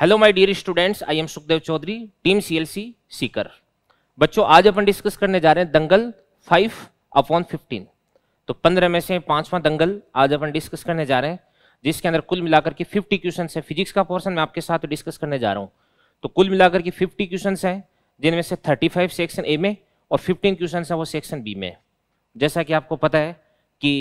Hello my dear students I am Sukhdev Chaudhary team CLC Sikar बच्चों आज अपन discuss करने जा रहे हैं दंगल 5 अपॉन 15 तो 15 में से पांचवा दंगल आज अपन डिस्कस करने जा रहे हैं जिसके अंदर कुल मिलाकर के 50 क्वेश्चन है फिजिक्स का पोर्सन मैं आपके साथ डिस्कस करने जा रहा हूँ तो कुल मिलाकर के फिफ्टी क्वेश्चन हैं जिनमें से फाइव सेक्शन ए में और फिफ्टीन क्वेश्चन हैं वो सेक्शन बी में जैसा कि आपको पता है कि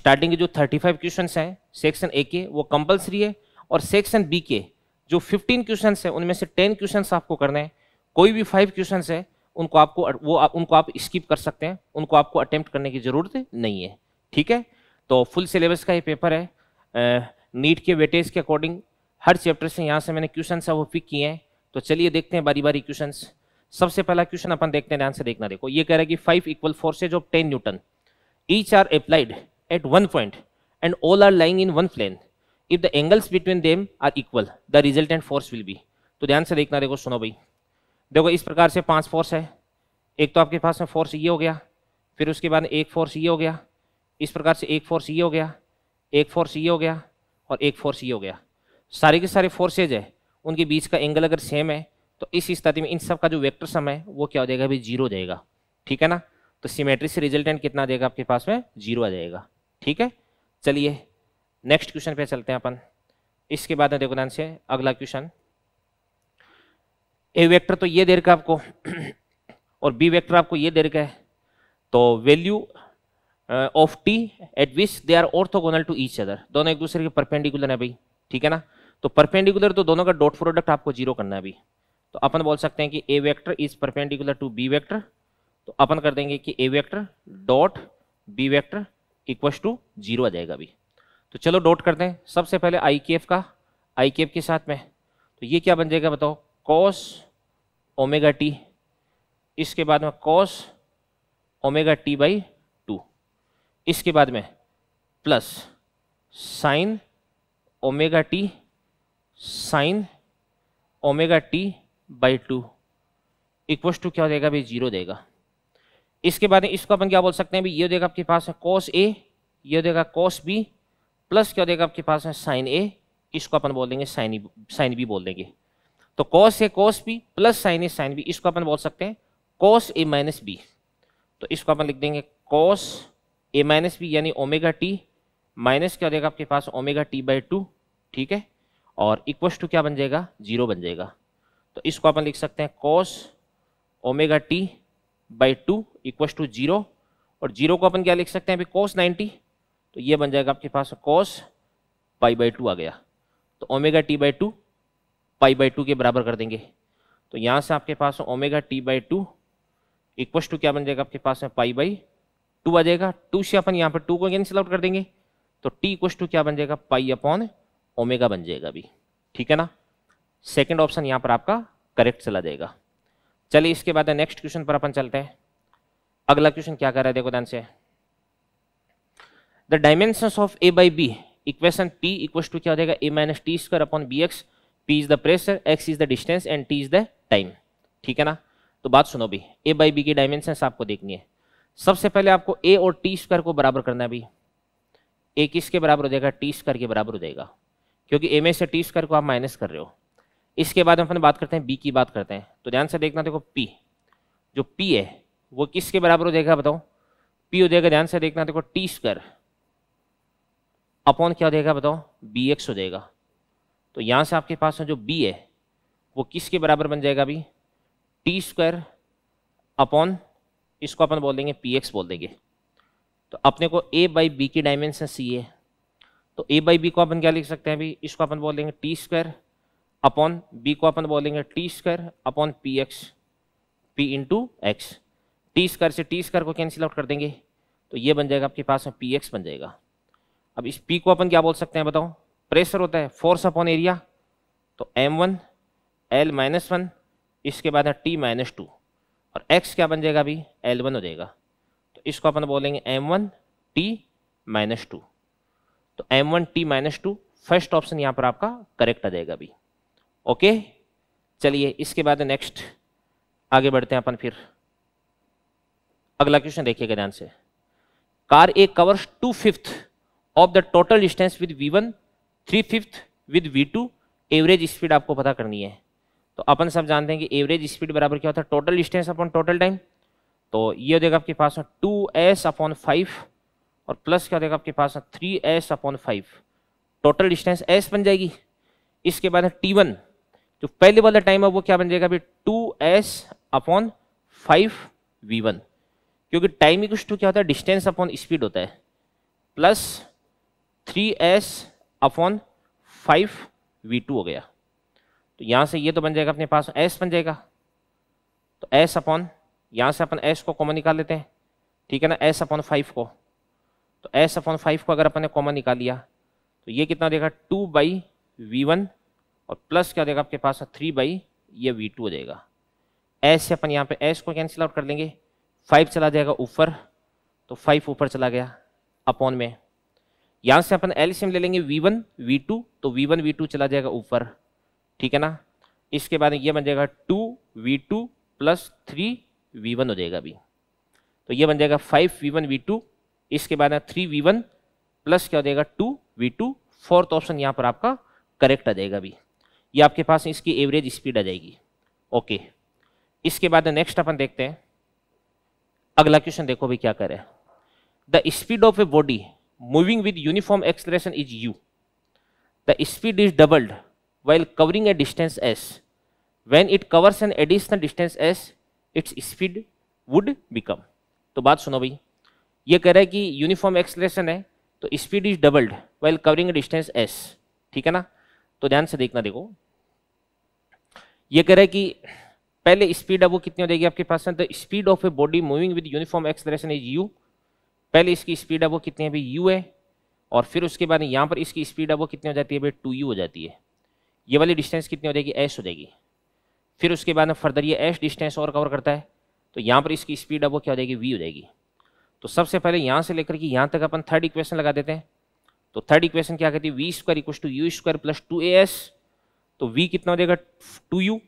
स्टार्टिंग के जो थर्टी फाइव क्वेश्चन हैं सेक्शन ए के वो कंपल्सरी है और सेक्शन बी के जो 15 क्वेश्चन है उनमें से 10 क्वेश्चन आपको करने हैं कोई भी फाइव क्वेश्चन है उनको आपको वो आप, उनको आप स्किप कर सकते हैं उनको आपको अटैम्प्ट करने की ज़रूरत नहीं है ठीक है तो फुल सिलेबस का ये पेपर है नीट के वेटेज के अकॉर्डिंग हर चैप्टर से यहाँ से मैंने क्वेश्चन है वो पिक किए हैं तो चलिए देखते हैं बारी बारी क्वेश्चन सबसे पहला क्वेश्चन अपन देखते हैं ध्यान से देखना देखो ये कह रहा है कि five equal forces of ten newton each are applied at one point and all are lying in one plane if the angles between them are equal the resultant force will be तो ध्यान से देखना देखो सुनो भाई देखो इस प्रकार से पांच फोर्स है एक तो आपके पास में फोर्स ये हो गया फिर उसके बाद एक फोर्स ये हो गया इस प्रकार से एक फोर्स ये हो गया एक फोर्स ये हो गया और एक फोर्स ये हो गया सारे के सारे फोर्सेज है उनके बीच का एंगल अगर सेम है तो इस स्थिति में इन सब का जो वेक्टर सम है वो क्या हो जाएगा भाई जीरो जाएगा ठीक है ना तो सिमेट्री से रिजल्टेंट कितना देगा आपके पास में जीरो आ जाएगा ठीक है चलिए नेक्स्ट क्वेश्चन पे चलते हैं अपन इसके बाद में देखो ध्यान से अगला क्वेश्चन ए वेक्टर तो ये दे रखा आपको और बी वेक्टर आपको ये दे रखा है तो value of T at which they are orthogonal to each other दोनों एक दूसरे के परपेंडिकुलर है भाई ठीक है ना तो परपेंडिकुलर तो दोनों का डॉट प्रोडक्ट आपको जीरो करना है अभी तो अपन बोल सकते हैं कि A vector is perpendicular to B vector तो अपन कर देंगे कि A vector dot B vector equal to zero आ जाएगा अभी तो चलो नोट कर दें सबसे पहले आई के एफ का आई के एफ के साथ में तो ये क्या बन जाएगा बताओ कॉस ओमेगा टी इसके बाद में cos omega T by two इसके बाद में plus sine omega T sine omega T by two equals to क्या हो जाएगा भाई जीरो देगा इसके बाद इसको अपन क्या बोल सकते हैं भाई ये देगा आपके पास है कॉस ए ये देगा कॉस बी प्लस क्या हो जाएगा आपके पास है साइन ए इसको अपन बोल देंगे साइन साइन बी बोल देंगे तो cos A cos B plus sine A sine B इसको अपन बोल सकते हैं कॉस ए माइनस बी तो इसको अपन लिख देंगे कॉस ए माइनस बी यानी ओमेगा टी माइनस क्या हो जाएगा आपके पास ओमेगा टी बाई टू ठीक है और इक्वस टू क्या बन जाएगा जीरो बन जाएगा तो इसको अपन लिख सकते हैं cos omega T by two equals to zero और जीरो को अपन क्या लिख सकते हैं अभी कॉस नाइन्टी तो ये बन जाएगा आपके पास कॉस पाई बाई टू आ गया तो omega T by two pi by two के बराबर कर देंगे तो यहाँ से आपके पास omega T by two equal to क्या बन जाएगा आपके पास में पाई बाई टू आ जाएगा टू से अपन यहाँ पर टू को कैंसिल आउट कर देंगे तो टी इक्व टू क्या बन जाएगा पाई अपॉन ओमेगा बन जाएगा अभी ठीक है ना सेकेंड ऑप्शन यहाँ पर आपका करेक्ट चला जाएगा चलिए इसके बाद नेक्स्ट क्वेश्चन पर अपन चलते हैं अगला क्वेश्चन क्या कर रहा है देखो ध्यान से the dimension of A by B equation P equal to क्या हो जाएगा A minus T square upon B X P is the pressure X is the distance and T is the time ठीक है ना तो बात सुनो भी ए बाई बी की डायमेंशन आपको देखनी है सबसे पहले आपको ए और टी स्क्वायर को बराबर करना है भाई ए किसके बराबर हो जाएगा टी स्क्वायर के बराबर हो जाएगा क्योंकि ए में से टी स्क्वायर को आप माइनस कर रहे हो इसके बाद हम अपन बात करते हैं बी की बात करते हैं तो ध्यान से देखना देखो पी जो पी है वो किसके बराबर हो जाएगा बताओ पी हो जाएगा ध्यान से देखना देखो टी स्क्वायर अपॉन क्या देगा बताओ बी एक्स हो जाएगा तो यहाँ से आपके पास में जो बी है वो किसके बराबर बन जाएगा अभी टी स्क्वायर अपॉन इसको अपन बोल देंगे पी एक्स बोल देंगे तो अपने को ए बाई बी की डायमेंशन सी है तो ए बाई बी को अपन क्या लिख सकते हैं अभी इसको अपन बोल देंगे टी स्क्वायर अपॉन बी को अपन बोलेंगे T square upon P X P into X T square से टी स्क्वायर को कैंसिल आउट कर देंगे तो ये बन जाएगा आपके पास में पी एक्स बन जाएगा अब इस पी को अपन क्या बोल सकते हैं बताओ प्रेशर होता है फोर्स अपॉन एरिया तो M one L minus one इसके बाद है टी माइनस टू और एक्स क्या बन जाएगा अभी एल वन हो जाएगा तो इसको अपन बोलेंगे M one T minus two तो M one T minus two first option यहाँ पर आपका करेक्ट आ जाएगा अभी ओके चलिए इसके बाद नेक्स्ट आगे बढ़ते हैं अपन फिर अगला क्वेश्चन देखिएगा ध्यान से car A covers two fifth of the total distance with V one three fifth with V two average speed आपको पता करनी है तो अपन सब जानते हैं कि एवरेज स्पीड बराबर क्या होता है total distance upon total time तो ये हो जाएगा आपके पास टू एस अपॉन फाइव और प्लस क्या हो जाएगा आपके पास three S upon five total distance S बन जाएगी इसके बाद टी वन जो पहले वाला टाइम है वो क्या बन जाएगा अभी two S upon five V one क्योंकि टाइम ही कुछ टू क्या होता है डिस्टेंस अपॉन स्पीड होता है plus three S upon five V two हो गया तो यहाँ से ये तो बन जाएगा अपने पास एस बन जाएगा तो एस अपॉन यहाँ से अपन एस को कॉमन निकाल लेते हैं ठीक है ना एस अपॉन फाइव को तो एस अपॉन फाइव को अगर अपन ने कॉमन निकाल लिया तो ये कितना देगा टू बाई वी वन और प्लस क्या देगा आपके पास थ्री बाई ये वी टू हो जाएगा एस से अपन यहाँ पे एस को कैंसिल आउट कर लेंगे फाइव चला जाएगा ऊपर तो फाइव ऊपर चला गया अपॉन में यहां से अपन एलसीएम ले लेंगे वी वन वी टू तो वी वन वी टू चला जाएगा ऊपर ठीक है ना इसके बाद ये बन जाएगा two V two plus three V one हो जाएगा अभी तो ये बन जाएगा five V one V two इसके बाद थ्री वी वन प्लस क्या हो जाएगा two V two fourth option यहाँ पर आपका करेक्ट आ जाएगा अभी ये आपके पास इसकी एवरेज स्पीड आ जाएगी ओके इसके बाद नेक्स्ट अपन देखते हैं अगला क्वेश्चन देखो भी क्या करें the speed of a body moving with uniform acceleration is u. The speed is doubled while covering a distance s. When it covers an additional distance s, its speed would become. to baat suno bhai ye keh raha hai ki uniform acceleration hai to speed is doubled while covering a distance s theek hai na to dhyan se dekhna dekho ये कह रहा है कि पहले speed अब वो कितनी हो जाएगी आपके पास में तो speed of a body moving with uniform acceleration is u पहले इसकी स्पीड अब वो कितनी है यू है और फिर उसके बाद यहाँ पर इसकी स्पीड अब वो कितनी हो जाती है भाई टू यू हो जाती है ये वाली डिस्टेंस कितनी हो जाएगी एस हो जाएगी फिर उसके बाद में फर्दर ये एस डिस्टेंस और कवर करता है तो यहाँ पर इसकी स्पीड अब वो क्या हो जाएगी वी हो जाएगी तो सबसे पहले यहाँ से लेकर के यहाँ तक अपन थर्ड इक्वेशन लगा देते हैं तो थर्ड इक्वेशन क्या कहती है v square equal to u square plus two a s तो वी कितना हो जाएगा टू यू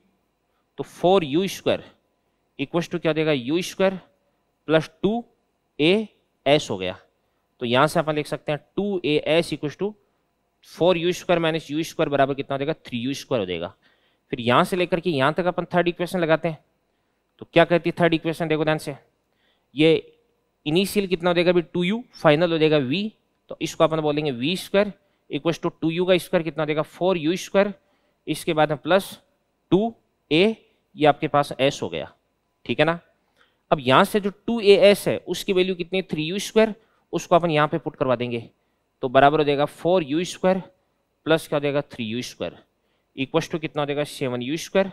तो four u square equal to क्या हो जाएगा u square plus two a s हो गया तो यहाँ से अपन लिख सकते हैं two a s equal to four u square minus u square बराबर कितना हो जाएगा थ्री यू स्क्वायर हो जाएगा फिर यहाँ से लेकर के यहाँ तक अपन थर्ड इक्वेशन लगाते हैं तो क्या कहती है थर्ड इक्वेशन देखो ध्यान से ये इनिशियल कितना हो जाएगा अभी टू यू फाइनल हो जाएगा वी तो इसको अपन बोलेंगे v square equal to two u का स्क्वायर कितना हो जाएगा फोर यू स्क्वायर इसके बाद में प्लस टू ए ये आपके पास एस हो गया ठीक है ना अब यहाँ से जो टू ए एस है उसकी वैल्यू कितनी है थ्री यू स्क्वायर उसको अपन यहाँ पे पुट करवा देंगे तो बराबर हो जाएगा फोर यू स्क्वायर प्लस क्या हो जाएगा three u square equals to कितना हो जाएगा सेवन यू स्क्वायर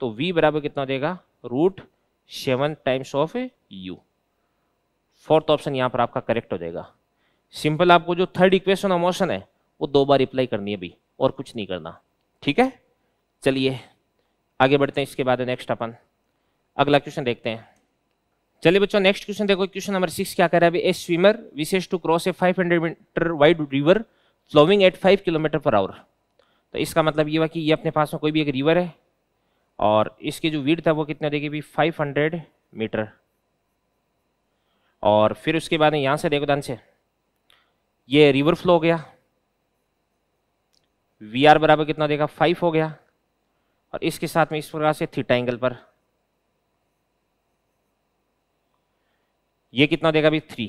तो वी बराबर कितना हो जाएगा root seven times of u fourth option यहाँ पर आपका करेक्ट हो जाएगा सिंपल आपको जो थर्ड इक्वेशन ऑफ मोशन है वो दो बार रिप्लाई करनी है अभी और कुछ नहीं करना ठीक है चलिए आगे बढ़ते हैं इसके बाद नेक्स्ट अपन अगला क्वेश्चन देखते हैं चलिए बच्चों नेक्स्ट क्वेश्चन देखो क्वेश्चन नंबर सिक्स क्या कह रहा है a swimmer wishes to cross a 500 metre wide river flowing at 5 kilometre per hour तो इसका मतलब ये हुआ कि ये अपने पास में कोई भी एक रिवर है और इसकी जो वीड था वो कितना देखिए भी 500 मीटर और फिर उसके बाद यहाँ से देखो ध्यान से ये रिवर फ्लो हो गया वी आर बराबर कितना देगा फाइव हो गया और इसके साथ में इस प्रकार से थीटा एंगल पर ये कितना देगा अभी थ्री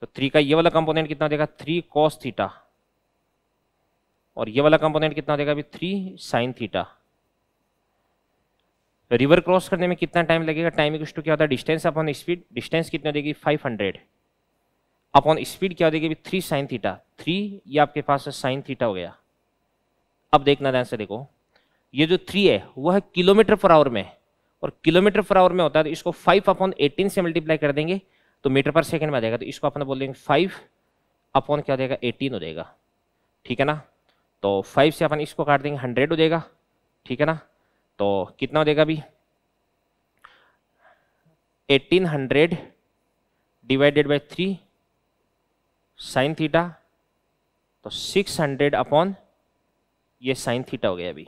तो थ्री का ये वाला कंपोनेंट कितना देगा थ्री कॉस थीटा और ये वाला कंपोनेंट कितना देगा अभी थ्री साइन थीटा तो रिवर क्रॉस करने में कितना टाइम लगेगा टाइम इक्व टू क्या होता है डिस्टेंस अपॉन स्पीड डिस्टेंस कितना देगी 500 अपॉन स्पीड क्या देगी अभी थ्री साइन थीटा थ्री ये आपके पास साइन थीटा हो गया अब देखना ध्यान से देखो ये जो थ्री है वह है किलोमीटर पर आवर में और किलोमीटर पर आवर में होता है तो इसको फाइव अपॉन एटीन से मल्टीप्लाई कर देंगे तो मीटर पर सेकेंड में आ जाएगा तो इसको अपन बोल देंगे फाइव अपॉन क्या हो जाएगा एटीन हो जाएगा ठीक है ना तो फाइव से अपन इसको काट देंगे हंड्रेड हो जाएगा ठीक है ना तो कितना हो जाएगा अभी eighteen hundred divided by three sine theta तो सिक्स हंड्रेड अपॉन ये साइन थीटा हो गया अभी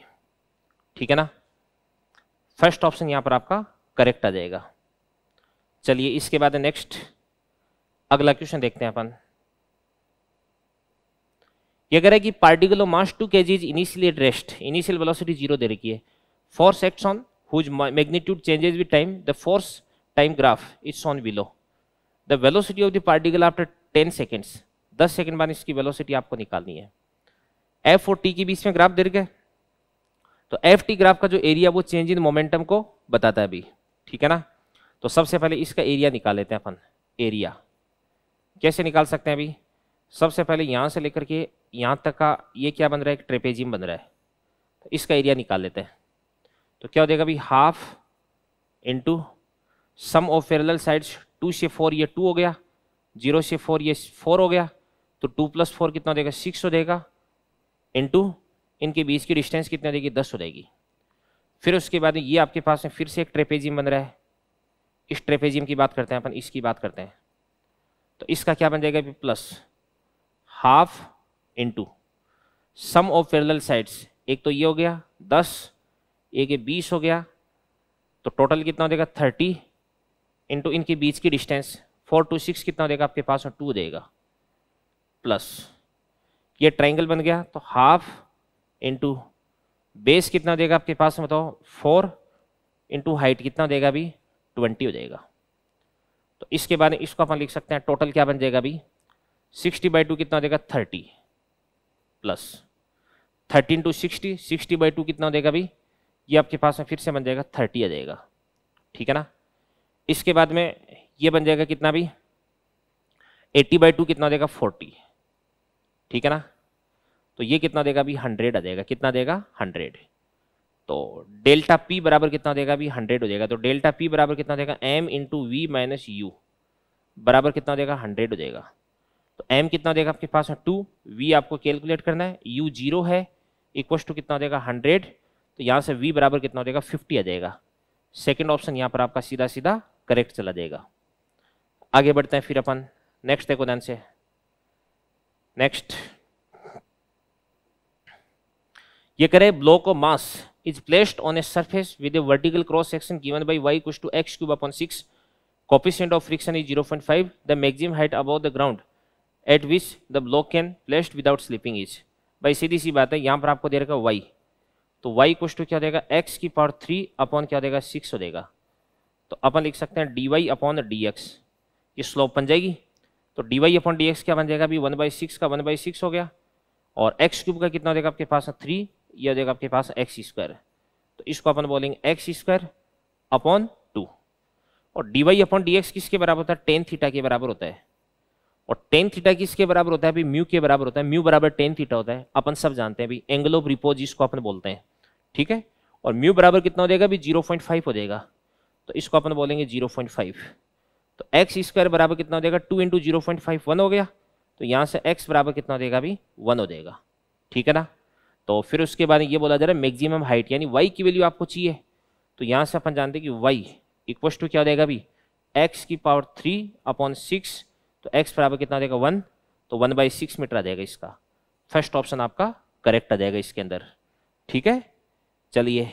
ठीक है ना फर्स्ट ऑप्शन यहां पर आपका करेक्ट आ जाएगा चलिए इसके बाद नेक्स्ट अगला क्वेश्चन देखते हैं अपन ये कह रहा है कि particle of mass two K G is initially at rest initial velocity zero दे रखी है force act on whose magnitude changes with time the force time graph is shown below the velocity of the particle after ten seconds दस second बाद इसकी velocity आपको निकालनी है F और टी के बीच में ग्राफ दे रखे है तो एफ टी ग्राफ का जो एरिया वो चेंज इन मोमेंटम को बताता है अभी ठीक है ना तो सबसे पहले इसका एरिया निकाल लेते हैं अपन एरिया कैसे निकाल सकते हैं अभी सबसे पहले यहाँ से लेकर के यहाँ तक का ये क्या बन रहा है एक ट्रेपेजियम बन रहा है तो इसका एरिया निकाल लेते हैं तो क्या हो जाएगा अभी half into sum of parallel sides two से फोर ये टू हो गया जीरो से फोर ये फोर हो गया तो टू प्लस फोर कितना हो जाएगा सिक्स हो जाएगा इंटू इनके बीच की डिस्टेंस कितनी हो जाएगी दस हो जाएगी फिर उसके बाद ये आपके पास में फिर से एक ट्रेपेजियम बन रहा है इस ट्रेपेजियम की बात करते हैं अपन इसकी बात करते हैं तो इसका क्या बन जाएगा plus half into sum of parallel sides एक तो ये हो गया दस एक ये बीस हो गया तो टोटल कितना हो जाएगा थर्टी इंटू इनके बीच की डिस्टेंस फोर टू सिक्स कितना हो जाएगा आपके पास में टू देगा प्लस ये ट्राइंगल बन गया तो हाफ इंटू बेस कितना देगा आपके पास बताओ फोर इंटू हाइट कितना देगा अभी ट्वेंटी हो जाएगा तो इसके बारे में इसको अपन लिख सकते हैं टोटल क्या बन जाएगा अभी सिक्सटी बाई टू कितना देगा thirty plus thirty into sixty sixty by two कितना देगा अभी ये आपके पास में फिर से बन जाएगा थर्टी आ जाएगा ठीक है ना इसके बाद में ये बन जाएगा कितना भी एट्टी बाई टू कितना देगा फोर्टी ठीक है ना तो ये कितना देगा भी हंड्रेड आ जाएगा कितना देगा हंड्रेड तो डेल्टा पी बराबर कितना देगा भी हंड्रेड हो जाएगा तो डेल्टा पी बराबर कितना देगा m into v minus u बराबर कितना देगा हंड्रेड हो जाएगा तो एम कितना देगा आपके पास टू वी आपको कैलकुलेट करना है यू जीरो है इक्वस टू कितना देगा हंड्रेड तो यहाँ से वी बराबर कितना हो जाएगा फिफ्टी आ जाएगा सेकेंड ऑप्शन यहाँ पर आपका सीधा सीधा करेक्ट चला जाएगा आगे बढ़ते हैं फिर अपन नेक्स्ट देखो ध्यान से नेक्स्ट ये करे block of mass is placed on a surface with a vertical cross section given by y कुछ to x cube upon six friction is zero point five the maximum height about the ground at which the block can placed without slipping is भाई सीधी सी बात है यहाँ पर आपको दे रखा वाई तो वाई कुछ टू क्या देगा एक्स की पावर थ्री अपॉन क्या देगा सिक्स हो देगा तो अपन लिख सकते हैं d y upon d x ये स्लोप बन जाएगी तो d y upon d x क्या बन जाएगा अभी वन बाई सिक्स का वन बाई सिक्स हो गया और एक्स क्यूब का कितना हो जाएगा आपके पास थ्री ये देखो आपके पास एक्स स्क्वायर तो इसको अपन बोलेंगे एक्स स्क्वायर अपॉन टू और d y upon d x किसके बराबर होता है टेन थीटा के बराबर होता है और टेन थीटा किसके बराबर होता है अभी म्यू के बराबर होता है म्यू बराबर टेन थीटा होता है अपन सब जानते हैं अभी एंगल ऑफ रिपोज इसको अपन बोलते हैं ठीक है और म्यू बराबर कितना हो जाएगा अभी जीरो पॉइंट फाइव हो जाएगा तो इसको अपन बोलेंगे जीरो पॉइंट फाइव तो एक्स स्क्वायर बराबर कितना हो जाएगा two into zero point five one हो गया तो यहाँ से एक्स बराबर कितना हो जाएगा अभी वन हो जाएगा ठीक है ना तो फिर उसके बाद ये बोला जा रहा है मैक्सिमम हाइट यानी वाई की वैल्यू आपको चाहिए तो यहाँ से अपन जानते हैं कि वाई इक्वल टू क्या देगा अभी एक्स की पावर थ्री अपॉन सिक्स तो एक्स बराबर कितना हो जाएगा वन तो वन बाई सिक्स मीटर आ जाएगा इसका फर्स्ट ऑप्शन आपका करेक्ट आ जाएगा इसके अंदर ठीक है चलिए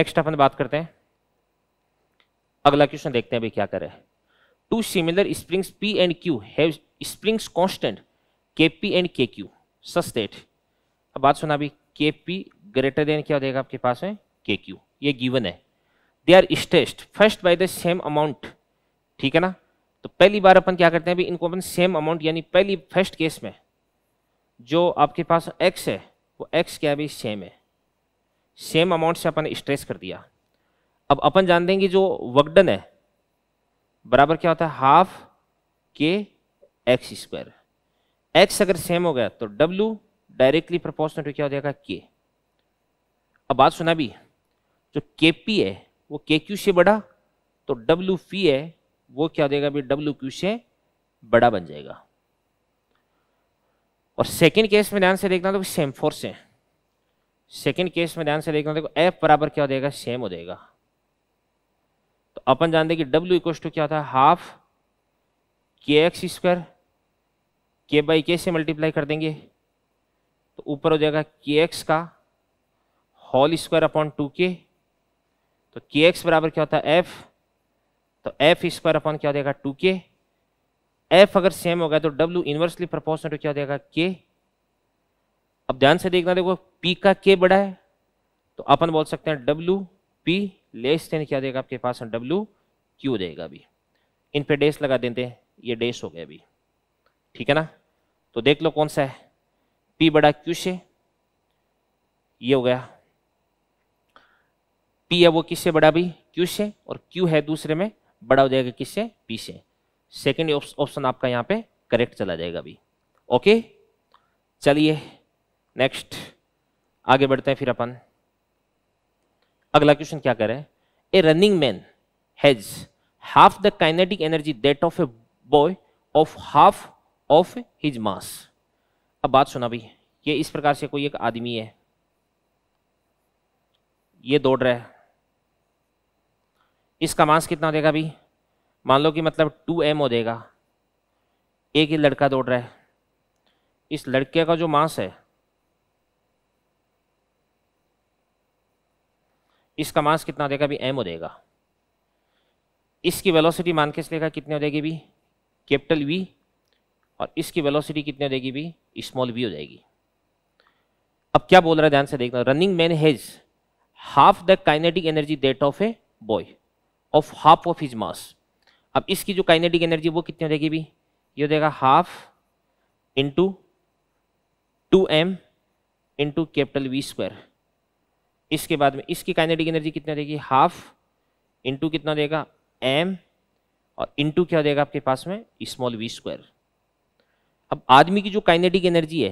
नेक्स्ट अपन बात करते हैं अगला क्वेश्चन देखते हैं भाई क्या करें two similar springs p and q have springs constant k p and k q such that अब बात सुना अभी के पी ग्रेटर देन क्या हो जाएगा आपके पास में के क्यू ये गिवन है they are stretched first by the same amount ठीक है ना तो पहली बार अपन क्या करते हैं अभी इनको अपन सेम अमाउंट यानी पहली फर्स्ट केस में जो आपके पास एक्स है वो एक्स क्या अभी सेम है सेम अमाउंट से अपन स्ट्रेस कर दिया अब अपन जान देंगे जो वकडन है बराबर क्या होता है half k x square x अगर सेम हो गया तो डब्ल्यू डायरेक्टली प्रोपोर्शनल टू क्या हो जाएगा के अब बात सुना भी जो के पी है वो के क्यू से बड़ा तो डब्ल्यू पी है वो क्या हो जाएगा डब्ल्यू क्यू से बड़ा बन जाएगा और सेकेंड केस में ध्यान से देखना तो सेम फोर्स है सेकेंड केस में ध्यान से देखना देखो एफ बराबर क्या हो जाएगा सेम हो जाएगा तो अपन जानते कि डब्ल्यू इक्व टू क्या था हाफ के एक्स स्क्वायर के बाई के से मल्टीप्लाई कर देंगे तो ऊपर हो जाएगा के एक्स का होल स्क्वायर अपॉन टू के तो के एक्स बराबर क्या होता है एफ तो एफ स्क्वायर अपॉन क्या हो जाएगा टू के एफ अगर सेम होगा तो डब्ल्यू इनवर्सली प्रपोर्शनल टू क्या हो जाएगा के अब ध्यान से देखना देखो पी का के बड़ा है तो अपन बोल सकते हैं डब्ल्यू पी लेस देन क्या देगा आपके पास डब्ल्यू क्यू देगा अभी इन पे डेस लगा देते हैं ये डेस हो गया अभी ठीक है ना तो देख लो कौन सा है पी बड़ा क्यू से ये हो गया पी है वो किससे बड़ा भी क्यू से और क्यू है दूसरे में बड़ा हो जाएगा किससे पी से सेकेंड ऑप्शन आपका यहाँ पे करेक्ट चला जाएगा अभी ओके चलिए नेक्स्ट आगे बढ़ते हैं फिर अपन अगला क्वेश्चन क्या करें a running man has half the kinetic energy that of a boy of half of his mass अब बात सुना भाई ये इस प्रकार से कोई एक आदमी है ये दौड़ रहा है इसका मांस कितना हो जाएगा भाई मान लो कि मतलब टू एम हो जाएगा एक ही लड़का दौड़ रहा है इस लड़के का जो मांस है इसका मास कितना देगा भी एम हो जाएगा इसकी वेलोसिटी मान के चलेगा कितनी हो जाएगी भी कैपिटल वी और इसकी वेलोसिटी कितने देगी भी स्मॉल वी हो जाएगी अब क्या बोल रहा है ध्यान से देखना running man has half the kinetic energy that of a boy of half of his mass अब इसकी जो काइनेटिक एनर्जी वो कितनी हो जाएगी भी ये हो जाएगा half into two m into capital v square इसके बाद में इसकी काइनेटिक एनर्जी कितनी देगी हाफ इंटू कितना देगा एम और इंटू क्या देगा आपके पास में स्मॉल वी स्क्वायर अब आदमी की जो काइनेटिक एनर्जी है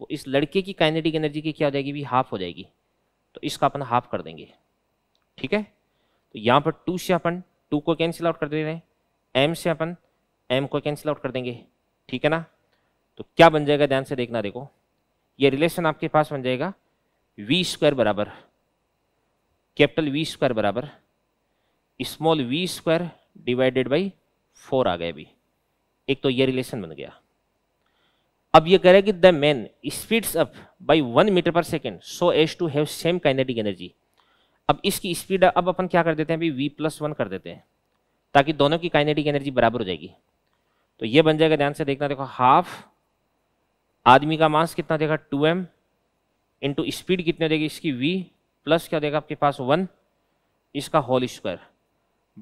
वो इस लड़के की काइनेटिक एनर्जी की क्या हो जाएगी भी हाफ हो जाएगी तो इसका अपन हाफ कर देंगे ठीक है तो यहाँ पर टू से अपन टू को कैंसिल आउट कर दे रहे हैं एम से अपन एम को कैंसिल आउट कर देंगे ठीक है ना तो क्या बन जाएगा ध्यान से देखना देखो ये रिलेशन आपके पास बन जाएगा वी स्क्वायर बराबर कैपिटल वी स्क्वायर बराबर small v square divided by four आ गया अभी एक तो ये रिलेशन बन गया अब ये कह रहा है कि the man speeds up by one metre पर second so as to have same kinetic energy अब इसकी स्पीड अब अपन क्या कर देते हैं अभी वी प्लस वन कर देते हैं ताकि दोनों की काइनेटिक एनर्जी बराबर हो जाएगी तो ये बन जाएगा ध्यान से देखना देखो हाफ आदमी का मास कितना देगा टू एम इंटू स्पीड कितनी हो जाएगी इसकी वी प्लस क्या देगा आपके पास वन इसका होल स्क्वायर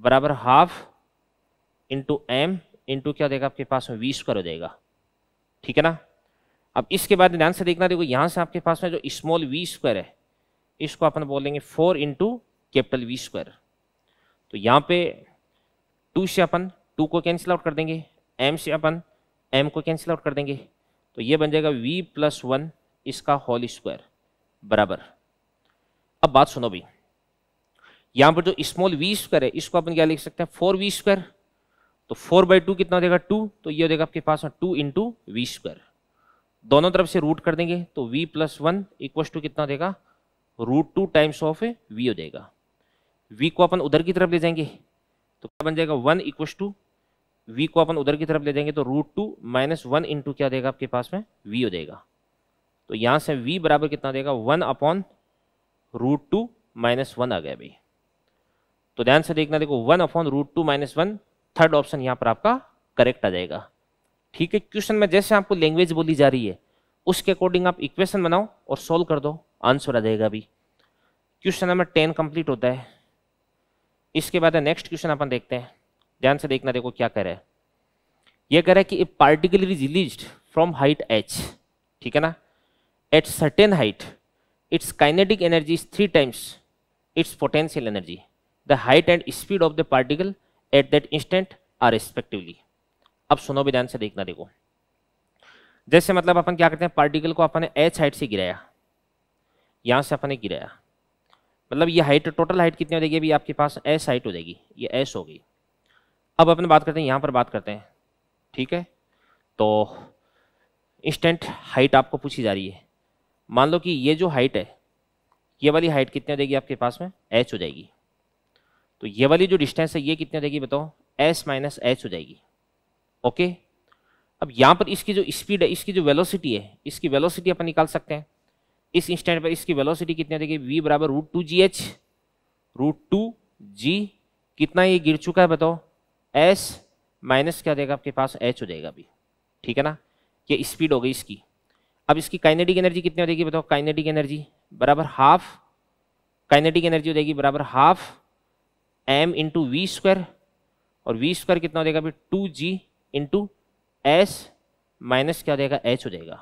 बराबर हाफ इंटू एम इंटू क्या देगा आपके पास वी स्क्वायर हो जाएगा ठीक है ना अब इसके बाद ध्यान से देखना देखो यहां से आपके पास में जो स्मॉल वी स्क्वायर है इसको अपन बोलेंगे four into capital v square तो यहां पे टू से अपन टू को कैंसिल आउट कर देंगे एम से अपन एम को कैंसिल आउट कर देंगे तो ये बन जाएगा वी प्लस वन इसका होल स्क्वायर बराबर अब बात सुनो भाई यहां पर जो स्मॉल वी स्क्वायर है इसको अपन क्या लिख सकते हैं फोर वी स्क्वायर तो फोर बाई टू कितना हो जाएगा टू तो ये हो जाएगा आपके पास टू इंटू वी स्क्वायर दोनों तरफ से रूट कर देंगे तो v plus one equal to कितना देगा root two times of v हो जाएगा वी को अपन उधर की तरफ ले जाएंगे तो क्या बन जाएगा वन इक्व टू वी को अपन उधर की तरफ ले जाएंगे तो root two minus one into क्या देगा आपके पास में वी हो जाएगा तो यहाँ से वी बराबर कितना देगा one upon root two minus one आ गया भाई तो ध्यान से देखना देखो one upon root two minus one third option यहाँ पर आपका करेक्ट आ जाएगा ठीक है क्वेश्चन में जैसे आपको लैंग्वेज बोली जा रही है उसके अकॉर्डिंग आप इक्वेशन बनाओ और सोल्व कर दो आंसर आ जाएगा अभी क्वेश्चन नंबर टेन कंप्लीट होता है इसके बाद नेक्स्ट क्वेश्चन अपन देखते हैं ध्यान से देखना देखो क्या कह रहा है यह कह रहा है कि particle is release from height h ठीक है ना at certain height its kinetic energy is three times its potential energy the height and speed of the particle at that instant are respectively अब सुनो भी ध्यान से देखना देखो जैसे मतलब अपन क्या करते हैं पार्टिकल को अपन ने एच हाइट से गिराया यहाँ से अपन ने गिराया मतलब ये हाइट टोटल हाइट कितनी हो जाएगी अभी आपके पास एस हाइट हो जाएगी ये एस हो गई अब अपन बात करते हैं यहाँ पर बात करते हैं ठीक है तो इंस्टेंट हाइट आपको पूछी जा रही है मान लो कि ये जो हाइट है ये वाली हाइट कितनी हो जाएगी आपके पास में एच हो जाएगी तो ये वाली जो डिस्टेंस है ये कितनी देगी बताओ एस माइनस एच हो जाएगी ओके अब यहाँ पर इसकी जो स्पीड है इसकी जो वेलोसिटी है इसकी वेलोसिटी अपन निकाल सकते हैं इस इंस्टेंट पर इसकी वेलोसिटी कितनी हो वी बराबर root two g h root two g कितना ये गिर चुका है बताओ एस माइनस क्या देगा आपके पास एच हो जाएगा अभी ठीक है ना ये स्पीड हो गई इसकी अब इसकी काइनेटिक एनर्जी कितनी हो जाएगी बताओ काइनेटिक एनर्जी बराबर हाफ काइनेटिक एनर्जी हो जाएगी बराबर half m into we square और वी स्क्वायर कितना हो जाएगा अभी टू जी इंटू एस माइनस क्या हो जाएगा एच हो जाएगा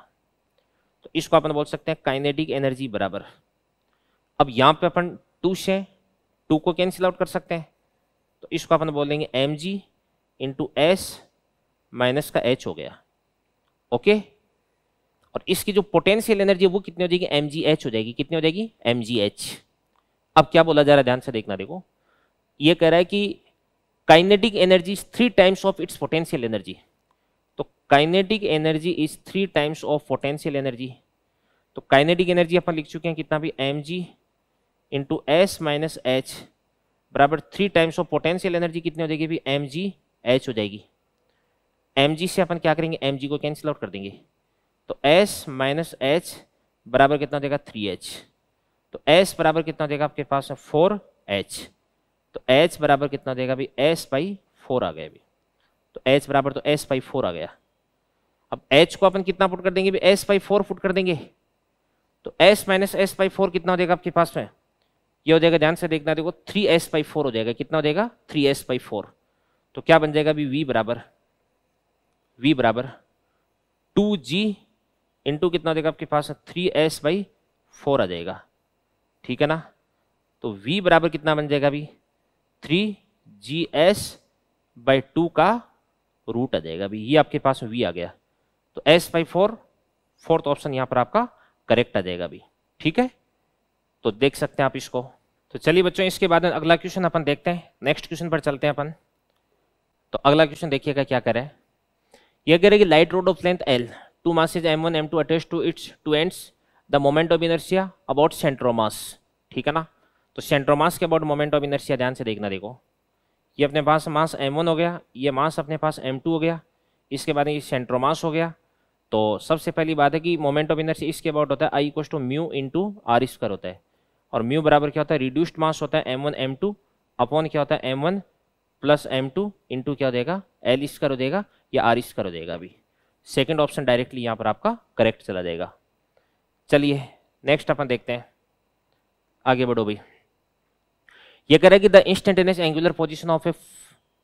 तो इसको अपन बोल सकते हैं काइनेटिक एनर्जी बराबर अब यहाँ पे अपन टू से टू को कैंसिल आउट कर सकते हैं तो इसको अपन बोलेंगे m g into s minus का एच हो गया ओके और इसकी जो पोटेंशियल एनर्जी है वो कितनी हो जाएगी एम जी एच हो जाएगी कितनी हो जाएगी एम जी एच अब क्या बोला जा रहा है ध्यान से देखना देखो ये कह रहा है कि kinetic energy is three times of its potential energy तो kinetic energy is three times of potential energy तो काइनेटिक एनर्जी अपन लिख चुके हैं कितना भी m g into s minus h बराबर three times of potential energy कितनी हो जाएगी एम जी एच हो जाएगी एम जी से अपन क्या करेंगे एम जी को कैंसिल आउट कर देंगे तो एस माइनस एच बराबर कितना हो जाएगा थ्री एच तो एस बराबर कितना हो जाएगा आपके पास फोर एच तो एच बराबर कितना देगा अभी एस बाई फोर आ गया अभी तो एच बराबर तो एस बाई फोर आ गया अब एच को अपन कितना पुट कर देंगे भी एस बाई फोर पुट कर देंगे तो s minus s by four कितना हो जाएगा आपके पास में ये हो जाएगा ध्यान से देखना देखो थ्री एस बाई फोर हो जाएगा कितना हो जाएगा थ्री एस बाई फोर तो क्या बन जाएगा अभी वी बराबर वी बराबर टू जी इंटू कितना हो जाएगा आपके पास थ्री एस बाई फोर आ जाएगा ठीक है ना तो वी बराबर कितना बन जाएगा अभी three g s by two का रूट आ जाएगा अभी ये आपके पास वी आ गया तो s by four fourth option यहाँ पर आपका करेक्ट आ जाएगा अभी ठीक है तो देख सकते हैं आप इसको तो चलिए बच्चों इसके बाद अगला क्वेश्चन अपन देखते हैं नेक्स्ट क्वेश्चन पर चलते हैं अपन तो अगला क्वेश्चन देखिएगा क्या करें यह कह रहे कि light rod of length l two masses m one M two attach to its two ends the moment of inertia about centre of mass ठीक है ना तो सेंट्रोमास के अबाउट मोमेंट ऑफ इनर्शिया ध्यान से देखना देखो ये अपने पास मास एम हो गया ये मास अपने पास एम हो गया इसके बाद ये सेंट्रोमास हो गया तो सबसे पहली बात है कि मोमेंट ऑफ इनर्शिया इसके अबाउट होता है I equal to mu into r square होता है और म्यू बराबर क्या होता है रिड्यूस्ड मास होता है m one M two upon क्या होता है m one plus m two two क्या हो जाएगा एल स्क्वायर हो देगा या आर स्क्वायर हो जाएगा अभी सेकेंड ऑप्शन डायरेक्टली यहाँ पर आपका करेक्ट चला जाएगा चलिए नेक्स्ट अपन देखते हैं आगे बढ़ो भाई ये कह रहा है कि the instantaneous angular position of a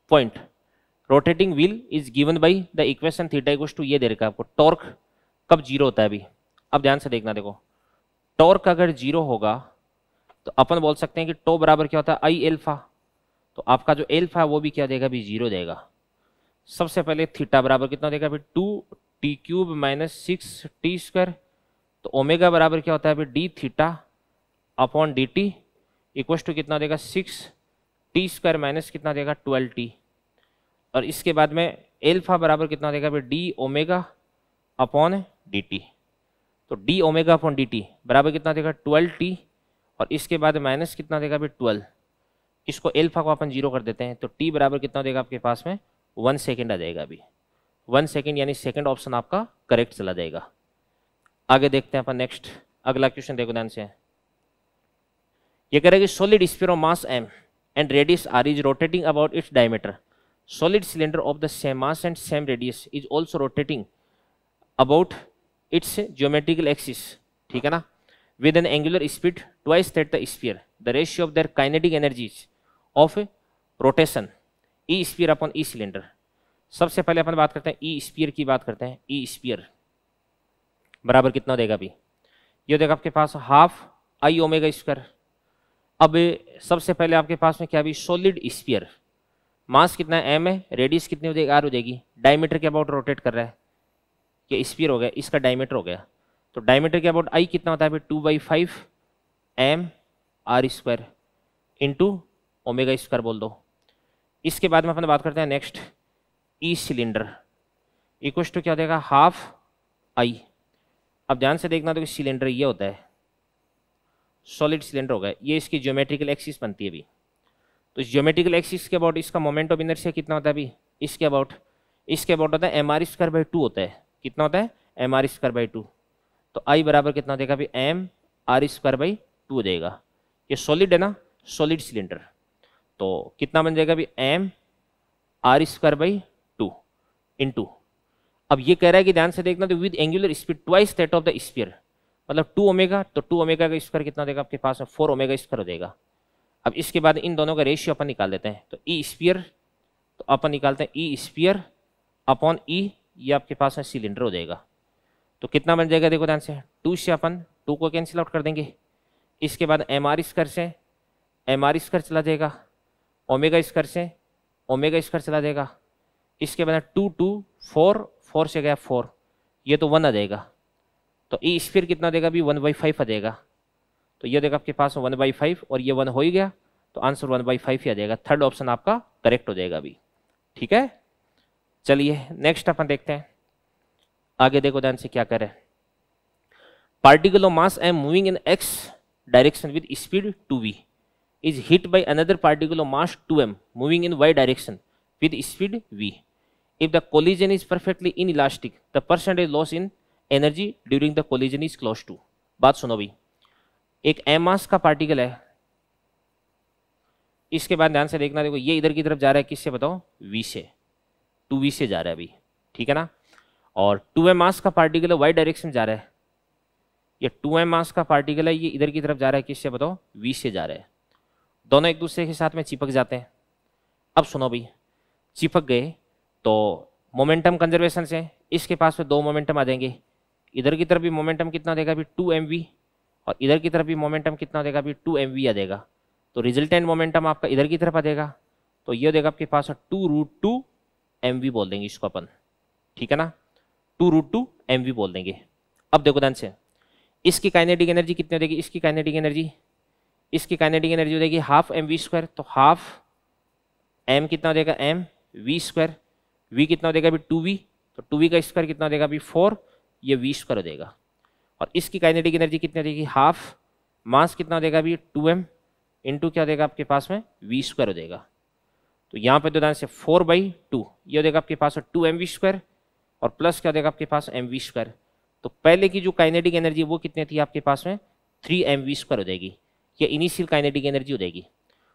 point rotating wheel is given by the equation theta two ये दे रखा है आपको टॉर्क कब जीरो होता है अभी अब ध्यान से देखना देखो टॉर्क अगर जीरो होगा तो अपन बोल सकते हैं कि टो बराबर क्या होता है आई एल्फा तो आपका जो एल्फा है वो भी क्या देगा अभी जीरो देगा सबसे पहले थीटा बराबर कितना देगा अभी two t cube minus six t square तो ओमेगा बराबर क्या होता है अभी d theta upon D t equals to कितना देगा सिक्स टी स्क्वायर माइनस कितना देगा ट्वेल्व टी और इसके बाद में एल्फा बराबर कितना देगा भाई d omega upon D t तो d omega upon D t बराबर कितना देगा ट्वेल्व टी और इसके बाद माइनस कितना देगा भाई ट्वेल्व इसको एल्फा को अपन जीरो कर देते हैं तो टी बराबर कितना देगा आपके पास में वन सेकेंड आ जाएगा अभी वन सेकेंड यानी सेकेंड ऑप्शन आपका करेक्ट चला जाएगा आगे देखते हैं अपन नेक्स्ट अगला क्वेश्चन देखो ध्यान से ये कह रहा है कि solid sphere of mass M and radius R is rotating about its diameter solid cylinder of the same mass and same radius is also rotating about its geometrical axis ठीक है ना with an angular speed twice that the sphere the ratio of their kinetic energies of rotation E sphere upon E cylinder सबसे पहले अपन बात करते हैं ई e spear की बात करते हैं ई e स्पीयर बराबर कितना देगा अभी ये देगा आपके पास हाफ आई ओमेगा स्क्वायर अब सबसे पहले आपके पास में क्या अभी सॉलिड स्पियर मास कितना एम है रेडियस कितनी हो जाएगी आर हो जाएगी डायमीटर के अबाउट रोटेट कर रहा है कि स्पियर हो गया इसका डायमीटर हो गया तो डायमीटर के अबाउट आई कितना होता है two by five M R square into omega square बोल दो इसके बाद में अपन बात करते हैं next E cylinder equal to क्या हो जाएगा हाफ आई अब ध्यान से देखना तो सिलेंडर ये होता है सॉलिड सिलेंडर होगा ये इसकी ज्योमेट्रिकल एक्सिस बनती है अभी तो इस ज्योमेट्रिकल एक्सिस के अबाउट इसका मोमेंट ऑफ इनर्शिया कितना होता है अभी इसके अबाउट इसके अबाउट होता है M R square by two होता है कितना होता है M R square by two तो आई बराबर कितना हो जाएगा अभी M R square by two हो जाएगा ये सॉलिड है ना सॉलिड सिलेंडर तो कितना बन जाएगा अभी M R square by two into अब ये कह रहा है कि ध्यान से देखना तो with angular speed twice that of the sphere मतलब टू ओमेगा तो टू ओमेगा का स्क्वायर कितना देगा आपके पास फोर ओमेगा स्क्वायर हो जाएगा अब इसके बाद इन दोनों का रेशियो अपन निकाल देते हैं तो ई e स्पियर तो अपन निकालते हैं ई स्पियर अपॉन ई ये आपके पास है सिलेंडर हो जाएगा तो कितना बन जाएगा देखो ध्यान से टू से अपन टू को कैंसिल आउट कर देंगे इसके बाद एम आर स्क्वायर से एम आर स्क्वायर चला जाएगा ओमेगा स्क्वायर से ओमेगा स्क्वायर चला जाएगा इसके बाद टू टू फोर फोर से गया फोर ये तो वन आ जाएगा तो ई e स्फीयर कितना देगा अभी वन बाई फाइव आ जाएगा तो ये देखा आपके पास वन बाई फाइव और ये वन हो ही गया तो आंसर वन बाई फाइव ही आ जाएगा थर्ड ऑप्शन आपका करेक्ट हो जाएगा अभी ठीक है चलिए नेक्स्ट अपन देखते हैं आगे देखो ध्यान से क्या करें particle of mass M moving in X direction with speed two V is hit by another particle of mass two M moving in Y direction with speed V if the collision is perfectly inelastic the percentage loss in energy during the collision is close to बात सुनो भाई एक M मास का particle है इसके बाद ध्यान से देखना देखो ये इधर की तरफ जा रहा है किससे बताओ वी से टू वी से जा रहा है अभी ठीक है ना और टू एम मास का पार्टिकल वाई डायरेक्शन जा रहा है ये टू एम मास का पार्टिकल है ये इधर की तरफ जा रहा है किससे बताओ वी से जा रहा है दोनों एक दूसरे के साथ में चिपक जाते हैं अब सुनो भाई चिपक गए तो मोमेंटम कंजर्वेशन से इसके पास में दो मोमेंटम आ जाएंगे इधर की तरफ भी मोमेंटम कितना देगा अभी टू एम और इधर की तरफ भी मोमेंटम कितना देगा अभी टू एम वी आ देगा तो रिजल्टेंट मोमेंटम आपका इधर की तरफ आ देगा तो ये देगा आपके पास two root two M V बोल देंगे इसको अपन ठीक है ना two root two M V बोल देंगे अब देखो ध्यान से इसकी काइनेटिक एनर्जी कितनी देगी इसकी काइनेटिक एनर्जी इसकी काइनेटिक एनर्जी हो जाएगी हाफ एम वी स्क्वायर तो हाफ एम कितना देगा एम वी स्क्वायर वी कितना देगा अभी टू वी तो टू वी का स्क्वायर कितना देगा अभी फोर ये स्क्वायर हो देगा और इसकी काइनेटिक एनर्जी कितनी हो जाएगी हाफ मास कितना जाएगा अभी टू एम इंटू क्या देगा आपके पास में वी स्क्वायर हो देगा तो यहाँ पर दो दान से फोर बाई टू ये हो जाएगा आपके पास टू एम वी स्क्वायर और प्लस क्या हो जाएगा आपके पास एम वी स्क्वायर तो पहले की जो काइनेटिक एनर्जी वो कितनी थी आपके पास में थ्री एम वी स्क्वायर हो जाएगी या इनिशियल काइनेटिक एनर्जी हो जाएगी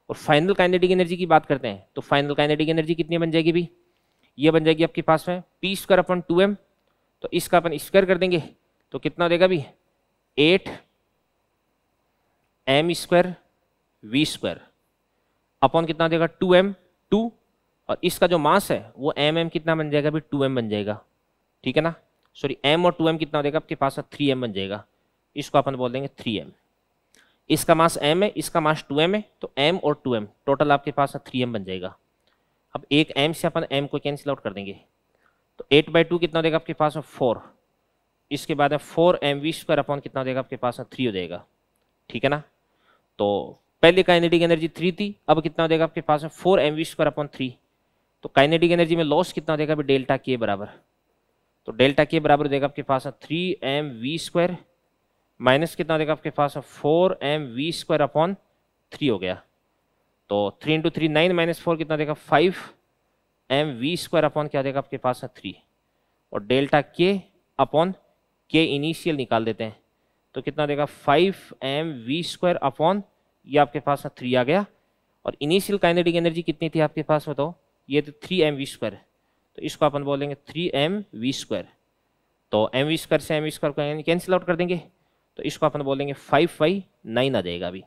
और फाइनल काइनेटिक एनर्जी की बात करते हैं तो फाइनल काइनेटिक एनर्जी कितनी बन जाएगी भी ये बन जाएगी आपके पास में पी स्क्वायर अपन टू एम तो इसका अपन स्क्वायर कर देंगे तो कितना हो जाएगा अभी eight M square V square upon कितना हो जाएगा टू एम टू और इसका जो मास है वो एम एम कितना बन जाएगा अभी टू एम बन जाएगा ठीक है ना सॉरी एम और टू एम कितना हो जाएगा आपके पास थ्री एम बन जाएगा इसको अपन बोल देंगे थ्री एम इसका मास एम है इसका मास टू एम है तो एम और टू एम टोटल आपके पास थ्री एम बन जाएगा अब एक एम से अपन एम को कैंसिल आउट कर देंगे तो एट बाई टू कितना देगा आपके पास में फोर इसके बाद है four M V square upon कितना देगा आपके पास में थ्री हो जाएगा ठीक है ना तो पहले काइनेटिक एनर्जी थ्री थी अब कितना देगा आपके पास तो में four M V square upon three तो काइनेटिक एनर्जी में लॉस कितना देगा अभी डेल्टा के बराबर तो डेल्टा के बराबर देगा आपके पास में three M V square minus कितना देगा आपके पास में four M V square upon three हो गया तो three into three nine minus four कितना देगा five M V square upon क्या जाएगा आपके पास है थ्री और डेल्टा के अपॉन के इनिशियल निकाल देते हैं तो कितना देगा five M V square upon ये आपके पास ना थ्री आ गया और इनिशियल काइनेटिक एनर्जी कितनी थी आपके पास बताओ ये तो थ्री एम वी स्क्वायर तो इसको अपन बोलेंगे थ्री एम वी स्क्वायर तो एम वी स्क्वायर से एम वी स्क्वायर को कैंसिल आउट कर देंगे तो इसको अपन बोलेंगे फाइव फाई नाइन आ जाएगा अभी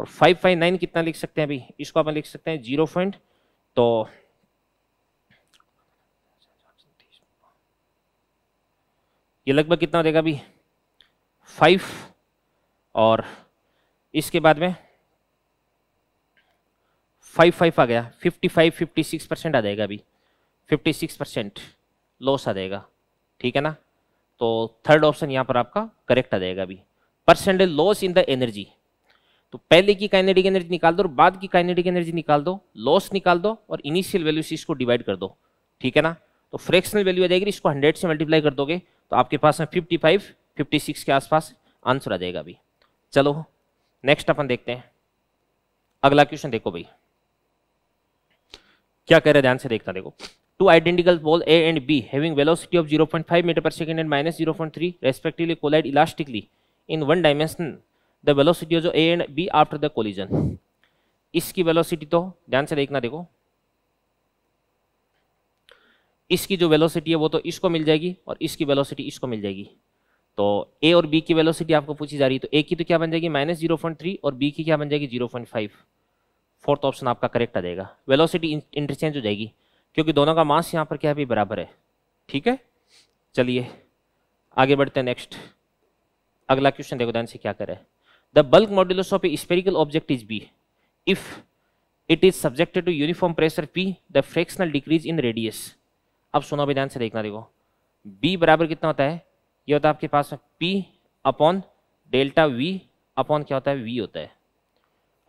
और फाइव फाई नाइन कितना लिख सकते हैं अभी इसको अपन लिख सकते हैं जीरो पॉइंट तो ये लगभग कितना हो जाएगा अभी फाइव और इसके बाद में फाइव फाइव आ गया fifty five fifty six percent आ जाएगा अभी फिफ्टी सिक्स परसेंट लॉस आ जाएगा ठीक है ना तो थर्ड ऑप्शन यहाँ पर आपका करेक्ट आ जाएगा अभी percent loss in the energy तो पहले की काइनेटिक एनर्जी निकाल दो और बाद की काइनेटिक एनर्जी निकाल दो लॉस निकाल दो और इनिशियल वैल्यू से इसको डिवाइड कर दो ठीक है ना तो फ्रैक्शनल वैल्यू आ जाएगी इसको हंड्रेड से मल्टीप्लाई कर दोगे तो आपके पास में 55, 56 के आसपास आंसर आ जाएगा अभी चलो नेक्स्ट अपन देखते हैं अगला क्वेश्चन देखो भाई क्या कह रहे ध्यान से देखना देखो two identical ball A and B having velocity of 0.5 metre पर second and minus three respectively collide elastically in one dimension the velocity of A and B after the collision इसकी वेलोसिटी तो ध्यान से देखना देखो इसकी जो वेलोसिटी है वो तो इसको मिल जाएगी और इसकी वेलोसिटी इसको मिल जाएगी तो ए और बी की वेलोसिटी आपको पूछी जा रही है तो ए की तो क्या बन जाएगी माइनस जीरो पॉइंट थ्री और बी की क्या बन जाएगी zero point five fourth option आपका करेक्ट आ जाएगा वेलोसिटी इंटरचेंज हो जाएगी क्योंकि दोनों का मास यहाँ पर क्या भी बराबर है ठीक है चलिए आगे बढ़ते हैं नेक्स्ट अगला क्वेश्चन देखो ध्यान से क्या करे the bulk modulus of a spherical object is B if it is subjected to uniform pressure P the fractional decrease in radius अब सुनो भी ध्यान से देखना देखो बी बराबर कितना होता है ये होता है आपके पास P upon delta V upon क्या होता है वी होता है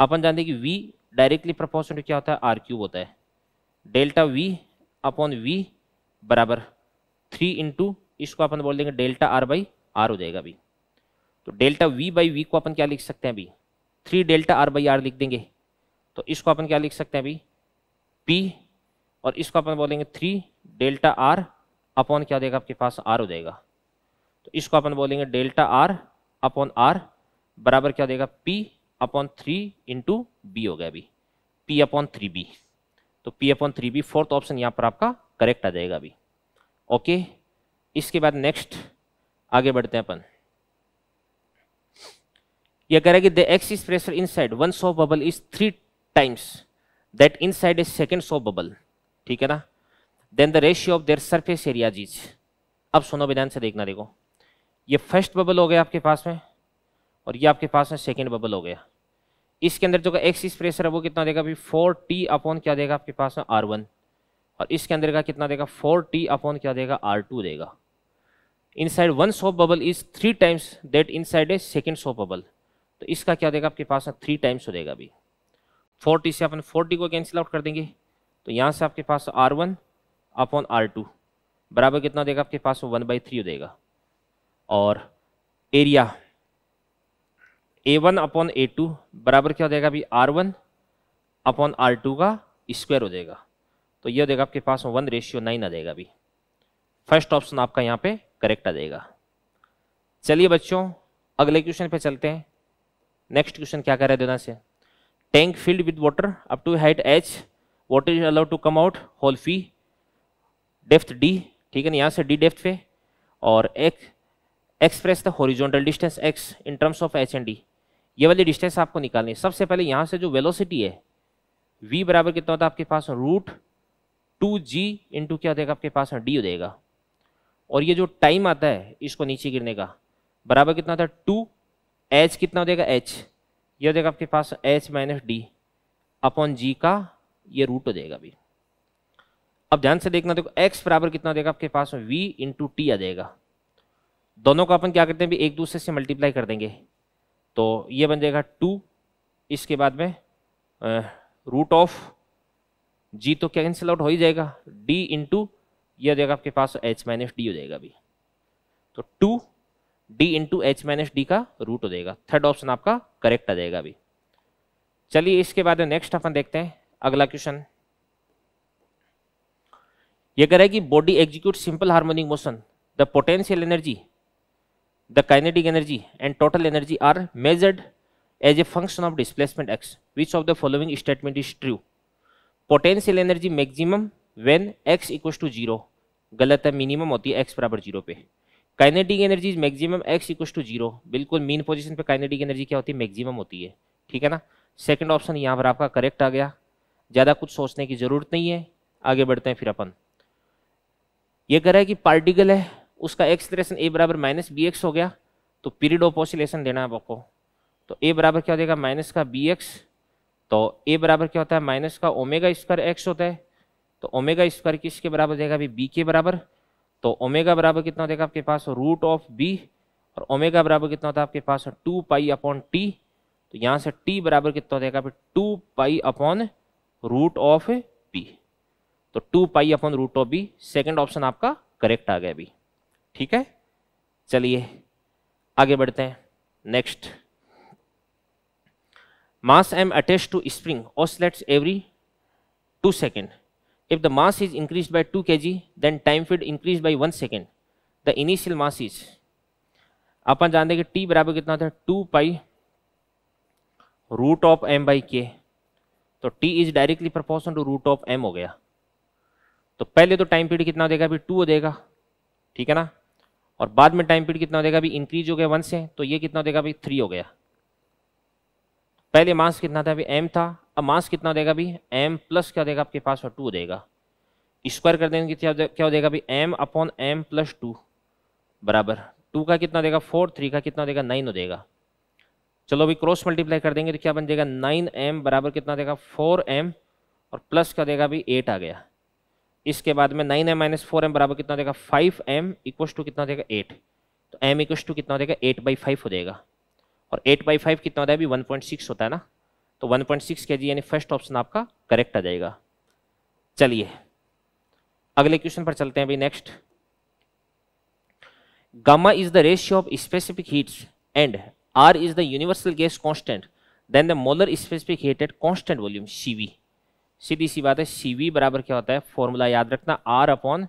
अपन जानते हैं कि वी डायरेक्टली टू क्या होता है आर क्यूब होता है डेल्टा वी अपॉन वी बराबर थ्री इंटू इसको अपन बोल देंगे डेल्टा आर बाई आर हो जाएगा अभी तो डेल्टा वी बाई वी को अपन क्या लिख सकते हैं अभी three delta R by R लिख देंगे तो इसको अपन क्या लिख सकते हैं अभी पी और इसको अपन बोलेंगे थ्री डेल्टा आर अपॉन क्या देगा आपके पास आर हो जाएगा तो इसको अपन बोलेंगे डेल्टा आर अपॉन आर बराबर क्या देगा P upon three into B हो गया अभी पी अपॉन थ्री बी तो P upon three B fourth option यहाँ पर आपका करेक्ट आ जाएगा अभी ओके इसके बाद नेक्स्ट आगे बढ़ते हैं अपन यह कह रहा है कि the excess pressure inside one soap bubble is three times that inside is second soap bubble ठीक है ना then the ratio of their surface area जीज अब सुनो विधान से देखना देखो ये फर्स्ट बबल हो गया आपके पास में और ये आपके पास में सेकेंड बबल हो गया इसके अंदर जो का एक्सिस प्रेशर है वो कितना देगा अभी फोर टी अपॉन क्या देगा आपके पास में आर वन और इसके अंदर का कितना देगा फोर टी अपॉन क्या देगा आर टू देगा inside one soap bubble is three times that inside a second soap bubble तो इसका क्या देगा आपके पास में थ्री टाइम्स हो देगा अभी फोर्टी से अपन फोर्टी को कैंसिल आउट कर देंगे तो यहाँ से आपके पास R one upon R two बराबर कितना देगा आपके पास वन बाई थ्री देगा और area A one upon A two बराबर क्या हो जाएगा अभी R one upon R two का स्क्वायर हो जाएगा तो यह देगा आपके पास वन रेशियो नाइन आ जाएगा अभी फर्स्ट ऑप्शन आपका यहाँ पे करेक्ट आ जाएगा चलिए बच्चों अगले क्वेश्चन पे चलते हैं नेक्स्ट क्वेश्चन क्या कर रहे हैं देना से tank filled with water up to height H what is allowed to come out hole फी डेफ्थ डी ठीक है ना यहाँ से डी डेफ्थ पे और एक express the horizontal distance X in terms of H and D ये वाली डिस्टेंस आपको निकालनी है सबसे पहले यहाँ से जो वेलोसिटी है वी बराबर कितना होता है आपके पास रूट टू जी इंटू क्या देगा आपके पास डी हो जाएगा और ये जो टाइम आता है इसको नीचे गिरने का बराबर कितना होता है टू एच कितना हो जाएगा एच ये हो जाएगा आपके पास H minus D upon G का ये रूट हो जाएगा अभी अब ध्यान से देखना देखो एक्स बराबर कितना देगा आपके पास में वी इंटू टी आ जाएगा दोनों को अपन क्या करते हैं भी एक दूसरे से मल्टीप्लाई कर देंगे तो ये बन जाएगा टू इसके बाद में रूट ऑफ जी तो कैंसिल आउट हो ही जाएगा डी इंटू यह जाएगा आपके पास एच माइनस डी हो जाएगा अभी तो two D into H minus D का रूट हो जाएगा थर्ड ऑप्शन आपका करेक्ट आ जाएगा अभी चलिए इसके बाद नेक्स्ट अपन देखते हैं अगला क्वेश्चन ये कह रहा है कि body execute simple harmonic motion the potential energy the kinetic energy and total energy are measured as a function of displacement X which of the following statement is true potential energy maximum when X equal to zero गलत है minimum होती है X बराबर जीरो पे kinetic energy maximum X equal to zero बिल्कुल mean position पे kinetic energy क्या होती है मैक्सिमम होती है ठीक है ना सेकेंड ऑप्शन यहाँ पर आपका करेक्ट आ गया ज़्यादा कुछ सोचने की ज़रूरत नहीं है आगे बढ़ते हैं फिर अपन ये कह रहा है कि पार्टिकल है उसका एक्सलेशन ए बराबर माइनस बी एक्स हो गया तो पीरियड ऑफ ऑसिलेशन देना है आपको तो ए बराबर क्या हो जाएगा माइनस का बी एक्स तो ए बराबर क्या होता है माइनस का ओमेगा स्क्वायर एक्स होता है तो ओमेगा स्क्वायर किसके बराबर जाएगा अभी बी के बराबर तो ओमेगा बराबर कितना हो जाएगा आपके पास रूट ऑफ बी और ओमेगा बराबर कितना होता है आपके पास टू पाई अपॉन टी तो यहाँ से टी बराबर कितना हो जाएगा two pi upon root of P तो two pi upon root of B second option आपका करेक्ट आ गया अभी ठीक है चलिए आगे बढ़ते हैं next mass M attach to spring oscillates every two second if the mass is increase by two K G then time फिड increase by one second the initial mass is अपन जानते कि टी बराबर कितना होता two pi root of M by K तो t is directly proportional to root of m हो गया तो पहले तो टाइम पीरियड कितना देगा अभी टू हो देगा ठीक है ना और बाद में टाइम पीरियड कितना देगा अभी इंक्रीज हो गया वन से तो ये कितना देगा अभी थ्री हो गया पहले मास कितना था अभी m था अब मास कितना देगा अभी m प्लस क्या देगा आपके पास और टू देगा स्क्वायर कर देंगे क्या हो देगा अभी m upon M plus two बराबर टू का कितना देगा फोर थ्री का कितना देगा नाइन हो देगा चलो अभी क्रॉस मल्टीप्लाई कर देंगे तो क्या बन जाएगा नाइन एम बराबर कितना देगा फोर एम और प्लस का देगा अभी एट आ गया इसके बाद में nine M minus four M बराबर कितना देगा फाइव एम इक्व टू कितना देगा एट तो एम इक्व टू कितना देगा एट बाई फाइव हो जाएगा और एट बाई फाइव कितना होता है अभी वन पॉइंट सिक्स होता है ना तो one point six K G यानी फर्स्ट ऑप्शन आपका करेक्ट आ जाएगा चलिए अगले क्वेश्चन पर चलते हैं अभी next gamma is the ratio of specific heats and R is the universal gas constant, then the molar specific heat at constant volume CV. सीधी सी बात है सी वी बराबर क्या होता है फॉर्मूला याद रखना R upon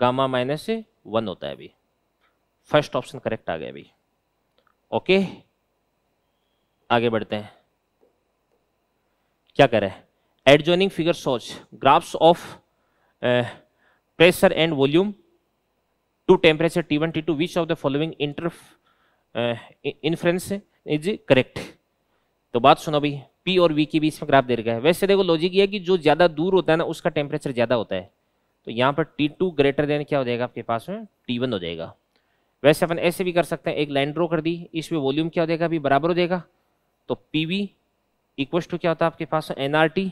gamma minus one होता है अभी फर्स्ट ऑप्शन करेक्ट आ गया अभी ओके आगे बढ़ते हैं क्या कह रहे हैं adjoining figure shows graphs of pressure and volume to temperature T one T two which of the following inter inference is correct तो बात सुनो भाई पी और वी के बीच में ग्राफ दे रखा है वैसे देखो लॉजिक ये है कि जो ज़्यादा दूर होता है ना उसका टेम्परेचर ज़्यादा होता है तो यहाँ पर टी टू ग्रेटर देन क्या हो जाएगा आपके पास में टी वन हो जाएगा वैसे अपन ऐसे भी कर सकते हैं एक लाइन ड्रॉ कर दी इसमें वॉल्यूम क्या हो जाएगा अभी बराबर हो जाएगा तो पी वी इक्वल टू क्या होता है आपके पास एन आर टी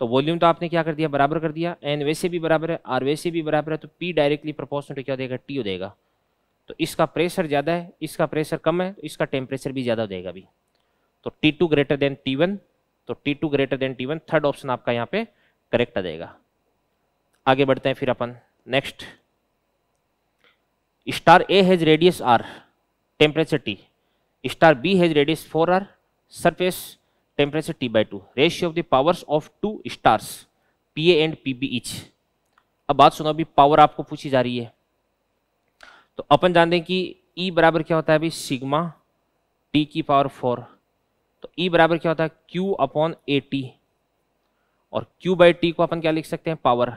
तो वॉल्यूम तो आपने क्या कर दिया बराबर कर दिया एन वैसे भी बराबर है आर वैसे भी बराबर है तो पी डायरेक्टली प्रपोर्शनल टू क्या हो जाएगा टी हो जाएगा तो इसका प्रेशर ज़्यादा है इसका प्रेशर कम है इसका टेम्परेचर भी ज़्यादा हो जाएगा अभी तो T2 two greater than T तो T2 two greater than T third option आपका यहाँ पे करेक्ट आ जाएगा आगे बढ़ते हैं फिर अपन next star A has radius R temperature T star B has radius four R surface temperature T by two ratio of the powers of two stars P and P B each अब बात सुनो अभी power आपको पूछी जा रही है तो अपन जानते हैं कि ई e बराबर क्या होता है अभी सिग्मा टी की पावर फोर तो ई e बराबर क्या होता है क्यू अपॉन ए टी और क्यू बाई टी को अपन क्या लिख सकते हैं पावर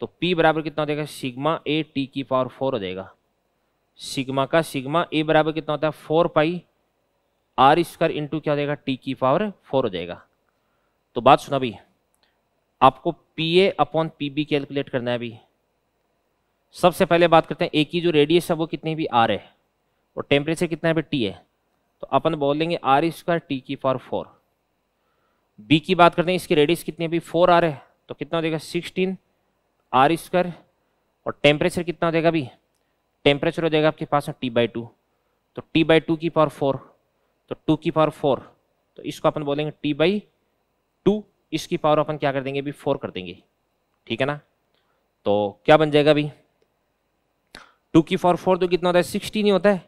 तो पी बराबर कितना हो जाएगा सिग्मा ए टी की पावर फोर हो जाएगा सिग्मा का सिग्मा ए बराबर कितना होता है four pi R square into क्या हो जाएगा टी की पावर फोर हो जाएगा तो बात सुना अभी आपको P A upon P B calculate करना है अभी सबसे पहले बात करते हैं ए की जो रेडियस है वो कितनी भी आर है और टेम्परेचर कितना है भी टी है तो अपन बोल देंगे आर स्क्वायर टी की पावर फोर बी की बात करते हैं इसकी रेडियस कितनी भी फोर आर है तो कितना हो जाएगा सिक्सटीन आर स्क्वायर और टेम्परेचर कितना हो जाएगा अभी टेम्परेचर हो जाएगा आपके पास टी बाई टू तो टी बाई टू की पावर फोर तो टू की पावर फोर तो इसको अपन बोलेंगे टी बाई टू इसकी पावर अपन क्या कर देंगे अभी फोर कर देंगे ठीक है ना तो क्या बन जाएगा अभी टू की फॉर फोर तो कितना होता है सिक्सटीन ही होता है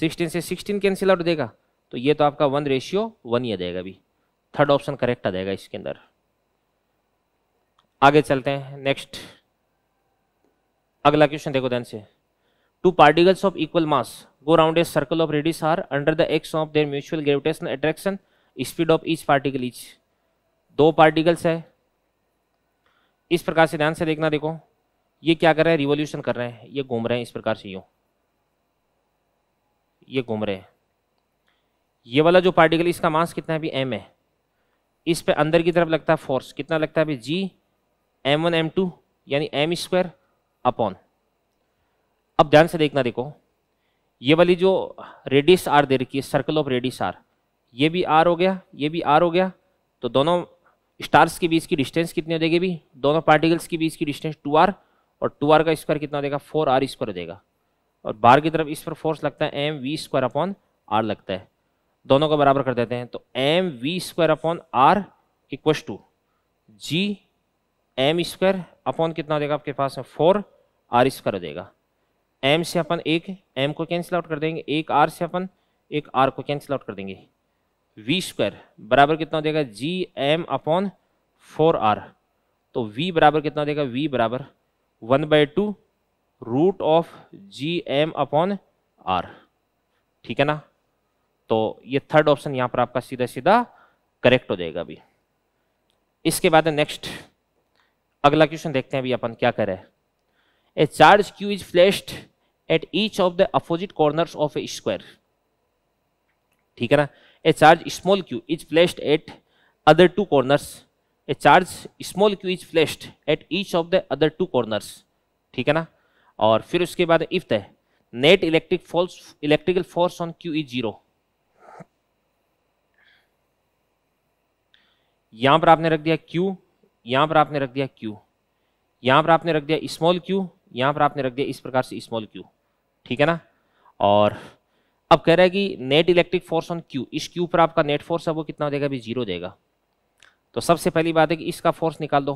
सिक्सटीन से सिक्सटीन कैंसिल आउट देगा तो ये तो आपका वन रेशियो वन ही आ जाएगा अभी थर्ड ऑप्शन करेक्ट आ जाएगा इसके अंदर आगे चलते हैं नेक्स्ट अगला क्वेश्चन देखो ध्यान से two particles of equal mass go round a circle of radius R under the ex of their mutual gravitation attraction speed of each particle each दो पार्टिकल्स है इस प्रकार से ध्यान से देखना देखो ये क्या कर रहे हैं रिवोल्यूशन कर रहे हैं ये घूम रहे हैं इस प्रकार से यूँ ये घूम रहे हैं ये वाला जो पार्टिकल इसका मास कितना है भी एम है इस पे अंदर की तरफ लगता है फोर्स कितना लगता है अभी G M one M two यानी एम स्क्वायर अपॉन अब ध्यान से देखना देखो ये वाली जो रेडिस आर दे रखी है सर्कल ऑफ रेडिस आर ये भी आर हो गया ये भी आर हो गया तो दोनों स्टार्स के बीच की डिस्टेंस कितनी हो जाएगी भी दोनों पार्टिकल्स के बीच की डिस्टेंस टू आर और टू आर का स्क्वायर कितना देगा फोर आर स्क्वायर हो जाएगा और बार की तरफ इस पर फोर्स लगता है M V square upon R लगता है दोनों को बराबर कर देते हैं तो M V square upon R equal to G M square upon कितना देगा आपके पास में फोर आर स्क्वायर हो जाएगा एम से अपन एक एम को कैंसिल आउट कर देंगे एक आर से अपन एक आर को कैंसिल आउट कर देंगे वी स्क्वायर बराबर कितना देगा G M upon four R तो वी बराबर कितना देगा वी बराबर one by two root of G M upon R ठीक है ना तो ये थर्ड ऑप्शन यहां पर आपका सीधा सीधा करेक्ट हो जाएगा अभी इसके बाद नेक्स्ट अगला क्वेश्चन देखते हैं अभी अपन क्या करे a charge Q is placed at each of the opposite corner of a square ठीक है ना a charge small Q is placed at other two corners a charge small Q is placed at each of the other two corners ठीक है ना और फिर उसके बाद if the net electric force electrical force on Q is zero यहां पर आपने रख दिया q यहां पर आपने रख दिया q यहां पर आपने रख दिया स्मॉल q यहां पर आपने रख दिया इस प्रकार से स्मॉल q ठीक है ना और अब कह रहा है कि net electric force on q is q पर आपका नेट फोर्स है वो कितना हो जाएगा अभी जीरो देगा तो सबसे पहली बात है कि इसका फोर्स निकाल दो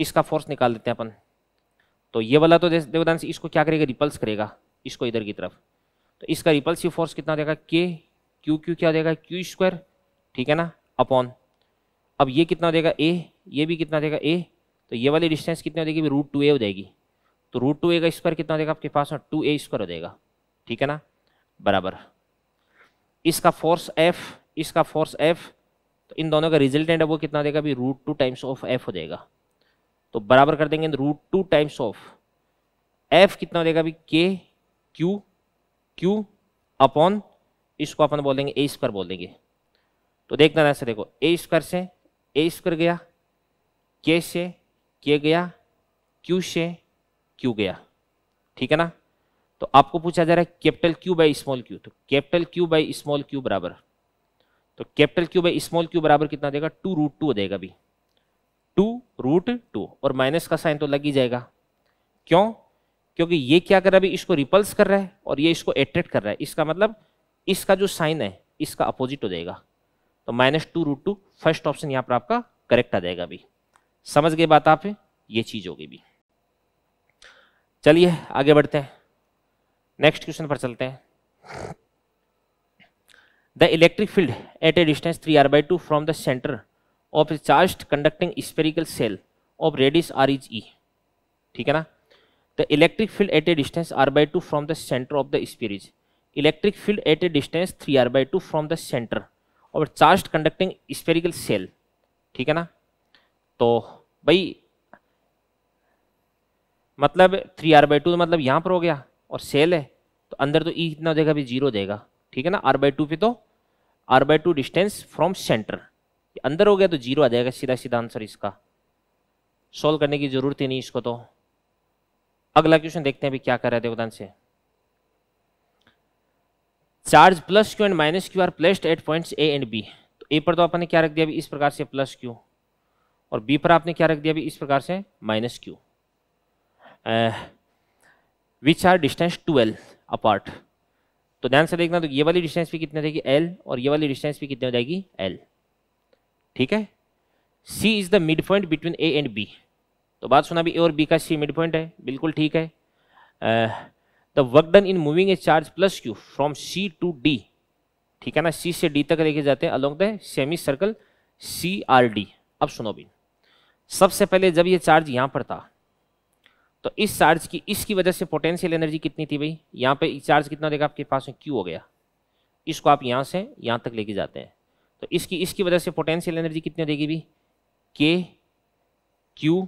इसका फोर्स निकाल देते हैं अपन तो ये वाला तो देवदान से इसको क्या करेगा रिपल्स करेगा इसको इधर की तरफ तो इसका रिपल्सिव फोर्स कितना देगा के क्यू क्यू क्या देगा क्यू स्क्वायर ठीक है ना अपॉन अब ये कितना देगा ए ये भी कितना देगा ए तो ये वाली डिस्टेंस कितनी हो जाएगी रूट टू ए हो जाएगी तो रूट टू ए का स्क्वायर कितना देगा आपके पास टू ए स्क्वायर हो जाएगा ठीक है ना बराबर इसका फोर्स एफ इसका फोर्स एफ तो इन दोनों का रिजल्टेंट है वो कितना देगा अभी root two times of F हो जाएगा तो बराबर कर देंगे root two times of F कितना देगा अभी के क्यू क्यू अपॉन इसको अपन बोल देंगे ए स्क्वायर बोल देंगे तो देखना ना देखो ए स्क्वायर से ए स्क्वायर गया के से के गया क्यू से क्यू गया ठीक है ना तो आपको पूछा जा रहा है capital Q by small Q तो capital Q by small Q बराबर तो capital Q by small Q बराबर कितना देगा टू रूट टू देगा अभी टू रूट टू और माइनस का साइन तो लग ही जाएगा क्यों क्योंकि ये क्या कर रहा है इसको रिपल्स कर रहा है और ये इसको एट्रैक्ट कर रहा है इसका मतलब इसका जो साइन है इसका अपोजिट हो जाएगा तो minus two root two first option यहाँ पर आपका करेक्ट आ जाएगा अभी समझ गए बात आप ये चीज़ होगी भी चलिए आगे बढ़ते हैं नेक्स्ट क्वेश्चन पर चलते हैं the electric field at a distance three R by two from the centre of charge conducting spherical shell of radius R is E ठीक है ना the electric field at a distance R by two from the centre of the spheres electric field at a distance three R by two from the centre और charge conducting spherical shell ठीक है ना तो भाई मतलब three R by to मतलब यहाँ पर हो गया और सेल है तो अंदर तो ई कितना देगा भी जीरो देगा ठीक है ना आर बाई टू पे तो R by two distance from centre अंदर हो गया तो जीरो आ जाएगा सीधा सीधा आंसर इसका सोल्व करने की जरूरत ही नहीं इसको तो अगला क्वेश्चन देखते हैं अभी क्या कर रहे थे उदान से charge plus Q and minus Q are placed at points A and B तो ए पर तो आपने क्या रख दिया अभी इस प्रकार से प्लस क्यू और बी पर आपने क्या रख दिया अभी इस प्रकार से minus Q which are distance twelve apart तो ध्यान से देखना तो ये वाली डिस्टेंस भी कितनी रहेगी एल और ये वाली डिस्टेंस भी कितनी हो जाएगी एल ठीक है C is the mid point between A and B तो बात सुना भी ए और बी का सी मिड पॉइंट है बिल्कुल ठीक है the work done in moving a charge plus Q from C to D ठीक है ना सी से डी तक लेके जाते हैं along the semicircle C R D अब सुनो भी सबसे पहले जब ये चार्ज यहाँ पर था तो इस चार्ज की इसकी वजह से पोटेंशियल एनर्जी कितनी थी भाई यहाँ पे चार्ज कितना देगा आपके पास में क्यू हो गया इसको आप यहाँ से यहाँ तक लेके जाते हैं तो इसकी इसकी वजह से पोटेंशियल एनर्जी कितनी देगी भी के क्यू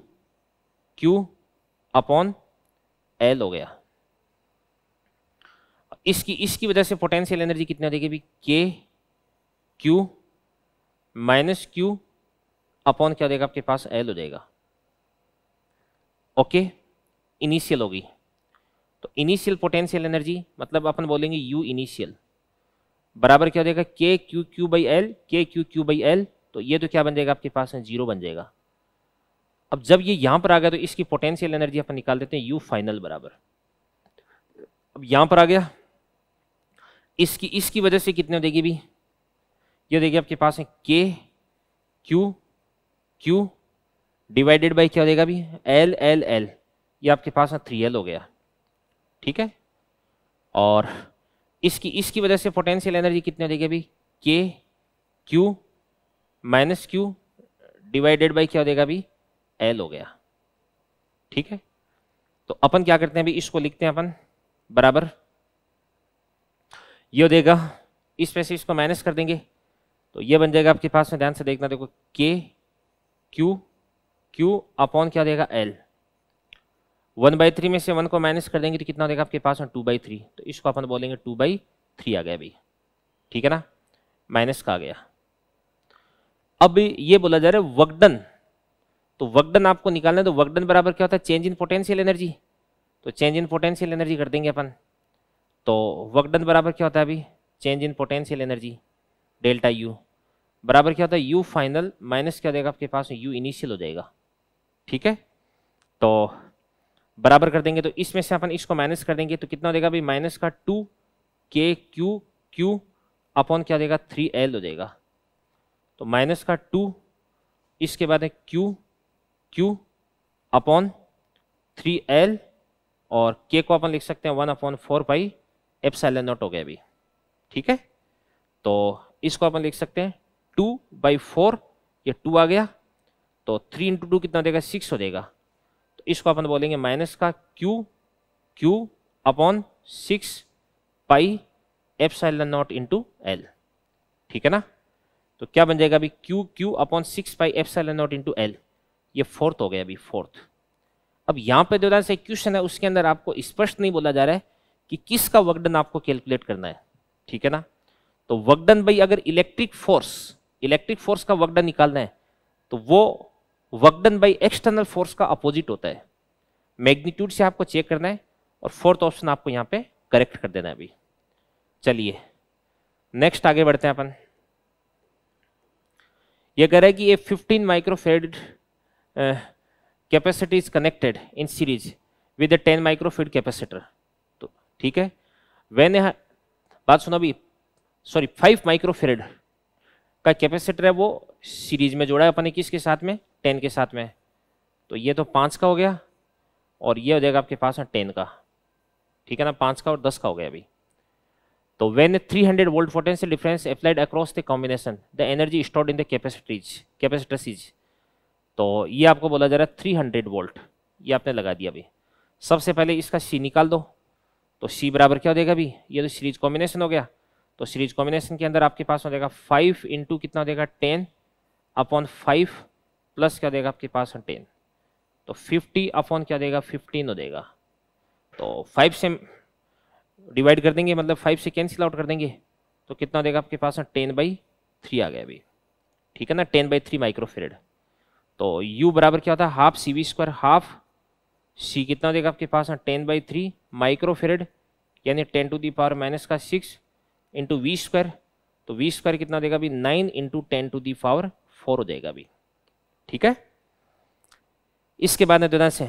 क्यू अपॉन एल हो गया इसकी इसकी वजह से पोटेंशियल एनर्जी कितनी देगी भी के क्यू माइनस क्यू अपॉन क्या देगा आपके पास एल हो जाएगा ओके इनिशियल होगी तो इनिशियल पोटेंशियल एनर्जी मतलब अपन बोलेंगे यू इनिशियल बराबर क्या हो जाएगा K Q Q by L K Q Q by L तो ये तो क्या बन जाएगा आपके पास जीरो बन जाएगा अब जब ये यहाँ पर आ गया तो इसकी पोटेंशियल एनर्जी अपन निकाल देते हैं यू फाइनल बराबर अब यहाँ पर आ गया इसकी इसकी वजह से कितने देगी भी ये देखिए आपके पास है के क्यू क्यू डिवाइडेड बाई क्या हो जाएगा भी एल एल एल ये आपके पास ना थ्री हो गया ठीक है और इसकी इसकी वजह से पोटेंशियल एनर्जी कितनी हो जाएगी अभी K Q minus Q divided by क्या हो जाएगा अभी एल हो गया ठीक है तो अपन क्या करते हैं अभी इसको लिखते हैं अपन बराबर ये हो देगा इस पैसे इसको माइनस कर देंगे तो ये बन जाएगा आपके पास में ध्यान से देखना देखो के क्यू क्यू अपॉन क्या देगा एल वन बाई थ्री में से वन को माइनस कर देंगे तो कितना हो जाएगा आपके पास में टू बाई थ्री तो इसको अपन बोलेंगे टू बाई थ्री आ गया भाई ठीक है ना माइनस का आ गया अब ये बोला जा रहा है वकडन तो वकडन आपको निकालना है तो वकडन बराबर क्या होता है चेंज इन पोटेंशियल एनर्जी तो चेंज इन पोटेंशियल एनर्जी कर देंगे अपन तो वकडन बराबर क्या होता है अभी change in potential energy delta U बराबर क्या होता है यू फाइनल माइनस क्या देगा आपके पास यू इनिशियल हो जाएगा ठीक है तो बराबर कर देंगे तो इसमें से अपन इसको माइनस कर देंगे तो कितना हो जाएगा भाई माइनस का टू के क्यू क्यू अपॉन क्या देगा थ्री एल हो जाएगा तो माइनस का टू इसके बाद है Q Q upon three L और के को अपन लिख सकते हैं one upon four pi epsilon naught हो गया अभी ठीक है तो इसको अपन लिख सकते हैं टू बाई फोर ये टू आ गया तो थ्री इंटू टू कितना देगा सिक्स हो जाएगा इसको अपन बोलेंगे माइनस का Q Q upon six pi epsilon naught into L ठीक है ना तो क्या बन जाएगा अभी Q Q upon six pi epsilon naught into L ये फोर्थ हो गया अभी फोर्थ अब यहाँ पे जो से क्वेश्चन है उसके अंदर आपको स्पष्ट नहीं बोला जा रहा है कि किसका वर्कडन आपको कैलकुलेट करना है ठीक है ना तो वर्कडन भाई अगर इलेक्ट्रिक फोर्स इलेक्ट्रिक फोर्स का वर्कडन निकालना है तो वो वर्कडन बाई एक्सटर्नल फोर्स का अपोजिट होता है मैग्नीट्यूड से आपको चेक करना है और फोर्थ ऑप्शन आपको यहां पे करेक्ट कर देना है अभी चलिए नेक्स्ट आगे बढ़ते हैं अपन ये कह रहा है कि ये 15 microfarad capacity is connected in series with a 10 microfarad capacitor तो ठीक है वैन बात सुना अभी सॉरी 5 माइक्रोफेड का कैपेसिटर है वो सीरीज में जोड़ा है अपने किसके साथ में टेन के साथ में तो ये तो पाँच का हो गया और ये हो जाएगा आपके पास टेन का ठीक है ना पाँच का और दस का हो गया अभी तो when three hundred volt potential difference applied across the combination the energy stored in the capacities capacitors is तो ये आपको बोला जा रहा है थ्री हंड्रेड वोल्ट ये आपने लगा दिया अभी सबसे पहले इसका सी निकाल दो तो सी बराबर क्या हो जाएगा अभी ये तो सीरीज कॉम्बिनेशन हो गया तो सीरीज कॉम्बिनेशन के अंदर आपके पास हो जाएगा फाइव इंटू कितना हो जाएगा टेन अपॉन फाइव प्लस क्या देगा आपके पास टेन तो फिफ्टी अपॉन क्या देगा फिफ्टीन हो तो देगा तो फाइव से डिवाइड कर देंगे मतलब फाइव से कैंसिल आउट कर देंगे तो कितना देगा आपके पास टेन बाई थ्री आ गया अभी ठीक है ना टेन बाई थ्री माइक्रोफेरेड तो यू बराबर क्या होता है half C V square half C कितना देगा आपके पास टेन बाई थ्री माइक्रोफेरेड यानी ten to the power minus का सिक्स इंटू वी स्क्वायर तो वी स्क्वायर कितना देगा अभी nine into ten to the power four हो जाएगा अभी ठीक है इसके बाद में दोनों से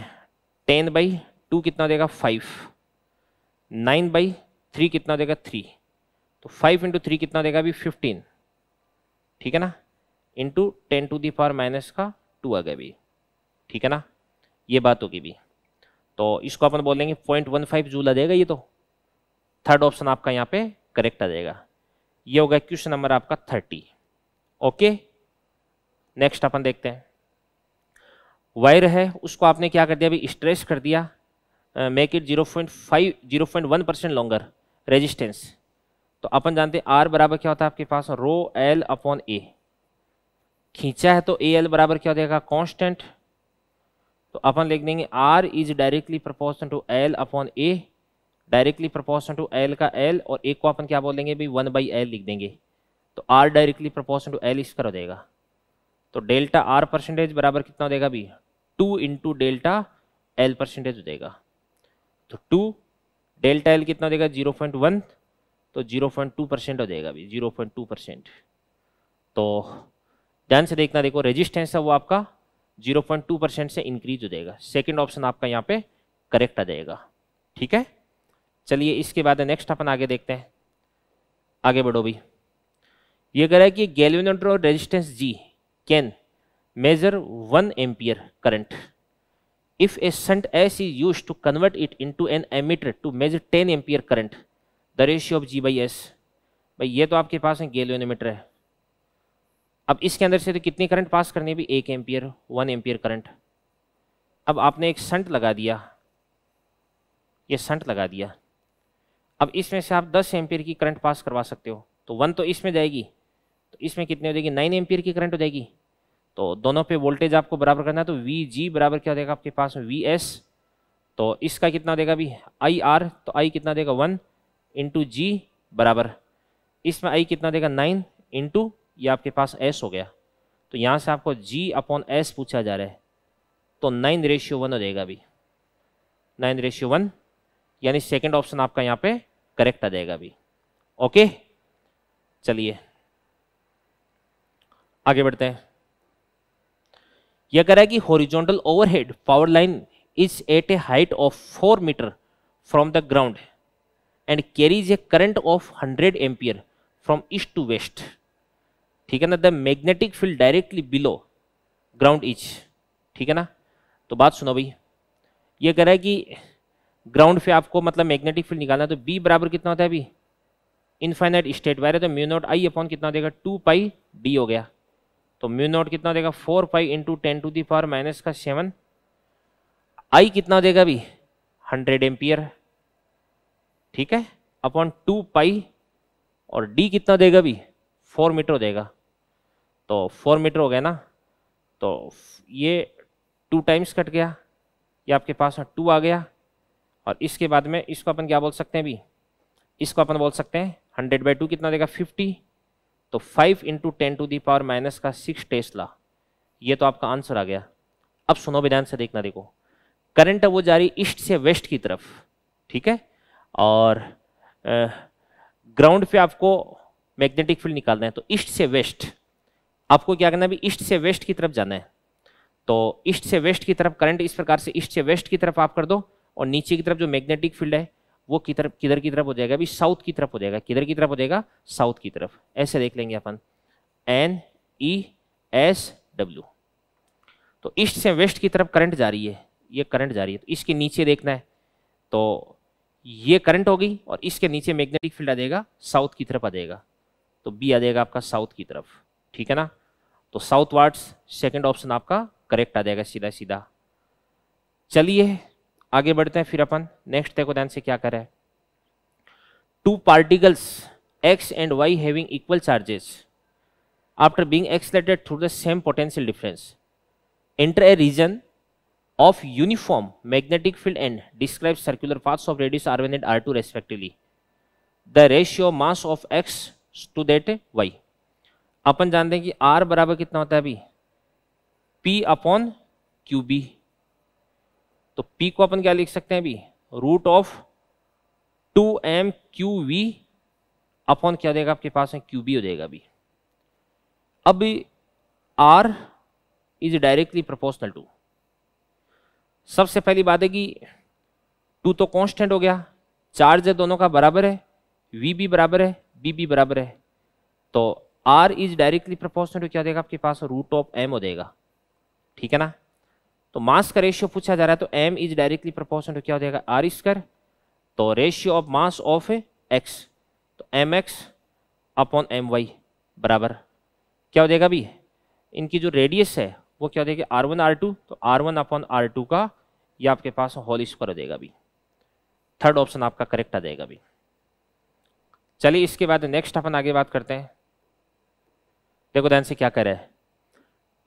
टेन बाई टू कितना देगा फाइव नाइन बाई थ्री कितना देगा थ्री तो फाइव इंटू थ्री कितना देगा अभी फिफ्टीन ठीक है ना into ten to the power minus का टू आ गया अभी ठीक है ना ये बात होगी भी तो इसको अपन बोलेंगे पॉइंट वन फाइव जूल आ जाएगा ये तो थर्ड ऑप्शन आपका यहाँ पे करेक्ट आ जाएगा ये होगा क्वेश्चन नंबर आपका थर्टी ओके नेक्स्ट अपन देखते हैं वायर है उसको आपने क्या कर दिया अभी स्ट्रेस कर दिया make it zero point five zero point one percent longer resistance तो अपन जानते हैं आर बराबर क्या होता है आपके पास रो एल अपॉन ए खींचा है तो ए एल बराबर क्या हो जाएगा कॉन्स्टेंट तो अपन लिख देंगे R is directly proportion to L upon A directly proportion to L का एल और ए को अपन क्या बोल देंगे भाई वन बाई एल लिख देंगे तो R directly proportion to L इसका हो जाएगा तो डेल्टा आर परसेंटेज बराबर कितना हो जाएगा भाई two into delta L percentage हो जाएगा तो टू डेल्टा एल कितना देगा जीरो पॉइंट वन तो जीरो पॉइंट टू परसेंट हो जाएगा अभी जीरो पॉइंट टू परसेंट तो ध्यान से देखना देखो रेजिस्टेंस है वो आपका जीरो पॉइंट टू परसेंट से इंक्रीज हो जाएगा सेकेंड ऑप्शन आपका यहाँ पे करेक्ट आ जाएगा ठीक है चलिए इसके बाद नेक्स्ट अपन आगे देखते हैं आगे बढ़ो भाई ये कह रहा है कि और resistance G can measure 1 ampere current if a shunt s is used to convert it into an emitter to measure ten ampere current the ratio of g by s भाई ये तो आपके पास है गेलो एनमीटर है अब इसके अंदर से तो कितनी करंट पास करनी है भी एक एम्पियर वन एम्पियर करंट अब आपने एक संट लगा दिया ये संट लगा दिया अब इसमें से आप 10 एम्पियर की करंट पास करवा सकते हो तो वन तो इसमें जाएगी तो इसमें कितनी हो जाएगी नाइन एम्पियर की करंट हो जाएगी तो दोनों पे वोल्टेज आपको बराबर करना है तो वी जी बराबर क्या देगा आपके पास वी एस तो इसका कितना देगा अभी आई आर तो आई कितना देगा वन इंटू जी बराबर इसमें आई कितना देगा नाइन इंटू ये आपके पास एस हो गया तो यहाँ से आपको जी अपॉन एस पूछा जा रहा है तो नाइन रेशियो वन हो जाएगा अभी नाइन रेशियो वन यानी सेकेंड ऑप्शन आपका यहाँ पे करेक्ट आ जाएगा अभी ओके चलिए आगे बढ़ते हैं यह कह रहा है कि horizontal overhead power line is at a height of four metre from the ground and carries a current of hundred ampere from east to west ठीक है ना the magnetic field directly below ground is ठीक है ना तो बात सुनो भाई ये कह रहा है कि ग्राउंड पे आपको मतलब मैग्नेटिक फील्ड निकालना है तो बी बराबर कितना होता है अभी इनफाइनाइट स्टेट वायर है तो म्यू नॉट आई अपॉन कितना देगा टू पाई डी हो गया तो म्यू नॉट कितना देगा four pi into ten to the power minus का सेवन आई कितना देगा अभी हंड्रेड एम्पियर ठीक है अपॉन टू पाई और डी कितना देगा अभी फोर मीटर हो देगा तो फोर मीटर हो गया ना तो ये टू टाइम्स कट गया ये आपके पास टू आ गया और इसके बाद में इसको अपन क्या बोल सकते हैं अभी इसको अपन बोल सकते हैं हंड्रेड बाई टू कितना देगा फिफ्टी तो five into ten to the power minus का सिक्स टेस्ला ये तो आपका आंसर आ गया अब सुनो ध्यान से देखना देखो करंट वो जा रही ईस्ट से वेस्ट की तरफ ठीक है और ग्राउंड पे आपको मैग्नेटिक फील्ड निकालना है तो ईस्ट से वेस्ट आपको क्या करना है अभी ईस्ट से वेस्ट की तरफ जाना है तो ईस्ट से वेस्ट की तरफ करंट इस प्रकार से ईस्ट से वेस्ट की तरफ आप कर दो और नीचे की तरफ जो मैग्नेटिक फील्ड है वो किधर किधर की तरफ हो जाएगा अभी साउथ की तरफ हो जाएगा किधर की तरफ हो जाएगा साउथ की तरफ ऐसे देख लेंगे अपन एन ई एस डब्ल्यू तो ईस्ट से वेस्ट की तरफ करंट जा रही है ये करंट जा रही है तो इसके नीचे देखना है तो ये करंट होगी और इसके नीचे मैग्नेटिक फील्ड आ जाएगा साउथ की तरफ आ जाएगा तो बी आ जाएगा आपका साउथ की तरफ ठीक है ना तो साउथ वार्ड्स सेकेंड ऑप्शन आपका करेक्ट आ जाएगा सीधा सीधा चलिए आगे बढ़ते हैं फिर अपन नेक्स्ट देखो ध्यान से क्या कर two particles X and Y having equal charges after being accelerated through the same potential difference enter a region of uniform magnetic field and describe circular path of radius R one and R two respectively the ratio mass of X to that Y अपन जानते हैं कि R बराबर कितना होता है अभी P upon Q B तो पी को अपन क्या लिख सकते हैं अभी root of two M Q V upon क्या देगा आपके पास में क्यू बी हो जाएगा अभी अब R is directly proportional to सबसे पहली बात है कि टू तो कांस्टेंट हो गया चार्ज है दोनों का बराबर है वी भी बराबर है बी भी बराबर है तो R is directly proportional to क्या देगा आपके पास रूट ऑफ एम हो जाएगा ठीक है ना तो मास का रेशियो पूछा जा रहा है तो एम इज डायरेक्टली प्रपोर्शन तो क्या हो जाएगा आर स्क्वायर तो ratio of mass of X तो M X upon M Y बराबर क्या हो जाएगा अभी इनकी जो रेडियस है वो क्या हो जाएगी आर वन आर टू तो R one upon R two का ये आपके पास होल स्क्वायर हो जाएगा अभी थर्ड ऑप्शन आपका करेक्ट आ जाएगा अभी चलिए इसके बाद नेक्स्ट अपन आगे बात करते हैं देखो ध्यान से क्या कह रहे हैं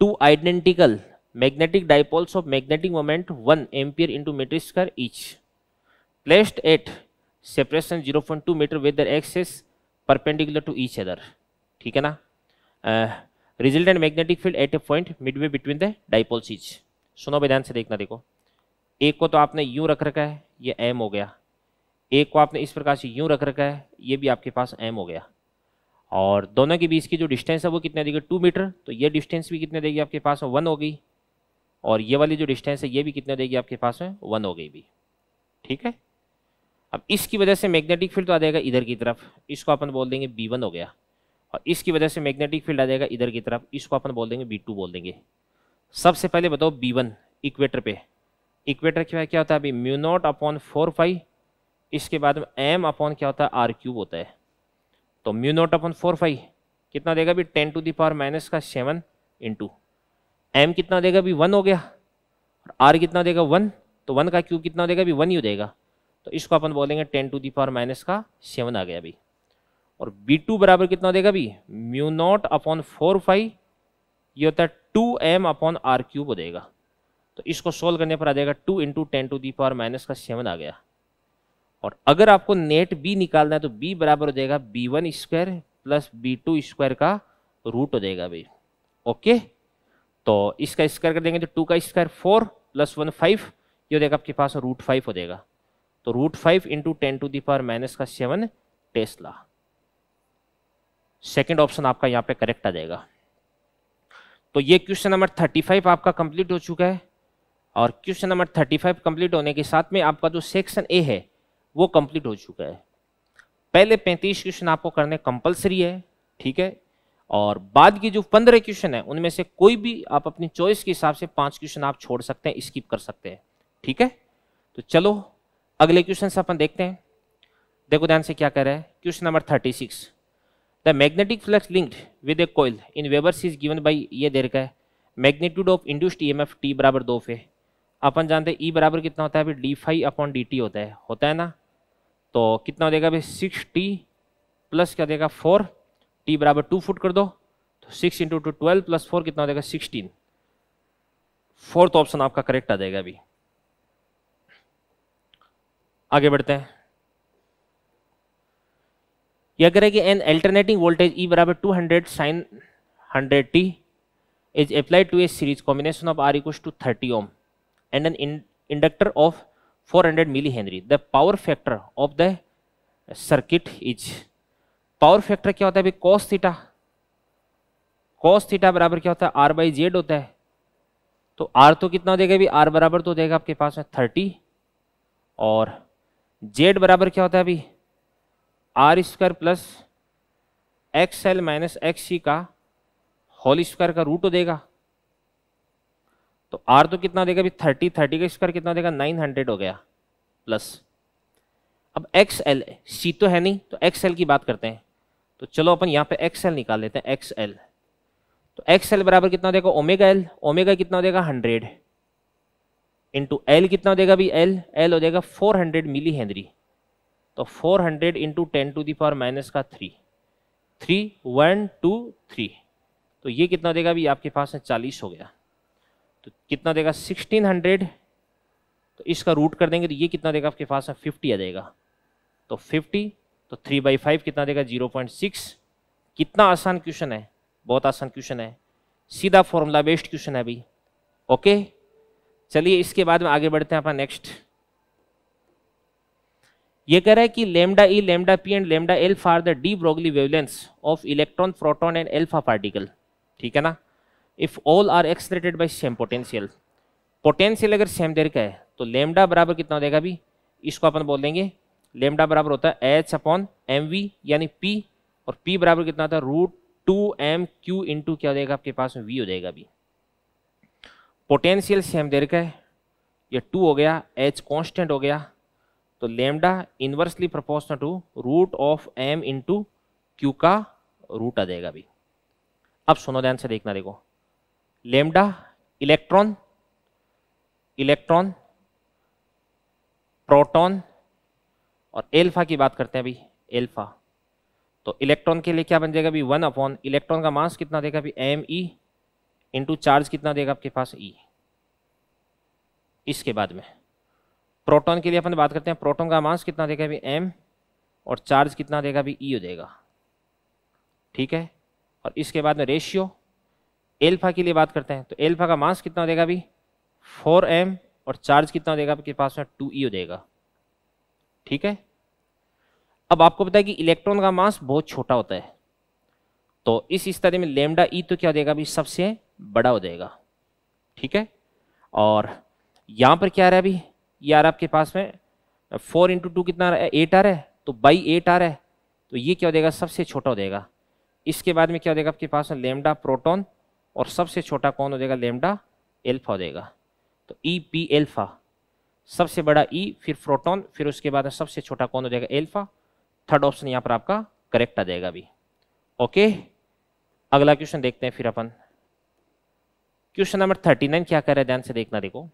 two identical magnetic dipoles of magnetic moment 1 ampere into meter square each placed at separation 0.2 meter with their axis perpendicular to each other ठीक है ना resultant magnetic field at a point way between the dipoles each सुनो भाई ध्यान से देखना देखो एक को तो आपने यूं रख रखा है ये एम हो गया एक को आपने इस प्रकार से यूं रख रखा है ये भी आपके पास एम हो गया और दोनों के बीच की जो डिस्टेंस है वो कितने देगी टू मीटर तो ये डिस्टेंस भी कितने देगी आपके पास वन हो गई और ये वाली जो डिस्टेंस है ये भी कितने देगी आपके पास में वन हो गई भी ठीक है अब इसकी वजह से मैग्नेटिक फील्ड तो आ जाएगा इधर की तरफ इसको अपन बोल देंगे बी वन हो गया और इसकी वजह से मैग्नेटिक फील्ड आ जाएगा इधर की तरफ इसको अपन बोल देंगे बी टू बोल देंगे सबसे पहले बताओ बी वन इक्वेटर पे इक्वेटर के बाद क्या होता है अभी mu naught upon four five इसके बाद में एम अपॉन क्या होता है आर क्यूब होता है तो mu naught upon four five कितना देगा अभी टेन टू दावर माइनस का सेवन इंटू एम कितना देगा भी वन हो गया और आर कितना देगा वन तो वन का क्यूब कितना देगा भी वन ही हो जाएगा तो इसको अपन बोलेंगे ten to the power minus का सेवन आ गया अभी और बी टू बराबर कितना देगा भी mu naught upon four five ये होता है two M upon R cube हो देगा तो इसको सोल्व करने पर आ जाएगा two into ten to the power minus का सेवन आ गया और अगर आपको नेट बी निकालना है तो बी बराबर हो जाएगा B one square plus B two square का रूट हो जाएगा भाई ओके तो इसका स्क्वायर कर देंगे तो टू का square four plus one five ये हो आपके पास रूट फाइव हो जाएगा तो root five into ten to the power minus का सेवन टेस्ला सेकेंड ऑप्शन आपका यहाँ पे करेक्ट आ जाएगा तो ये क्वेश्चन नंबर थर्टी फाइव आपका कंप्लीट हो चुका है और question number thirty five complete होने के साथ में आपका जो सेक्शन ए है वो कंप्लीट हो चुका है पहले पैंतीस क्वेश्चन आपको करने कंपलसरी है ठीक है और बाद की जो पंद्रह क्वेश्चन है उनमें से कोई भी आप अपनी चॉइस के हिसाब से पांच क्वेश्चन आप छोड़ सकते हैं स्किप कर सकते हैं ठीक है तो चलो अगले क्वेश्चन से अपन देखते हैं देखो ध्यान से क्या कह रहा है question number thirty six the magnetic flux linked with a coil in webers is given by ये देर का है magnitude of induced E M F T बराबर दो फे अपन जानते हैं ई e बराबर कितना होता है अभी D phi upon D T होता है होता है ना तो कितना हो जाएगा अभी सिक्स टी प्लस क्या देगा फोर टी बराबर टू फुट कर दो तो six into two twelve plus four कितना हो जाएगा सिक्सटीन फोर्थ ऑप्शन आपका करेक्ट आ जाएगा अभी आगे बढ़ते हैं यह कह रहे कि एन अल्टरनेटिंग वोल्टेज ई बराबर two hundred sine hundred T is applied to a series combination of R equal to thirty ohm and an inductor of four hundred millihenry the power factor of the circuit is power factor क्या होता है भाई cos theta cos theta बराबर क्या होता है R by Z होता है तो आर तो कितना देगा अभी आर बराबर तो देगा आपके पास में थर्टी और जेड बराबर क्या होता है अभी R square plus X L minus X C का होल स्क्वायर का रूट हो देगा तो आर तो कितना देगा अभी थर्टी थर्टी का स्क्वायर कितना देगा नाइन हंड्रेड हो गया प्लस अब एक्स एल सी तो है नहीं तो एक्स एल की बात करते हैं तो चलो अपन यहाँ पे एक्स एल निकाल लेते हैं एक्स एल तो एक्स एल बराबर कितना देगा ओमेगा एल ओमेगा कितना देगा हंड्रेड इंटू एल कितना देगा भी एल एल हो जाएगा फोर हंड्रेड मिली हेनरी तो four hundred into ten to the power minus का three three one two three तो ये कितना देगा भी आपके पास है चालीस हो गया तो कितना देगा सिक्सटीन हंड्रेड तो इसका रूट कर देंगे तो ये कितना देगा आपके पास है फिफ्टी आ जाएगा तो फिफ्टी तो थ्री बाई फाइव कितना देगा जीरो पॉइंट सिक्स कितना आसान क्वेश्चन है बहुत आसान क्वेश्चन है सीधा फॉर्मूला बेस्ड क्वेश्चन है अभी ओके चलिए इसके बाद में आगे बढ़ते हैं अपना नेक्स्ट ये कह रहा है कि lambda E lambda P and lambda alpha are the de Broglie wavelengths of electron proton and alpha particle ठीक है ना if all are accelerated by same potential potential अगर सेम देर का है तो लेमडा बराबर कितना हो जाएगा अभी इसको अपन बोलेंगे लेमडा बराबर होता है एच अपॉन एम वी यानी पी और पी बराबर कितना था root two M Q into क्या हो जाएगा आपके पास में वी हो जाएगा अभी पोटेंशियल सेम दे रखा है ये टू हो गया एच कॉन्स्टेंट हो गया तो lambda inversely proportional to root of M into Q का रूट आ जाएगा अभी अब सुनो ध्यान से देखना देखो लेमडा इलेक्ट्रॉन इलेक्ट्रॉन प्रोटॉन और एल्फा की बात करते हैं अभी एल्फा तो इलेक्ट्रॉन के लिए क्या बन जाएगा अभी वन अपॉन इलेक्ट्रॉन का मास कितना देगा अभी एम ई इंटू चार्ज कितना देगा आपके पास ई इसके बाद में प्रोटॉन के लिए अपन बात करते हैं प्रोटॉन का मास कितना देगा अभी एम और चार्ज कितना देगा अभी ई देगा ठीक है और इसके बाद में रेशियो एल्फा के लिए बात करते हैं तो एल्फा का मास कितना देगा अभी फोर एम और चार्ज कितना देगा आपके पास में टू ई देगा ठीक है अब आपको पता है कि इलेक्ट्रॉन का मास बहुत छोटा होता है तो इस इस तरह में लेमडा ई e तो क्या हो जाएगा अभी सबसे बड़ा हो जाएगा ठीक है और यहाँ पर क्या आ रहा है अभी यार आपके पास में फोर इंटू टू कितना एट आ रहा है तो बाई एट आ रहा है तो ये क्या हो जाएगा सबसे छोटा हो जाएगा इसके बाद में क्या हो जाएगा आपके पास में लेमडा प्रोटोन और सबसे छोटा कौन हो जाएगा लेमडा एल्फा हो जाएगा तो ई पी एल्फा सबसे बड़ा ई e, फिर प्रोटोन फिर उसके बाद सबसे छोटा कौन हो जाएगा एल्फा थर्ड ऑप्शन यहाँ पर आपका करेक्ट आ जाएगा अभी ओके अगला क्वेश्चन देखते हैं फिर अपन क्वेश्चन नंबर थर्टी नाइन क्या कह रहा है ध्यान से देखना देखो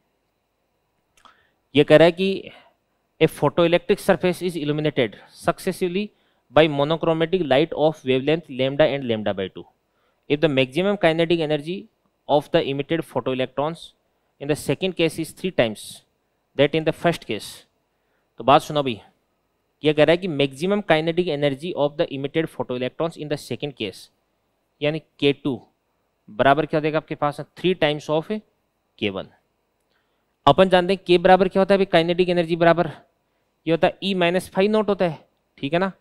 ये कह रहा है कि a photoelectric surface is illuminated successively monochromatic light of wavelength lambda and lambda lambda two if the maximum kinetic energy of the emitted photoelectrons in the second case is three times that in the first case तो बात सुनो भाई यह कह रहा है कि maximum kinetic energy of the emitted photoelectrons in the second case यानी के टू बराबर क्या देगा आपके पास three times of K one अपन जानते हैं के बराबर क्या होता है काइनेटिक एनर्जी बराबर ये होता है ई माइनस फाइव नोट होता है ठीक है ना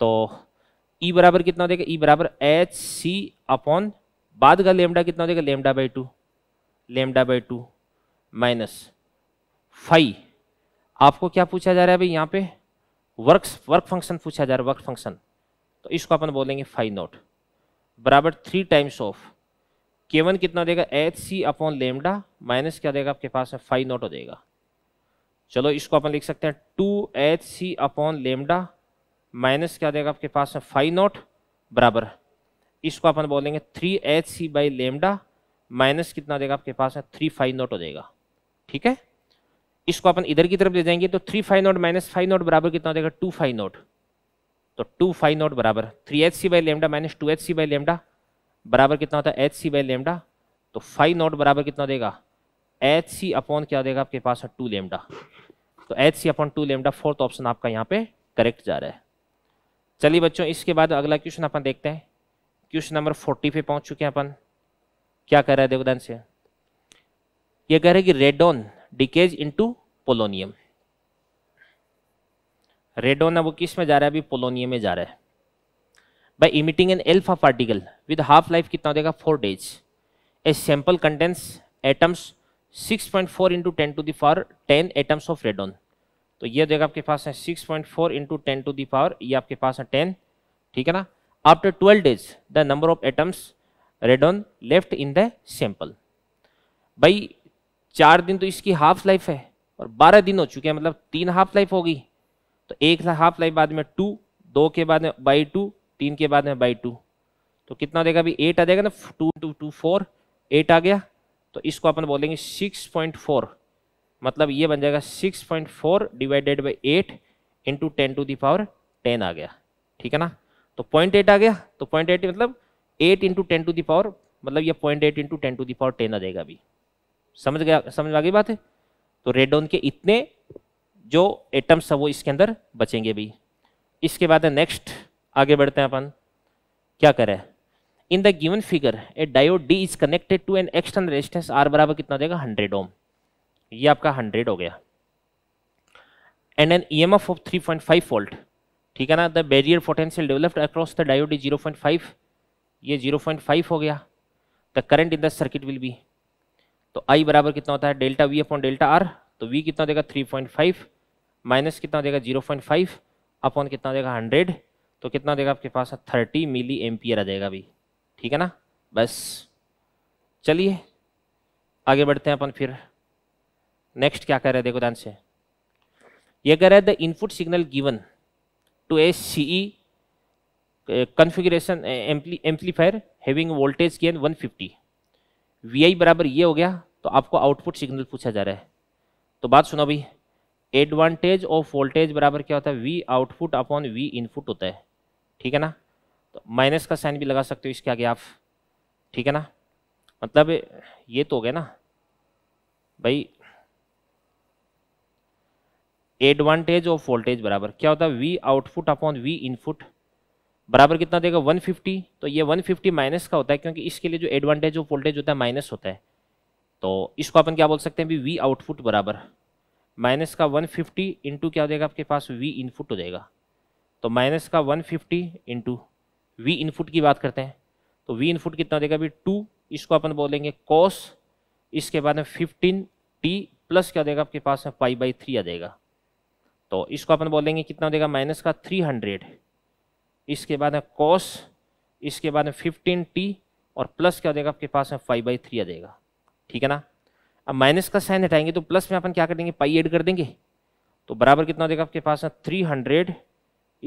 तो ई e बराबर कितना देगा ई e बराबर एच सी अपॉन बाद का लेमडा कितना हो lambda by two lambda by two minus phi आपको क्या पूछा जा रहा है भाई यहाँ पे वर्क वर्क फंक्शन पूछा जा रहा है वर्क फंक्शन तो इसको अपन बोलेंगे फाइव नोट बराबर थ्री टाइम्स ऑफ केवन कितना देगा H C upon lambda minus क्या देगा आपके पास में फाइव नोट हो जाएगा चलो इसको अपन लिख सकते हैं two H C upon lambda minus क्या देगा आपके पास में फाइव नोट बराबर इसको अपन बोलेंगे three H C by lambda minus कितना देगा आपके पास में थ्री फाइव नोट हो जाएगा ठीक है इसको अपन इधर की तरफ ले जाएंगे तो three phi naught minus phi naught बराबर कितना हो जाएगा टू फाइव नोट तो टू फाइव नोट बराबर three H C by lambda minus two H C by lambda बराबर कितना होता है एच सी बाई लेमडा तो फाइव नोट बराबर कितना देगा एच सी अपॉन क्या देगा आपके पास टू लेमडा तो H C upon two lambda fourth option आपका यहाँ पे करेक्ट जा रहा है चलिए बच्चों इसके बाद अगला क्वेश्चन अपन देखते हैं क्वेश्चन नंबर फोर्टी पे पहुंच चुके हैं अपन क्या कह रहा है देवदान से ये कह रहे हैं कि radon decays into polonium radon अब किस में जा रहा है अभी पोलोनियम में जा रहा है by emitting an alpha particle with half life कितना देगा four days a sample contains atoms 6.4 point four into ten to the power ten atoms of radon तो ये देगा आपके पास है 6.4 point four into ten to the power ये आपके पास है 10 ठीक है ना after 12 days the number of atoms radon left in the sample by चार दिन तो इसकी हाफ लाइफ है और बारह दिन हो चुके हैं मतलब तीन हाफ लाइफ होगी तो एक हाफ लाइफ बाद में टू दो के बाद में बाई टू तीन के बाद में बाई टू तो कितना हो जाएगा अभी एट आ जाएगा ना two two two four eight आ गया तो इसको अपन बोलेंगे सिक्स पॉइंट फोर मतलब ये बन जाएगा six point four divided by eight into ten to the power ten आ गया ठीक है ना तो पॉइंट एट आ गया तो पॉइंट एट मतलब eight into ten to the power मतलब ये point eight into ten to the power ten आ जाएगा अभी समझ गया समझ आ गई बात है तो रेडोन के इतने जो एटम्स है वो इसके अंदर बचेंगे भी इसके बाद नेक्स्ट आगे बढ़ते हैं अपन क्या करें in the given figure a diode D is connected to an external resistance R बराबर कितना देगा हंड्रेड ओम ये आपका हंड्रेड हो गया and an E M F of three point five volt ठीक है ना the barrier potential developed across the diode is zero point five ये जीरो पॉइंट फाइव हो गया the current in the circuit will be तो I बराबर कितना होता है delta V upon delta R तो वी कितना देगा 3.5 माइनस कितना देगा 0.5 अपॉन कितना देगा 100 तो कितना देगा आपके पास 30 मिली एम्पियर आ जाएगा अभी ठीक है ना बस चलिए आगे बढ़ते हैं अपन फिर नेक्स्ट क्या कह रहे हैं देखो ध्यान से ये कह रहे हैं the input signal given to a C E configuration amplifier having voltage gain 150 V I बराबर ये हो गया तो आपको आउटपुट सिग्नल पूछा जा रहा है तो बात सुनो भाई एडवांटेज ऑफ वोल्टेज बराबर क्या होता है V output upon V input होता है ठीक है ना तो माइनस का साइन भी लगा सकते हो इसके आगे आप ठीक है ना मतलब ये तो हो गया ना भाई एडवांटेज ऑफ वोल्टेज बराबर क्या होता है V output upon V input बराबर कितना देगा 150 तो ये 150 माइनस का होता है क्योंकि इसके लिए जो एडवांटेज ऑफ वोल्टेज होता है माइनस होता है तो इसको अपन क्या बोल सकते हैं भी वी आउटपुट बराबर माइनस का 150 फिफ्टी इंटू क्या हो जाएगा आपके पास वी इनपुट हो जाएगा तो माइनस का 150 फिफ्टी इंटू वी इनपुट की बात करते हैं तो वी इनपुट कितना देगा भी टू इसको अपन बोलेंगे कॉस इसके बाद में फिफ्टीन टी प्लस क्या देगा आपके पास में पाई बाई थ्री आ जाएगा तो इसको अपन बोलेंगे कितना देगा माइनस का थ्री हंड्रेड इसके बाद है कॉस इसके बाद में फिफ्टीन टी और प्लस क्या हो जाएगा आपके पास में फाइव बाई थ्री आ जाएगा ठीक है ना अब माइनस का साइन हटाएंगे तो प्लस में अपन क्या कर देंगे पाई एड कर देंगे तो बराबर कितना हो जाएगा आपके पास में थ्री हंड्रेड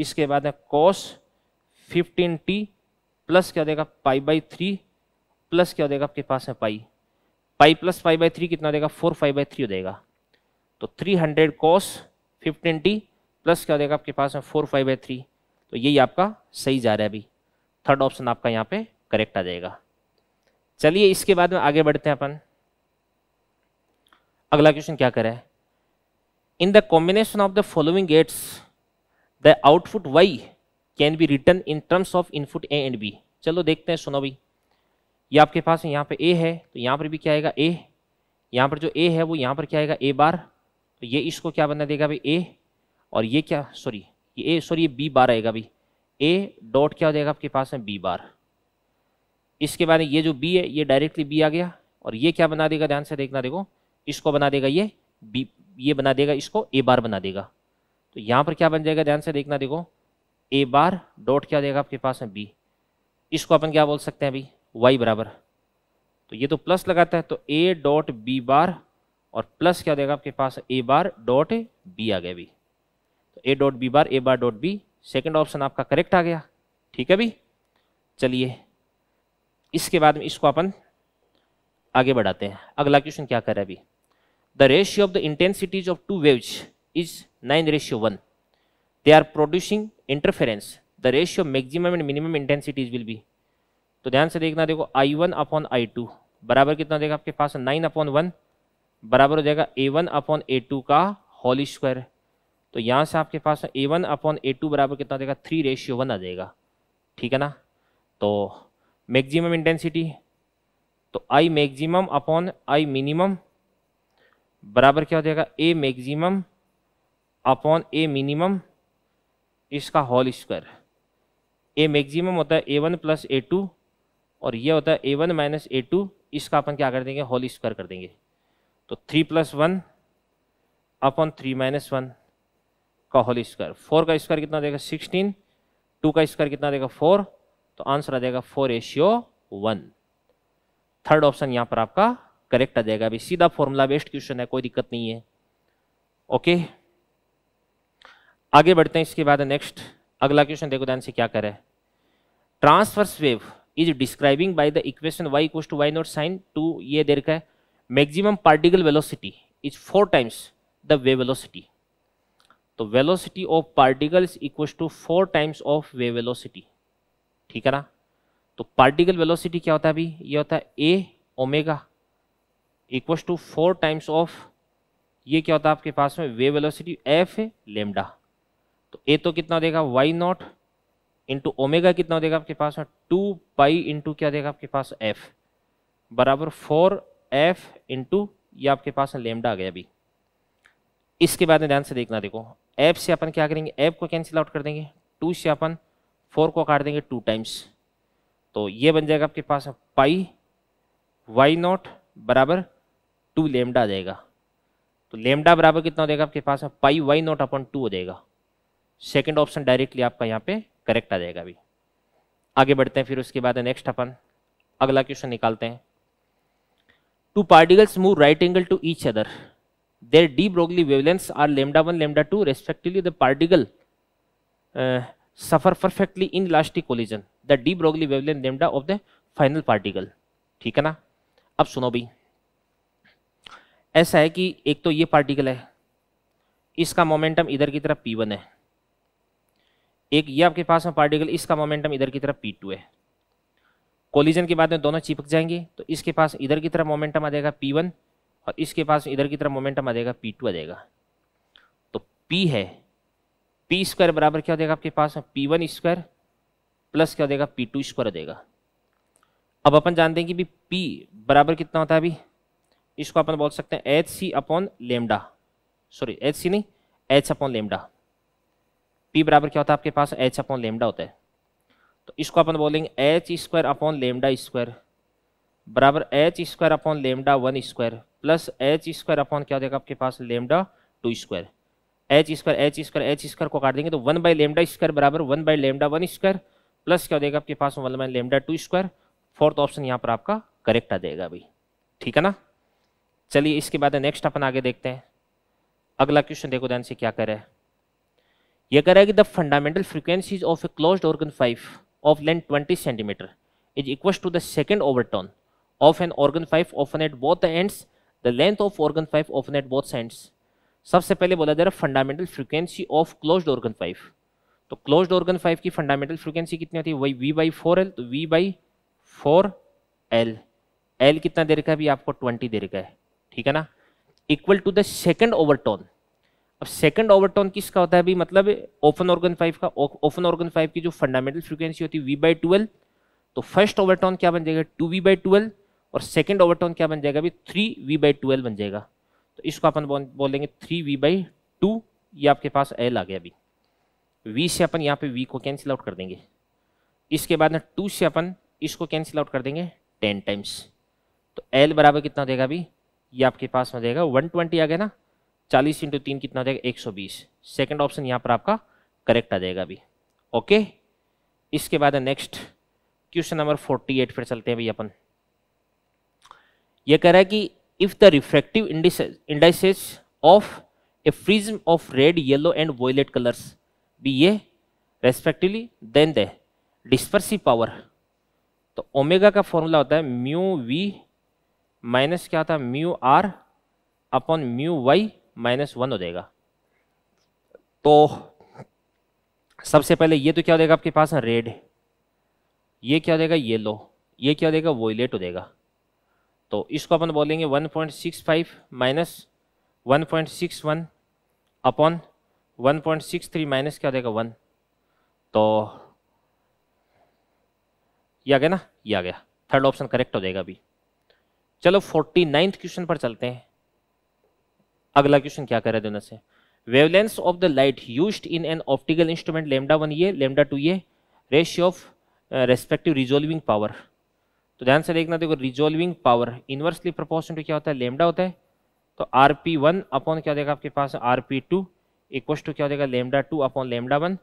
इसके बाद है कॉस फिफ्टीन टी प्लस क्या हो जाएगा पाई बाई थ्री प्लस क्या हो जाएगा आपके पास में pi pi plus five by three कितना हो जाएगा फोर फाइव बाई थ्री हो जाएगा तो three hundred cos fifteen t plus क्या हो जाएगा आपके पास में फोर फाइव बाई थ्री तो यही आपका सही जा रहा है अभी थर्ड ऑप्शन आपका यहाँ पे करेक्ट आ जाएगा चलिए इसके बाद में आगे बढ़ते हैं अपन अगला क्वेश्चन क्या करें in the combination of the following gates the output Y can be written in terms of input A and B चलो देखते हैं सुनो भाई ये आपके पास है यहाँ पे ए है तो यहाँ पर भी क्या आएगा ए यहाँ पर जो ए है वो यहाँ पर क्या आएगा ए बार तो ये इसको क्या बना देगा भाई ए और ये क्या सॉरी ये ए सॉरी ये बी बार आएगा अभी ए डॉट क्या हो जाएगा आपके पास में बी बार इसके बाद ये जो बी है ये डायरेक्टली बी आ गया और ये क्या बना देगा ध्यान से देखना देखो इसको बना देगा ये बी ये बना देगा इसको ए बार बना देगा तो यहाँ पर क्या बन जाएगा ध्यान से देखना देखो ए बार डॉट क्या हो जाएगा आपके पास में बी इसको अपन क्या बोल सकते हैं भाई वाई बराबर तो ये तो प्लस लगाता है तो ए डॉट बी बार और प्लस क्या हो जाएगा आपके पास ए बार डॉट बी आ गया भाई A dot B bar A bar dot B second option आपका करेक्ट आ गया ठीक है अभी चलिए इसके बाद में इसको अपन आगे बढ़ाते हैं अगला क्वेश्चन क्या कर रहा है अभी the ratio of the intensities of two waves is nine ratio one they are producing interference the ratio maximum and minimum intensities will be तो ध्यान से देखना देखो I one upon I two बराबर कितना देगा आपके पास नाइन अपॉन वन बराबर हो जाएगा A one upon A two का होल स्क्वायर तो यहाँ से आपके पास A one upon A two बराबर कितना देगा थ्री रेशियो वन आ जाएगा ठीक है ना तो मैक्सिमम इंटेंसिटी तो I maximum upon I minimum बराबर क्या हो जाएगा A maximum upon A minimum इसका होल स्क्वायर ए मैक्सिमम होता है A one plus A two और ये होता है A one minus A two इसका अपन क्या कर देंगे होल स्क्वायर कर देंगे तो three plus one upon three minus one का होल स्क्वायर फोर का स्क्वायर कितना देगा सिक्सटीन टू का स्क्वायर कितना देगा फोर तो आंसर आ जाएगा फोर एशियो वन थर्ड ऑप्शन यहां पर आपका करेक्ट आ जाएगा अभी सीधा फॉर्मूला बेस्ट क्वेश्चन है कोई दिक्कत नहीं है ओके आगे बढ़ते हैं इसके बाद नेक्स्ट अगला क्वेश्चन देखो ध्यान से क्या करे transverse wave is describing by the equation Y कोस्ट to Y naught sine two ये देर का है maximum particle velocity is four times the wave velocity तो velocity of particle is equal to four times of wave velocity ठीक है ना तो पार्टिकल वेलोसिटी क्या होता है अभी ये होता है A omega equal to four times of ये क्या होता है आपके पास में वे वेलोसिटी एफ लेमडा तो ए तो कितना देगा वाई नॉट इंटू ओमेगा कितना देगा आपके पास में टू पाई इंटू क्या देगा आपके पास एफ बराबर फोर एफ इंटू ये आपके पास लेमडा आ गया अभी इसके बाद में ध्यान से देखना देखो ऐप से अपन क्या करेंगे ऐप को कैंसिल आउट कर देंगे टू से अपन फोर को काट देंगे टू टाइम्स तो ये बन जाएगा आपके पास पाई वाई नॉट बराबर टू लेमडा आ जाएगा तो लेमडा बराबर कितना हो जाएगा आपके पास pi Y naught upon two हो जाएगा सेकेंड ऑप्शन डायरेक्टली आपका यहाँ पे करेक्ट आ जाएगा अभी आगे बढ़ते हैं फिर उसके बाद नेक्स्ट अपन अगला क्वेश्चन निकालते हैं two particles move right angle to each other Their de Broglie wavelengths are lambda 1, lambda 2 respectively. The particle uh, suffer perfectly in elastic collision. The de Broglie wavelength lambda of the final particle. theek hai na ab suno bhai aisa hai ki ek to ye particle hai इसका momentum इधर की तरफ P1 है एक ये आपके पास में पार्टिकल इसका मोमेंटम इधर की तरफ P2 है कोलिजन के बाद में दोनों चिपक जाएंगे तो इसके पास इधर की तरफ मोमेंटम आ जाएगा P1 और इसके पास इधर की तरफ मोमेंटम आ जाएगा पी टू आ जाएगा तो पी है पी स्क्वायर बराबर क्या हो जाएगा आपके पास पी वन स्क्वायर प्लस क्या हो जाएगा पी टू स्क्वायर आ जाएगा अब अपन जानते हैं कि भी पी बराबर कितना होता है अभी इसको अपन बोल सकते हैं H C upon lambda sorry H C नहीं एच अपॉन लेमडा पी बराबर क्या होता है आपके पास एच अपॉन लेमडा होता है तो इसको अपन बोलेंगे H square upon lambda square बराबर H square upon lambda one square plus H square upon क्या देगा आपके पास lambda two square H square H square H square को काट देंगे तो वन बाई लेमडा स्क्वायर बराबर one by lambda one square plus क्या देगा आपके पास one by lambda two square fourth option यहाँ पर आपका करेक्ट आ जाएगा भाई ठीक है ना चलिए इसके बाद नेक्स्ट अपन आगे देखते हैं अगला क्वेश्चन देखो ध्यान से क्या कर रहा है यह कह रहा है कि the fundamental frequencies of a close organ pipe of length twenty centimetre is equal to the second overtone of an organ pipe open at both the ends the length of organ pipe open at both ends सबसे पहले बोला जा रहा है fundamental frequency of closed organ pipe तो closed organ pipe की fundamental frequency कितनी होती है वही वी बाई फोर एल तो V by four L L कितना दे रखा है अभी आपको ट्वेंटी दे रखा है ठीक है ना equal to the second overtone अब सेकंड ओवरटोन किसका होता है अभी मतलब ओपन ऑर्गन फाइव का ओपन ऑर्गन फाइव की जो फंडामेंटल फ्रिक्वेंसी होती है वी बाई ट्वेल्व तो फर्स्ट ओवरटोन क्या बन जाएगा टू वी बाई ट्वेल्व और सेकेंड ओवरटोन क्या बन जाएगा अभी थ्री वी बाई ट्वेल्व बन जाएगा तो इसको अपन बोलेंगे थ्री वी बाई टू ये आपके पास एल आ गया अभी वी से अपन यहाँ पे वी को कैंसिल आउट कर देंगे इसके बाद ना टू से अपन इसको कैंसिल आउट कर देंगे टेन टाइम्स तो एल बराबर कितना देगा अभी ये आपके पास में देगा वन ट्वेंटी आ गया ना चालीस इंटू तीन कितना देगा एक सौ बीस सेकेंड ऑप्शन यहाँ पर आपका करेक्ट आ जाएगा अभी ओके इसके बाद next question number forty eight फिर चलते हैं भाई अपन ये कह रहा है कि if the refractive indices of a prism of red yellow and violet colours be ये respectively then the dispersive power तो ओमेगा का फॉर्मूला होता है म्यू वी माइनस क्या होता है mu R upon mu Y minus one हो जाएगा तो सबसे पहले ये तो क्या हो जाएगा आपके पास रेड ये क्या हो जाएगा येलो ये क्या हो जाएगा वोलेट हो जाएगा तो इसको अपन बोलेंगे 1.65 point six five minus one point six one upon one point six three minus क्या हो जाएगा वन तो ये आ गया ना ये आ गया थर्ड ऑप्शन करेक्ट हो जाएगा अभी चलो फोर्टी नाइन्थ क्वेश्चन पर चलते हैं अगला क्वेश्चन क्या कर रहे दोनों से wavelengths of the light use in an optical instrument lambda one ये लेमडा टू ये ratio of respective resolving power तो ध्यान से देखना देखो resolving power inversely proportion to क्या होता है लेमडा होता है तो आर पी वन अपॉन क्या देगा आपके पास R P two equal to क्या देगा lambda two upon lambda one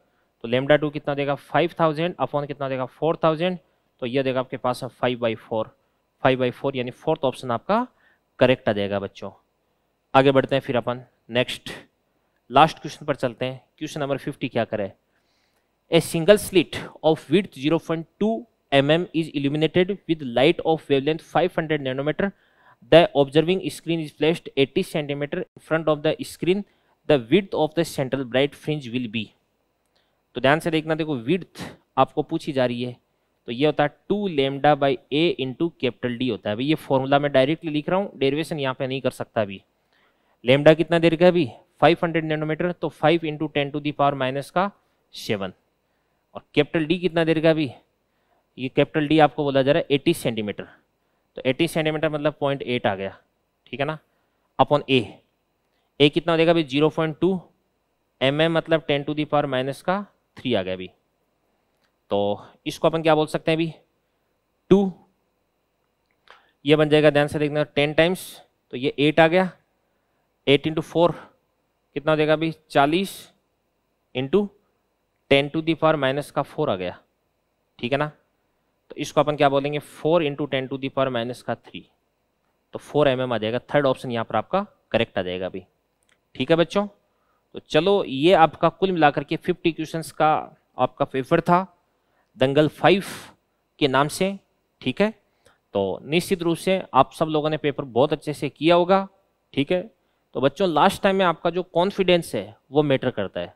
तो लेमडा टू कितना देगा फाइव थाउजेंड अपॉन कितना देगा फोर थाउजेंड तो यह देगा आपके पास five by four five by four यानी फोर्थ ऑप्शन आपका करेक्ट आ जाएगा बच्चों आगे बढ़ते हैं फिर अपन नेक्स्ट लास्ट क्वेश्चन पर चलते हैं क्वेश्चन नंबर फिफ्टी क्या करें A single slit of with zero point two mm is illuminated with light of wavelength 500 nanometer the observing screen is placed 80 centimeter in front of the screen the width of the central bright fringe will be तो ध्यान से देखना देखो width आपको पूछी जा रही है तो ये होता है two lambda by A into capital D होता है अभी ये फॉर्मूला मैं डायरेक्टली लिख रहा हूँ डेरिवेशन यहाँ पे नहीं कर सकता अभी लेमडा कितना देर का अभी 500 नैनोमीटर तो 5 into ten to the power minus का 7 और कैपिटल डी कितना देर का अभी ये कैपिटल डी आपको बोला जा रहा है एटी सेंटीमीटर तो एटी सेंटीमीटर मतलब पॉइंट एट आ गया ठीक है ना अपॉन ए ए कितना हो जाएगा अभी zero point two M M मतलब ten to the power minus का थ्री आ गया अभी तो इसको अपन क्या बोल सकते हैं अभी टू ये बन जाएगा ध्यान से देखना टेन टाइम्स तो ये एट आ गया एट इंटू फोर कितना हो जाएगा अभी चालीस into ten to the power minus का फोर आ गया ठीक है ना तो इसको अपन क्या बोलेंगे four into ten to the power minus का थ्री तो फोर एम mm आ जाएगा थर्ड ऑप्शन यहाँ पर आपका करेक्ट आ जाएगा अभी ठीक है बच्चों तो चलो ये आपका कुल मिलाकर के फिफ्टी क्वेश्चन का आपका पेपर था दंगल फाइव के नाम से ठीक है तो निश्चित रूप से आप सब लोगों ने पेपर बहुत अच्छे से किया होगा ठीक है तो बच्चों लास्ट टाइम में आपका जो कॉन्फिडेंस है वो मैटर करता है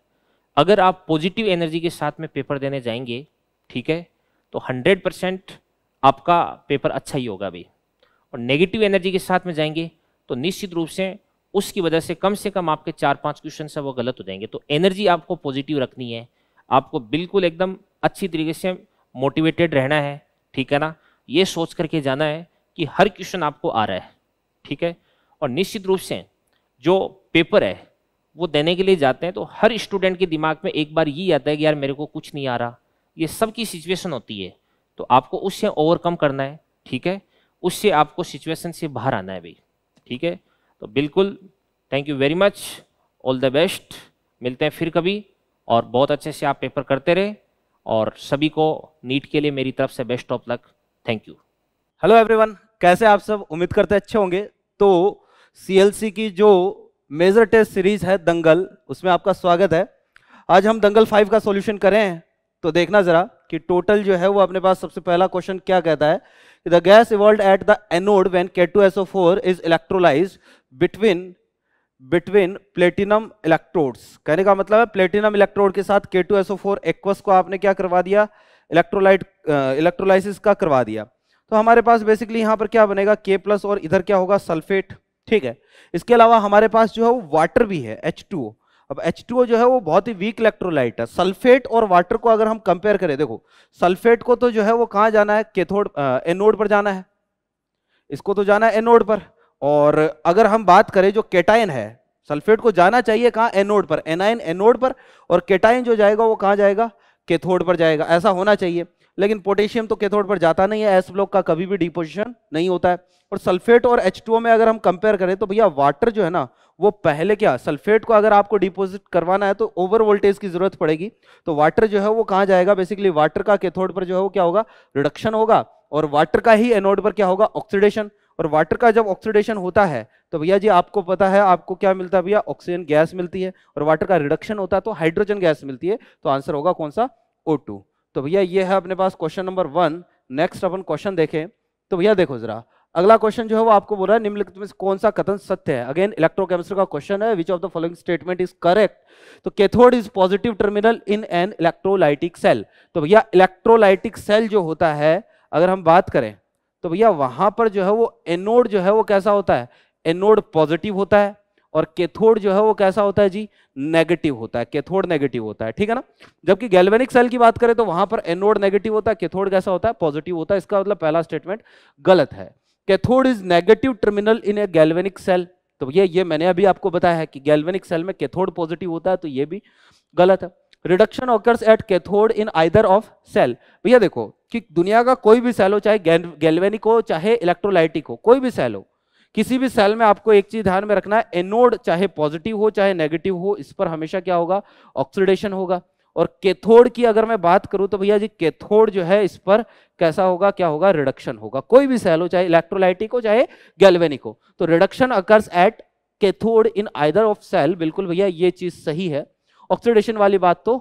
अगर आप पॉजिटिव एनर्जी के साथ में पेपर देने जाएंगे ठीक है तो 100 परसेंट आपका पेपर अच्छा ही होगा भाई और नेगेटिव एनर्जी के साथ में जाएंगे तो निश्चित रूप से उसकी वजह से कम से कम आपके चार पांच क्वेश्चन सब वो गलत हो जाएंगे तो एनर्जी आपको पॉजिटिव रखनी है आपको बिल्कुल एकदम अच्छी तरीके से मोटिवेटेड रहना है ठीक है ना ये सोच करके जाना है कि हर क्वेश्चन आपको आ रहा है ठीक है और निश्चित रूप से जो पेपर है वो देने के लिए जाते हैं तो हर स्टूडेंट के दिमाग में एक बार ये आता है कि यार मेरे को कुछ नहीं आ रहा ये सब की सिचुएशन होती है तो आपको उससे ओवरकम करना है ठीक है उससे आपको सिचुएशन से बाहर आना है भाई ठीक है तो बिल्कुल thank you very much all the best मिलते हैं फिर कभी और बहुत अच्छे से आप पेपर करते रहे और सभी को नीट के लिए मेरी तरफ से best of luck thank you hello everyone कैसे आप सब उम्मीद करते अच्छे होंगे तो सीएलसी की जो मेजर टेस्ट सीरीज है दंगल उसमें आपका स्वागत है आज हम दंगल फाइव का सॉल्यूशन करें तो देखना जरा कि टोटल जो है वो अपने पास सबसे पहला क्वेश्चन क्या कहता है the gas evolve at the anode SO four is electrolyse between between platinum electrodes कहने का मतलब है प्लेटिनम इलेक्ट्रोड के साथ फोर एक्वस को आपने क्या करवा दिया इलेक्ट्रोलाइट इलेक्ट्रोलाइसिस का करवा दिया तो हमारे पास बेसिकली यहां पर क्या बनेगा के प्लस और इधर क्या होगा सल्फेट ठीक है इसके अलावा हमारे पास जो है वो वाटर भी है एच टू अब H2O जो है वो बहुत ही वीक इलेक्ट्रोलाइट है सल्फेट और वाटर को अगर हम कंपेयर करें देखो सल्फेट को तो जो है वो कहाँ जाना है केथोड एनोड पर जाना है इसको तो जाना है एनोड पर और अगर हम बात करें जो केटाइन है सल्फेट को जाना चाहिए कहाँ एनोड पर एनाइन एनोड पर और केटाइन जो जाएगा वो कहाँ जाएगा केथोड पर जाएगा ऐसा होना चाहिए लेकिन पोटेशियम तो कैथोड पर जाता नहीं है एस ब्लॉक का कभी भी डिपोजिशन नहीं होता है और सल्फेट और एच में अगर हम कंपेयर करें तो भैया वाटर जो है ना वो पहले क्या सल्फेट को अगर आपको डिपोजिट करवाना है तो ओवर वोल्टेज की जरूरत पड़ेगी तो वाटर जो है वो कहाँ जाएगा बेसिकली वाटर का कैथोड पर जो है वो क्या होगा रिडक्शन होगा और वाटर का ही एनोड पर क्या होगा ऑक्सीडेशन और वाटर का जब ऑक्सीडेशन होता है तो भैया जी आपको पता है आपको क्या मिलता है भैया ऑक्सीजन गैस मिलती है और वाटर का रिडक्शन होता है तो हाइड्रोजन गैस मिलती है तो आंसर होगा कौन सा ओ तो भैया ये है अपने पास क्वेश्चन नंबर वन नेक्स्ट अपन क्वेश्चन देखें तो भैया देखो जरा अगला क्वेश्चन जो है वो आपको बोल रहा है निम्नलिखित में कौन सा कथन सत्य है अगेन इलेक्ट्रोकेमिस्ट्री का क्वेश्चन है which of the following statement is correct तो cathode is positive terminal in an electrolytic cell तो भैया इलेक्ट्रोलाइटिक सेल जो होता है अगर हम बात करें तो भैया वहां पर जो है वो एनोड जो है वो कैसा होता है एनोड पॉजिटिव होता है और केथोड जो है वो कैसा होता है जी नेगेटिव होता है केथोड नेगेटिव होता है ठीक है ना जबकि गैल्वेनिक सेल की बात करें तो वहां पर एनोड नेगेटिव होता है केथोड कैसा होता है पॉजिटिव होता है इसका मतलब पहला स्टेटमेंट गलत है cathode is negative terminal in a galvanic cell तो ये ये मैंने अभी आपको बताया है कि गैल्वेनिक सेल में कैथोड पॉजिटिव होता है तो ये भी गलत है reduction occurs at cathode in either of cell भैया देखो कि दुनिया का कोई भी सेल हो चाहे गैल्वेनिक हो चाहे इलेक्ट्रोलाइटिक हो कोई भी सेल हो किसी भी सेल में आपको एक चीज ध्यान में रखना है एनोड चाहे पॉजिटिव हो चाहे नेगेटिव हो इस पर हमेशा क्या होगा ऑक्सीडेशन होगा और कैथोड की अगर मैं बात करूं तो भैया जी कैथोड जो है इस पर कैसा होगा क्या होगा रिडक्शन होगा कोई भी सेल हो चाहे इलेक्ट्रोलाइटिक हो चाहे गैल्वेनिक हो तो reduction occurs at cathode in either of cell बिल्कुल भैया ये चीज सही है ऑक्सीडेशन वाली बात तो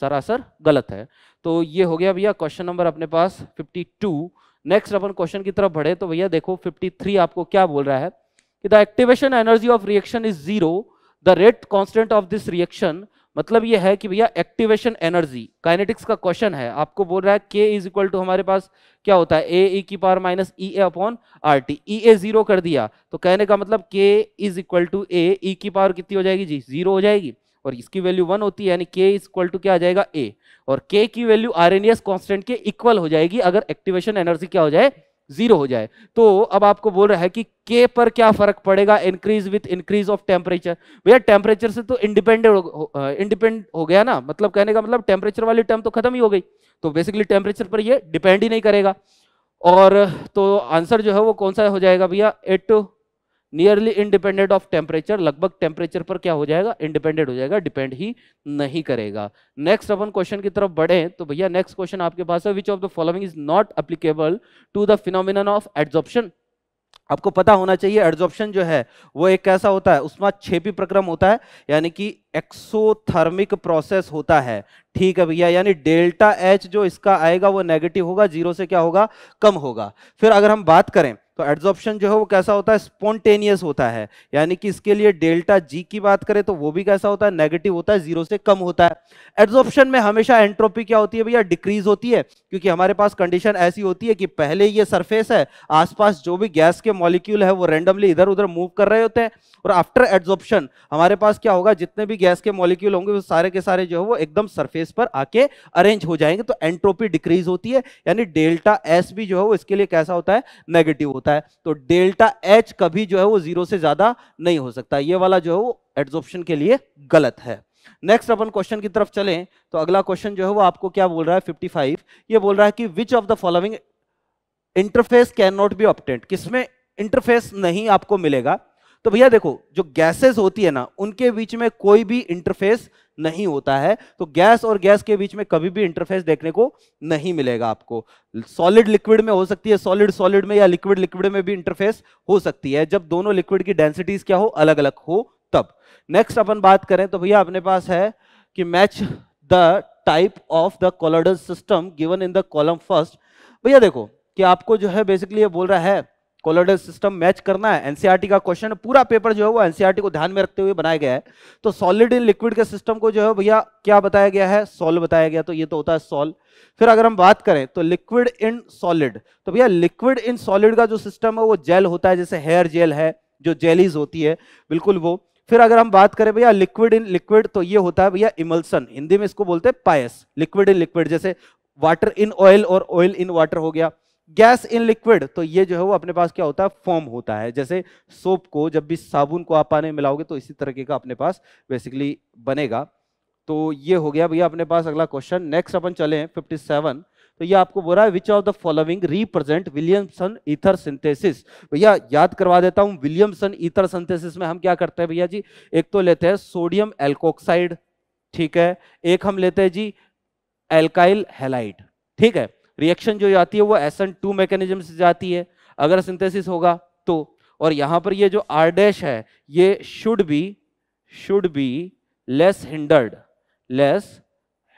सरासर गलत है तो ये हो गया भैया क्वेश्चन नंबर अपने पास फिफ्टी नेक्स्ट अपन क्वेश्चन की तरफ बढ़े तो भैया देखो 53 आपको क्या बोल रहा है कि the activation energy of reaction is zero the rate constant of this reaction मतलब ये है कि भैया एक्टिवेशन एनर्जी काइनेटिक्स का क्वेश्चन है आपको बोल रहा है के इज इक्वल टू हमारे पास क्या होता है ए ई e की power minus E A upon R T E A zero कर दिया तो कहने का मतलब K is equal to A E की पावर कितनी हो जाएगी जी जीरो हो जाएगी और इसकी वैल्यू वन होती है यानी के इज इक्वल टू क्या आ जाएगा ए और के की value are and constant K equal हो जाएगी अगर एक्टिवेशन एनर्जी क्या हो जाए जीरो हो जाए तो अब आपको बोल रहा है कि के पर क्या फर्क पड़ेगा increase with increase of temperature भैया टेम्परेचर से तो इंडिपेंडेंट इंडिपेंड हो गया ना मतलब कहने का मतलब टेम्परेचर वाली टर्म तो खत्म ही हो गई तो बेसिकली टेम्परेचर पर ये डिपेंड ही नहीं करेगा और तो आंसर जो है वो कौन सा हो जाएगा भैया at nearly independent of temperature लगभग टेम्परेचर पर क्या हो जाएगा इंडिपेंडेंट हो जाएगा डिपेंड ही नहीं करेगा नेक्स्ट अपन क्वेश्चन की तरफ बढ़े तो भैया नेक्स्ट क्वेश्चन आपके पास है which of the following is not applicable to the phenomenon of adsorption आपको पता होना चाहिए एड्जॉप्शन जो है वो एक कैसा होता है उसमें छेपी प्रक्रम होता है यानी कि एक्सोथर्मिक प्रोसेस होता है ठीक है भैया यानी डेल्टा एच जो इसका आएगा वो नेगेटिव होगा जीरो से क्या होगा कम होगा फिर अगर हम बात करें तो एड्जॉर्प्शन जो है वो कैसा होता है स्पॉन्टेनियस होता है यानी कि इसके लिए डेल्टा जी की बात करें तो वो भी कैसा होता है नेगेटिव होता है जीरो से कम होता है एड्जॉर्प्शन में हमेशा एंट्रोपी क्या होती है भैया डिक्रीज होती है क्योंकि हमारे पास कंडीशन ऐसी होती है कि पहले ये सरफेस है आसपास जो भी गैस के मॉलिक्यूल है वो रेंडमली इधर उधर मूव कर रहे होते हैं और आफ्टर एड्जॉर्प्शन हमारे पास क्या होगा जितने भी गैस के मॉलिक्यूल होंगे वो सारे के सारे जो है वो एकदम सरफेस पर आके अरेंज हो जाएंगे तो एंट्रोपी डिक्रीज होती है यानी डेल्टा एस भी जो है वो इसके लिए कैसा होता है नेगेटिव होता है तो डेल्टा एच कभी जो है वो जीरो से ज्यादा नहीं हो सकता ये वाला जो है वो एड्जॉर्प्शन के लिए गलत है नेक्स्ट अपन क्वेश्चन की तरफ चलें तो अगला क्वेश्चन जो है वो आपको क्या बोल रहा है 55 ये बोल रहा है कि which of the following interface can not be obtained किसमें इंटरफेस नहीं आपको मिलेगा तो भैया देखो जो गैसेस होती है ना उनके बीच में कोई भी इंटरफेस नहीं होता है तो गैस और गैस के बीच में कभी भी इंटरफेस देखने को नहीं मिलेगा आपको सॉलिड लिक्विड में हो सकती है सॉलिड सॉलिड में या लिक्विड लिक्विड में भी इंटरफेस हो सकती है जब दोनों लिक्विड की डेंसिटीज क्या हो अलग अलग हो तब नेक्स्ट अपन बात करें तो भैया अपने पास है कि match the type of the colloidal system given in the column first भैया देखो कि आपको जो है बेसिकली ये बोल रहा है कोलोडल सिस्टम मैच करना है एनसीआरटी का क्वेश्चन पूरा पेपर जो है वो एनसीआरटी को ध्यान में रखते हुए बनाया गया है तो सॉलिड इन लिक्विड के सिस्टम को जो है भैया क्या बताया गया है सॉल्व बताया गया तो ये तो होता है सॉल्व फिर अगर हम बात करें तो लिक्विड इन सॉलिड तो भैया लिक्विड इन सॉलिड का जो सिस्टम है वो जेल होता है जैसे हेयर जेल है जो जेलीज होती है बिल्कुल वो फिर अगर हम बात करें भैया लिक्विड इन लिक्विड तो ये होता है भैया इमल्सन हिंदी में इसको बोलते हैं पायस लिक्विड इन लिक्विड जैसे वाटर इन ऑयल और ऑयल इन वाटर हो गया गैस इन लिक्विड तो ये जो है वो अपने पास क्या होता है फॉर्म होता है जैसे सोप को जब भी साबुन को आप पानी में मिलाओगे तो इसी तरीके का अपने पास बेसिकली बनेगा तो ये हो गया भैया अपने पास अगला क्वेश्चन नेक्स्ट अपन चले फिफ्टी सेवन तो ये आपको बोल रहा है which of the following represent Williamson ether synthesis भैया याद करवा देता हूँ विलियमसन ईथर सिंथेसिस में हम क्या करते हैं भैया जी एक तो लेते हैं सोडियम एल्कोक्साइड ठीक है एक हम लेते हैं जी एल्काइल हेलाइट ठीक है रिएक्शन जो जाती है वो एस एन टू मैकेनिज्म से जाती है अगर सिंथेसिस होगा तो और यहाँ पर ये जो आर डैश है ये should be should be less hindered less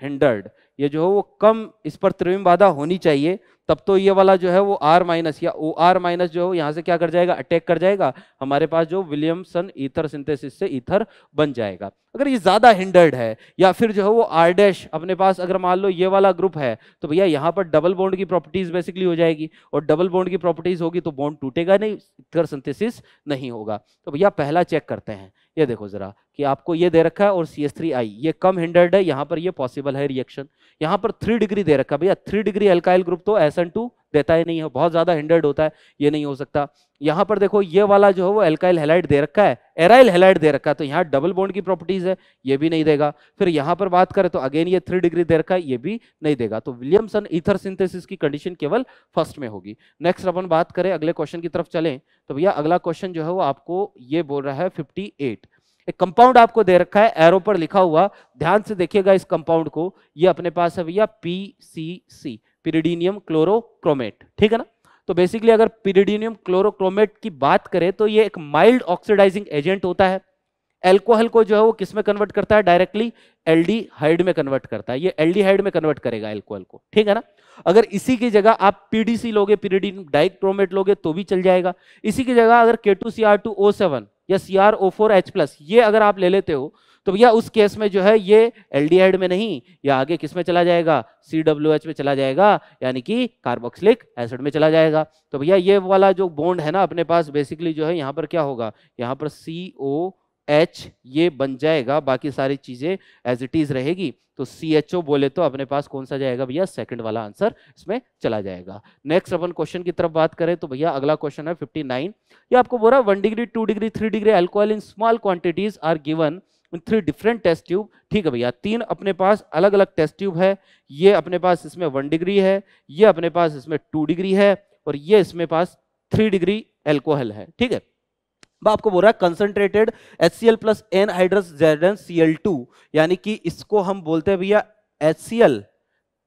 hindered ये जो है वो कम इस पर त्रिविम बाधा होनी चाहिए तब तो ये वाला जो है वो आर माइनस या ओ आर माइनस जो है यहाँ से क्या कर जाएगा अटैक कर जाएगा हमारे पास जो विलियमसन ईथर सिंथेसिस से ईथर बन जाएगा अगर ये ज़्यादा हिंडर्ड है या फिर जो है वो आर डैश अपने पास अगर मान लो ये वाला ग्रुप है तो भैया यहाँ पर डबल बॉन्ड की प्रॉपर्टीज़ बेसिकली हो जाएगी और डबल बॉन्ड की प्रॉपर्टीज़ होगी तो बॉन्ड टूटेगा नहीं ईथर सिंथेसिस नहीं होगा तो भैया पहला चेक करते हैं ये देखो ज़रा कि आपको ये दे रखा है और सी ये कम हिंडर्ड है यहाँ पर ये पॉसिबल है रिएक्शन यहाँ पर थ्री डिग्री दे रखा भैया थ्री डिग्री अल्काइल ग्रुप तो एसन टू देता ही नहीं है बहुत ज़्यादा हिंडर्ड होता है ये नहीं हो सकता यहाँ पर देखो ये वाला जो है वो अल्काइल हेलाइट दे रखा है एराइल हेलाइट दे रखा है तो यहाँ डबल बॉन्ड की प्रॉपर्टीज है ये भी नहीं देगा फिर यहाँ पर बात करें तो अगेन ये थ्री डिग्री दे रखा है ये भी नहीं देगा तो विलियमसन इथर सिंथेसिस की कंडीशन केवल फर्स्ट में होगी नेक्स्ट अपन बात करें अगले क्वेश्चन की तरफ चलें तो भैया अगला क्वेश्चन जो है वो आपको ये बोल रहा है फिफ्टी एक कंपाउंड आपको दे रखा है एरो पर लिखा हुआ ध्यान से देखिएगा इस कंपाउंड को ये अपने पास है भैया पी सी सी पिरीडीनियम क्लोरोक्रोमेट ठीक है ना तो बेसिकली अगर पिरीडीनियम क्लोरोक्रोमेट की बात करें तो ये एक माइल्ड ऑक्सीडाइजिंग एजेंट होता है एल्कोहल को जो है वो किस में कन्वर्ट करता है डायरेक्टली एल्डिहाइड में कन्वर्ट करता है ये एल्डिहाइड में कन्वर्ट करेगा एल्कोहल को ठीक है ना अगर इसी की जगह आप पीडीसी लोगे पिरिडीन डाइक्रोमेट लोगे तो भी चल जाएगा इसी की जगह अगर K two C R two O seven या C R O four H plus ये अगर आप ले लेते हो तो भैया उस केस में जो है ये एल्डिहाइड में नहीं या आगे किस में चला जाएगा सी डब्ल्यू एच में चला जाएगा यानी कि कार्बोक्सिलिक एसिड में चला जाएगा तो भैया ये वाला जो बॉन्ड है ना अपने पास बेसिकली जो है यहाँ पर क्या होगा यहाँ पर सी ओ एच ये बन जाएगा बाकी सारी चीज़ें एज इट इज़ रहेगी तो सी एच ओ बोले तो अपने पास कौन सा जाएगा भैया सेकंड वाला आंसर इसमें चला जाएगा नेक्स्ट अपन क्वेश्चन की तरफ बात करें तो भैया अगला क्वेश्चन है 59 ये आपको बोल रहा one degree two degree three degree alcohol in small quantities are given in three different test tube ठीक है भैया तीन अपने पास अलग अलग टेस्ट ट्यूब है ये अपने पास इसमें वन डिग्री है ये अपने पास इसमें टू डिग्री है और ये इसमें पास थ्री डिग्री एल्कोहल है ठीक है आपको बोल रहा है concentrated H C L plus anhydrous Z N C L two यानी कि इसको हम बोलते हैं भैया H C L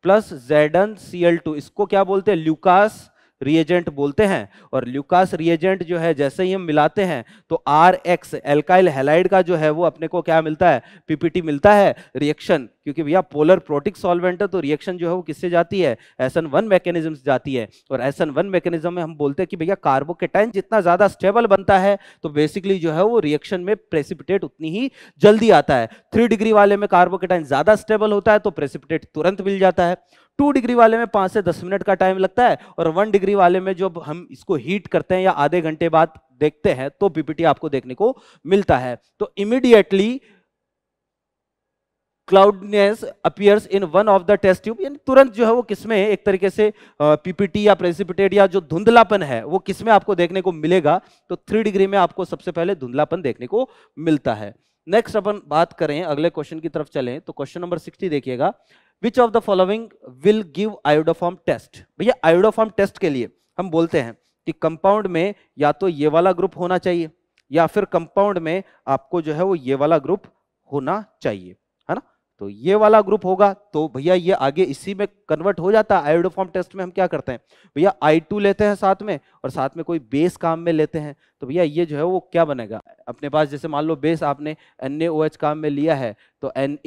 plus Z N C L two इसको क्या बोलते हैं ल्यूकास रिएजेंट बोलते हैं और ल्यूकास रिएजेंट जो है जैसे ही हम मिलाते हैं तो आर एक्स एल्काइल हेलाइड का जो है वो अपने को क्या मिलता है पीपीटी मिलता है रिएक्शन क्योंकि भैया पोलर प्रोटिक सॉल्वेंट है तो रिएक्शन जो है वो किससे जाती है एसन वन मैकेनिज्म से जाती है और एसन वन मैकेनिज्म में हम बोलते हैं कि भैया कार्बोकेटाइन जितना ज़्यादा स्टेबल बनता है तो बेसिकली जो है वो रिएक्शन में प्रेसिपिटेट उतनी ही जल्दी आता है थ्री डिग्री वाले में कार्बोकेटाइन ज़्यादा स्टेबल होता है तो प्रेसिपिटेट तुरंत मिल जाता है टू डिग्री वाले में पांच से दस मिनट का टाइम लगता है और वन डिग्री वाले में जब हम इसको हीट करते हैं या आधे घंटे बाद देखते हैं तो पीपीटी आपको देखने को मिलता है तो immediately cloudiness appears in one of the test tube यानी तुरंत जो है वो किसमें एक तरीके से पीपीटी या प्रेसिपिटेड या जो धुंधलापन है वो किसमें आपको देखने को मिलेगा तो थ्री डिग्री में आपको सबसे पहले धुंधलापन देखने को मिलता है नेक्स्ट अपन बात करें अगले क्वेश्चन की तरफ चलें तो क्वेश्चन नंबर सिक्सटी देखिएगा which of the following will give iodoform test भैया आयोडोफॉर्म टेस्ट के लिए हम बोलते हैं कि कंपाउंड में या तो ये वाला ग्रुप होना चाहिए या फिर कंपाउंड में आपको जो है वो ये वाला ग्रुप होना चाहिए है ना तो ये वाला ग्रुप होगा तो भैया ये आगे इसी में कन्वर्ट हो जाता है आयोडोफॉर्म टेस्ट में हम क्या करते हैं भैया आई टू लेते हैं साथ में और साथ में कोई बेस काम में लेते हैं तो भैया ये जो है वो क्या बनेगा अपने पास जैसे मान लो बेस आपने एन काम में लिया है तो एन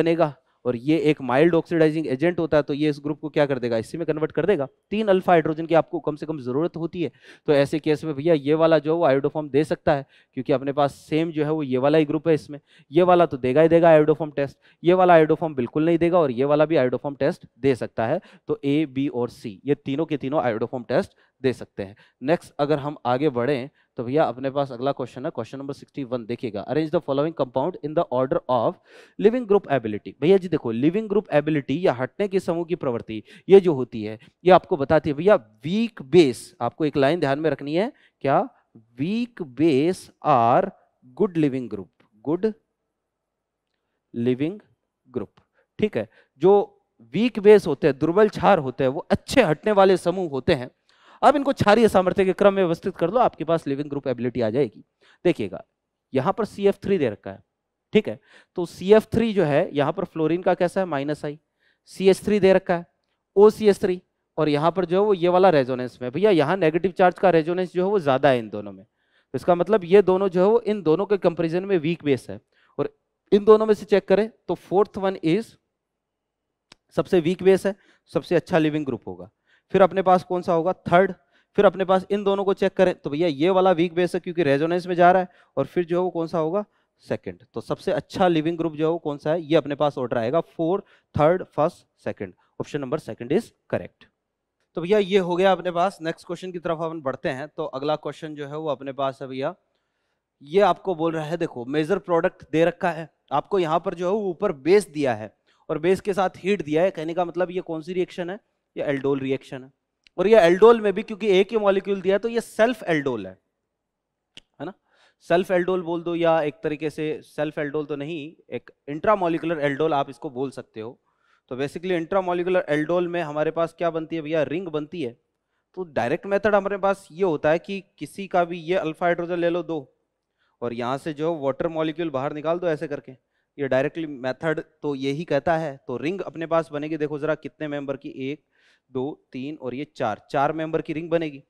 बनेगा और ये एक माइल्ड ऑक्सीडाइजिंग एजेंट होता है तो ये इस ग्रुप को क्या कर देगा इसी में कन्वर्ट कर देगा तीन अल्फा हाइड्रोजन की आपको कम से कम ज़रूरत होती है तो ऐसे केस में भैया ये वाला जो है वो आयोडोफॉर्म दे सकता है क्योंकि अपने पास सेम जो है वो ये वाला ही ग्रुप है इसमें ये वाला तो देगा ही देगा आयोडोफॉर्म टेस्ट ये वाला आयोडोफॉर्म बिल्कुल नहीं देगा और ये वाला भी आयोडोफॉर्म टेस्ट दे सकता है तो ए बी और सी ये तीनों के तीनों आयोडोफॉर्म टेस्ट दे सकते हैं नेक्स्ट अगर हम आगे बढ़ें तो भैया अपने पास अगला क्वेश्चन है क्वेश्चन नंबर 61 देखिएगा arrange the following compound in the order of leaving group ability भैया जी देखो लिविंग ग्रुप एबिलिटी या हटने के समूह की प्रवृत्ति ये जो होती है ये आपको बताती है भैया वीक बेस आपको एक लाइन ध्यान में रखनी है क्या weak base are good leaving group good leaving group ठीक है जो वीक बेस होते हैं दुर्बल छार होते हैं वो अच्छे हटने वाले समूह होते हैं अब इनको छारी सामर्थ्य के क्रम में व्यवस्थित कर लो आपके पास लिविंग ग्रुप एबिलिटी आ जाएगी देखिएगा यहां पर सी थ्री दे रखा है ठीक है तो सी एफ थ्री जो है यहां पर फ्लोरिन का कैसा है minus I C S three दे रखा है ओ सी एस थ्री और यहाँ पर जो है वो ये वाला रेजोनेंस में भैया यहाँ नेगेटिव चार्ज का रेजोनेंस जो है वो ज़्यादा है इन दोनों में तो इसका मतलब ये दोनों जो है वो इन दोनों के कंपेरिजन में वीक बेस है और इन दोनों में से चेक करें तो फोर्थ वन इज सबसे वीक बेस है सबसे अच्छा लिविंग ग्रुप होगा फिर अपने पास कौन सा होगा थर्ड फिर अपने पास इन दोनों को चेक करें तो भैया ये वाला वीक बेस है क्योंकि रेजोनेंस में जा रहा है और फिर जो है वो कौन सा होगा सेकंड तो सबसे अच्छा लिविंग ग्रुप जो है वो कौन सा है ये अपने पास ऑर्डर आएगा four third first second option number second is correct तो भैया ये हो गया अपने पास नेक्स्ट क्वेश्चन की तरफ अपन बढ़ते हैं तो अगला क्वेश्चन जो है वो अपने पास है भैया ये आपको बोल रहा है देखो मेजर प्रोडक्ट दे रखा है आपको यहाँ पर जो है वो ऊपर बेस दिया है और बेस के साथ हीट दिया है कहने का मतलब ये कौन सी रिएक्शन है ये एल्डोल रिएक्शन है और ये एल्डोल में भी क्योंकि एक ही मॉलिक्यूल दिया तो ये सेल्फ एल्डोल है है ना सेल्फ एल्डोल बोल दो या एक तरीके से सेल्फ एल्डोल तो नहीं एक इंट्रा मॉलिकुलर एल्डोल आप इसको बोल सकते हो तो बेसिकली इंट्रा मॉलिकुलर एल्डोल में हमारे पास क्या बनती है भैया रिंग बनती है तो डायरेक्ट मेथड हमारे पास ये होता है कि किसी का भी ये अल्फा हाइड्रोजन ले लो दो और यहाँ से जो वाटर मॉलिक्यूल बाहर निकाल दो ऐसे करके ये डायरेक्टली मेथड तो यही कहता है तो रिंग अपने पास बनेगी देखो ज़रा कितने मेंबर की एक दो तीन और ये चार चार मेंबर की रिंग बनेगी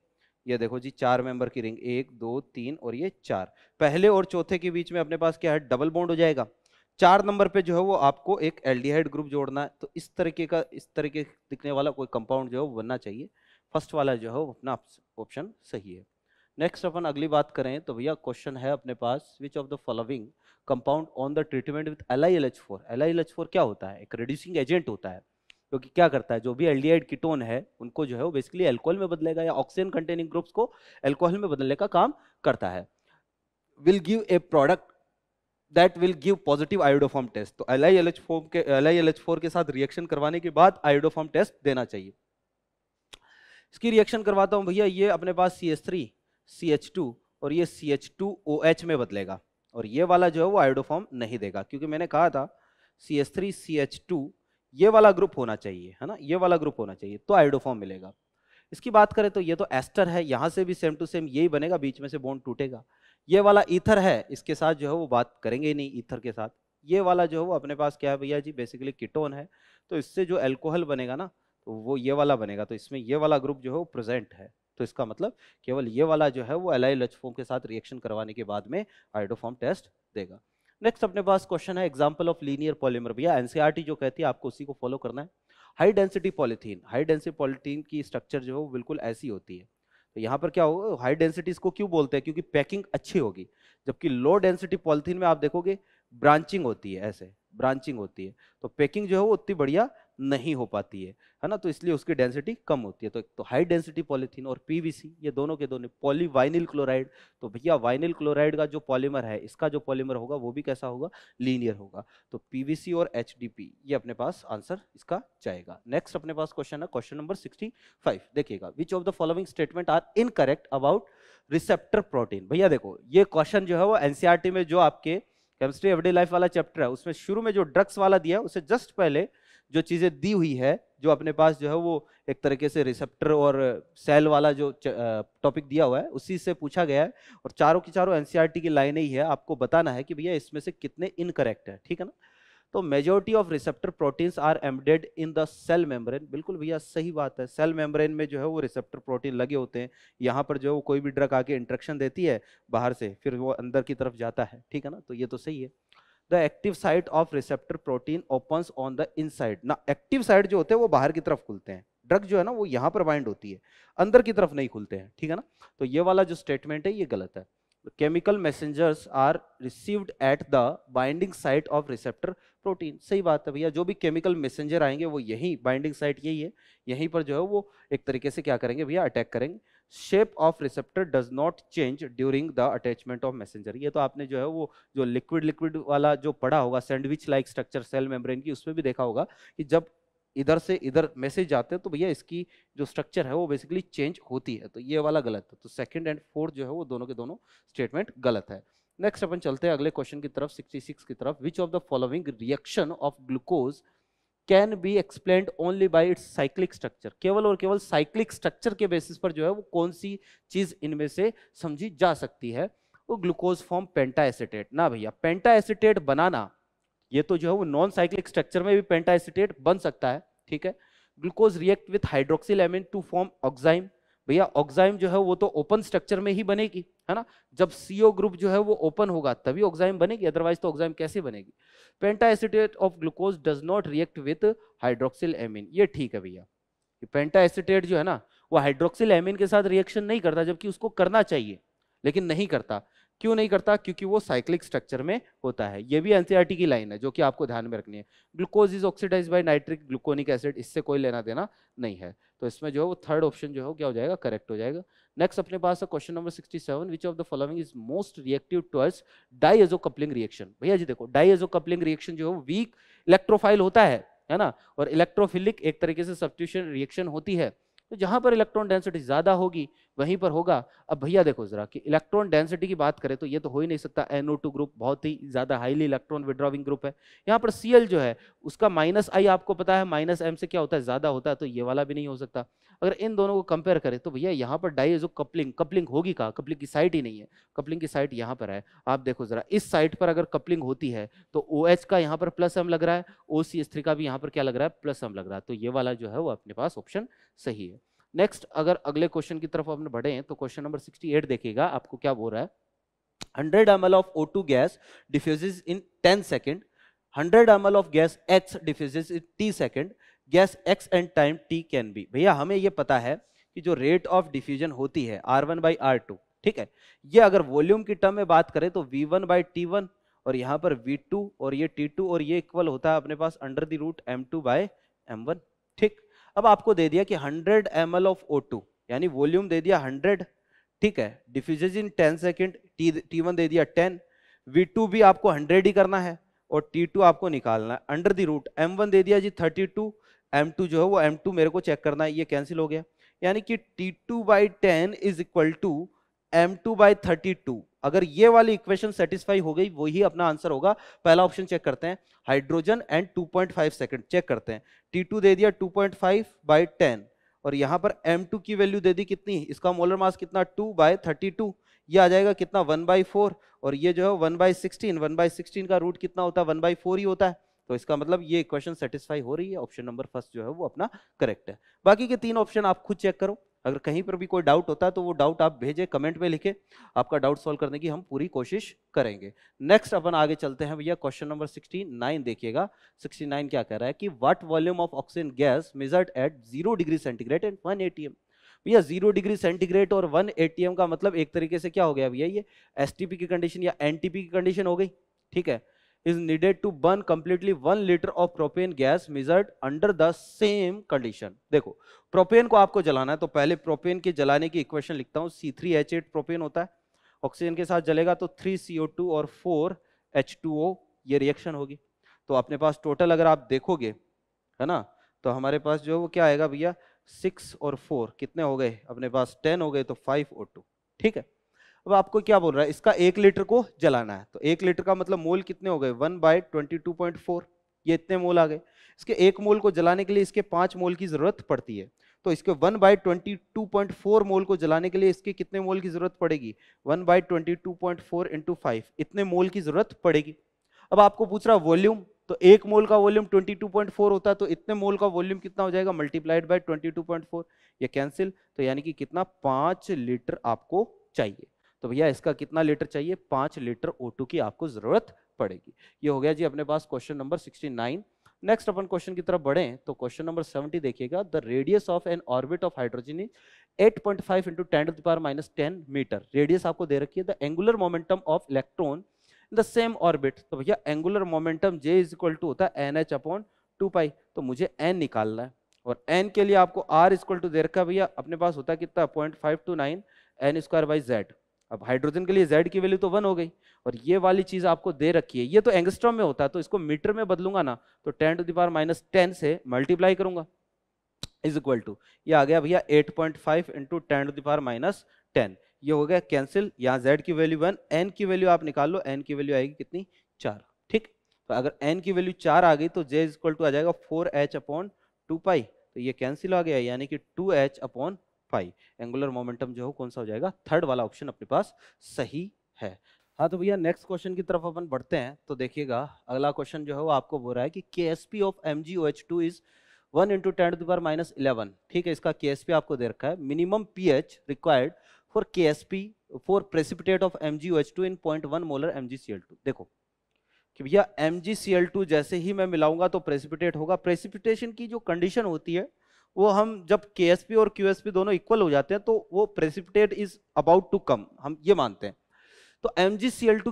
ये देखो जी चार मेंबर की रिंग एक दो तीन और ये चार पहले और चौथे के बीच में अपने पास क्या है डबल बॉन्ड हो जाएगा चार नंबर पे जो है वो आपको एक एल्डिहाइड ग्रुप जोड़ना है तो इस तरीके का इस तरीके दिखने वाला कोई कंपाउंड जो है वो बनना चाहिए फर्स्ट वाला जो है वो अपना ऑप्शन सही है नेक्स्ट अपन अगली बात करें तो भैया क्वेश्चन है अपने पास which of the following compound on the treatment with L I L H four L I L H four क्या होता है एक रिड्यूसिंग एजेंट होता है क्योंकि क्या करता है जो भी एल्डिहाइड कीटोन है उनको जो है वो बेसिकली एल्कोहल में बदलेगा या ऑक्सीजन कंटेनिंग ग्रुप्स को एल्कोहल में बदलने का काम करता है will give a product that will give positive iodoform test तो L I L H four के L I L H four के साथ रिएक्शन करवाने के बाद आयोडोफॉर्म टेस्ट देना चाहिए इसकी रिएक्शन करवाता हूँ भैया ये अपने पास C H three C H two और ये C H two O H में बदलेगा और ये वाला जो है वो आयोडोफॉर्म नहीं देगा क्योंकि मैंने कहा था C H three C H two ये वाला ग्रुप होना चाहिए है ना ये वाला ग्रुप होना चाहिए तो आइडोफॉर्म मिलेगा इसकी बात करें तो ये तो एस्टर है यहाँ से भी सेम टू सेम यही बनेगा बीच में से बॉन्ड टूटेगा ये वाला ईथर है इसके साथ जो है वो बात करेंगे ही नहीं ईथर के साथ ये वाला जो है वो अपने पास क्या है भैया जी बेसिकली किटोन है तो इससे जो एल्कोहल बनेगा ना तो वो ये वाला बनेगा तो इसमें ये वाला ग्रुप जो है वो प्रेजेंट है तो इसका मतलब केवल ये वाला जो है वो एल आई के साथ रिएक्शन करवाने के बाद में आइडोफॉर्म टेस्ट देगा नेक्स्ट अपने पास क्वेश्चन है एग्जाम्पल ऑफ लीनियर पॉलीमर भैया एनसीआरटी e जो कहती है आपको उसी को फॉलो करना है high density polythene high density polythene की स्ट्रक्चर जो है वो बिल्कुल ऐसी होती है तो यहाँ पर क्या होगा हाई डेंसिटी इसको क्यों बोलते हैं क्योंकि पैकिंग अच्छी होगी जबकि लो डेंसिटी पॉलीथीन में आप देखोगे ब्रांचिंग होती है ऐसे ब्रांचिंग होती है तो पैकिंग जो है वो उतनी बढ़िया नहीं हो पाती है है ना तो इसलिए उसकी डेंसिटी कम होती है तो एक तो हाई डेंसिटी पॉलीथीन और पीवीसी ये दोनों के दोनों पॉलीवाइनिल क्लोराइड तो भैया वाइनिल क्लोराइड का जो पॉलीमर है इसका जो पॉलीमर होगा वो भी कैसा होगा लीनियर होगा तो पीवीसी और एच ये अपने पास आंसर इसका जाएगा नेक्स्ट अपने पास क्वेश्चन है क्वेश्चन नंबर सिक्सटी देखिएगा which of the following statement are in about receptor protein भैया देखो ये क्वेश्चन जो है वो एनसीआरटी e में जो आपके केमिस्ट्री एवरीडे लाइफ वाला चैप्टर है उसमें शुरू में जो ड्रग्स वाला दिया है उसे जस्ट पहले जो चीज़ें दी हुई है जो अपने पास जो है वो एक तरीके से रिसेप्टर और सेल वाला जो टॉपिक दिया हुआ है उसी से पूछा गया है और चारों की चारों एनसीईआरटी e की लाइन ही है आपको बताना है कि भैया इसमें से कितने इनकरेक्ट है ठीक है ना तो majority of receptor proteins are embed in the cell membrane बिल्कुल भैया सही बात है सेल मेम्ब्रेन में जो है वो रिसेप्टर प्रोटीन लगे होते हैं यहाँ पर जो है वो कोई भी ड्रग आके इंट्रेक्शन देती है बाहर से फिर वो अंदर की तरफ जाता है ठीक है ना तो ये तो सही है the active site of receptor protein open on the inside ना एक्टिव साइट जो होते हैं वो बाहर की तरफ खुलते हैं ड्रग जो है ना वो यहाँ पर बाइंड होती है अंदर की तरफ नहीं खुलते हैं ठीक है ना तो ये वाला जो स्टेटमेंट है ये गलत है chemical messengers are received at the binding site of receptor protein सही बात है भैया जो भी केमिकल मैसेंजर आएंगे वो यही बाइंडिंग साइट यही है यहीं पर जो है वो एक तरीके से क्या करेंगे भैया अटैक करेंगे shape of receptor does not change during the attachment of messenger ये तो आपने जो है वो जो लिक्विड लिक्विड वाला जो पड़ा होगा sandwich like structure cell membrane की उसमें भी देखा होगा कि जब इधर से इधर मैसेज आते हैं तो भैया इसकी जो स्ट्रक्चर है वो बेसिकली चेंज होती है तो ये वाला गलत है तो सेकेंड एंड फोर्थ जो है वो दोनों के दोनों स्टेटमेंट गलत है नेक्स्ट अपन चलते हैं अगले क्वेश्चन की तरफ 66 की तरफ which of the following reaction of glucose can be explain only by its cyclic structure केवल और केवल साइक्लिक स्ट्रक्चर के बेसिस पर जो है वो कौन सी चीज़ इनमें से समझी जा सकती है वो ग्लूकोज फॉर्म पेंटा एसिटेट ना भैया पेंटा एसिटेट बनाना ये तो जो है वो नॉन साइक्लिक स्ट्रक्चर में भी पेंटा एसिटेट बन सकता है ठीक है glucose react with hydroxylamine to form oxime भैया ऑक्साइम जो है वो तो ओपन स्ट्रक्चर में ही बनेगी है ना जब सीओ ग्रुप जो है वो ओपन होगा तभी ऑक्साइम बनेगी अदरवाइज तो ऑक्साइम कैसे बनेगी penta of glucose does not react with hydroxyl amine ये ठीक है भैया पेंटा एसिटेट जो है ना वो हाइड्रोक्सिल एमिन के साथ रिएक्शन नहीं करता जबकि उसको करना चाहिए लेकिन नहीं करता क्यों नहीं करता क्योंकि वो साइक्लिक स्ट्रक्चर में होता है ये भी एनसीईआरटी e की लाइन है जो कि आपको ध्यान में रखनी है glucose is oxidise by nitric gluconic acid इससे कोई लेना देना नहीं है तो इसमें जो है वो थर्ड ऑप्शन जो है क्या हो जाएगा करेक्ट हो जाएगा नेक्स्ट अपने पास है question number seven which of the following is most reactive diazo coupling reaction भैया जी देखो डाई एजो कपलिंग रिएक्शन जो है वीक इलेक्ट्रोफाइल होता है है ना और इलेक्ट्रोफिलिक एक तरीके से सब्सटीट्यूशन रिएक्शन होती है तो जहां पर इलेक्ट्रॉन डेंसिटी ज्यादा होगी वहीं पर होगा अब भैया देखो जरा कि इलेक्ट्रॉन डेंसिटी की बात करें तो ये तो हो ही नहीं सकता एनओ टू ग्रुप बहुत ही ज़्यादा हाईली इलेक्ट्रॉन विड्रॉविंग ग्रुप है यहाँ पर सीएल जो है उसका माइनस आई आपको पता है माइनस एम से क्या होता है ज़्यादा होता है तो ये वाला भी नहीं हो सकता अगर इन दोनों को कंपेयर करें तो भैया यहाँ पर जो कपलिंग कपलिंग होगी कहा कपलिंग की साइट ही नहीं है कपलिंग की साइट यहाँ पर है आप देखो ज़रा इस साइट पर अगर कपलिंग होती है तो ओ OH का यहाँ पर प्लस एम लग रहा है ओ का भी यहाँ पर क्या लग रहा है प्लस एम लग रहा है तो ये वाला जो है वो अपने पास ऑप्शन सही है नेक्स्ट अगर अगले क्वेश्चन की तरफ आपने बढ़े तो क्वेश्चन नंबर 68 देखिएगा आपको क्या बोल रहा है 100 ml of O2 gas diffuses in 10 second. 100 ml of gas X diffuses in T second gas X and time T can be भैया हमें ये पता है कि जो रेट ऑफ डिफ्यूजन होती है आर वन बाई आर ठीक है ये अगर वॉल्यूम की टर्म में बात करें तो वी वन बाई टी और यहाँ पर V2 और ये T2 और ये इक्वल होता है अपने पास under the root M2 two by M ठीक अब आपको दे दिया कि 100 एम ऑफ ओ यानी वॉल्यूम दे दिया 100 ठीक है diffuse in 10 second T T दे दिया 10 टू भी आपको 100 ही करना है और टी टू आपको निकालना है under the root M one दे दिया जी 32 टू जो है वो एम टू मेरे को चेक करना है ये कैंसिल हो गया यानी कि T two by ten is equal to M two by thirty two अगर ये वाली इक्वेशन सेटिस्फाई हो गई वही अपना आंसर होगा पहला ऑप्शन चेक करते हैं हाइड्रोजन एंड 2.5 सेकेंड चेक करते हैं टी टू दे दिया 2.5 पॉइंट बाई टेन और यहाँ पर एम टू की वैल्यू दे दी कितनी इसका मोलर मास कितना टू बाई थर्टी टू ये आ जाएगा कितना वन बाई फोर और ये जो है one by sixteen one by sixteen का रूट कितना होता है वन बाई फोर ही होता है तो इसका मतलब ये क्वेश्चन सेटिस्फाई हो रही है ऑप्शन नंबर फर्स्ट जो है वो अपना करेक्ट है बाकी के तीन ऑप्शन आप खुद चेक करो अगर कहीं पर भी कोई डाउट होता है तो वो डाउट आप भेजे कमेंट में लिखे आपका डाउट सॉल्व करने की हम पूरी कोशिश करेंगे नेक्स्ट अपन आगे चलते हैं भैया क्वेश्चन नंबर सिक्सटी नाइन देखिएगा सिक्सटी नाइन क्या कह रहा है कि what volume of oxygen gas measured at zero degree centigrade and one ATM भैया जीरो डिग्री सेंटीग्रेड और वन एटीएम का मतलब एक तरीके से क्या हो गया भैया ये एस की कंडीशन या एन की कंडीशन हो गई ठीक है is needed to burn completely one litre of propane gas measured under the same condition देखो प्रोपेन को आपको जलाना है तो पहले प्रोपेन के जलाने की इक्वेशन लिखता हूँ C three H eight propane होता है ऑक्सीजन के साथ जलेगा तो थ्री सी ओ टू और फोर एच टू ओ ये रिएक्शन होगी तो अपने पास टोटल अगर आप देखोगे है ना तो हमारे पास जो वो क्या आएगा भैया सिक्स और फोर कितने हो गए अपने पास टेन हो गए तो फाइव ओ टू ठीक है अब आपको क्या बोल रहा है इसका एक लीटर को जलाना है तो एक लीटर का मतलब मोल कितने हो गए one by twenty two point four ये इतने मोल आ गए इसके एक मोल को जलाने के लिए इसके पाँच मोल की ज़रूरत पड़ती है तो इसके one by twenty two point four mole को जलाने के लिए इसके कितने मोल की ज़रूरत पड़ेगी one by twenty two point four into five इतने मोल की ज़रूरत पड़ेगी अब आपको पूछ रहा वॉल्यूम तो एक मोल का volume twenty two point four होता है तो इतने मोल का वॉल्यूम कितना हो जाएगा multiplied by twenty two point four या कैंसिल तो यानी कि कितना पाँच लीटर आपको चाहिए तो भैया इसका कितना लीटर चाहिए पाँच लीटर ओ की आपको ज़रूरत पड़ेगी ये हो गया जी अपने पास क्वेश्चन नंबर सिक्सटी नेक्स्ट अपन क्वेश्चन की तरफ बढ़ें तो क्वेश्चन नंबर 70 देखिएगा the radius of an orbit of hydrogen is 8.5 point five into ten power minus ten metre radius आपको दे रखी है the angular momentum of electron in the same orbit तो भैया angular momentum J is equal to होता है N H upon two pi तो मुझे एन निकालना है और एन के लिए आपको आर इक्वल टू दे रखा है भैया अपने पास होता है कितना point five two nine N square by Z अब हाइड्रोजन के लिए जेड की वैल्यू तो वन हो गई और ये वाली चीज आपको दे रखी है ये तो एंगस्ट्रॉम में होता है तो इसको मीटर में बदलूंगा ना तो ten to the power minus ten से मल्टीप्लाई करूंगा इज इक्वल टू ये आ गया भैया eight point five into ten to the power minus ten ये हो गया कैंसिल यहाँ जेड की वैल्यू वन एन की वैल्यू आप निकाल लो एन की वैल्यू आएगी कितनी चार ठीक तो अगर एन की वैल्यू चार आ गई तो जे इज इक्वल टू आ जाएगा four H upon two pi तो ये कैंसिल आ गया यानी कि two H upon five angular momentum जो हो कौन सा हो जाएगा थर्ड वाला ऑप्शन अपने पास सही है हाँ तो भैया नेक्स्ट क्वेश्चन की तरफ अपन बढ़ते हैं तो देखिएगा अगला क्वेश्चन जो है वो आपको बोल रहा है कि K S P of M G O H two is one into ten the minus eleven ठीक है इसका के एस पी आपको दे रखा है minimum P H required for K S P for precipitate of M G O H two in point one molar M G C L two देखो कि भैया M G C L two जैसे ही मैं मिलाऊंगा तो प्रेसिपिटेट होगा precipitation की जो कंडीशन होती है वो हम जब के और क्यू दोनों इक्वल हो जाते हैं तो वो precipitate is about to come हम ये मानते हैं तो एम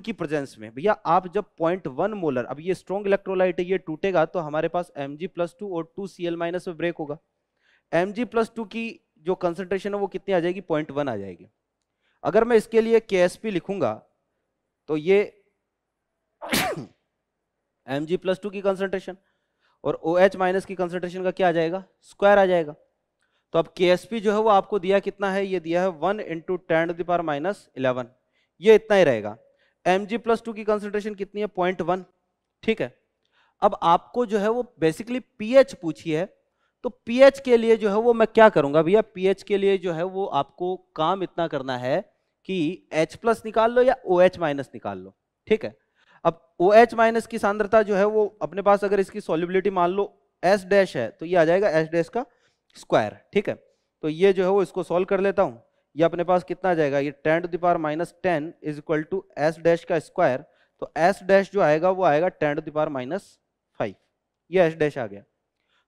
की प्रेजेंस में भैया आप जब पॉइंट वन मोलर अब ये स्ट्रॉन्ग इलेक्ट्रोलाइट है ये टूटेगा तो हमारे पास एम जी प्लस टू और टू सी एल माइनस में ब्रेक होगा एम जी प्लस टू की जो कंसनट्रेशन है वो कितनी आ जाएगी पॉइंट वन आ जाएगी अगर मैं इसके लिए के एस पी लिखूंगा तो ये एम जी प्लस टू की कंसनट्रेशन और ओ OH माइनस की कंसेंट्रेशन का क्या आ जाएगा स्क्वायर आ जाएगा तो अब के जो है वो आपको दिया कितना है ये दिया है one into ten to the power minus eleven ये इतना ही रहेगा एम जी प्लस टू की कंसेंट्रेशन कितनी है पॉइंट वन ठीक है अब आपको जो है वो बेसिकली पी पूछी है तो पी के लिए जो है वो मैं क्या करूंगा भैया पी के लिए जो है वो आपको काम इतना करना है कि एच निकाल लो या ओ OH माइनस निकाल लो ठीक है अब ओ एच माइनस की सांद्रता जो है वो अपने पास अगर इसकी सॉल्युबिलिटी मान लो एस डैश है तो ये आ जाएगा एस डैश का स्क्वायर ठीक है तो ये जो है वो इसको सॉल्व कर लेता हूँ ये अपने पास कितना आ जाएगा ये ten to the power minus ten is equal to S dash का स्क्वायर तो एस डैश जो आएगा वो आएगा ten to the power minus five ये एस डैश आ गया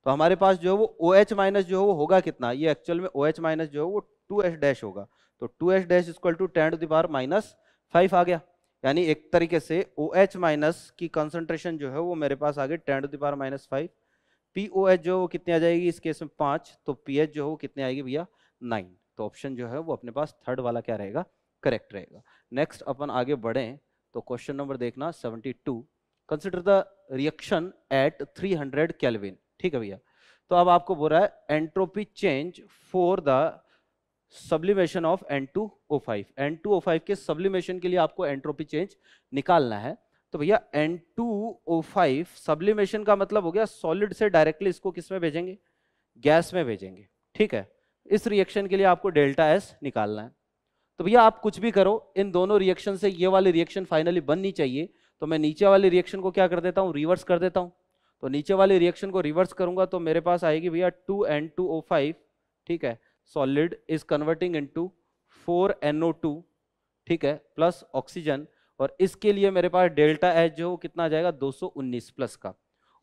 तो हमारे पास जो है वो ओ एच माइनस जो है वो होगा कितना ये एक्चुअल में ओ एच माइनस जो है वो टू एस डैश होगा तो two S dash equal to ten to the power minus five आ गया यानी एक तरीके से ओ एच माइनस की कंसंट्रेशन जो है वो मेरे पास आगे ten to the power minus five P O H जो है वो कितनी आ जाएगी इस केस में पाँच तो पी एच जो है वो कितनी आएगी भैया नाइन तो ऑप्शन जो है वो अपने पास थर्ड वाला क्या रहेगा करेक्ट रहेगा नेक्स्ट अपन आगे बढ़ें तो क्वेश्चन नंबर देखना seventy two consider the reaction at three hundred kelvin ठीक है भैया तो अब आपको बोल रहा है entropy change for the sublimation of N2O5 N2O5 के सब्लिमेशन के लिए आपको एंट्रोपी चेंज निकालना है तो भैया N2O5 सब्लिमेशन का मतलब हो गया सॉलिड से डायरेक्टली इसको किस में भेजेंगे गैस में भेजेंगे ठीक है इस रिएक्शन के लिए आपको डेल्टा एस निकालना है तो भैया आप कुछ भी करो इन दोनों रिएक्शन से ये वाली रिएक्शन फाइनली बननी चाहिए तो मैं नीचे वाले रिएक्शन को क्या कर देता हूँ रिवर्स कर देता हूँ तो नीचे वाले रिएक्शन को रिवर्स करूंगा तो मेरे पास आएगी भैया two N two O five ठीक है to four N O 4NO2 ठीक है प्लस ऑक्सीजन और इसके लिए मेरे पास डेल्टा एच जो कितना आ जाएगा 219 प्लस का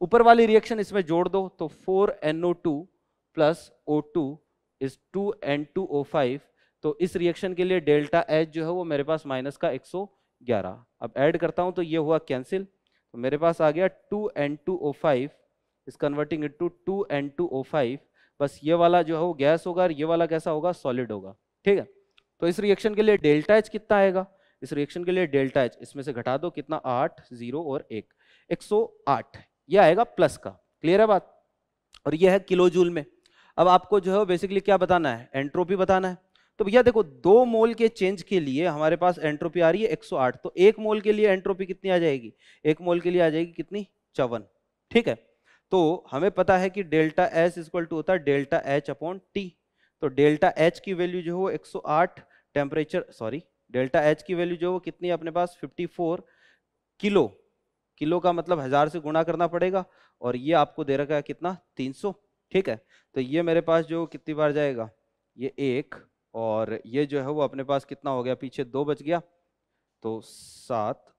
ऊपर वाली रिएक्शन इसमें जोड़ दो तो 4NO2 plus O two is two N two O five तो इस रिएक्शन के लिए डेल्टा एच जो है वो मेरे पास माइनस का 111 अब ऐड करता हूं तो ये हुआ कैंसिल तो मेरे पास आ गया two N two O five is converting it to two N two O five बस ये वाला जो है वो गैस होगा और ये वाला कैसा होगा सॉलिड होगा ठीक है तो इस रिएक्शन के लिए डेल्टा एच कितना आएगा इस रिएक्शन के लिए डेल्टा एच इसमें से घटा दो कितना आठ जीरो और एक एक सौ आठ ये आएगा प्लस का क्लियर है बात और यह है किलो जूल में अब आपको जो है बेसिकली क्या बताना है एंट्रोपी बताना है तो भैया देखो दो मोल के चेंज के लिए हमारे पास एंट्रोपी आ रही है 108 तो एक मोल के लिए एंट्रोपी कितनी आ जाएगी एक मोल के लिए आ जाएगी कितनी चौवन ठीक है तो हमें पता है कि डेल्टा एच इक्वल टू होता है डेल्टा एच अपॉन टी तो डेल्टा एच की वैल्यू जो है वो 108 टेम्परेचर सॉरी डेल्टा एच की वैल्यू जो है वो कितनी है अपने पास 54 किलो किलो का मतलब हज़ार से गुणा करना पड़ेगा और ये आपको दे रखा है कितना 300 ठीक है तो ये मेरे पास जो कितनी बार जाएगा ये एक और ये जो है वो अपने पास कितना हो गया पीछे दो बच गया तो सात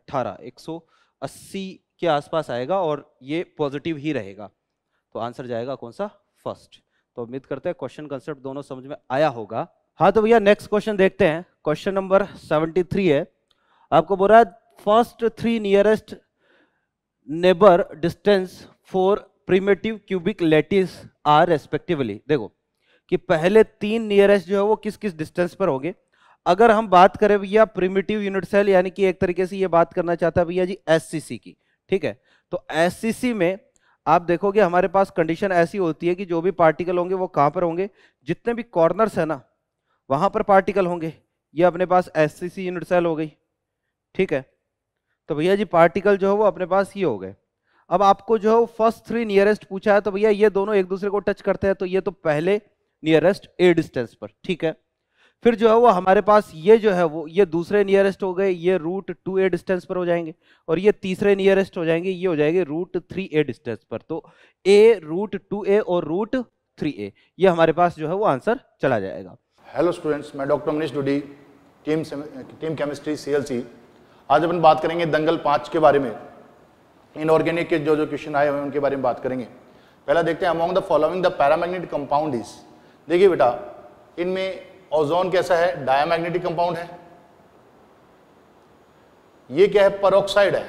अट्ठारह एक सौ अस्सी के आसपास आएगा और ये पॉजिटिव ही रहेगा तो आंसर जाएगा कौन सा फर्स्ट तो उम्मीद करते हैं क्वेश्चन कंसेप्ट दोनों समझ में आया होगा हाँ तो भैया नेक्स्ट क्वेश्चन देखते हैं क्वेश्चन नंबर 73 है आपको बोल रहा है first three nearest neighbour distance for primitive cubic lattice are respectively देखो कि पहले तीन नियरेस्ट जो है वो किस किस डिस्टेंस पर होंगे अगर हम बात करें भैया प्रीमेटिव यूनिट सेल यानी कि एक तरीके से ये बात करना चाहता है भैया जी एस की ठीक है तो एस में आप देखोगे हमारे पास कंडीशन ऐसी होती है कि जो भी पार्टिकल होंगे वो कहाँ पर होंगे जितने भी कॉर्नर्स है ना वहाँ पर पार्टिकल होंगे ये अपने पास एस यूनिट सेल हो गई ठीक है तो भैया जी पार्टिकल जो है वो अपने पास ये हो गए अब आपको जो है फर्स्ट थ्री नियरेस्ट पूछा है तो भैया ये दोनों एक दूसरे को टच करते हैं तो ये तो पहले नियरेस्ट ए डिस्टेंस पर ठीक है फिर जो है वो हमारे पास ये जो है वो ये दूसरे नियरेस्ट हो गए ये रूट टू ए डिस्टेंस पर हो जाएंगे और ये तीसरे नियरेस्ट हो जाएंगे ये हो जाएंगे रूट थ्री ए डिस्टेंस पर तो ए रूट टू ए और रूट थ्री ए ये हमारे पास जो है वो आंसर चला जाएगा हेलो स्टूडेंट्स मैं doctor Manish Dudi team team chemistry सी आज अपन बात करेंगे दंगल पाँच के बारे में इनऑर्गेनिक के जो जो क्वेश्चन आए हुए उनके बारे में बात करेंगे पहला देखते हैं among the following the paramagnetic compound is देखिए बेटा इनमें ओजोन कैसा है डायमैग्नेटिक कंपाउंड है ये क्या है परोक्साइड है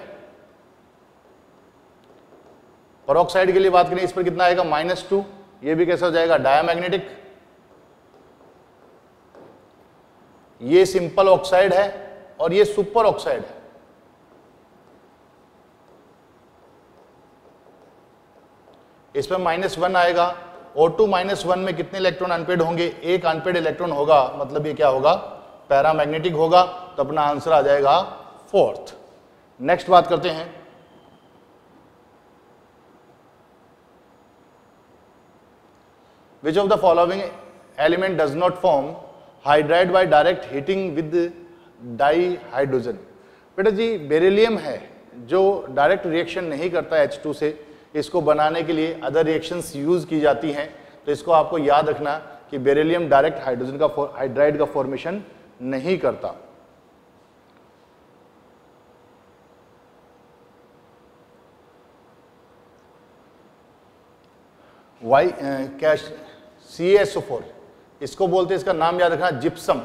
परोक्साइड के लिए बात करें इस पर कितना आएगा माइनस टू ये भी कैसा हो जाएगा डायमैग्नेटिक ये सिंपल ऑक्साइड है और ये सुपर ऑक्साइड है इसमें माइनस वन आएगा O2 टू माइनस वन में कितने इलेक्ट्रॉन अनपेड होंगे एक अनपेड इलेक्ट्रॉन होगा मतलब ये क्या होगा पैरामैग्नेटिक होगा तो अपना आंसर आ जाएगा फोर्थ नेक्स्ट बात करते हैं which of the following element does not form hydride by direct heating with di hydrogen बेटा जी बेरेलियम है जो डायरेक्ट रिएक्शन नहीं करता H2 से इसको बनाने के लिए अदर रिएक्शंस यूज़ की जाती हैं तो इसको आपको याद रखना कि बेरेलियम डायरेक्ट हाइड्रोजन का हाइड्राइड का फॉर्मेशन नहीं करता Y cash C S four इसको बोलते हैं इसका नाम याद रखना जिप्सम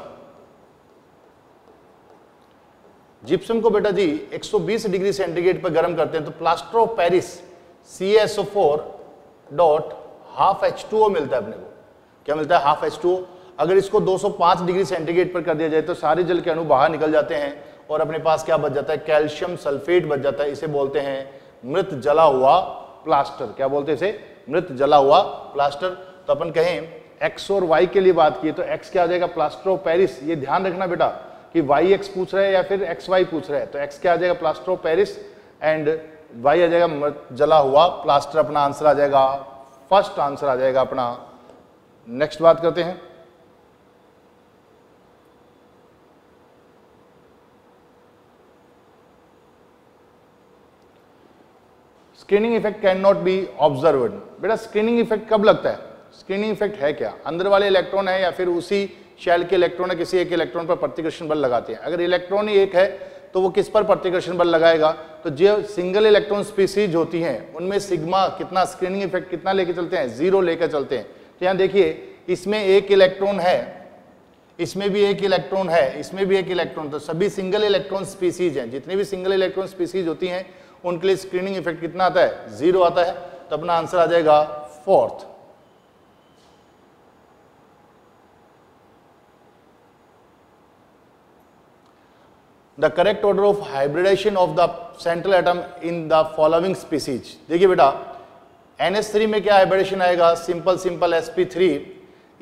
जिप्सम को बेटा जी 120 डिग्री सेंटीग्रेड पर गर्म करते हैं तो plaster of Paris C S O four dot half H two O मिलता है अपने को क्या मिलता है हाफ एच टू ओ अगर इसको 205 डिग्री सेंटीग्रेड पर कर दिया जाए तो सारे जल के अणु बाहर निकल जाते हैं और अपने पास क्या बच जाता है कैल्शियम सल्फेट बच जाता है इसे बोलते हैं मृत जला हुआ प्लास्टर क्या बोलते हैं इसे मृत जला हुआ प्लास्टर तो अपन कहें एक्स और वाई के लिए बात की तो एक्स क्या आ जाएगा प्लास्टर ऑफ पेरिस ये ध्यान रखना बेटा कि वाई एक्स पूछ रहे हैं या फिर एक्स वाई पूछ रहे हैं तो एक्स क्या आ जाएगा plaster of Paris and Y आ जाएगा जला हुआ प्लास्टर अपना आंसर आ जाएगा फर्स्ट आंसर आ जाएगा अपना नेक्स्ट बात करते हैं screening effect can not be observe बेटा स्क्रीनिंग इफेक्ट कब लगता है स्क्रीनिंग इफेक्ट है क्या अंदर वाले इलेक्ट्रॉन है या फिर उसी शैल के इलेक्ट्रॉन है किसी एक इलेक्ट्रॉन पर प्रतिकर्षण बल लगाते हैं अगर इलेक्ट्रॉन ही एक है तो वो किस पर प्रतिकर्षण बल लगाएगा तो जो सिंगल इलेक्ट्रॉन स्पीसीज होती हैं उनमें सिग्मा कितना स्क्रीनिंग इफेक्ट कितना लेके चलते हैं जीरो लेकर चलते हैं तो यहाँ देखिए इसमें एक इलेक्ट्रॉन है इसमें भी एक इलेक्ट्रॉन है इसमें भी एक इलेक्ट्रॉन तो सभी सिंगल इलेक्ट्रॉन स्पीसीज हैं जितनी भी सिंगल इलेक्ट्रॉन स्पीसीज होती हैं उनके लिए स्क्रीनिंग इफेक्ट कितना आता है जीरो आता है तो अपना आंसर आ जाएगा fourth the correct order of hybridisation of the central atom in the following species देखिए बेटा एन एस थ्री में क्या हाइब्रिडेशन आएगा simple simple S P three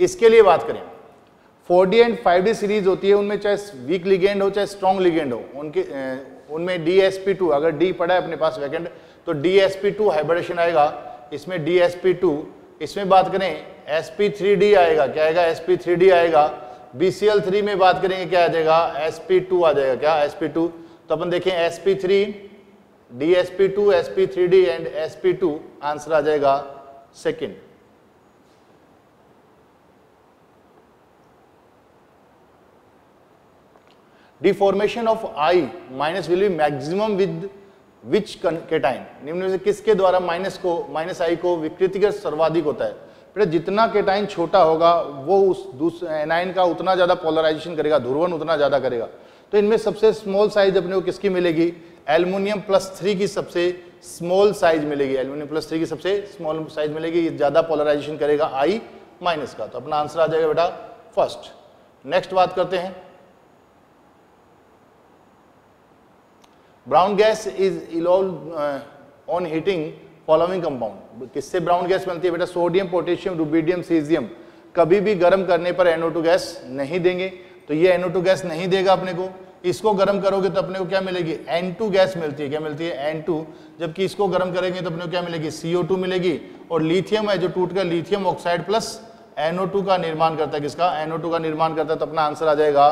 इसके लिए बात करें four D and five D series होती है उनमें चाहे वीक लिगेंड हो चाहे स्ट्रॉन्ग लिगेंड हो उनके उनमें डी एस पी टू अगर डी पड़ा है अपने पास वैकेंड तो D S P two hybridisation आएगा इसमें डी एस पी टू इसमें बात करें एस पी थ्री डी आएगा क्या आएगा एस पी थ्री डी आएगा BCl3 में बात करेंगे क्या आ जाएगा sp2 आ जाएगा क्या sp2 तो अपन देखें sp3 DsP2 sp3d and sp2 answer आ जाएगा second deformation of I minus will be maximum with which cation निम्न में से किसके द्वारा माइनस को माइनस आई को विकृतिग्रस्त सर्वाधिक होता है बेटा जितना केटाइन छोटा होगा वो उस दूसरे एनाइन का उतना ज़्यादा पोलराइजेशन करेगा ध्रुवन उतना ज़्यादा करेगा तो इनमें सबसे स्मॉल साइज अपने को किसकी मिलेगी एलमिनियम प्लस थ्री की सबसे स्मॉल साइज मिलेगी एलमिनियम प्लस थ्री की सबसे स्मॉल साइज मिलेगी ज़्यादा पोलराइजेशन करेगा आई माइनस का तो अपना आंसर आ जाएगा बेटा फर्स्ट नेक्स्ट बात करते हैं brown gas is evolved on heating following compound किससे ब्राउन गैस बनती है बेटा सोडियम पोटेशियम रुबीडियम सीजियम कभी भी गर्म करने पर टू गैस नहीं देंगे तो ये टू गैस नहीं देगा अपने को इसको गर्म करोगे तो अपने को क्या मिलेगी N2 गैस मिलती है क्या मिलती है N2 जबकि इसको गर्म करेंगे तो अपने को क्या मिलेगी CO2 मिलेगी और लिथियम है जो टूट कर लिथियम ऑक्साइड प्लस NO2 का निर्माण करता है किसका NO2 का निर्माण करता है तो अपना आंसर आ जाएगा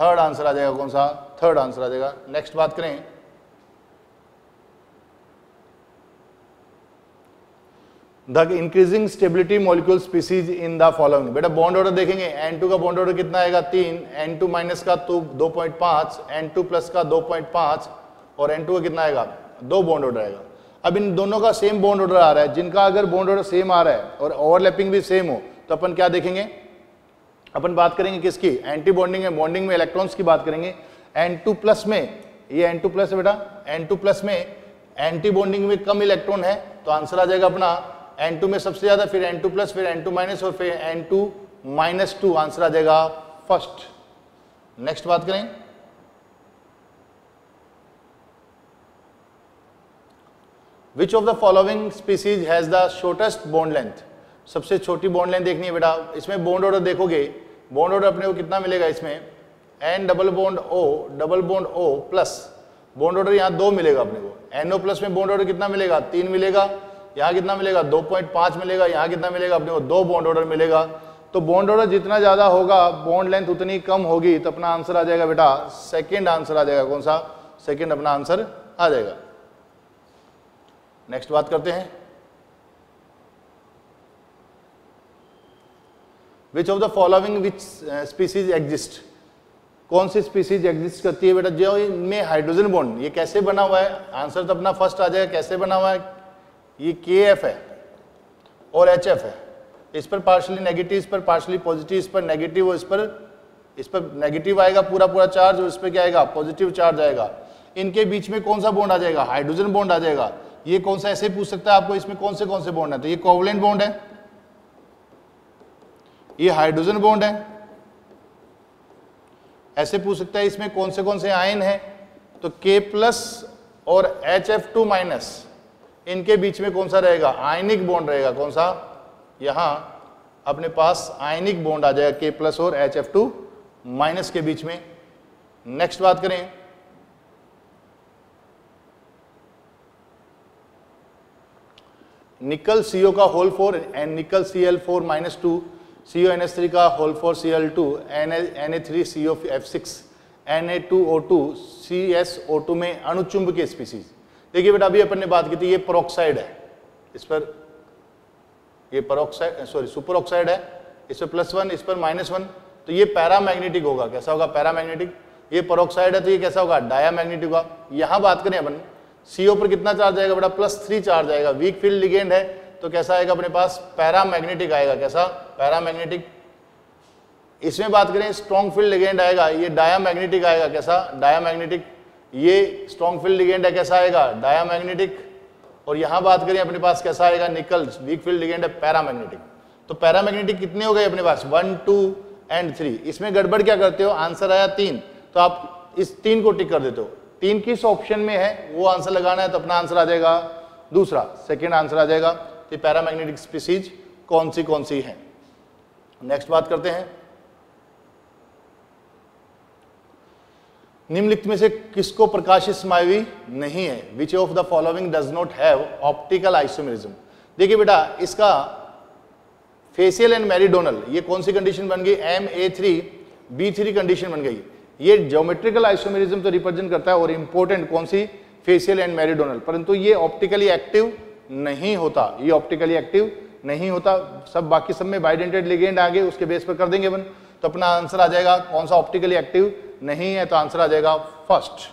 थर्ड आंसर आ जाएगा कौन सा थर्ड आंसर आ जाएगा नेक्स्ट बात करें the increasing stability molecule species in the following बेटा बॉन्ड ऑर्डर देखेंगे एन का बॉन्ड ऑर्डर कितना आएगा तीन एन माइनस का तो दो पॉइंट पांच एन टू प्लस का दो पॉइंट पांच और एन का कितना आएगा दो बॉन्ड ऑर्डर आएगा अब इन दोनों का सेम बॉन्ड ऑर्डर आ रहा है जिनका अगर बॉन्ड ऑर्डर सेम आ रहा है और ओवरलैपिंग भी सेम हो तो अपन क्या देखेंगे अपन बात करेंगे किसकी एंटी बॉन्डिंग में बॉन्डिंग में इलेक्ट्रॉन्स की बात करेंगे एन टू प्लस में ये एन टू प्लस है बेटा एन टू प्लस में एंटी बॉन्डिंग में कम इलेक्ट्रॉन है तो आंसर आ जाएगा अपना एन टू में सबसे ज़्यादा फिर एन टू प्लस फिर एन टू माइनस और फिर N two minus two answer आ जाएगा फर्स्ट नेक्स्ट बात करें which of the following species has the shortest bond length सबसे छोटी बॉन्ड लेंथ देखनी है बेटा इसमें बोन्ड ऑर्डर देखोगे बोन्ड ऑर्डर अपने को कितना मिलेगा इसमें N double bond O double bond O plus bond order यहां दो मिलेगा अपने को एनओ प्लस में बोन्ड ऑर्डर कितना मिलेगा तीन मिलेगा यहाँ कितना मिलेगा 2.5 मिलेगा यहाँ कितना मिलेगा अपने को दो बॉन्ड ऑर्डर मिलेगा तो बॉन्ड ऑर्डर जितना ज़्यादा होगा बॉन्ड लेंथ उतनी कम होगी तो अपना आंसर आ जाएगा बेटा सेकेंड आंसर आ जाएगा कौन सा सेकेंड अपना आंसर आ जाएगा नेक्स्ट बात करते हैं which of the following which species exist कौन सी स्पीसीज एग्जिस्ट करती है बेटा जो इनमें हाइड्रोजन बॉन्ड ये कैसे बना हुआ है आंसर तो अपना फर्स्ट आ जाएगा कैसे बना हुआ है ये के एफ है और एच एफ है इस पर पार्शली नेगेटिव इस पर पार्शली पॉजिटिव इस पर नेगेटिव और इस पर इस पर नेगेटिव आएगा पूरा पूरा चार्ज और इस पर क्या आएगा पॉजिटिव चार्ज आएगा इनके बीच में कौन सा बॉन्ड आ जाएगा हाइड्रोजन बॉन्ड आ जाएगा ये कौन सा ऐसे पूछ सकता है आपको इसमें कौन से कौन से बॉन्ड है तो ये कोवलेंट बॉन्ड है ये हाइड्रोजन बॉन्ड है ऐसे पूछ सकता है इसमें कौन से कौन से आयन है तो के प्लस और एच एफ टू माइनस इनके बीच में कौन सा रहेगा आयनिक बॉन्ड रहेगा कौन सा यहां अपने पास आयनिक बॉन्ड आ जाएगा के प्लस और एच एफ टू माइनस के बीच में नेक्स्ट बात करें निकल सीओ का hole four and nickel C L four minus two CO N S three का hole four C L two N N A three C F six N A two O two C S O two में अणुचुंब के species देखिए बेटा अभी अपन ने बात की थी ये परोक्साइड है इस पर ये परोक्साइड सॉरी सुपर ऑक्साइड है इस पर प्लस वन इस पर माइनस वन तो ये पैरामैग्नेटिक होगा कैसा होगा पैरामैग्नेटिक ये परोक्साइड है तो ये कैसा होगा डायामैग्नेटिक होगा यहां बात करें अपन सीओ पर कितना चार्ज आएगा बेटा प्लस थ्री चार्ज आएगा वीक फील्ड लिगेंड है तो कैसा आएगा अपने पास पैरामैग्नेटिक आएगा कैसा पैरामैग्नेटिक इसमें बात करें स्ट्रॉन्ग फील्ड लिगेंड आएगा ये डायामैग्नेटिक आएगा कैसा डायामैग्नेटिक ये स्ट्रॉन्ग फील्ड लिगेंड है कैसा आएगा डायामैग्नेटिक और यहां बात करें अपने पास कैसा आएगा निकल वीक फील्ड लिगेंड है पैरामैग्नेटिक तो पैरामैग्नेटिक कितने हो गए अपने पास वन टू एंड थ्री इसमें गड़बड़ क्या करते हो आंसर आया तीन तो आप इस तीन को टिक कर देते हो तीन किस ऑप्शन में है वो आंसर लगाना है तो अपना आंसर आ जाएगा दूसरा सेकेंड आंसर आ जाएगा तो पैरामैग्नेटिक स्पीसीज कौन सी कौन सी है नेक्स्ट बात करते हैं निम्नलिखित में से किसको प्रकाशित स्माइवी नहीं है which of the following does not have optical isomerism देखिए बेटा इसका फेसियल एंड मैरिडोनल ये कौन सी कंडीशन बन गई M A three B three condition बन गई ये ज्योमेट्रिकल आइसोमेरिज्म तो रिप्रेजेंट करता है और इम्पोर्टेंट कौन सी फेसियल एंड मैरिडोनल परंतु ये ऑप्टिकली एक्टिव नहीं होता ये ऑप्टिकली एक्टिव नहीं होता सब बाकी सब में बाइडेंटेड लिगेंड आगे उसके बेस पर कर देंगे बन तो अपना आंसर आ जाएगा कौन सा ऑप्टिकली एक्टिव नहीं है तो आंसर आ जाएगा फर्स्ट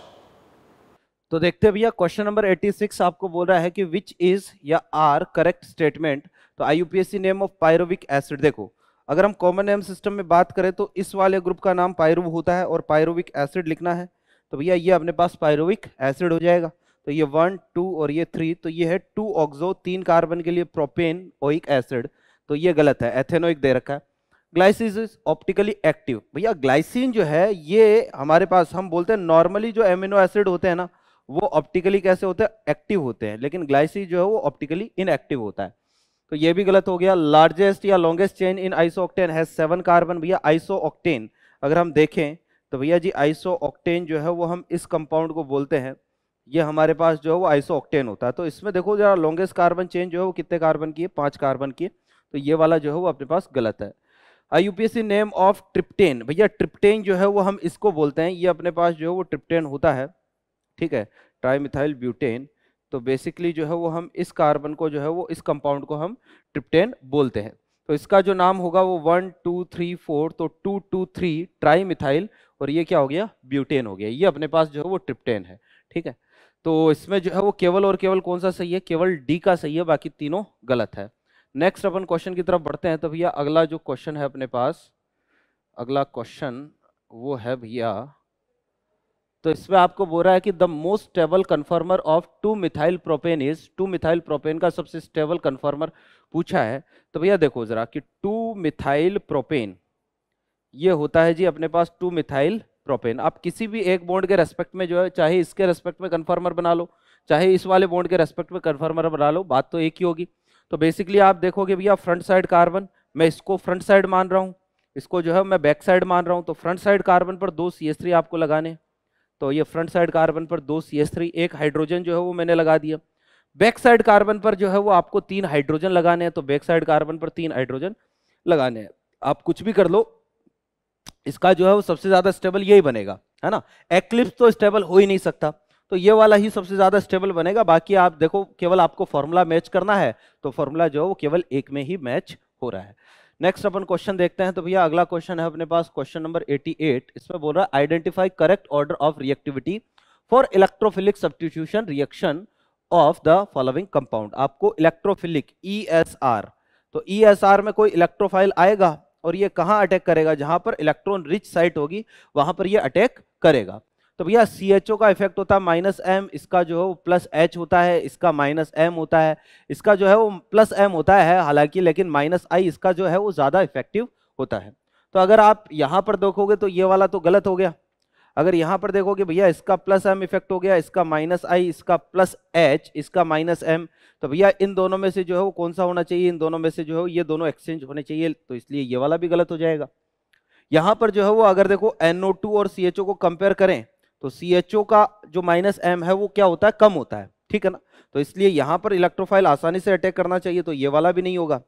तो देखते हैं भैया क्वेश्चन नंबर 86 आपको बोल रहा है कि विच इज या आर करेक्ट स्टेटमेंट तो IUPAC name of pyruvic acid देखो अगर हम कॉमन नेम सिस्टम में बात करें तो इस वाले ग्रुप का नाम पायरो होता है और पायरोविक एसिड लिखना है तो भैया ये अपने पास पायरोविक एसिड हो जाएगा तो ये वन टू और ये थ्री तो ये है टू ऑक्सो तीन कार्बन के लिए प्रोपेन ओइक एसिड तो ये गलत है एथेनोइक दे रखा है ग्लाइसिस इज ऑप्टिकली एक्टिव भैया ग्लाइसिन जो है ये हमारे पास हम बोलते हैं नॉर्मली जो एमिनो एसिड होते हैं ना वो ऑप्टिकली कैसे होते हैं एक्टिव होते हैं लेकिन ग्लाइसिस जो है वो ऑप्टिकली इनएक्टिव होता है तो ये भी गलत हो गया लार्जेस्ट या longest chain in iso octane है सेवन कार्बन भैया आइसो ऑक्टेन अगर हम देखें तो भैया जी आइसो ऑक्टेन जो है वो हम इस कंपाउंड को बोलते हैं ये हमारे पास जो है वो आइसो ऑक्टेन होता है तो इसमें देखो जरा लॉन्गेस्ट कार्बन चेन जो है वो कितने कार्बन की है पाँच कार्बन की है तो ये वाला जो है वो अपने पास गलत है यूपीएससी नेम ऑफ ट्रिप्टेन भैया ट्रिप्टेन जो है वो हम इसको बोलते हैं ये अपने पास जो है वो ट्रिप्टेन होता है ठीक है ट्राईमिथाइल ब्यूटेन तो बेसिकली जो है वो हम इस कार्बन को जो है वो इस कंपाउंड को हम ट्रिप्टेन बोलते हैं तो इसका जो नाम होगा वो वन टू थ्री फोर तो two two three tri methyl और ये क्या हो गया ब्यूटेन हो गया ये अपने पास जो है वो ट्रिप्टेन है ठीक है तो इसमें जो है वो केवल और केवल कौन सा सही है केवल डी का सही है बाकी तीनों गलत है नेक्स्ट अपन क्वेश्चन की तरफ बढ़ते हैं तो भैया अगला जो क्वेश्चन है अपने पास अगला क्वेश्चन वो है भैया तो इसमें आपको बोल रहा है कि the most stable conformer of two methyl propane is two methyl propane का सबसे स्टेबल कन्फर्मर पूछा है तो भैया देखो जरा कि टू मिथाइल प्रोपेन ये होता है जी अपने पास टू मिथाइल प्रोपेन आप किसी भी एक बॉन्ड के रेस्पेक्ट में जो है चाहे इसके रेस्पेक्ट में कन्फर्मर बना लो चाहे इस वाले बॉन्ड के रेस्पेक्ट में कन्फर्मर बना लो बात तो एक ही होगी तो बेसिकली आप देखोगे भैया फ्रंट साइड कार्बन मैं इसको फ्रंट साइड मान रहा हूँ इसको जो है मैं बैक साइड मान रहा हूँ तो फ्रंट साइड कार्बन पर दो सी आपको लगाने तो ये फ्रंट साइड कार्बन पर दो सी एक हाइड्रोजन जो है वो मैंने लगा दिया बैक साइड कार्बन पर जो है वो आपको तीन हाइड्रोजन लगाने हैं तो बैक साइड कार्बन पर तीन हाइड्रोजन लगाने हैं आप कुछ भी कर लो इसका जो है वो सबसे ज़्यादा स्टेबल यही बनेगा है ना एक्लिप्स तो स्टेबल हो ही नहीं सकता तो ये वाला ही सबसे ज्यादा स्टेबल बनेगा बाकी आप देखो केवल आपको फॉर्मूला मैच करना है तो फॉर्मूला जो है वो केवल एक में ही मैच हो रहा है नेक्स्ट अपन क्वेश्चन देखते हैं तो भैया अगला क्वेश्चन है अपने पास क्वेश्चन नंबर 88 इसमें बोल रहा है identify correct order of reactivity for electrophilic substitution reaction of the following compound आपको इलेक्ट्रोफिलिक ई e तो ई e में कोई इलेक्ट्रोफाइल आएगा और ये कहाँ अटैक करेगा जहां पर इलेक्ट्रॉन रिच साइट होगी वहां पर ये अटैक करेगा तो भैया सी एच ओ का इफेक्ट होता है माइनस एम इसका जो है वो प्लस एच होता है इसका माइनस एम होता है इसका जो है वो प्लस एम होता है हालांकि लेकिन माइनस आई इसका जो है वो ज़्यादा इफेक्टिव होता है तो अगर आप यहाँ पर देखोगे तो ये वाला तो गलत हो गया अगर यहाँ पर देखोगे भैया इसका प्लस एम इफेक्ट हो गया इसका माइनस आई इसका प्लस एच इसका माइनस एम तो भैया इन दोनों में से जो है वो कौन सा होना चाहिए इन दोनों में से जो है ये दोनों एक्सचेंज होने चाहिए तो इसलिए ये वाला भी गलत हो जाएगा यहाँ पर जो है वो अगर देखो NO2 और CHO को कंपेयर करें तो सी एच ओ का जो माइनस एम है वो क्या होता है कम होता है ठीक है ना तो इसलिए यहाँ पर इलेक्ट्रोफाइल आसानी से अटैक करना चाहिए तो ये वाला भी नहीं होगा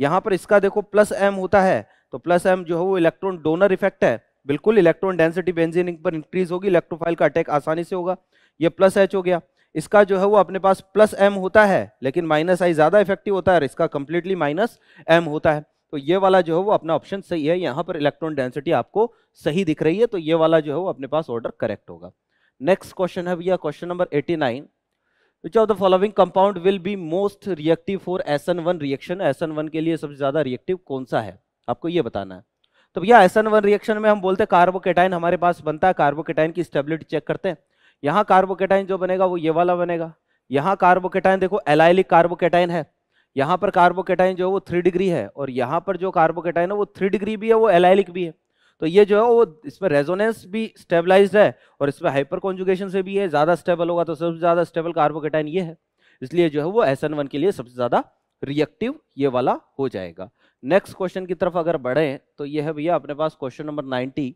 यहाँ पर इसका देखो प्लस एम होता है तो प्लस एम जो है वो इलेक्ट्रॉन डोनर इफेक्ट है बिल्कुल इलेक्ट्रॉन डेंसिटी बेंजीनिंग पर इंक्रीज होगी इलेक्ट्रोफाइल का अटैक आसानी से होगा ये प्लस एच हो गया इसका जो है वो अपने पास प्लस एम होता है लेकिन माइनस आई ज़्यादा इफेक्टिव होता है और इसका कंप्लीटली माइनस एम होता है तो ये वाला जो है वो अपना ऑप्शन सही है यहाँ पर इलेक्ट्रॉन डेंसिटी आपको सही दिख रही है तो ये वाला जो है वो अपने पास ऑर्डर करेक्ट होगा नेक्स्ट क्वेश्चन है भैया question number 89 which of the following compound will be most reactive for S N one reaction S N one के लिए सबसे ज्यादा रिएक्टिव कौन सा है आपको ये बताना है तो भैया एस एन वन रिएक्शन में हम बोलते हैं कार्बोकेटाइन हमारे पास बनता है कार्बोकेटाइन की स्टेबिलिटी चेक करते हैं यहाँ कार्बोकेटाइन जो बनेगा वो ये वाला बनेगा यहाँ कार्बोकेटाइन देखो एलाइलिक कार्बोकेटाइन है यहाँ पर कार्बोकेटाइन जो है वो थ्री डिग्री है और यहाँ पर जो कार्बोकेटाइन है वो थ्री डिग्री भी है वो एलाइलिक भी है तो ये जो है वो इसमें रेजोनेंस भी स्टेबलाइज्ड है और इसमें हाइपर कॉन्जुगेशन से भी है ज़्यादा स्टेबल होगा तो सबसे ज़्यादा स्टेबल कार्बोकेटाइन ये है इसलिए जो है वो एस वन के लिए सबसे ज़्यादा रिएक्टिव ये वाला हो जाएगा नेक्स्ट क्वेश्चन की तरफ अगर बढ़े तो ये है भैया अपने पास क्वेश्चन नंबर नाइन्टी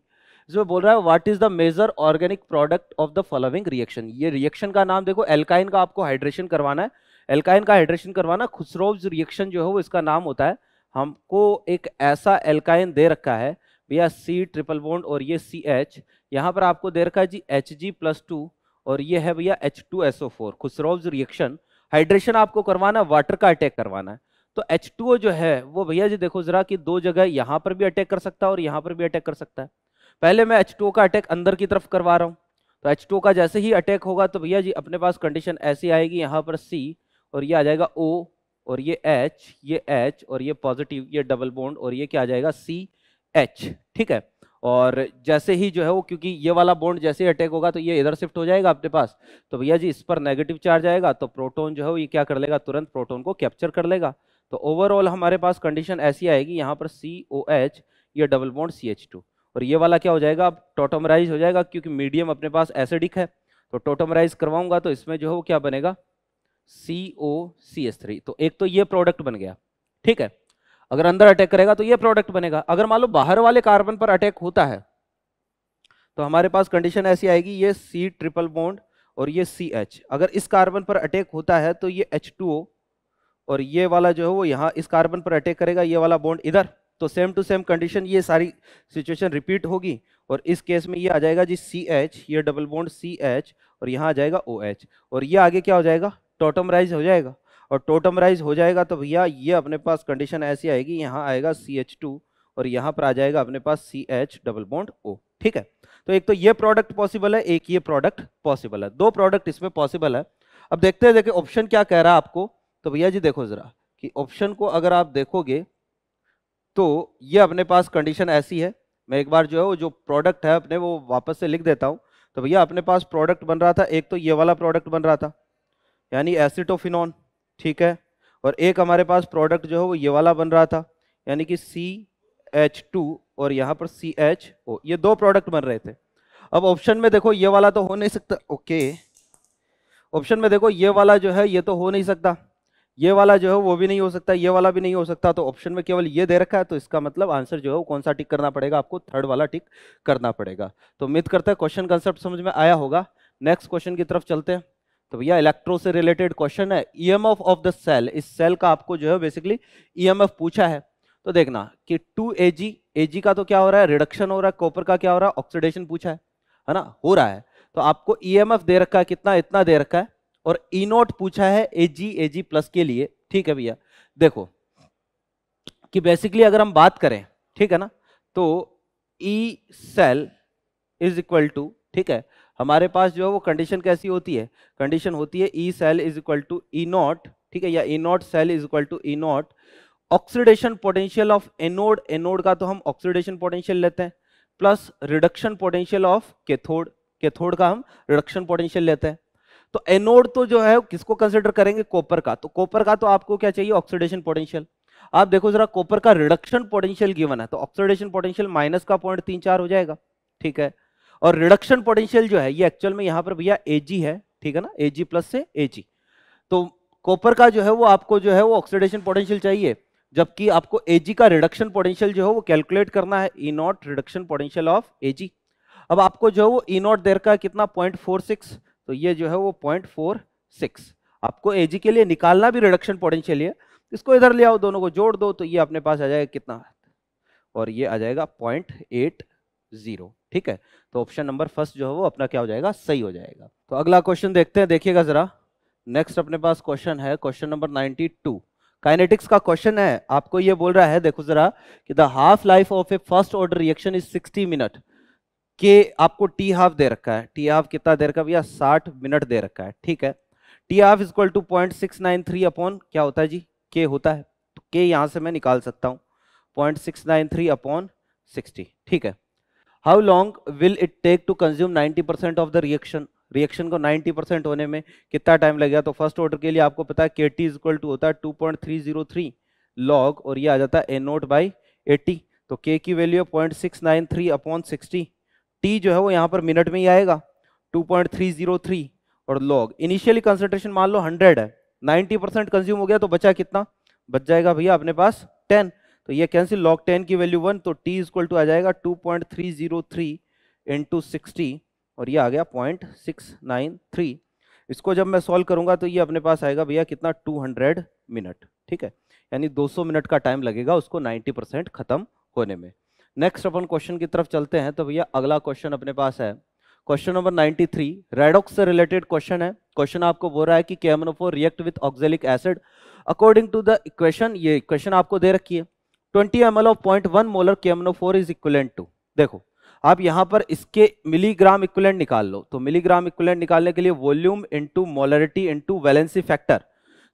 इसमें बोल रहा है what is the major organic product of the following reaction ये रिएक्शन का नाम देखो एल्काइन का आपको हाइड्रेशन करवाना है एल्काइन का हाइड्रेशन करवाना खुसरोव्स रिएक्शन जो है वो इसका नाम होता है हमको एक ऐसा एल्काइन दे रखा है भैया सी ट्रिपल बॉन्ड और ये सी एच यहाँ पर आपको दे रखा है G H G plus two और ये है भैया H two S O four खुसरोव्स रिएक्शन हाइड्रेशन आपको करवाना है वाटर का अटैक करवाना है तो एच टू ओ जो है वो भैया जी देखो जरा कि दो जगह यहाँ पर भी अटैक कर सकता है और यहाँ पर भी अटैक कर सकता है पहले मैं एच टू का अटैक अंदर की तरफ करवा रहा हूँ तो एच टू का जैसे ही अटैक होगा तो भैया जी अपने पास कंडीशन ऐसी आएगी यहाँ पर सी और ये आ जाएगा ओ और ये एच ये एच और ये पॉजिटिव ये डबल बॉन्ड और ये क्या आ जाएगा सी एच ठीक है और जैसे ही जो है वो क्योंकि ये वाला बॉन्ड जैसे ही अटैक होगा तो ये इधर शिफ्ट हो जाएगा अपने पास तो भैया जी इस पर नेगेटिव चार्ज आएगा तो प्रोटोन जो है वो ये क्या कर लेगा तुरंत प्रोटोन को कैप्चर कर लेगा तो ओवरऑल हमारे पास कंडीशन ऐसी आएगी यहाँ पर सी ओ एच ये double bond C H two और ये वाला क्या हो जाएगा अब टोटोमराइज हो जाएगा क्योंकि मीडियम अपने पास एसिडिक है तो टोटोमराइज करवाऊंगा तो इसमें जो है वो क्या बनेगा सी ओ सी एस थ्री तो एक तो ये प्रोडक्ट बन गया ठीक है अगर अंदर अटैक करेगा तो ये प्रोडक्ट बनेगा अगर मान लो बाहर वाले कार्बन पर अटैक होता है तो हमारे पास कंडीशन ऐसी आएगी ये सी ट्रिपल बॉन्ड और ये सी एच अगर इस कार्बन पर अटैक होता है तो ये एच टू ओ और ये वाला जो है वो यहाँ इस कार्बन पर अटैक करेगा ये वाला बॉन्ड इधर तो सेम टू सेम कंडीशन ये सारी सिचुएशन रिपीट होगी और इस केस में ये आ जाएगा जी सी एच ये डबल बॉन्ड सी एच और यहाँ आ जाएगा ओ OH, एच और ये आगे क्या हो जाएगा टोटम राइज हो जाएगा और टोटम राइज हो जाएगा तो भैया ये अपने पास कंडीशन ऐसी आएगी यहाँ आएगा सी एच टू और यहाँ पर आ जाएगा अपने पास C H double bond O ठीक है तो एक तो ये प्रोडक्ट पॉसिबल है एक ये प्रोडक्ट पॉसिबल है दो प्रोडक्ट इसमें पॉसिबल है अब देखते हैं देखिए ऑप्शन क्या कह रहा है आपको तो भैया जी देखो ज़रा कि ऑप्शन को अगर आप देखोगे तो ये अपने पास कंडीशन ऐसी है मैं एक बार जो है वो जो प्रोडक्ट है अपने वो वापस से लिख देता हूँ तो भैया अपने पास प्रोडक्ट बन रहा था एक तो ये वाला प्रोडक्ट बन रहा था यानी एसिटोफिनॉन ठीक है और एक हमारे पास प्रोडक्ट जो है वो ये वाला बन रहा था यानी कि सी एच टू और यहाँ पर सी एच ओ ये दो प्रोडक्ट बन रहे थे अब ऑप्शन में देखो ये वाला तो हो नहीं सकता ओके ऑप्शन में देखो ये वाला जो है ये तो हो नहीं सकता ये वाला जो है वो भी नहीं हो सकता ये वाला भी नहीं हो सकता तो ऑप्शन में केवल ये दे रखा है तो इसका मतलब आंसर जो है वो कौन सा टिक करना पड़ेगा आपको थर्ड वाला टिक करना पड़ेगा तो उम्मीद करता है क्वेश्चन कंसेप्ट समझ में आया होगा नेक्स्ट क्वेश्चन की तरफ चलते हैं तो भैया इलेक्ट्रो से रिलेटेड क्वेश्चन है ईएमएफ ऑफ द सेल इस सेल का आपको जो है बेसिकली ईएमएफ e पूछा है तो देखना कि टू ए जी ए जी का तो क्या हो रहा है रिडक्शन हो रहा है कॉपर का क्या हो रहा है ऑक्सीडेशन पूछा है है ना हो रहा है तो आपको ईएमएफ e दे रखा है कितना इतना दे रखा है और ई e नोट पूछा है A ji A ji plus के लिए ठीक है भैया देखो कि बेसिकली अगर हम बात करें ठीक है ना तो E cell is equal to ठीक है हमारे पास जो है वो कंडीशन कैसी होती है कंडीशन होती है E cell is equal to E not ठीक है या E not cell is equal to E not oxidation potential of anode anode का तो हम ऑक्सीडेशन पोटेंशियल लेते हैं plus reduction potential of cathode cathode का हम रिडक्शन पोटेंशियल लेते हैं तो एनोड तो जो है किसको कंसिडर करेंगे कॉपर का तो कॉपर का तो आपको क्या चाहिए ऑक्सीडेशन पोटेंशियल आप देखो जरा कॉपर का रिडक्शन पोटेंशियल गिवन है तो ऑक्सीडेशन पोटेंशियल माइनस का पॉइंट तीन चार हो जाएगा ठीक है और रिडक्शन पोटेंशियल जो है ये एक्चुअल में यहाँ पर भैया ए है ठीक है ना ए प्लस से ए तो कॉपर का जो है वो आपको जो है वो ऑक्सीडेशन पोटेंशियल चाहिए जबकि आपको ए का रिडक्शन पोटेंशियल जो है वो कैलकुलेट करना है E not reduction potential of AG अब आपको जो है वो ई e नॉट देर का कितना पॉइंट फोर सिक्स तो ये जो है वो पॉइंट फोर सिक्स आपको ए के लिए निकालना भी रिडक्शन पोटेंशियल है इसको इधर ले आओ दोनों को जोड़ दो तो ये अपने पास आ जाएगा कितना और ये आ जाएगा पॉइंट एट जीरो ठीक है तो ऑप्शन नंबर फर्स्ट जो है वो अपना क्या हो जाएगा सही हो जाएगा तो अगला क्वेश्चन देखते हैं देखिएगा जरा नेक्स्ट अपने पास क्वेश्चन है क्वेश्चन नंबर 92 काइनेटिक्स का क्वेश्चन है आपको ये बोल रहा है देखो जरा कि the half life of a first order reaction is 60 minute के आपको टी हाफ दे रखा है टी हाफ कितना दे रखा है भैया 60 मिनट दे रखा है ठीक है T half is equal to point six nine three upon क्या होता है जी के होता है तो के यहाँ से मैं निकाल सकता हूँ point six nine three upon sixty ठीक है how long will it take to consume 90 percent of the reaction reaction को 90 परसेंट होने में कितना टाइम लगेगा तो फर्स्ट ऑर्डर के लिए आपको पता है के टी इज इक्वल टू होता है two point three zero three log और ये आ जाता है ए नोट बाई एटी तो के की value point six nine three upon sixty T जो है वो यहाँ पर मिनट में ही आएगा two point three zero three और लॉग इनिशियली कंसेंट्रेशन मान लो हंड्रेड है नाइन्टी परसेंट कंज्यूम हो गया तो बचा कितना बच जाएगा भैया अपने पास टेन तो ये कैंसिल लॉग टेन की वैल्यू वन तो टी इक्वल टू आ जाएगा two point three zero three into sixty और ये आ गया पॉइंट सिक्स नाइन थ्री इसको जब मैं सॉल्व करूंगा तो ये अपने पास आएगा भैया कितना टू हंड्रेड मिनट ठीक है यानी दो सौ मिनट का टाइम लगेगा उसको नाइन्टी परसेंट खत्म होने में नेक्स्ट अपन क्वेश्चन की तरफ चलते हैं तो भैया अगला क्वेश्चन अपने पास है question number ninety three redox से रिलेटेड क्वेश्चन है क्वेश्चन आपको बोल रहा है कि कैमनोफोर react with oxalic acid according to the equation ये क्वेश्चन आपको दे रखी है 20 M of point one molar के इज इक्वलेंट टू देखो आप यहां पर इसके मिलीग्राम इक्वलेंट निकाल लो तो मिलीग्राम इक्वलेंट निकालने के लिए volume into molarity into valency factor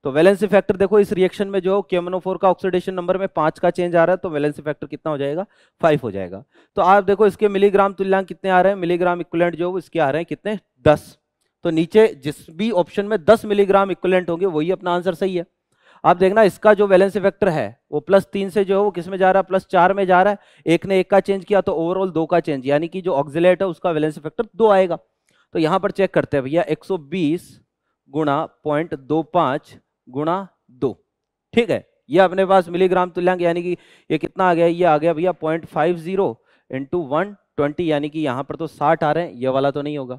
तो वैलेंसी फैक्टर देखो इस रिएक्शन में जो केमनोफोर का ऑक्सीडेशन नंबर में पांच का चेंज आ रहा है तो वैलेंसी फैक्टर कितना हो जाएगा फाइव हो जाएगा तो आप देखो इसके मिलीग्राम तुल्यांक कितने आ रहे हैं मिलीग्राम इक्वलेंट जो इसके आ रहे हैं कितने दस तो नीचे जिस भी ऑप्शन में दस मिलीग्राम इक्वलेंट होंगे वही अपना आंसर सही है आप देखना इसका जो बैलेंस फैक्टर है वो प्लस तीन से जो है वो किस में जा रहा है प्लस चार में जा रहा है एक ने एक का चेंज किया तो ओवरऑल दो का चेंज यानी कि जो ऑक्जिलेट है उसका बैलेंस फैक्टर दो आएगा तो यहाँ पर चेक करते हैं भैया एक सौ बीस गुणा पॉइंट दो पांच गुणा दो ठीक है ये अपने पास मिलीग्राम तुल्यांक यानी कि ये कितना आ गया ये आ गया भैया point five zero into one twenty यानी कि यहाँ पर तो साठ आ रहे हैं ये वाला तो नहीं होगा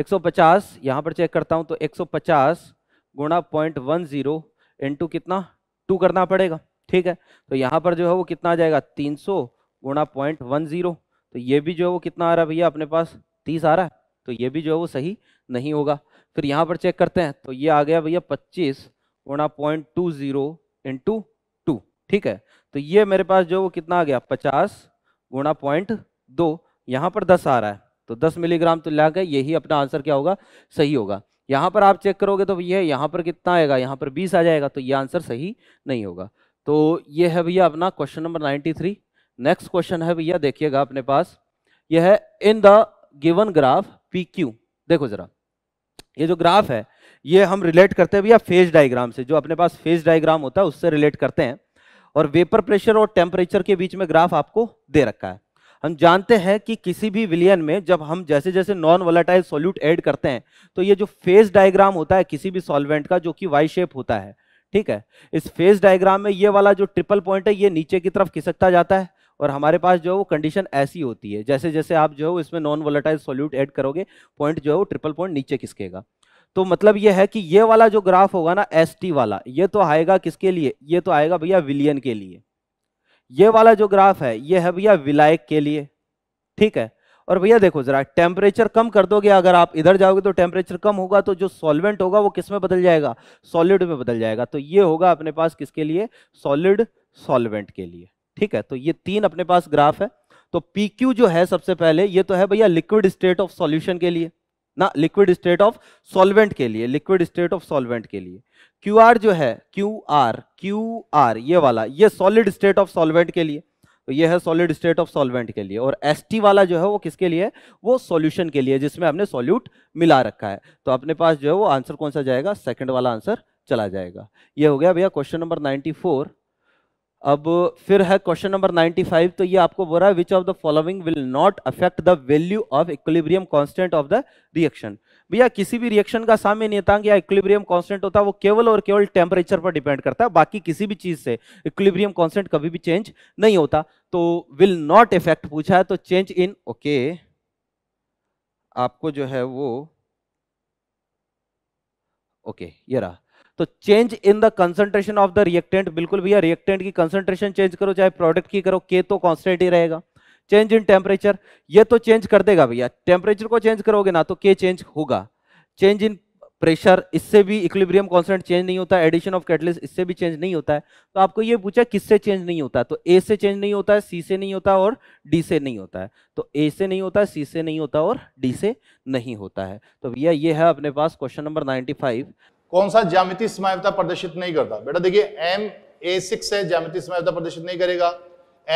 एक सौ पचास यहाँ पर चेक करता हूँ तो एक सौ पचास गुणा पॉइंट वन जीरो इंटू कितना टू करना पड़ेगा ठीक है तो यहाँ पर जो है वो कितना आ जाएगा तीन सौ गुणा पॉइंट वन जीरो तो ये भी जो है वो कितना आ रहा है भैया अपने पास तीस आ रहा है तो ये भी जो है वो सही नहीं होगा फिर यहाँ पर चेक करते हैं तो ये आ गया भैया पच्चीस गुणा point two zero into two ठीक है तो ये मेरे पास जो वो कितना आ गया पचास गुणा पॉइंट दो यहाँ पर दस आ रहा है तो दस मिलीग्राम तो ला यही अपना आंसर क्या होगा सही होगा यहाँ पर आप चेक करोगे तो भैया यहाँ पर कितना आएगा यहाँ पर बीस आ जाएगा तो ये आंसर सही नहीं होगा तो ये है भैया अपना question number ninety three next question है भैया देखिएगा अपने पास यह है in the given graph P Q देखो जरा ये जो ग्राफ है ये हम रिलेट करते हैं भैया फेज डायग्राम से जो अपने पास फेज डायग्राम होता है उससे रिलेट करते हैं और वेपर प्रेशर और टेम्परेचर के बीच में ग्राफ आपको दे रखा है हम जानते हैं कि किसी भी विलियन में जब हम जैसे जैसे नॉन वोलाटाइल सोल्यूट ऐड करते हैं तो ये जो फेस डायग्राम होता है किसी भी सॉल्वेंट का जो कि वाई शेप होता है ठीक है इस फेस डायग्राम में ये वाला जो ट्रिपल पॉइंट है ये नीचे की तरफ खिसकता जाता है और हमारे पास जो है वो कंडीशन ऐसी होती है जैसे जैसे आप जो है इसमें नॉन वोलाटाइल सोल्यूट ऐड करोगे पॉइंट जो है वो ट्रिपल पॉइंट नीचे खिसकेगा तो मतलब ये है कि ये वाला जो ग्राफ होगा ना एस वाला ये तो आएगा किसके लिए ये तो आएगा भैया विलियन के लिए ये वाला जो ग्राफ है ये है भैया विलायक के लिए ठीक है और भैया देखो जरा टेम्परेचर कम कर दोगे अगर आप इधर जाओगे तो टेम्परेचर कम होगा तो जो सॉल्वेंट होगा वो किस में बदल जाएगा सॉलिड में बदल जाएगा तो ये होगा अपने पास किसके लिए सॉलिड सॉल्वेंट के लिए ठीक है तो ये तीन अपने पास ग्राफ है तो पी जो है सबसे पहले ये तो है भैया लिक्विड स्टेट ऑफ सॉल्यूशन के लिए ना लिक्विड स्टेट ऑफ सॉल्वेंट के लिए लिक्विड स्टेट ऑफ सॉल्वेंट के लिए क्यू आर जो है क्यू आर क्यू आर ये वाला ये सॉलिड स्टेट ऑफ सॉल्वेंट के लिए तो ये है सॉलिड स्टेट ऑफ सॉल्वेंट के लिए और एस टी वाला जो है वो किसके लिए वो सॉल्यूशन के लिए जिसमें हमने सॉल्यूट मिला रखा है तो अपने पास जो है वो आंसर कौन सा जाएगा सेकंड वाला आंसर चला जाएगा ये हो गया भैया क्वेश्चन नंबर 94 अब फिर है क्वेश्चन नंबर 95 तो ये आपको बोल रहा है which of the following will not affect the value of equilibrium constant of the reaction भैया किसी भी रिएक्शन का साम्य नियतांक या इक्विलिब्रियम कांस्टेंट होता है वो केवल और केवल टेम्परेचर पर डिपेंड करता है बाकी किसी भी चीज से इक्विलिब्रियम कॉन्स्टेंट कभी भी चेंज नहीं होता तो विल नॉट इफेक्ट पूछा है तो चेंज इन ओके आपको जो है वो ओके okay, ये रहा तो change in the concentration of the reactant बिल्कुल भैया रिएक्टेंट की कंसंट्रेशन चेंज करो चाहे प्रोडक्ट की करो के तो कॉन्स्टेंट ही रहेगा चेंज इन टेम्परेचर ये तो चेंज कर देगा भैया टेम्परेचर को चेंज करोगे ना तो के चेंज होगा चेंज इन प्रेशर इससे भी इक्विलिब्रियम कांस्टेंट चेंज नहीं होता एडिशन ऑफ कैटलिस्ट इससे भी चेंज नहीं होता है तो आपको ये पूछा किससे चेंज नहीं होता तो ए से चेंज नहीं होता है सी से नहीं होता और डी से नहीं होता है तो ए से नहीं होता सी से नहीं होता और डी से नहीं होता है तो भैया ये है अपने पास क्वेश्चन नंबर नाइन्टी कौन सा ज्यामिति समायता प्रदर्शित नहीं करता बेटा देखिए एम ए सिक्स है ज्यामिति समायता प्रदर्शित नहीं करेगा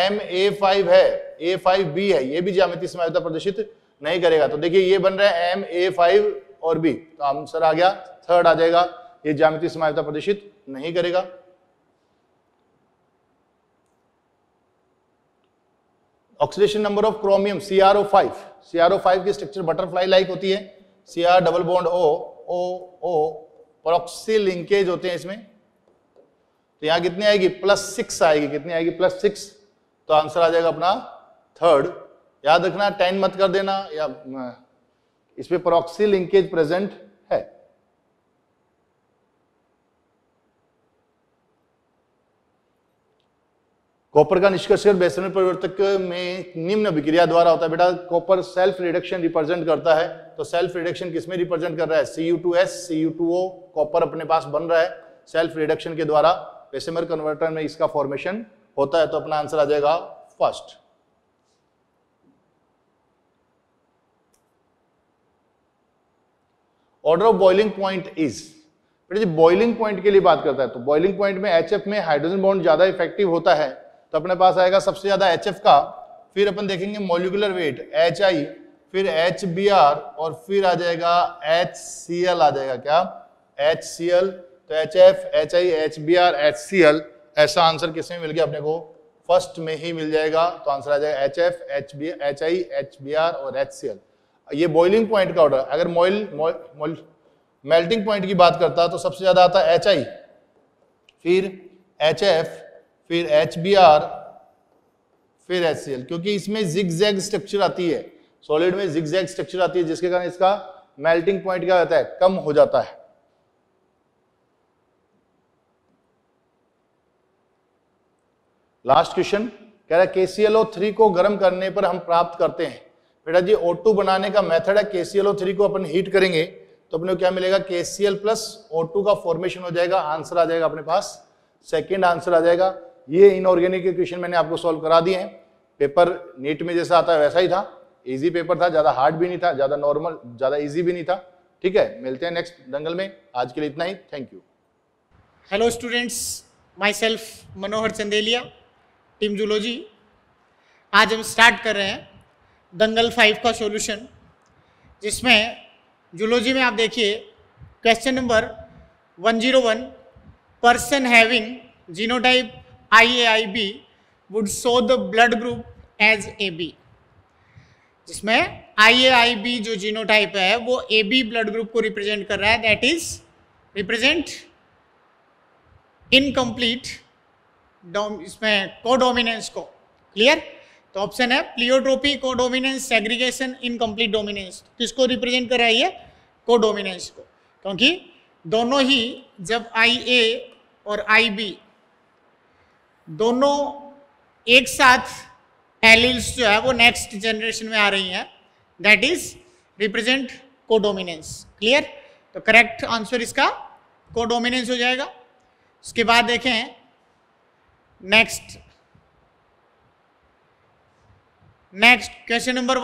एम ए फाइव है ए फाइव बी है ये भी ज्यामिति समायता प्रदर्शित नहीं करेगा तो देखिए ये बन रहा है एम ए फाइव और बी तो आंसर आ गया थर्ड आ जाएगा ये ज्यामिति समायता प्रदर्शित नहीं करेगा oxidation number of chromium CRO five CRO five की स्ट्रक्चर बटरफ्लाई लाइक होती है CR double bond O O O peroxy linkage होते हैं इसमें तो यहां कितनी आएगी प्लस सिक्स आएगी कितनी आएगी प्लस सिक्स तो आंसर आ जाएगा अपना थर्ड याद रखना टेन मत कर देना या इसमें परोक्सी लिंकेज प्रेजेंट कॉपर का निष्कर्ष बेसमेंट परिवर्तक में निम्न अभिक्रिया द्वारा होता है बेटा कॉपर सेल्फ रिडक्शन रिप्रेजेंट करता है तो सेल्फ रिडक्शन किसमें रिप्रेजेंट कर रहा है C U two S C U two O copper अपने पास बन रहा है सेल्फ रिडक्शन के द्वारा बेसमर कन्वर्टर में इसका फॉर्मेशन होता है तो अपना आंसर आ जाएगा first order of boiling point is बेटा जी बॉइलिंग पॉइंट के लिए बात करता है तो बॉइलिंग पॉइंट में एच में हाइड्रोजन बॉन्ड ज्यादा इफेक्टिव होता है तो अपने पास आएगा सबसे ज़्यादा एच का फिर अपन देखेंगे मोलिकुलर वेट एच फिर एच और फिर आ जाएगा एच आ जाएगा क्या एच तो H F H I H B R H C L ऐसा आंसर किस में मिल गया अपने को फर्स्ट में ही मिल जाएगा तो आंसर आ जाएगा H F H B H I H B R और एच सी एल ये बॉइलिंग पॉइंट का ऑर्डर अगर मॉइल मेल्टिंग पॉइंट की बात करता तो सबसे ज़्यादा आता एच आई फिर एच एफ फिर एच बी आर फिर एच सी एल क्योंकि इसमें जिग जैग स्ट्रक्चर आती है सॉलिड में जिग जैग स्ट्रक्चर आती है जिसके कारण इसका मेल्टिंग पॉइंट क्या होता है कम हो जाता है लास्ट क्वेश्चन कह रहा है सीएलओ थ्री को गर्म करने पर हम प्राप्त करते हैं बेटा जी ओ टू बनाने का मेथड है केसीएलओ थ्री को अपन हीट करेंगे तो अपने क्या मिलेगा K C L plus O two का फॉर्मेशन हो जाएगा आंसर आ जाएगा अपने पास सेकेंड आंसर आ जाएगा ये इनऑर्गेनिक इक्वेशन मैंने आपको सॉल्व करा दिए हैं पेपर नेट में जैसा आता है वैसा ही था इजी पेपर था ज़्यादा हार्ड भी नहीं था ज़्यादा नॉर्मल ज़्यादा इजी भी नहीं था ठीक है मिलते हैं नेक्स्ट दंगल में आज के लिए इतना ही thank you hello students myself Manohar Chandelia team zoology आज हम स्टार्ट कर रहे हैं दंगल फाइव का सोल्यूशन जिसमें जूलॉजी में आप देखिए question number one person having genotype IAIB would show the blood group as AB. जिसमें IAIB जो जीनोटाइप है वो AB ब्लड ग्रुप को रिप्रेजेंट कर रहा है दैट इज रिप्रेजेंट इनकम्प्लीट इसमें कोडोमिनेंस को क्लियर तो ऑप्शन है pleiotropy codominance segregation incomplete dominance किसको रिप्रेजेंट कर रहा है ये कोडोमिनेंस को क्योंकि दोनों ही जब आई ए और आई बी दोनों एक साथ एलिल्स जो है वो नेक्स्ट जनरेशन में आ रही हैं that is represent codominance clear तो करेक्ट आंसर इसका कोडोमिनेंस हो जाएगा उसके बाद देखें next next question number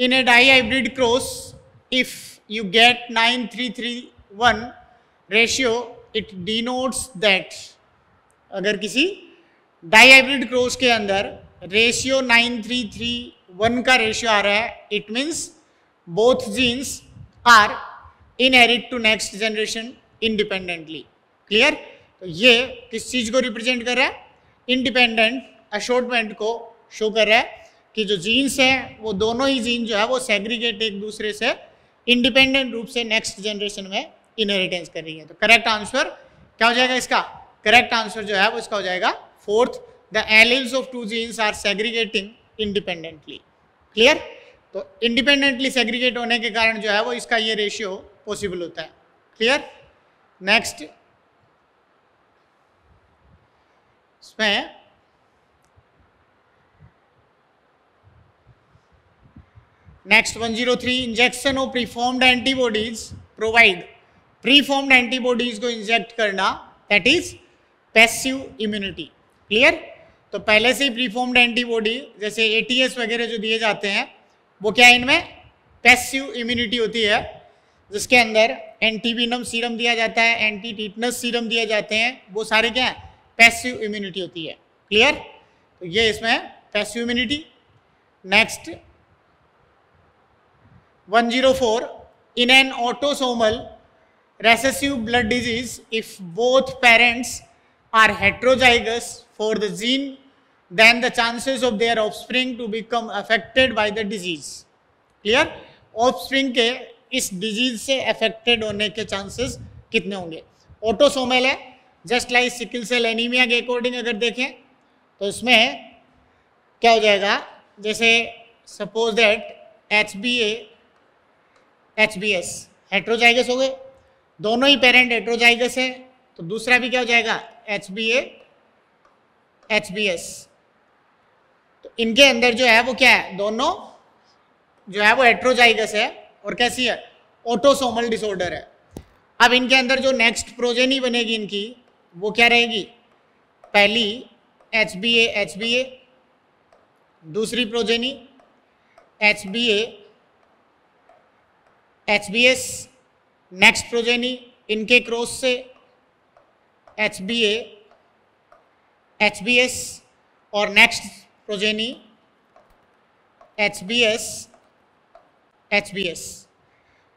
102 cross if you get nine three three 9331 ratio it denotes that अगर किसी डाईहाइब्रिड क्रोस के अंदर ratio nine three three one का रेशियो आ रहा है it means both genes are inherit to next generation independently clear तो ये किस चीज़ को रिप्रेजेंट कर रहा है इंडिपेंडेंट अशोटमेंट को शो कर रहा है कि जो जीन्स हैं वो दोनों ही जीन जो है वो सेग्रीगेट एक दूसरे से इंडिपेंडेंट रूप से नेक्स्ट जनरेशन में इनहेरिटेंस कर रही है तो करेक्ट आंसर क्या हो जाएगा इसका करेक्ट आंसर जो है वो इसका हो जाएगा fourth the alleles of two genes are segregating independently clear तो इंडिपेंडेंटली सेग्रीगेट होने के कारण जो है वो इसका ये रेशियो पॉसिबल होता है क्लियर नेक्स्ट इसमें next 103 injection of preformed antibodies provide preformed antibodies को इंजेक्ट करना that is passive immunity clear तो पहले से ही प्रीफॉर्म्ड एंटीबॉडी जैसे एटीएस वगैरह जो दिए जाते हैं वो क्या इनमें पैसिव इम्यूनिटी होती है जिसके अंदर एंटीविनम सीरम दिया जाता है एंटी टीटनस सीरम दिए जाते हैं वो सारे क्या है पैसिव इम्यूनिटी होती है क्लियर तो ये इसमें passive immunity next 104 in an autosomal recessive blood disease if both parents are heterozygous for the gene, then the chances of their offspring to become affected by the disease. Clear? Offspring ke is disease se affected hone ke chances kitne honge autosomal hai just like sickle cell anemia ke according agar dekhe to इसमें kya ho jayega jaise suppose that hba hbs heterozygous ho gaye dono hi parent heterozygous hai parent heterozygous है तो दूसरा भी क्या हो जाएगा H B H B S तो इनके अंदर जो है वो क्या है दोनों जो है वो एट्रोजाइगस है और कैसी है ऑटोसोमल डिसऑर्डर है अब इनके अंदर जो नेक्स्ट प्रोजेनी बनेगी इनकी वो क्या रहेगी पहली H B A H B A दूसरी progeny H B A H B S next progeny इनके क्रॉस से H B H B S और next progeny H B S H B S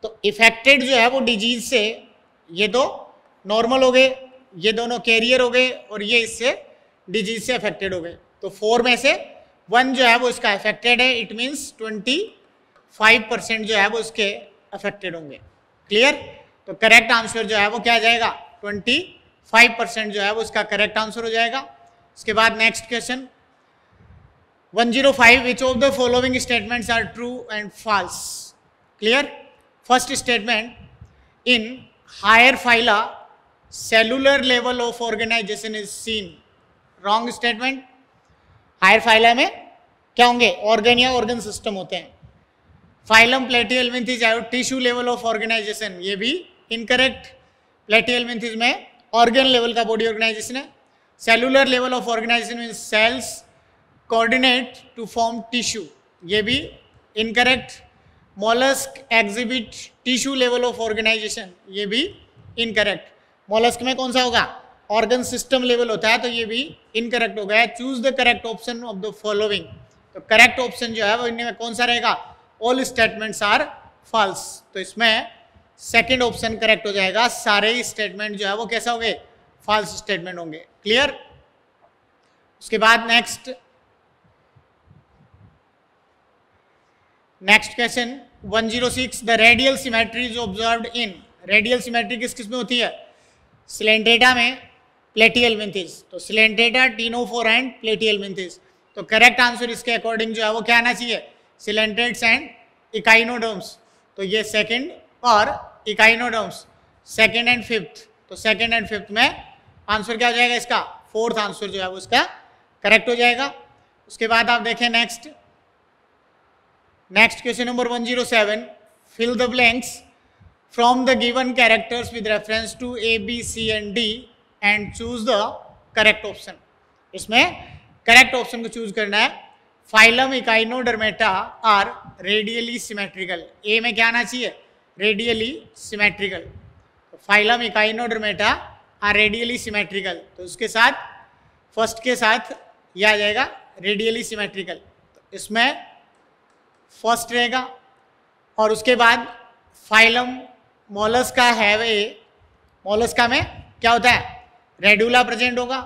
तो इफेक्टेड जो है वो डिजीज से ये दो नॉर्मल हो गए ये दोनों कैरियर हो गए और ये इससे डिजीज से अफेक्टेड हो गए तो फोर में से वन जो है वो इसका अफेक्टेड है it means twenty five percent जो है वो इसके अफेक्टेड होंगे क्लियर तो करेक्ट आंसर जो है वो क्या जाएगा ट्वेंटी फाइव परसेंट जो है वो इसका करेक्ट आंसर हो जाएगा उसके बाद next question 105 zero five which of the following statement are true and false clear first statement in higher phyla cellular level of organisation is seen wrong statement higher phyla में क्या होंगे organ organ system होते हैं phylum Platyhelminthes tissue level of organisation ये भी incorrect Platyhelminthes में organ level का body organisation है cellular level of organisation mean cells coordinate to form tissue ये भी incorrect mollusc exhibit tissue level of organisation ये भी incorrect mollusc में कौन सा होगा ऑर्गन सिस्टम लेवल होता है तो ये भी इनकरेक्ट हो गया choose the correct option of the following तो करेक्ट ऑप्शन जो है वो इनमें कौन सा रहेगा ऑल स्टेटमेंट्स आर फॉल्स तो इसमें सेकेंड ऑप्शन करेक्ट हो जाएगा सारे ही स्टेटमेंट जो है वो कैसे होंगे फॉल्स स्टेटमेंट होंगे क्लियर उसके बाद next next question 106 the radial symmetry is observe in radial symmetry किस किस में होती है सिलेंड्रेटा में प्लेटियल मिंथिस तो Coelenterata four and Platyhelminthes तो करेक्ट आंसर इसके अकॉर्डिंग जो है वो क्या आना चाहिए सिलेंड्रेट्स एंड इकाइनोडोम्स तो ये सेकंड और इकाइनोडर्म्स सेकेंड एंड फिफ्थ तो सेकेंड एंड फिफ्थ में आंसर क्या हो जाएगा इसका फोर्थ आंसर जो है वो इसका करेक्ट हो जाएगा उसके बाद आप देखें next next question number one zero seven fill the blanks from the given characters with reference to A B C and D and choose the correct option इसमें करेक्ट ऑप्शन को चूज करना है phylum Echinodermata are radially symmetrical A में क्या आना चाहिए radially symmetrical तो phylum Echinodermata are radially symmetrical तो उसके साथ फर्स्ट के साथ यह आ जाएगा रेडियली सिमेट्रिकल तो इसमें फर्स्ट रहेगा और उसके बाद फाइलम मोलस का है वे मोलस का में क्या होता है रेडुला प्रेजेंट होगा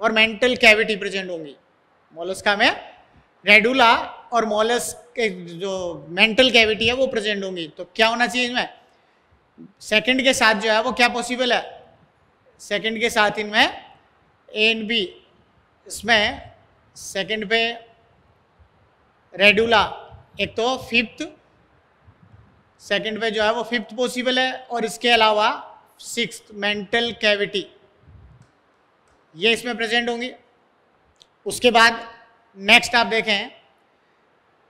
और मेंटल कैविटी प्रेजेंट होंगी का में रेडुला और मोलस जो मेंटल कैविटी है वो प्रेजेंट होंगी तो क्या होना चाहिए इसमें सेकंड के साथ जो है वो क्या पॉसिबल है सेकंड के साथ इनमें ए एंड बी इसमें सेकंड पे रेडुला एक तो फिफ्थ सेकंड पे जो है वो फिफ्थ पॉसिबल है और इसके अलावा सिक्स मेंटल कैविटी ये इसमें प्रेजेंट होंगी उसके बाद नेक्स्ट आप देखें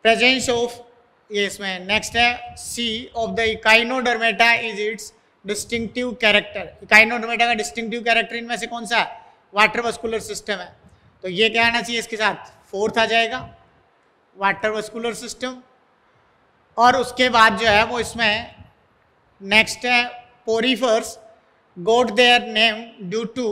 प्रेजेंस ऑफ ये इसमें नेक्स्ट है C of the Echinodermata is its distinctive character Echinodermata का डिस्टिंक्टिव कैरेक्टर इनमें से कौन सा है वाटर वस्कुलर सिस्टम है तो ये क्या आना चाहिए इसके साथ फोर्थ आ जाएगा वाटर वस्कुलर सिस्टम और उसके बाद जो है वो इसमें नेक्स्ट है porifers got their name due to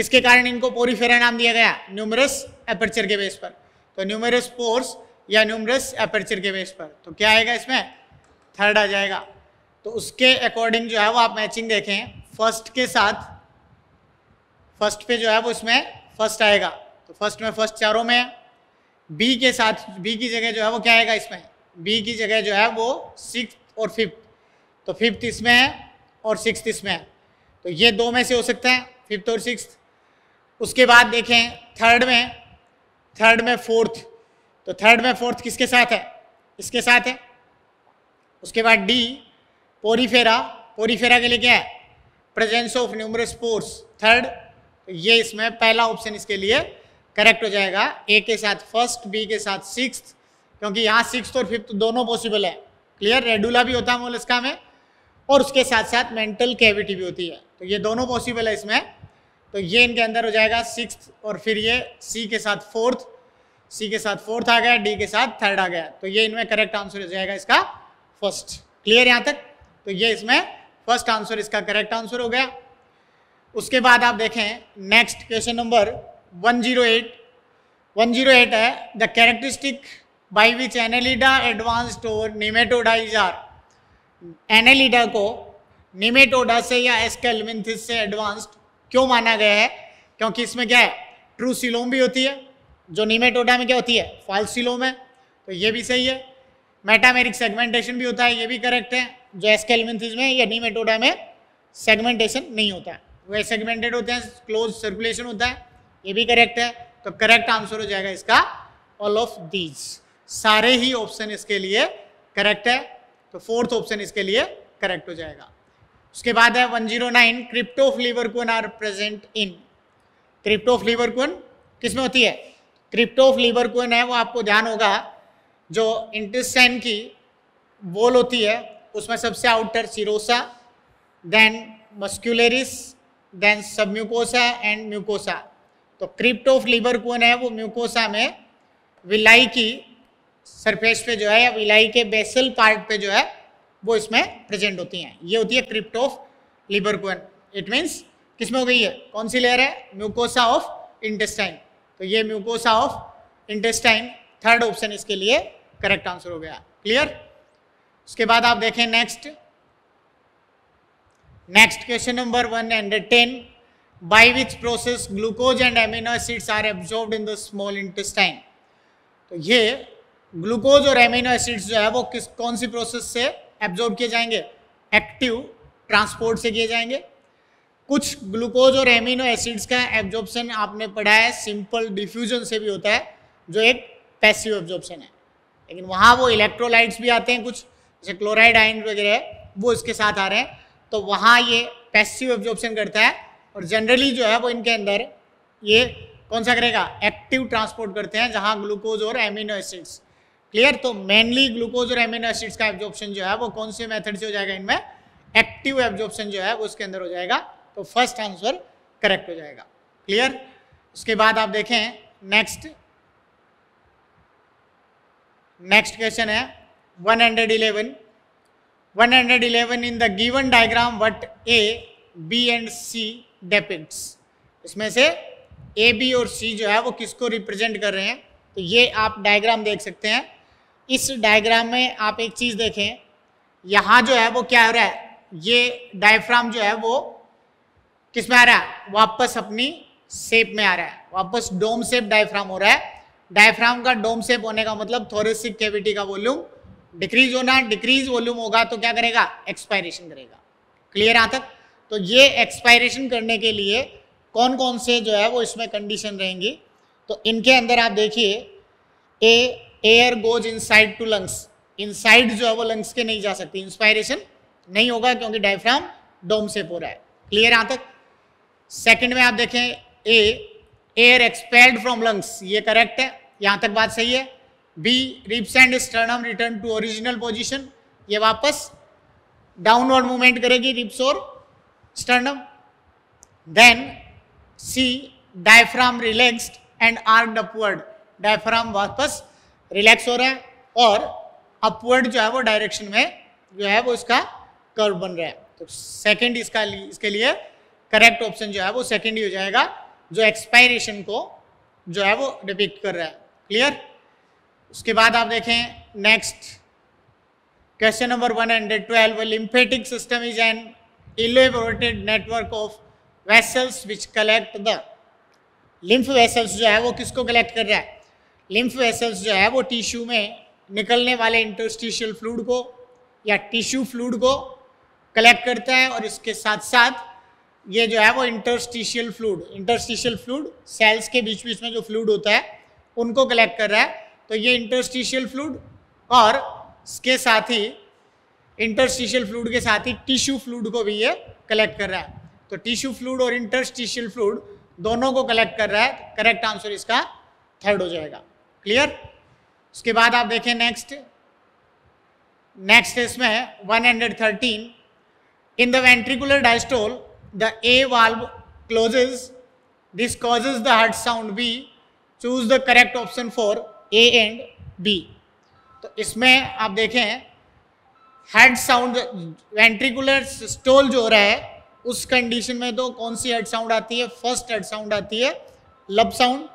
किसके कारण इनको पोरीफेरा नाम दिया गया न्यूमरस एपर्चर के बेस पर तो न्यूमरस पोर्स या न्यूमरस एपर्चर के बेस पर तो क्या आएगा इसमें थर्ड आ जाएगा तो उसके अकॉर्डिंग जो है वो आप मैचिंग देखें फर्स्ट के साथ फर्स्ट पे जो है वो इसमें फर्स्ट आएगा तो फर्स्ट में फर्स्ट चारों में बी के साथ बी की जगह जो है वो क्या आएगा इसमें बी की जगह जो है वो सिक्स और फिफ्थ तो फिफ्थ इसमें है और सिक्स इसमें है तो ये दो में से हो सकता है फिफ्थ और सिक्स उसके बाद देखें थर्ड में थर्ड में फोर्थ तो थर्ड में फोर्थ किसके साथ है इसके साथ है उसके बाद डी पोरीफेरा पोरीफेरा के लिए क्या है presence of numerous sports third ये इसमें पहला ऑप्शन इसके लिए करेक्ट हो जाएगा ए के साथ फर्स्ट बी के साथ सिक्स क्योंकि यहाँ सिक्स और फिफ्थ दोनों पॉसिबल है क्लियर रेडुला भी होता है मोलस्का में और उसके साथ साथ मेंटल कैविटी भी होती है तो ये दोनों पॉसिबल है इसमें तो ये इनके अंदर हो जाएगा सिक्स और फिर ये सी के साथ फोर्थ सी के साथ फोर्थ आ गया डी के साथ थर्ड आ गया तो ये इनमें करेक्ट आंसर हो जाएगा इसका फर्स्ट क्लियर यहाँ तक तो ये इसमें फर्स्ट आंसर इसका करेक्ट आंसर हो गया उसके बाद आप देखें नेक्स्ट क्वेश्चन नंबर 108 108 है the characteristic by which Annelida advanced और निमेटोडा इज आर एनेलिडा को निमेटोडा से या एस्केलमिनथिस से एडवांस्ड क्यों माना गया है क्योंकि इसमें क्या है ट्रू सिलोम भी होती है जो नीमेटोडा में क्या होती है फॉल्सिलो है तो ये भी सही है मेटामेरिक सेगमेंटेशन भी होता है ये भी करेक्ट है जो एस्केलमेंथिस में या नीमेटोडा में सेगमेंटेशन नहीं होता है वे सेगमेंटेड होते हैं क्लोज सर्कुलेशन होता है ये भी करेक्ट है तो करेक्ट आंसर हो जाएगा इसका ऑल ऑफ दीज सारे ही ऑप्शन इसके लिए करेक्ट है तो फोर्थ ऑप्शन इसके लिए करेक्ट हो जाएगा उसके बाद है 109 zero nine crypto crypts of Lieberkuhn are present in crypto किस किसमें होती है क्रिप्टोफ लीवरकुन है वो आपको ध्यान होगा जो इंटेस्टाइन की बोल होती है उसमें सबसे outer serosa then muscularis then submucosa and mucosa तो क्रिप्टोफ लीवरकुन है वो म्यूकोसा में विलाई की सरफेस पे जो है या विलाई के बेसल पार्ट पे जो है वो इसमें प्रेजेंट होती हैं ये होती है क्रिप्टोफ लिबरकुन इट मीन्स किसमें हो गई है कौन सी लेयर है म्यूकोसा ऑफ इंटेस्टाइन तो ये mucosa of intestine third option इसके लिए करेक्ट आंसर हो गया क्लियर उसके बाद आप देखें next next question number one hundred ten by which process glucose and amino acids are absorb in the small intestine तो ये ग्लूकोज और एमिनो एसिड्स जो है वो किस कौन सी प्रोसेस से एब्जॉर्ब किए जाएंगे एक्टिव ट्रांसपोर्ट से किए जाएंगे कुछ ग्लूकोज और एमिनो एसिड्स का एब्जॉर्प्शन आपने पढ़ा है सिंपल डिफ्यूजन से भी होता है जो एक पैसिव एब्जॉर्प्शन है लेकिन वहाँ वो इलेक्ट्रोलाइट्स भी आते हैं कुछ जैसे क्लोराइड आयन वगैरह वो इसके साथ आ रहे हैं तो वहाँ ये पैसिव एब्जॉर्प्शन करता है और जनरली जो है वो इनके अंदर ये कौन सा करेगा एक्टिव ट्रांसपोर्ट करते हैं जहाँ ग्लूकोज और एमिनो एसिड्स क्लियर तो मेनली ग्लूकोज और एमिनो एसिड्स का एब्जॉर्प्शन जो है वो कौन से मेथड से हो जाएगा इनमें एक्टिव एब्जॉर्प्शन जो है वो उसके अंदर हो जाएगा तो फर्स्ट आंसर करेक्ट हो जाएगा क्लियर उसके बाद आप देखें नेक्स्ट नेक्स्ट क्वेश्चन है 111 111 in the given diagram what A B and C depicts इसमें से ए बी और सी जो है वो किसको रिप्रेजेंट कर रहे हैं तो ये आप डायग्राम देख सकते हैं इस डायग्राम में आप एक चीज़ देखें यहाँ जो है वो क्या हो रहा है ये डायफ्राम जो है वो किस में आ रहा है वापस अपनी सेप में आ रहा है वापस डोम सेप डायफ्राम हो रहा है डायफ्राम का डोम सेप होने का मतलब थोरेसिक कैविटी का वॉल्यूम डिक्रीज होना डिक्रीज वॉल्यूम होगा तो क्या करेगा एक्सपायरेशन करेगा क्लियर आ तक तो ये एक्सपायरेशन करने के लिए कौन कौन से जो है वो इसमें कंडीशन रहेंगी तो इनके अंदर आप देखिए A air goes inside to lungs inside जो है वो लंग्स के नहीं जा सकती इंस्पायरेशन नहीं होगा क्योंकि डायफ्राम डोम सेप हो रहा है क्लियर आ तक सेकंड में आप देखें A air expelled from lungs ये करेक्ट है यहाँ तक बात सही है B ribs and sternum return to original position ये वापस डाउनवर्ड मूवमेंट करेगी रिप्स और sternum then C diaphragm relaxed and arched upward diaphragm वापस रिलैक्स हो रहा है और अपवर्ड जो है वो डायरेक्शन में जो है वो इसका कर्व बन रहा है तो सेकंड इसका इसके लिए करेक्ट ऑप्शन जो है वो सेकेंड ही हो जाएगा जो एक्सपायरेशन को जो है वो डिपिक्ट कर रहा है क्लियर उसके बाद आप देखें next question number one hundred twelve lymphatic system is an elaborated network of vessels which collect the lymph vessels जो है वो किसको कलेक्ट कर रहा है लिम्फ वेसल्स जो है वो टिश्यू में निकलने वाले इंटरस्टिशियल फ्लूड को या टिश्यू फ्लूड को कलेक्ट करता है और इसके साथ साथ ये जो है वो interstitial fluid interstitial fluid cells के बीच बीच में जो फ्लूड होता है उनको कलेक्ट कर रहा है तो ये इंटरस्टिशियल फ्लूड और इसके साथ ही इंटरस्टिशियल फ्लूड के साथ ही टिश्यू फ्लूड को भी ये कलेक्ट कर रहा है तो टिश्यू फ्लूड और इंटरस्टिशियल फ्लूड दोनों को कलेक्ट कर रहा है करेक्ट आंसर इसका थर्ड हो जाएगा क्लियर उसके बाद आप देखें नेक्स्ट नेक्स्ट इसमें 113 in the ventricular diastole the A valve closes. This causes the heart sound B. Choose the correct option for A and B. तो इसमें आप देखें हेड साउंड वेंट्रिकुलर स्टोल जो हो रहा है उस कंडीशन में तो कौन सी हेड साउंड आती है फर्स्ट हेड साउंड आती है लब साउंड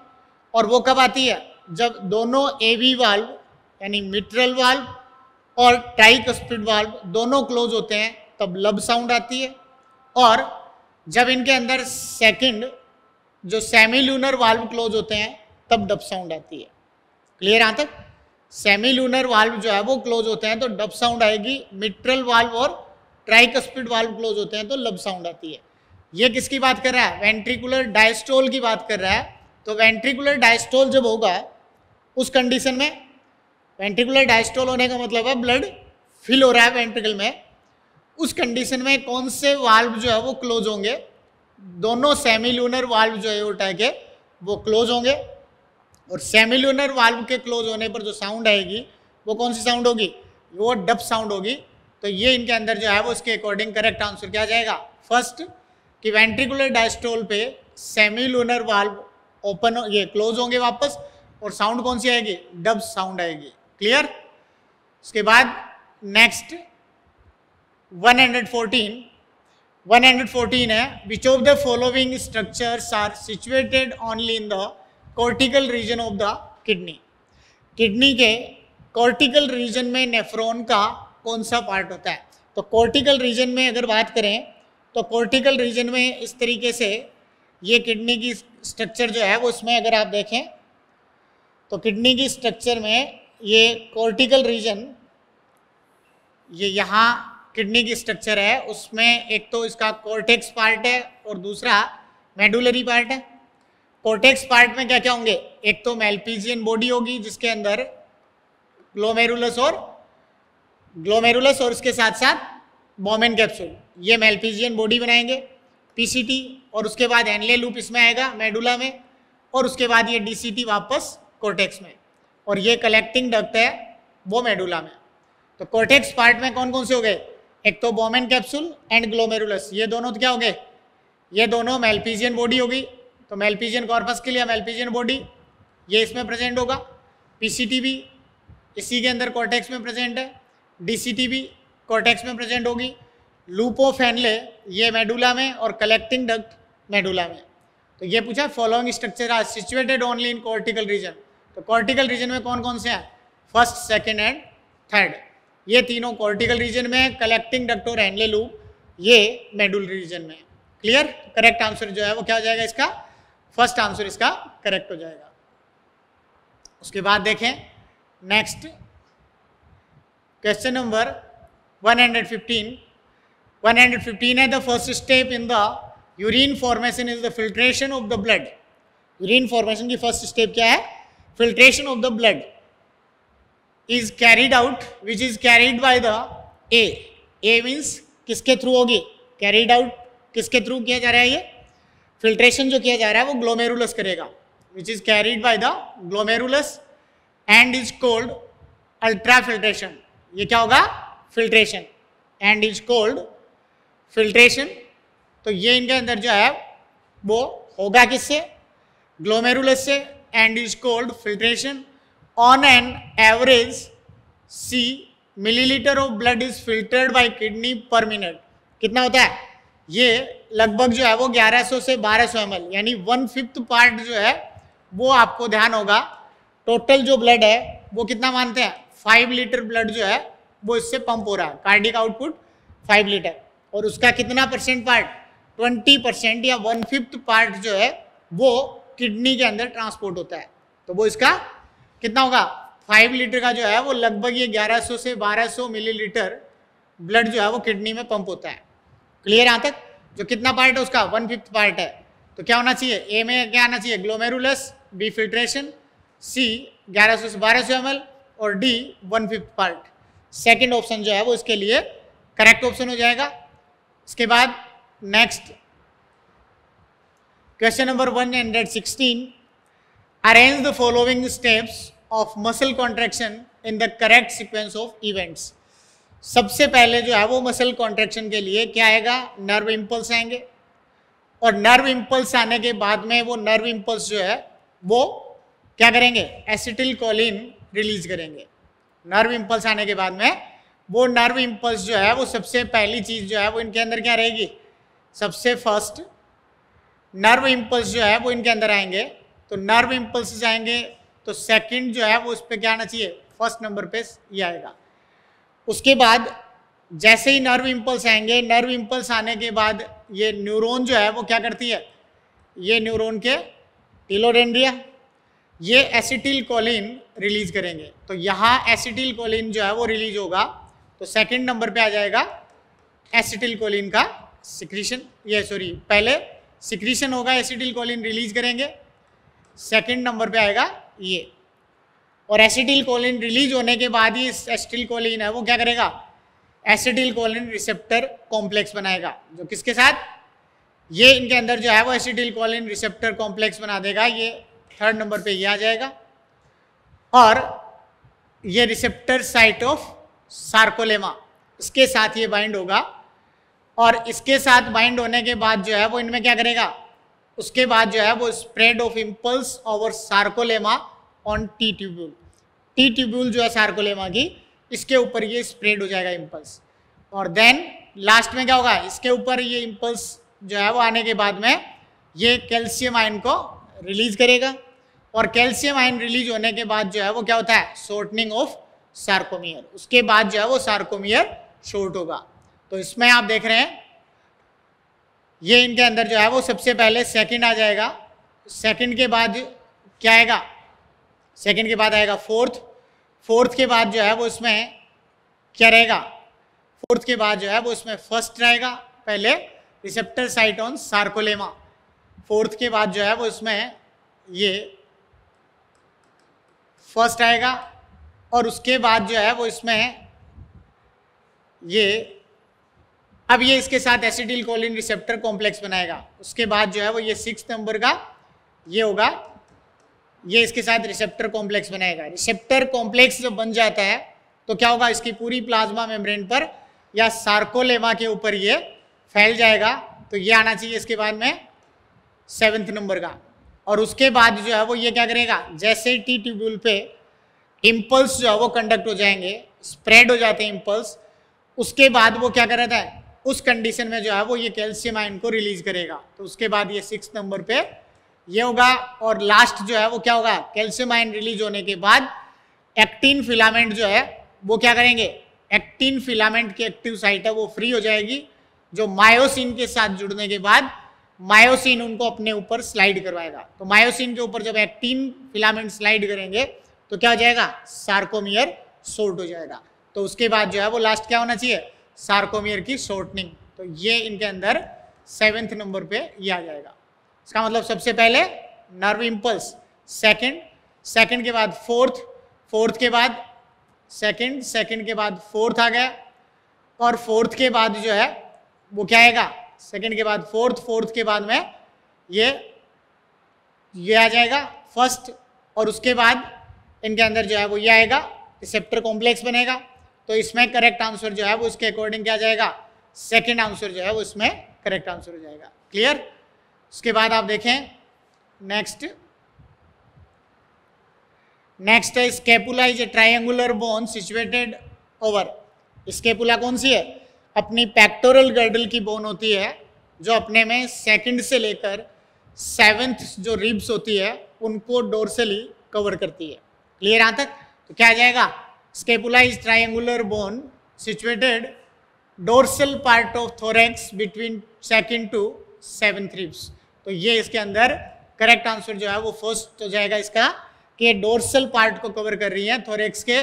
और वो कब आती है जब दोनों ए वी वाल्व यानी मिट्रल वाल्व और ट्राइक स्पीड वाल्व दोनों क्लोज होते हैं तब लब साउंड आती है और जब इनके अंदर सेकंड जो सेमी लूनर वाल्व क्लोज होते हैं तब डब साउंड आती है क्लियर यहाँ तक सेमी लूनर वाल्व जो है वो क्लोज होते हैं तो डब साउंड आएगी मिट्रल वाल्व और ट्राइकस्पिड वाल्व क्लोज होते हैं तो लब साउंड आती है ये किसकी बात कर रहा है वेंट्रिकुलर डायस्टोल की बात कर रहा है तो वेंट्रिकुलर डायस्टोल जब होगा उस कंडीशन में वेंट्रिकुलर डायस्टोल होने का मतलब है ब्लड फिल हो रहा है वेंट्रिकल में उस कंडीशन में कौन से वाल्व जो है वो क्लोज होंगे दोनों सेमी लूनर वाल्व जो है वो टैके वो क्लोज होंगे और सेमी लूनर वाल्व के क्लोज होने पर जो साउंड आएगी वो कौन सी साउंड होगी वो डब साउंड होगी तो ये इनके अंदर जो है वो उसके अकॉर्डिंग करेक्ट आंसर क्या जाएगा फर्स्ट कि वेंट्रिकुलर डायस्टोल पे सेमी लूनर वाल्व ओपन ये क्लोज होंगे वापस और साउंड कौन सी आएगी डब साउंड आएगी क्लियर उसके बाद नेक्स्ट 114 है which of the following structures are situated only in the cortical region of the kidney kidney के कॉर्टिकल रीजन में नेफ्रोन का कौन सा पार्ट होता है तो कॉर्टिकल रीजन में अगर बात करें तो कॉर्टिकल रीजन में इस तरीके से ये किडनी की स्ट्रक्चर जो है वो उसमें अगर आप देखें तो किडनी की स्ट्रक्चर में ये कॉर्टिकल रीजन ये यहाँ किडनी की स्ट्रक्चर है उसमें एक तो इसका कोर्टेक्स पार्ट है और दूसरा मेडुलरी पार्ट है कोर्टेक्स पार्ट में क्या क्या होंगे एक तो मेल्पीजियन बॉडी होगी जिसके अंदर ग्लोमेरुलस और ग्लोमेरुलस और उसके साथ साथ बॉमेन कैप्सूल ये मेल्पीजियन बॉडी बनाएंगे पीसीटी और उसके बाद एनले लूप इसमें आएगा मेडुला में और उसके बाद ये डीसीटी वापस कोर्टेक्स में और ये कलेक्टिंग डक्ट है वो मेडुला में तो कोर्टेक्स पार्ट में कौन कौन से हो गए एक तो बोमेन कैप्सूल एंड ग्लोमेरुलस ये दोनों तो क्या हो गए ये दोनों मेलपीजियन बॉडी होगी तो मेलपीजियन कॉर्पस के लिए मेलपीजियन बॉडी ये इसमें प्रेजेंट होगा पीसीटी भी इसी के अंदर कॉर्टेक्स में प्रेजेंट है डीसीटी भी कॉर्टेक्स में प्रेजेंट होगी लूपो फैनले ये मेडुला में और कलेक्टिंग डक्ट मेडुला में तो ये पूछा फॉलोइंग स्ट्रक्चर आज situated only in cortical region तो कॉर्टिकल रीजन में कौन कौन से हैं फर्स्ट सेकेंड एंड थर्ड ये तीनों कॉर्टिकल रीजन में है कलेक्टिंग और एनले लूप ये मेडुल रीजन में है क्लियर करेक्ट आंसर जो है वो क्या हो जाएगा इसका फर्स्ट आंसर इसका करेक्ट हो जाएगा उसके बाद देखें नेक्स्ट क्वेश्चन नंबर 115 115 है the first step in the urine formation is the filtration of the blood urine formation की फर्स्ट स्टेप क्या है filtration of the blood is carried out which is carried by the a a means किसके through होगी carried out किसके through किया जा रहा है ये फिल्ट्रेशन जो किया जा रहा है वो ग्लोमेरुलस करेगा which is carried by the glomerulus and is called ultrafiltration ये क्या होगा filtration and is called filtration तो ये इनके अंदर जो है वो होगा किससे ग्लोमेरुलस से and is called filtration on an average c millilitre of blood is filtered by kidney per minute कितना होता है ये लगभग जो है वो 1100 से 1200 सौ यानी वन फिफ्थ पार्ट जो है वो आपको ध्यान होगा टोटल जो ब्लड है वो कितना मानते हैं फाइव लीटर ब्लड जो है वो इससे पंप हो रहा है कार्डिक आउटपुट फाइव लीटर और उसका कितना परसेंट पार्ट ट्वेंटी परसेंट या वन फिफ्थ पार्ट जो है वो किडनी के अंदर ट्रांसपोर्ट होता है तो वो इसका कितना होगा फाइव लीटर का जो है वो लगभग ये 1100 से 1200 मिलीलीटर ब्लड जो है वो किडनी में पंप होता है क्लियर यहाँ तक जो कितना पार्ट है उसका वन फिफ्थ पार्ट है तो क्या होना चाहिए ए में क्या आना चाहिए ग्लोमेरुलस बी फिल्ट्रेशन सी 1100 से 1200 एम और D one fifth part second option जो है वो इसके लिए करेक्ट ऑप्शन हो जाएगा इसके बाद next question number one hundred sixteen arrange the following steps of muscle contraction in the correct sequence of events सबसे पहले जो है वो मसल कॉन्ट्रेक्शन के लिए क्या आएगा नर्व इम्पल्स आएंगे और नर्व इम्पल्स आने के बाद में वो नर्व इम्पल्स जो है वो क्या करेंगे एसिटिल कॉलिन रिलीज करेंगे नर्व इम्पल्स आने के बाद में वो नर्व इम्पल्स जो है वो सबसे पहली चीज़ जो है वो इनके अंदर क्या रहेगी सबसे फर्स्ट नर्व इम्पल्स जो है वो इनके अंदर आएंगे तो नर्व इम्पल्स आएंगे तो सेकंड जो है वो उस पर क्या आना चाहिए फर्स्ट नंबर पे ये आएगा उसके बाद जैसे ही नर्व इम्पल्स आएंगे नर्व इम्पल्स आने के बाद ये न्यूरोन जो है वो क्या करती है ये न्यूरोन के टीलोडेंडिया ये एसिटिल कोलिन रिलीज करेंगे तो यहाँ एसिटिल कोलिन जो है वो रिलीज होगा तो सेकंड नंबर पे आ जाएगा एसिटिल कोलिन का सिक्रीशन ये सॉरी पहले सिक्रीशन होगा एसिटिल कोलिन रिलीज करेंगे सेकंड नंबर पे आएगा ये और एसिटिल कोलिन रिलीज होने के बाद ही एसिटिल कोलिन है वो क्या करेगा एसिटिल कोलिन रिसेप्टर कॉम्प्लेक्स बनाएगा जो किसके साथ ये इनके अंदर जो है वो एसिटिल कोलिन रिसेप्टर कॉम्प्लेक्स बना देगा ये थर्ड नंबर पे ये आ जाएगा और ये रिसेप्टर साइट ऑफ सार्कोलेमा इसके साथ ये बाइंड होगा और इसके साथ बाइंड होने के बाद जो है वो इनमें क्या करेगा उसके बाद जो है वो spread of impulse over sarcolemma on T tubule T tubule जो है सार्कोलेमा की इसके ऊपर ये स्प्रेड हो जाएगा इम्पल्स और देन लास्ट में क्या होगा इसके ऊपर ये इम्पल्स जो है वो आने के बाद में ये कैल्शियम आयन को रिलीज करेगा और कैल्शियम आयन रिलीज होने के बाद जो है वो क्या होता है शॉर्टनिंग ऑफ सार्कोमियर उसके बाद जो है वो सार्कोमियर शॉर्ट होगा तो इसमें आप देख रहे हैं ये इनके अंदर जो है वो सबसे पहले सेकंड आ जाएगा सेकंड के बाद क्या आएगा सेकंड के बाद आएगा फोर्थ फोर्थ के बाद जो है वो इसमें क्या रहेगा फोर्थ के बाद जो है वो इसमें फर्स्ट रहेगा पहले receptor site on sarcolemma fourth के बाद जो है वो इसमें ये फर्स्ट आएगा और उसके बाद जो है वो इसमें ये अब ये इसके साथ एसिडिल कोलिन रिसेप्टर कॉम्प्लेक्स बनाएगा उसके बाद जो है वो ये सिक्स नंबर का ये होगा ये इसके साथ रिसेप्टर कॉम्प्लेक्स बनाएगा रिसेप्टर कॉम्प्लेक्स जब बन जाता है तो क्या होगा इसकी पूरी प्लाज्मा मेम्ब्रेन पर या सार्कोलेमा के ऊपर ये फैल जाएगा तो ये आना चाहिए इसके बाद में सेवन्थ नंबर का और उसके बाद जो है वो ये क्या करेगा जैसे टी ट्यूब्यूल पे इम्पल्स जो है वो कंडक्ट हो जाएंगे स्प्रेड हो जाते हैं इम्पल्स उसके बाद वो क्या कर है उस कंडीशन में जो है वो ये कैल्शियम आयन को रिलीज करेगा तो उसके बाद ये सिक्स नंबर पे ये होगा और लास्ट जो है वो क्या होगा कैल्शियम आयन रिलीज होने के बाद एक्टिन फिलामेंट जो है वो क्या करेंगे एक्टिन फिलामेंट की एक्टिव साइट है वो फ्री हो जाएगी जो मायोसिन के साथ जुड़ने के बाद मायोसिन उनको अपने ऊपर स्लाइड करवाएगा तो मायोसिन के ऊपर जब एक्टिन फिलामेंट स्लाइड करेंगे तो क्या हो जाएगा सार्कोमियर शोर्ट हो जाएगा तो उसके बाद जो है वो लास्ट क्या होना चाहिए सार्कोमियर की शॉर्टनिंग तो ये इनके अंदर सेवेंथ नंबर पे ये आ जाएगा इसका मतलब सबसे पहले नर्व इम्पल्स सेकंड सेकंड के बाद फोर्थ फोर्थ के बाद सेकंड सेकंड के बाद फोर्थ आ गया और फोर्थ के बाद जो है वो क्या आएगा सेकंड के बाद फोर्थ फोर्थ के बाद में ये ये आ जाएगा फर्स्ट और उसके बाद इनके अंदर जो है वो ये आएगा रिसेप्टर कॉम्प्लेक्स बनेगा तो इसमें करेक्ट आंसर जो है वो इसके अकॉर्डिंग क्या जाएगा सेकेंड आंसर जो है वो इसमें करेक्ट आंसर हो जाएगा क्लियर उसके बाद आप देखें नेक्स्ट नेक्स्ट है scapula is a triangular bone situated over scapula कौन सी है अपनी पैक्टोरल गर्डल की बोन होती है जो अपने में सेकंड से लेकर सेवेंथ जो रिब्स होती है उनको डोरसली कवर करती है क्लियर यहाँ तक तो क्या आ जाएगा Scapula is triangular bone situated dorsal part of thorax between second to seventh ribs. तो ये इसके अंदर करेक्ट आंसर जो है वो फर्स्ट हो तो जाएगा इसका कि डोरसल पार्ट को कवर कर रही है थोरेक्स के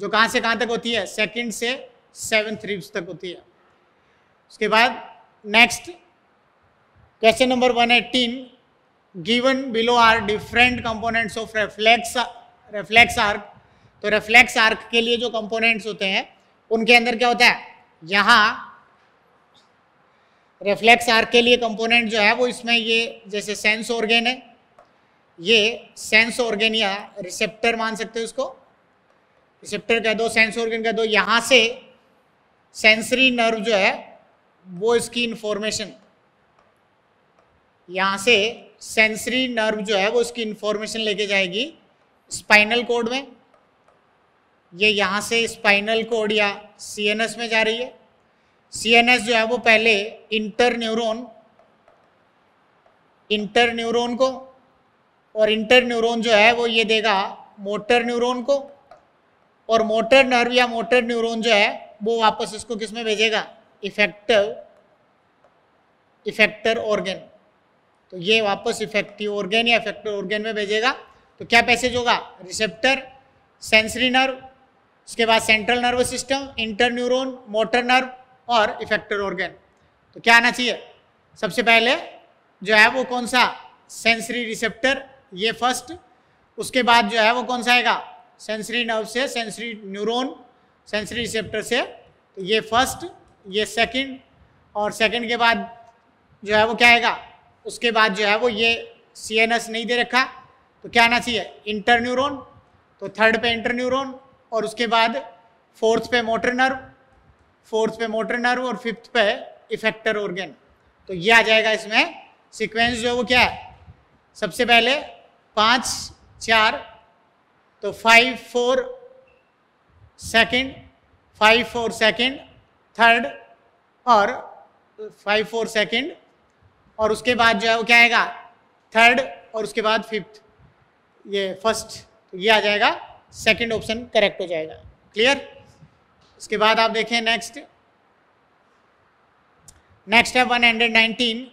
जो कहाँ से कहाँ तक होती है सेकंड से सेवन रिब्स तक होती है उसके बाद next question number one eighteen given below are different components of reflex reflex arc तो रिफ्लेक्स आर्क के लिए जो कंपोनेंट्स होते हैं उनके अंदर क्या होता है यहाँ रिफ्लेक्स आर्क के लिए कंपोनेंट जो है वो इसमें ये जैसे सेंस ऑर्गेन है ये सेंस ऑर्गेन या रिसेप्टर मान सकते हो इसको रिसेप्टर कह दो सेंस ऑर्गेन कह दो यहाँ से सेंसरी नर्व जो है वो इसकी इंफॉर्मेशन यहाँ से सेंसरी नर्व जो है वो इसकी इंफॉर्मेशन लेके जाएगी स्पाइनल कोड में ये यहाँ से स्पाइनल कोड या सी में जा रही है सी जो है वो पहले इंटर न्यूरोन इंटर न्यूरोन को और इंटर न्यूरोन जो है वो ये देगा मोटर न्यूरोन को और मोटर नर्व या मोटर न्यूरोन जो है वो वापस इसको किस में भेजेगा इफेक्टिव इफेक्टर ऑर्गेन तो ये वापस इफेक्टिव ऑर्गेन या इफेक्टर ऑर्गेन में भेजेगा तो क्या पैसेज होगा रिसेप्टर सेंसरी नर्व उसके बाद central nervous system interneuron motor nerve और इफेक्टर ऑर्गेन तो क्या आना चाहिए सबसे पहले जो है वो कौन सा सेंसरी रिसेप्टर ये फर्स्ट उसके बाद जो है वो कौन सा आएगा सेंसरी नर्व से सेंसरी न्यूरोन सेंसरी रिसेप्टर से तो ये फर्स्ट ये सेकंड और सेकंड के बाद जो है वो क्या आएगा उसके बाद जो है वो ये सी नहीं दे रखा तो क्या आना चाहिए इंटर न्यूरोन तो थर्ड पे इंटर न्यूरोन और उसके बाद फोर्थ पे मोटर नर्व फोर्थ पे मोटर नर्व और फिफ्थ पे इफेक्टर ऑर्गेन तो ये आ जाएगा इसमें सीक्वेंस जो है वो क्या है सबसे पहले पाँच चार तो five four second five four second third और फाइव फोर सेकेंड और उसके बाद जो है वो क्या आएगा थर्ड और उसके बाद फिफ्थ ये फर्स्ट तो ये आ जाएगा सेकंड ऑप्शन करेक्ट हो जाएगा क्लियर उसके बाद आप देखें नेक्स्ट नेक्स्ट है 119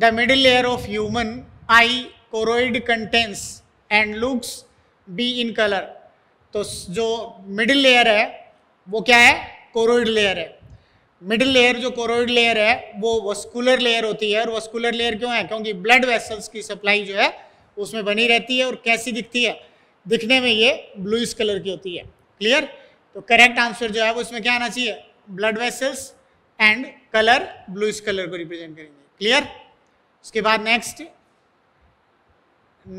the middle layer of human eye choroid contains and looks be in colour तो जो मिडिल लेयर है वो क्या है कोरोइड लेयर है मिडिल लेयर जो कोरोइड लेयर है वो वस्कुलर लेयर होती है और वस्कुलर लेयर क्यों है क्योंकि ब्लड वेसल्स की सप्लाई जो है उसमें बनी रहती है और कैसी दिखती है दिखने में ये ब्लूइस कलर की होती है क्लियर तो करेक्ट आंसर जो है वो इसमें क्या आना चाहिए blood vessels and colour bluish colour को रिप्रेजेंट करेंगे क्लियर उसके बाद नेक्स्ट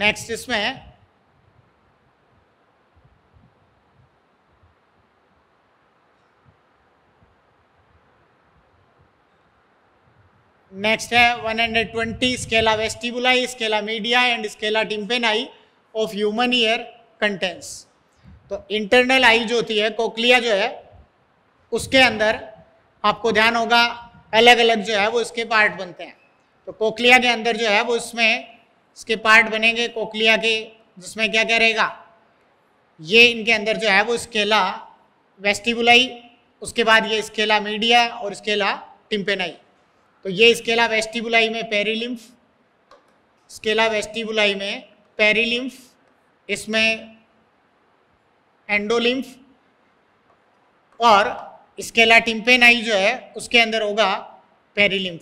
नेक्स्ट इसमें है नेक्स्ट है 120 scala vestibuli scala media and scala tympani of human ear contains तो इंटरनल आई जो होती है कोकलिया जो है उसके अंदर आपको ध्यान होगा अलग अलग जो है वो इसके पार्ट बनते हैं तो कोकलिया के अंदर जो है वो इसमें इसके पार्ट बनेंगे कोकलिया के जिसमें क्या क्या रहेगा ये इनके अंदर जो है वो स्केला वेस्टिबुलाई उसके बाद ये स्केला मीडिया और स्केला टिम्पेनाई तो ये स्केला वेस्टिबुलाई में पेरीलिम्फ स्केला वेस्टिबुलाई में पेरीलिम्फ इसमें एंडोलिम्फ और स्केला टिम्पेनाई जो है उसके अंदर होगा पेरिलिम्फ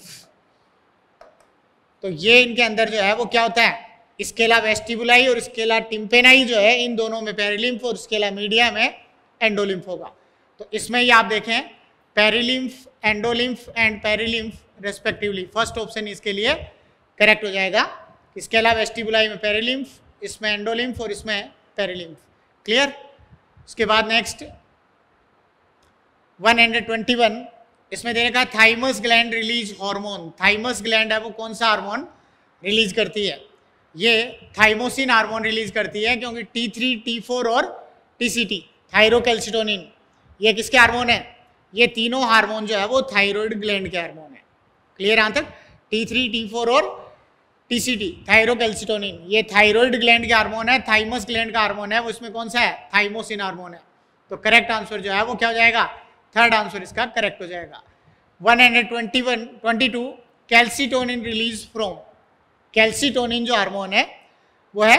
तो ये इनके अंदर जो है वो क्या होता है स्केला वेस्टिबुलाई और स्केला टिम्पेनाई जो है इन दोनों में पेरिलिम्फ और स्केला मीडिया में एंडोलिम्फ होगा तो इसमें ये आप देखें perilymph endolymph and perilymph respectively first option इसके लिए करेक्ट हो जाएगा स्केला वेस्टिबुलाई में पेरिलिम्फ इसमें एंडोलिम्फ और इसमें पेरिलिम्फ क्लियर उसके बाद नेक्स्ट 121 इसमें दे का thymus gland release hormone thymus gland है वो कौन सा हार्मोन रिलीज करती है ये थाइमोसिन हार्मोन रिलीज करती है क्योंकि टी थ्री टी फोर और टी सी टी थायरोकेल्सिटोनिन ये किसके हार्मोन है ये तीनों हार्मोन जो है वो थाइरोयड ग्लैंड के हार्मोन है clear answer T three T four और टीसीडी थायरोकैल्सिटोनिन ये थायराइड ग्लैंड के हार्मोन है थाइमस ग्लैंड का हार्मोन है उसमें कौन सा है थाइमोसिन हार्मोन है तो करेक्ट आंसर जो है वो क्या हो जाएगा थर्ड आंसर इसका करेक्ट हो जाएगा 121 22 कैल्सिटोनिन रिलीज फ्रॉम कैल्सिटोनिन जो हार्मोन है वो है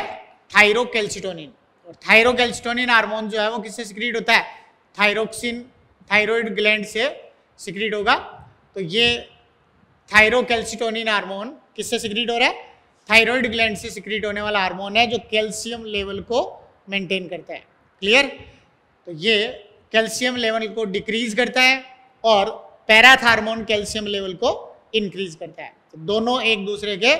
थायरोकैल्सिटोनिन और थायरोकैल्सिटोनिन हार्मोन जो है वो किससे सिक्रीट होता है थायरोक्सिन थायरॉयड ग्लैंड से सिक्रीट होगा तो ये थायरोकैल्सिटोनिन हार्मोन किससे सिक्रीट हो रहा है थायराइड ग्लैंड से सिक्रीट होने वाला हार्मोन है जो कैल्शियम लेवल को मेंटेन करता है क्लियर तो ये कैल्शियम लेवल को डिक्रीज करता है और पैराथार्मोन कैल्शियम लेवल को इंक्रीज करता है तो दोनों एक दूसरे के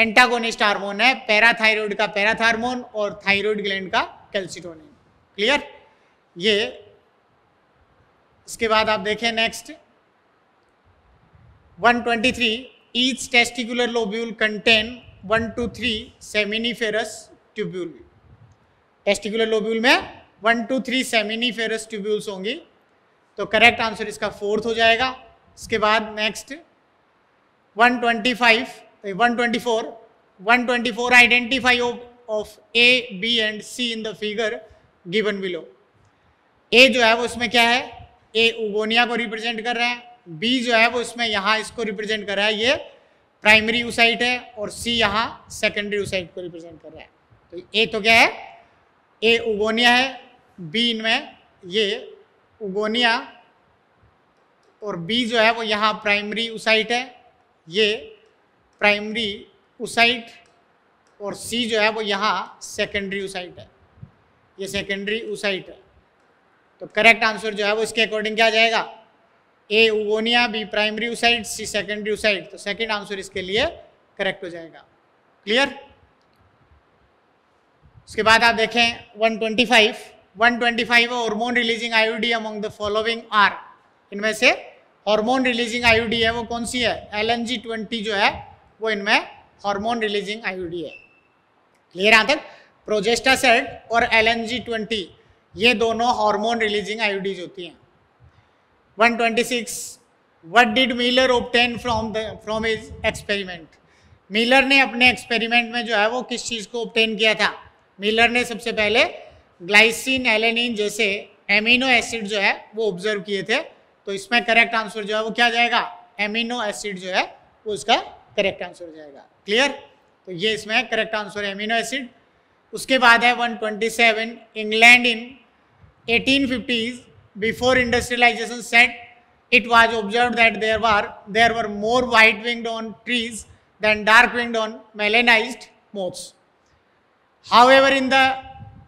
एंटागोनिस्ट हार्मोन है पैराथाइरोड का पैराथार्मोन और थाइरोयड ग्लैंड का कैल्सिटोनिन क्लियर ये इसके बाद आप देखें next each testicular lobule contain 1 to 3 seminiferous tubule testicular lobule में one two three seminiferous tubules होंगी तो करेक्ट आंसर इसका फोर्थ हो जाएगा इसके बाद next 125 124 124 identify of A B and C in the figure given below A जो है वो इसमें क्या है ए उगोनिया को रिप्रेजेंट कर रहा है बी जो है वो इसमें यहाँ इसको रिप्रेजेंट कर रहा है ये प्राइमरी यूसाइट है और सी यहाँ सेकेंडरी यूसाइट को रिप्रेजेंट कर रहा है तो ए तो क्या है ए उगोनिया है बी इनमें ये उगोनिया और बी जो है वो यहाँ प्राइमरी उसाइट है ये प्राइमरी उसाइट और सी जो है वो यहाँ सेकेंडरी उसाइट है ये सेकेंडरी उसाइट है तो करेक्ट आंसर जो है वो इसके अकॉर्डिंग क्या जाएगा A oogonia B primary oocyte C secondary oocyte तो सेकेंड आंसर इसके लिए करेक्ट हो जाएगा क्लियर उसके बाद आप देखें 125 125 hormone releasing IUD among the following are इनमें से हॉर्मोन रिलीजिंग आईयूडी है वो कौन सी है एल एन जी ट्वेंटी जो है वो इनमें हॉर्मोन रिलीजिंग आईयूडी है क्लियर यहाँ तक प्रोजेस्टासेट और एल एन जी ट्वेंटी ये दोनों हॉर्मोन रिलीजिंग आईयूडीज होती हैं one twenty six what did obtain from from from his experiment Miller ने अपने एक्सपेरिमेंट में जो है वो किस चीज़ को ऑप्टेन किया था मिलर ने सबसे पहले ग्लाइसिन एलेनिन जैसे एमिनो एसिड जो है वो ऑब्जर्व किए थे तो इसमें करेक्ट आंसर जो है वो क्या जाएगा एमिनो एसिड जो है वो उसका करेक्ट आंसर हो जाएगा क्लियर तो ये इसमें करेक्ट आंसर है एमिनो एसिड उसके बाद है 127 England in eighteen fifties before industrialization set, it was observed that there were, there were more white-winged on trees than dark-winged on melanized moths. However, in the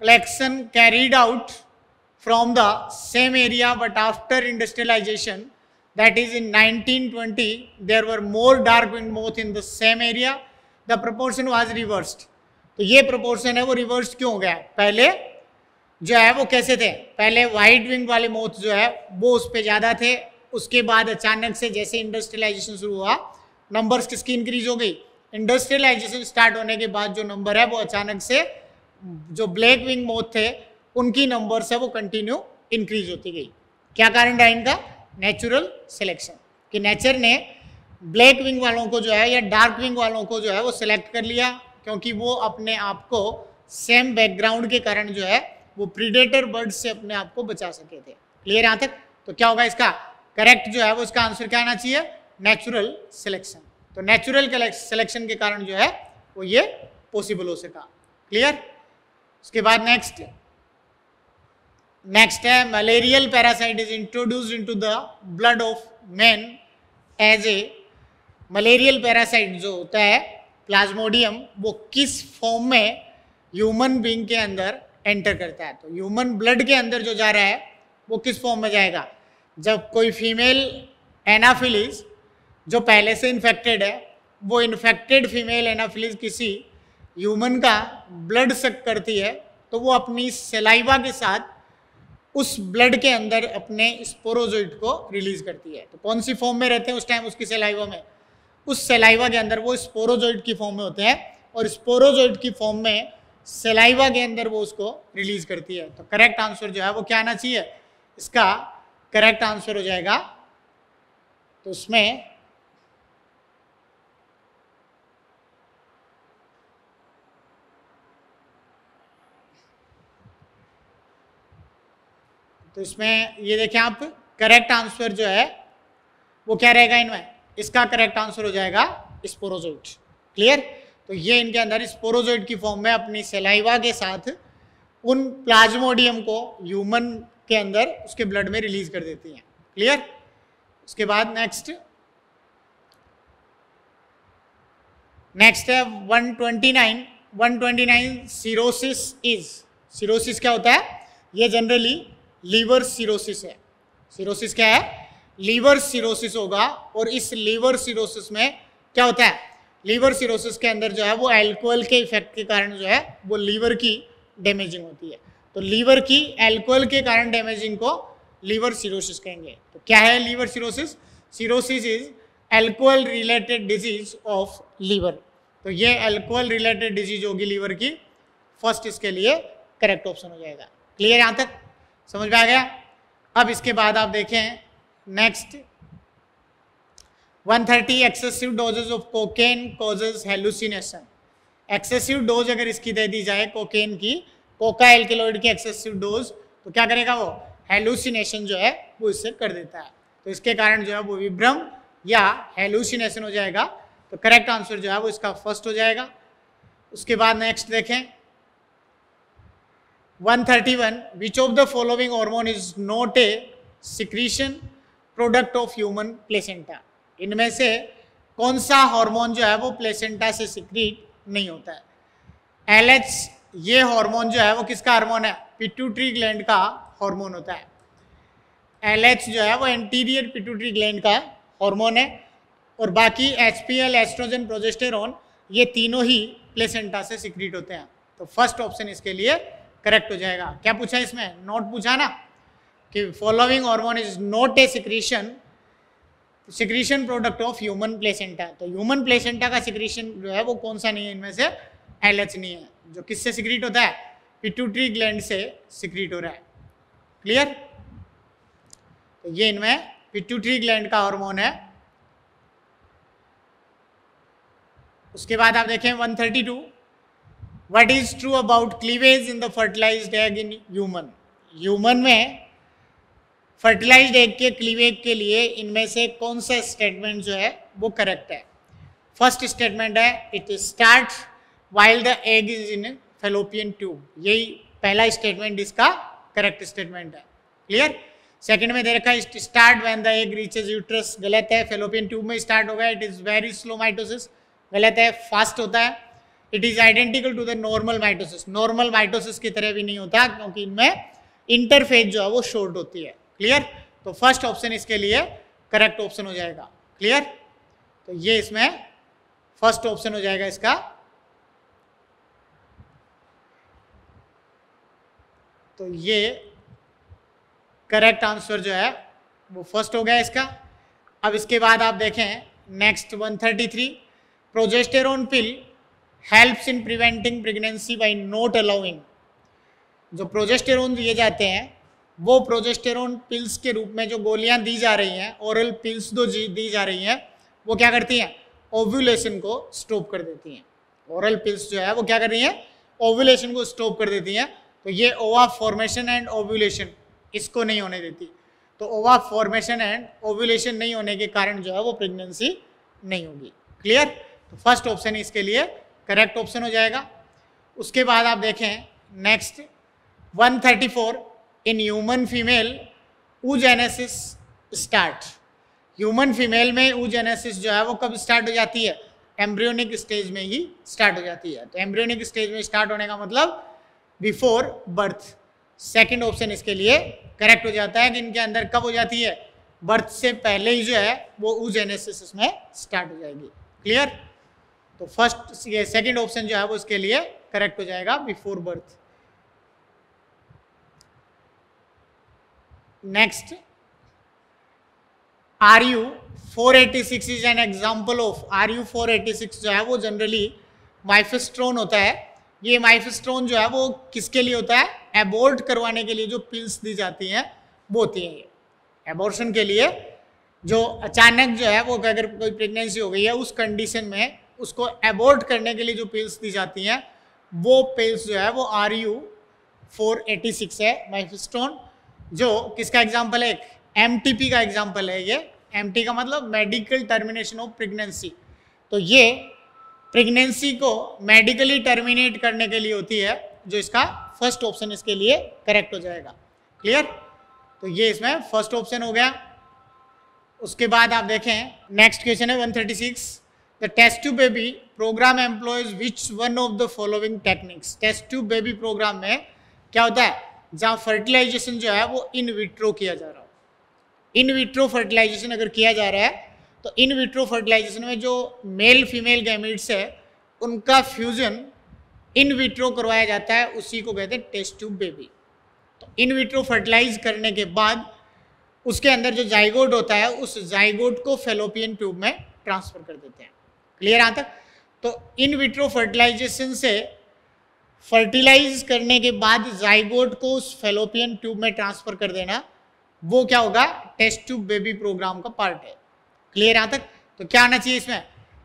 collection carried out from the same area but after industrialization, that is in 1920, there were more dark-winged moths in the same area, the proportion was reversed. तो ये proportion है वो reverse क्यों हो गया पहले जो है वो कैसे थे पहले वाइड विंग वाले मोथ जो है वो उस पर ज़्यादा थे उसके बाद अचानक से जैसे इंडस्ट्रियलाइजेशन शुरू हुआ नंबर्स किसकी इंक्रीज हो गई इंडस्ट्रियलाइजेशन स्टार्ट होने के बाद जो नंबर है वो अचानक से जो ब्लैक विंग मोथ थे उनकी नंबर्स है वो कंटिन्यू इंक्रीज होती गई क्या कारण रहा इनका नेचुरल सिलेक्शन कि नेचर ने ब्लैक विंग वालों को जो है या डार्क विंग वालों को जो है वो सिलेक्ट कर लिया क्योंकि वो अपने आप को सेम बैकग्राउंड के कारण जो है वो प्रीडेटर बर्ड से अपने आप को बचा सके थे क्लियर यहां तक तो क्या होगा इसका करेक्ट जो है वो इसका आंसर क्या आना चाहिए नेचुरल सिलेक्शन तो नेचुरल सिलेक्शन के कारण जो है वो ये पॉसिबल हो सका क्लियर उसके बाद नेक्स्ट नेक्स्ट है malarial parasite is introduced into the blood of man as a malarial parasite जो होता है प्लाज्मोडियम वो किस फॉर्म में ह्यूमन बींग के अंदर एंटर करता है तो ह्यूमन ब्लड के अंदर जो जा रहा है वो किस फॉर्म में जाएगा जब कोई फीमेल एनाफिलिस जो पहले से इन्फेक्टेड है वो इन्फेक्टेड फीमेल एनाफिलिस किसी ह्यूमन का ब्लड सक करती है तो वो अपनी सेलाइवा के साथ उस ब्लड के अंदर अपने स्पोरोजोइड को रिलीज करती है तो कौन सी फॉर्म में रहते हैं उस टाइम उसकी सेलाइवा में उस सेलाइवा के अंदर वो स्पोरोजोइड की फॉर्म में होते हैं और स्पोरोजोइड की फॉर्म में सेलाइवा के अंदर वो उसको रिलीज करती है तो करेक्ट आंसर जो है वो क्या आना चाहिए इसका करेक्ट आंसर हो जाएगा तो उसमें तो इसमें ये देखें आप करेक्ट आंसर जो है वो क्या रहेगा इनमें इसका करेक्ट आंसर हो जाएगा स्पोरोजोइट क्लियर तो ये इनके अंदर स्पोरोजोइड की फॉर्म में अपनी सेलाइवा के साथ उन प्लाज्मोडियम को ह्यूमन के अंदर उसके ब्लड में रिलीज कर देती हैं क्लियर उसके बाद नेक्स्ट नेक्स्ट है 129 129 सिरोसिस इज सिरोसिस क्या होता है ये जनरली लीवर सिरोसिस है सिरोसिस क्या है लीवर सिरोसिस होगा और इस लीवर सिरोसिस में क्या होता है लीवर सिरोसिस के अंदर जो है वो एल्कोहल के इफेक्ट के कारण जो है वो लीवर की डैमेजिंग होती है तो लीवर की एल्कोहल के कारण डैमेजिंग को लीवर सिरोसिस कहेंगे तो क्या है liver cirrhosis cirrhosis is alcohol related disease of liver तो ये एल्कोहल रिलेटेड डिजीज होगी लीवर की फर्स्ट इसके लिए करेक्ट ऑप्शन हो जाएगा क्लियर यहाँ तक समझ में आ गया अब इसके बाद आप देखें next 130 excessive doses of cocaine causes hallucination excessive dose अगर इसकी दे दी जाए कोकेन की कोका एल्किलोइड की एक्सेसिव डोज तो क्या करेगा वो हेलुसिनेशन जो है वो इससे कर देता है तो इसके कारण जो है वो विभ्रम या हेलुसिनेशन हो जाएगा तो करेक्ट आंसर जो है वो इसका फर्स्ट हो जाएगा उसके बाद नेक्स्ट देखें 131 which of the following hormone is not a secretion product of human placenta इनमें से कौन सा हार्मोन जो है वो प्लेसेंटा से सिक्रीट नहीं होता है एल ये हार्मोन जो है वो किसका हार्मोन है पिट्यूटरी ग्लैंड का हार्मोन होता है एल जो है वो एंटीरियर पिट्यूटरी ग्लैंड का हार्मोन है और बाकी H P L oestrogen progesterone ये तीनों ही प्लेसेंटा से सिक्रीट होते हैं तो फर्स्ट ऑप्शन इसके लिए करेक्ट हो जाएगा क्या पूछा इसमें नोट पूछा ना कि following hormone is not a secretion secretion product of human placenta तो ह्यूमन प्लेसेंटा का सिक्रीशन जो है वो कौन सा नहीं है इनमें से एल नहीं है जो किससे सिक्रीट होता है पिट्यूटरी ग्लैंड से सिक्रीट हो रहा है क्लियर तो ये इनमें पिट्यूटरी ग्लैंड का हार्मोन है उसके बाद आप देखें 132 what is true about cleavage in the fertilize egg in human human में फर्टिलाइज एग के क्लीवेज के लिए इनमें से कौन सा स्टेटमेंट जो है वो करेक्ट है फर्स्ट स्टेटमेंट है it start while the egg is in fallopian tube यही पहला स्टेटमेंट इसका करेक्ट स्टेटमेंट है क्लियर सेकंड में दे रखा है start when the egg reaches uterus गलत है फेलोपियन ट्यूब में स्टार्ट होगा it is very slow mitosis गलत है फास्ट होता है it is identical to the normal mitosis normal mitosis की तरह भी नहीं होता क्योंकि इनमें इंटरफेज जो है वो शॉर्ट होती है क्लियर तो फर्स्ट ऑप्शन इसके लिए करेक्ट ऑप्शन हो जाएगा क्लियर तो ये इसमें फर्स्ट ऑप्शन हो जाएगा इसका तो ये करेक्ट आंसर जो है वो फर्स्ट हो गया इसका अब इसके बाद आप देखें next 133 progesterone pill helps in preventing pregnancy by not allowing जो प्रोजेस्टेरोन दिए जाते हैं वो प्रोजेस्टेरोन पिल्स के रूप में जो गोलियां दी जा रही हैं ओरल पिल्स दो दी जा रही हैं वो क्या करती हैं ओव्यूलेशन को स्टॉप कर देती हैं ओरल पिल्स जो है वो क्या कर रही हैं ओव्यूलेशन को स्टॉप कर देती हैं तो ये ओवा फॉर्मेशन एंड ओव्यूलेशन इसको नहीं होने देती तो ओवा फॉर्मेशन एंड ओव्यूलेशन नहीं होने के कारण जो है वो प्रेगनेंसी नहीं होगी क्लियर तो फर्स्ट ऑप्शन इसके लिए करेक्ट ऑप्शन हो जाएगा उसके बाद आप देखें next 134 in human female oogenesis start human female में ऊजेनेसिस जो है वो कब स्टार्ट हो जाती है एम्ब्रियोनिक स्टेज में ही स्टार्ट हो जाती है तो एम्ब्रियोनिक स्टेज में स्टार्ट होने का मतलब बिफोर बर्थ सेकेंड ऑप्शन इसके लिए करेक्ट हो जाता है कि इनके अंदर कब हो जाती है बर्थ से पहले ही जो है वो ऊजेनेसिस में स्टार्ट हो जाएगी क्लियर तो फर्स्ट ये सेकेंड ऑप्शन जो है वो इसके लिए करेक्ट हो जाएगा before birth next R U four eighty six is an example of R U four eighty six जो है वो जनरली माइफिस्ट्रोन होता है ये माइफिस्ट्रोन जो है वो किसके लिए होता है एबोर्ट करवाने के लिए जो पिल्स दी जाती हैं वो होती है ये एबोर्शन के लिए जो अचानक जो है वो अगर कोई प्रेगनेंसी हो गई है उस कंडीशन में उसको एबोर्ट करने के लिए जो पिल्स दी जाती हैं वो पिल्स जो है वो R U four eighty six है माइफिस्टोन जो किसका एग्जाम्पल है एम का एग्जाम्पल है ये एम का मतलब मेडिकल टर्मिनेशन ऑफ प्रेगनेंसी तो ये प्रेगनेंसी को मेडिकली टर्मिनेट करने के लिए होती है जो इसका फर्स्ट ऑप्शन इसके लिए करेक्ट हो जाएगा क्लियर तो ये इसमें फर्स्ट ऑप्शन हो गया उसके बाद आप देखें नेक्स्ट क्वेश्चन है 136 the test tube baby program employs which one of the following techniques test tube baby program में क्या होता है जहाँ फर्टिलाइजेशन जो है वो इन विट्रो किया जा रहा हो इन विट्रो फर्टिलाइजेशन अगर किया जा रहा है तो इन विट्रो फर्टिलाइजेशन में जो मेल फीमेल गैमिट्स है उनका फ्यूजन इन विट्रो करवाया जाता है उसी को कहते हैं टेस्ट ट्यूब बेबी तो इन विट्रो फर्टिलाइज करने के बाद उसके अंदर जो जाइगोड होता है उस जाइगोड को फेलोपियन ट्यूब में ट्रांसफर कर देते हैं क्लियर आता तो इन विट्रो फर्टिलाइजेशन से फर्टिलाइज करने के बाद जाइगोट को उस फेलोपियन ट्यूब में ट्रांसफर कर देना वो क्या होगा टेस्ट ट्यूब बेबी प्रोग्राम का पार्ट है क्लियर यहाँ तक तो क्या आना चाहिए इसमें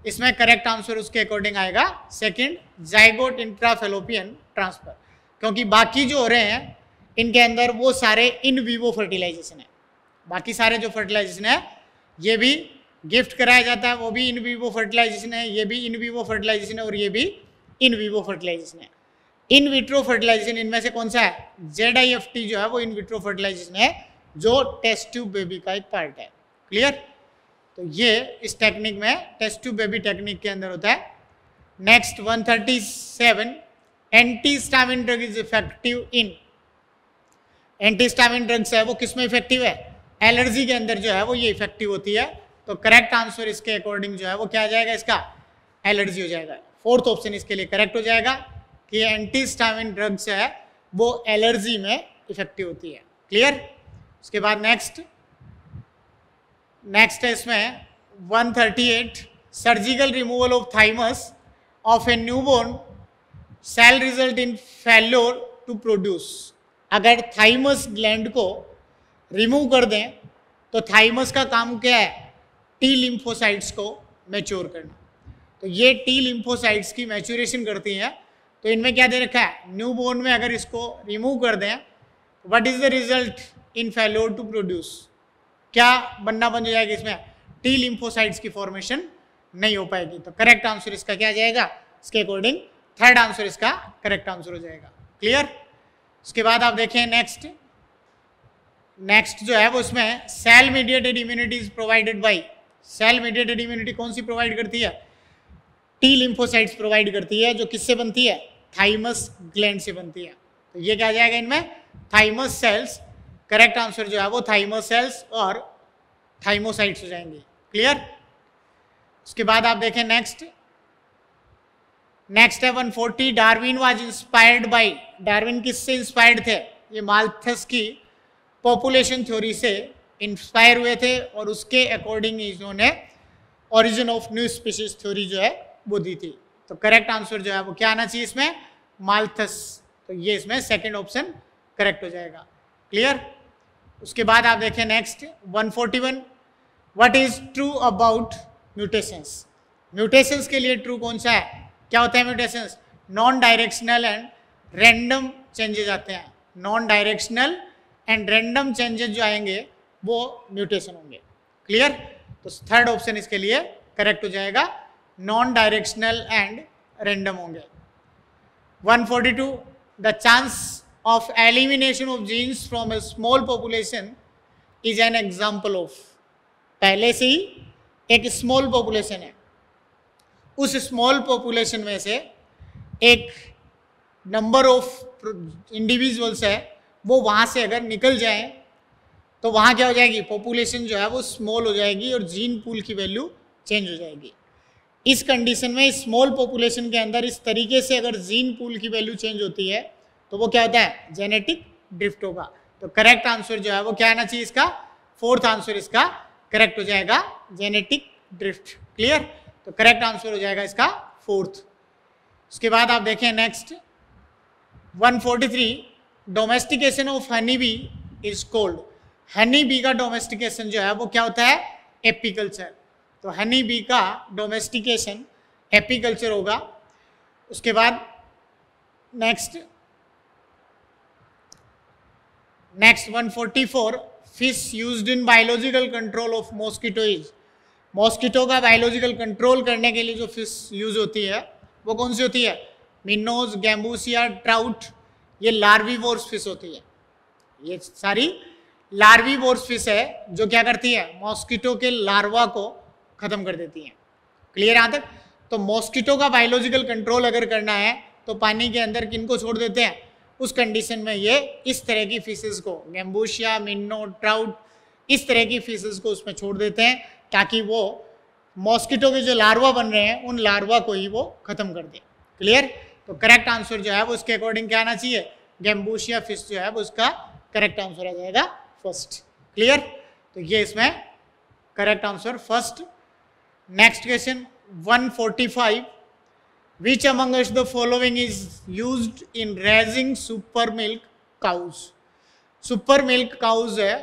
इसमें करेक्ट आंसर उसके अकॉर्डिंग आएगा सेकंड जाइगोट इंट्राफेलोपियन ट्रांसफर क्योंकि बाकी जो हो रहे हैं इनके अंदर वो सारे इन वीवो फर्टिलाइजेशन है बाकी सारे जो फर्टिलाइजेशन है ये भी गिफ्ट कराया जाता है वो भी इन वीवो फर्टिलाइजेशन है ये भी इन वीवो फर्टिलाइजेशन है और ये भी इन वीवो फर्टिलाइजेशन है इन विट्रो फर्टिलाइजेशन इनमें से कौन सा है जेड आई एफ टी जो है वो इन विट्रो फर्टिलाइजेशन है जो टेस्ट ट्यूब बेबी का एक पार्ट है क्लियर तो ये इस टेक्निक में टेस्ट ट्यूब बेबी टेक्निक के अंदर होता है next 137 antihistamine drug is effective in antihistamine drugs है वो किसमें इफेक्टिव है एलर्जी के अंदर जो है वो ये इफेक्टिव होती है तो करेक्ट आंसर इसके अकॉर्डिंग जो है वो क्या आ जाएगा इसका एलर्जी हो जाएगा फोर्थ ऑप्शन इसके लिए करेक्ट हो जाएगा कि एंटी स्टामिन ड्रग जो है वो एलर्जी में इफेक्टिव होती है क्लियर उसके बाद नेक्स्ट नेक्स्ट है इसमें 138 surgical removal of thymus of a newborn shall result in failure to produce अगर थाइमस ग्लैंड को रिमूव कर दें तो थाइमस का काम क्या है टी लिम्फोसाइट्स को मैच्योर करना तो ये टी लिम्फोसाइट्स की मैच्योरेशन करती हैं तो इनमें क्या दे रखा है न्यू बोर्न में अगर इसको रिमूव कर दें what is the result in failure to produce क्या बनना बन जाएगा इसमें टी लिम्फोसाइड्स की फॉर्मेशन नहीं हो पाएगी तो करेक्ट आंसर इसका क्या जाएगा इसके अकॉर्डिंग थर्ड आंसर इसका करेक्ट आंसर हो जाएगा क्लियर उसके बाद आप देखें नेक्स्ट नेक्स्ट जो है वो इसमें cell mediated immunity is provided by cell mediated immunity कौन सी प्रोवाइड करती है टी लिम्फोसाइट्स प्रोवाइड करती है जो किससे बनती है थाइमस ग्लैंड से बनती है तो ये क्या आ जाएगा इनमें थाइमस सेल्स करेक्ट आंसर जो है वो थाइमस सेल्स और थाइमोसाइट्स हो जाएंगे क्लियर उसके बाद आप देखें नेक्स्ट नेक्स्ट है 140 Darwin was inspired by Darwin किससे इंस्पायर्ड थे ये माल्थस की पॉपुलेशन थ्योरी से इंस्पायर हुए थे और उसके अकॉर्डिंग इन्होंने origin of new species theory जो है वो दी थी तो करेक्ट आंसर जो है वो क्या आना चाहिए इसमें माल्थस तो ये इसमें सेकेंड ऑप्शन करेक्ट हो जाएगा क्लियर उसके बाद आप देखें next 141 what is true about mutations mutations के लिए ट्रू कौन सा है क्या होता है mutations non directional and random changes आते हैं non directional and random changes जो आएंगे वो म्यूटेशन होंगे क्लियर तो थर्ड ऑप्शन इसके लिए करेक्ट हो जाएगा नॉन डायरेक्शनल एंड रेंडम होंगे 142 the chance of elimination of genes from a small population is an example of पहले से ही एक स्मॉल पॉपुलेशन है उस स्मॉल पॉपुलेशन में से एक नंबर ऑफ इंडिविजुअल्स है वो वहाँ से अगर निकल जाए तो वहाँ क्या हो जाएगी पॉपुलेशन जो है वो स्मॉल हो जाएगी और जीन पूल की वैल्यू चेंज हो जाएगी इस कंडीशन में स्मॉल पॉपुलेशन के अंदर इस तरीके से अगर जीन पूल की वैल्यू चेंज होती है तो वो क्या होता है जेनेटिक ड्रिफ्ट होगा तो करेक्ट आंसर जो है वो क्या आना चाहिए इसका फोर्थ आंसर इसका करेक्ट हो जाएगा जेनेटिक ड्रिफ्ट क्लियर तो करेक्ट आंसर हो जाएगा इसका फोर्थ उसके बाद आप देखें next 143 domestication of honey bee is called honey bee का डोमेस्टिकेशन जो है वो क्या होता है एपिकल्चर तो हनी बी का डोमेस्टिकेशन एपीकल्चर होगा उसके बाद next next 144 fish used in biological control of mosquito is mosquito का बायोलॉजिकल कंट्रोल करने के लिए जो फिश यूज होती है वो कौन सी होती है मिनोज गैम्बूसिया ट्राउट ये लार्वी वोर्स फिश होती है ये सारी लार्वी वोर्स फिश है जो क्या करती है मॉस्किटो के लार्वा को ख़त्म कर देती हैं क्लियर यहाँ तक तो मॉस्किटो का बायोलॉजिकल कंट्रोल अगर करना है तो पानी के अंदर किन को छोड़ देते हैं उस कंडीशन में ये इस तरह की फिशेज को गैम्बूशिया मिन्नो ट्राउट इस तरह की फिशेज को उसमें छोड़ देते हैं ताकि वो मॉस्किटो के जो लार्वा बन रहे हैं उन लार्वा को ही वो ख़त्म कर दें क्लियर तो करेक्ट आंसर जो है वो उसके अकॉर्डिंग क्या आना चाहिए गैम्बूशिया फिश जो है वो उसका करेक्ट आंसर आ जाएगा फर्स्ट क्लियर तो ये इसमें correct answer first next question 145. Which among us the following is use in raising super milk cows super milk cows है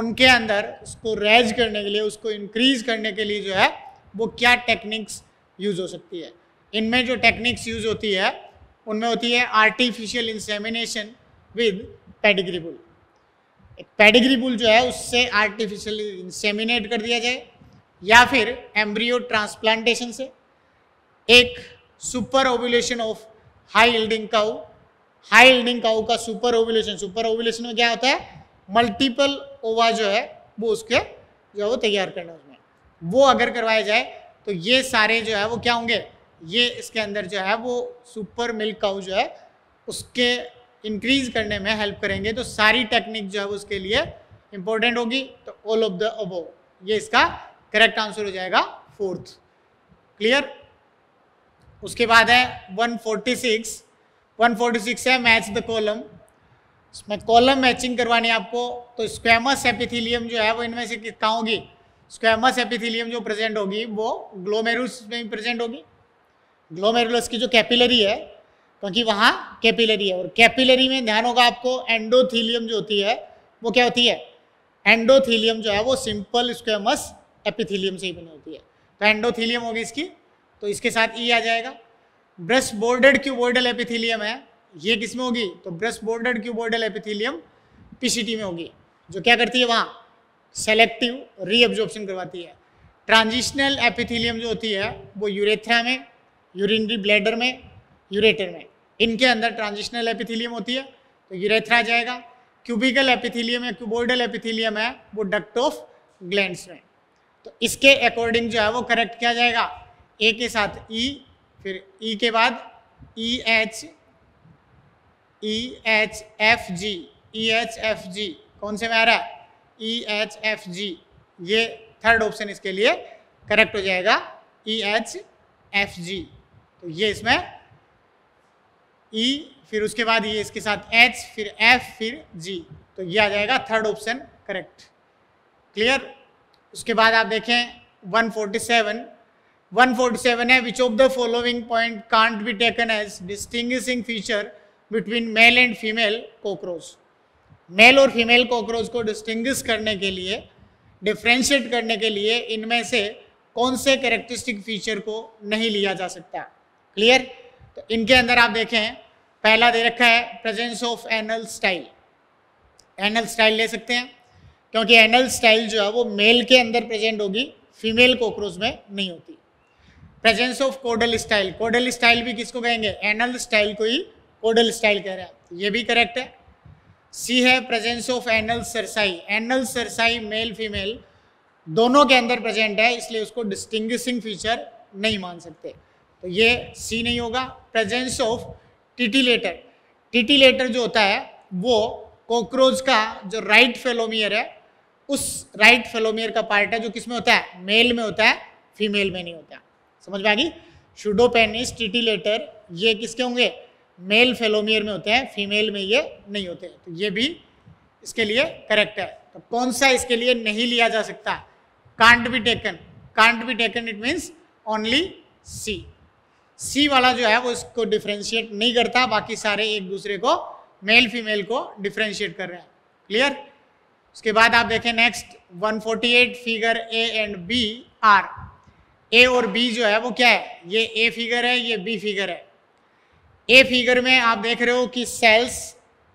उनके अंदर उसको रेज करने के लिए उसको इंक्रीज करने के लिए जो है वो क्या टेक्निक्स यूज हो सकती है इनमें जो टेक्निक्स यूज होती है उनमें होती है artificial insemination with pedigree bull pedigree bull जो है उससे आर्टिफिशियल इंसेमिनेट कर दिया जाए या फिर एम्ब्रियो ट्रांसप्लांटेशन से एक super ovulation of high yielding cow high yielding cow का सुपर ओव्यूलेशन सुपर ओव्यूलेशन में क्या होता है मल्टीपल ओवा जो है वो उसके जो है वो तैयार करना उसमें वो अगर करवाया जाए तो ये सारे जो है वो क्या होंगे ये इसके अंदर जो है वो सुपर मिल्क काउ जो है उसके इंक्रीज करने में हेल्प करेंगे तो सारी टेक्निक जो है उसके लिए इंपॉर्टेंट होगी तो ऑल ऑफ द अबो ये इसका करेक्ट आंसर हो जाएगा फोर्थ क्लियर उसके बाद है 146 146 है मैच द कॉलम इसमें कॉलम मैचिंग करवानी है आपको तो स्क्वेमस एपिथीलियम जो है वो इनमें से कितना होगी स्क्वेमस एपिथिलियम जो प्रेजेंट होगी वो ग्लोमेरुलस में प्रेजेंट होगी ग्लोमेरुलस की जो कैपिलरी है क्योंकि वहाँ कैपिलरी है और कैपिलरी में ध्यान होगा आपको एंडोथीलियम जो होती है वो क्या होती है एंडोथीलियम जो है वो सिंपल स्क्वेमस एपिथीलियम से ही बनी होती है तो एंडोथीलियम होगी इसकी तो इसके साथ ई e आ जाएगा ब्रश बोर्डेड क्यूबोइडल एपिथीलियम है ये किसमें होगी तो brush bordered cuboidal epithelium PCT में होगी जो क्या करती है वहाँ सेलेक्टिव रीअब्जॉर्प्शन करवाती है ट्रांजिशनल एपिथीलियम जो होती है वो यूरेथ्रा में यूरिनरी ब्लैडर में यूरेटर में इनके अंदर ट्रांजिशनल एपिथीलियम होती है तो यूरेथ्रा जाएगा क्यूबिकल एपिथीलियम या क्यूबोर्डल एपिथीलियम है वो डक्ट ऑफ ग्लैंड्स में तो इसके अकॉर्डिंग जो है वो करेक्ट किया जाएगा ए के साथ ई e, फिर ई e के बाद E H E H F G E H F G कौन से में आ रहा है ई एच एफ जी ये थर्ड ऑप्शन इसके लिए करेक्ट हो जाएगा ई एच एफ जी तो ये इसमें ई e, फिर उसके बाद ये इसके साथ एच फिर एफ फिर जी तो ये आ जाएगा थर्ड ऑप्शन करेक्ट क्लियर उसके बाद आप देखें 147 147 है which of the following point can't be taken as distinguishing feature between male and female cockroach male और फीमेल कॉकरोच को डिस्टिंग्विश करने के लिए डिफ्रेंशिएट करने के लिए इनमें से कौन से कैरेक्टरिस्टिक फीचर को नहीं लिया जा सकता क्लियर तो इनके अंदर आप देखें पहला दे रखा है presence of anal style anal style ले सकते हैं क्योंकि एनल स्टाइल जो है वो मेल के अंदर प्रेजेंट होगी फीमेल कॉकरोच में नहीं होती presence of caudal style caudal style भी किसको कहेंगे एनल स्टाइल को ही कोडल स्टाइल कह रहे हैं ये भी करेक्ट है सी है presence of anal cerci anal cerci male female दोनों के अंदर प्रेजेंट है इसलिए उसको डिस्टिंग्विशिंग फीचर नहीं मान सकते तो ये सी नहीं होगा प्रेजेंस ऑफ टिटिलेटर टिटिलेटर जो होता है वो कॉकरोच का जो राइट फेलोमियर है उस राइट फेलोमियर का पार्ट है जो किसमें होता है मेल में होता है फीमेल में नहीं होता समझ में आ गई शुडोपेनिस टिटिलेटर ये किसके होंगे मेल फेलोमियर में होते हैं फीमेल में ये नहीं होते तो ये भी इसके लिए करेक्ट है तो कौन सा इसके लिए नहीं लिया जा सकता can't be taken can't be taken it means only C C वाला जो है वो इसको डिफ्रेंशिएट नहीं करता बाकी सारे एक दूसरे को मेल फीमेल को डिफ्रेंशिएट कर रहे हैं क्लियर उसके बाद आप देखें next 148 figure A and B are A और बी जो है वो क्या है ये ए फिगर है ये बी फिगर है ए फिगर में आप देख रहे हो कि cells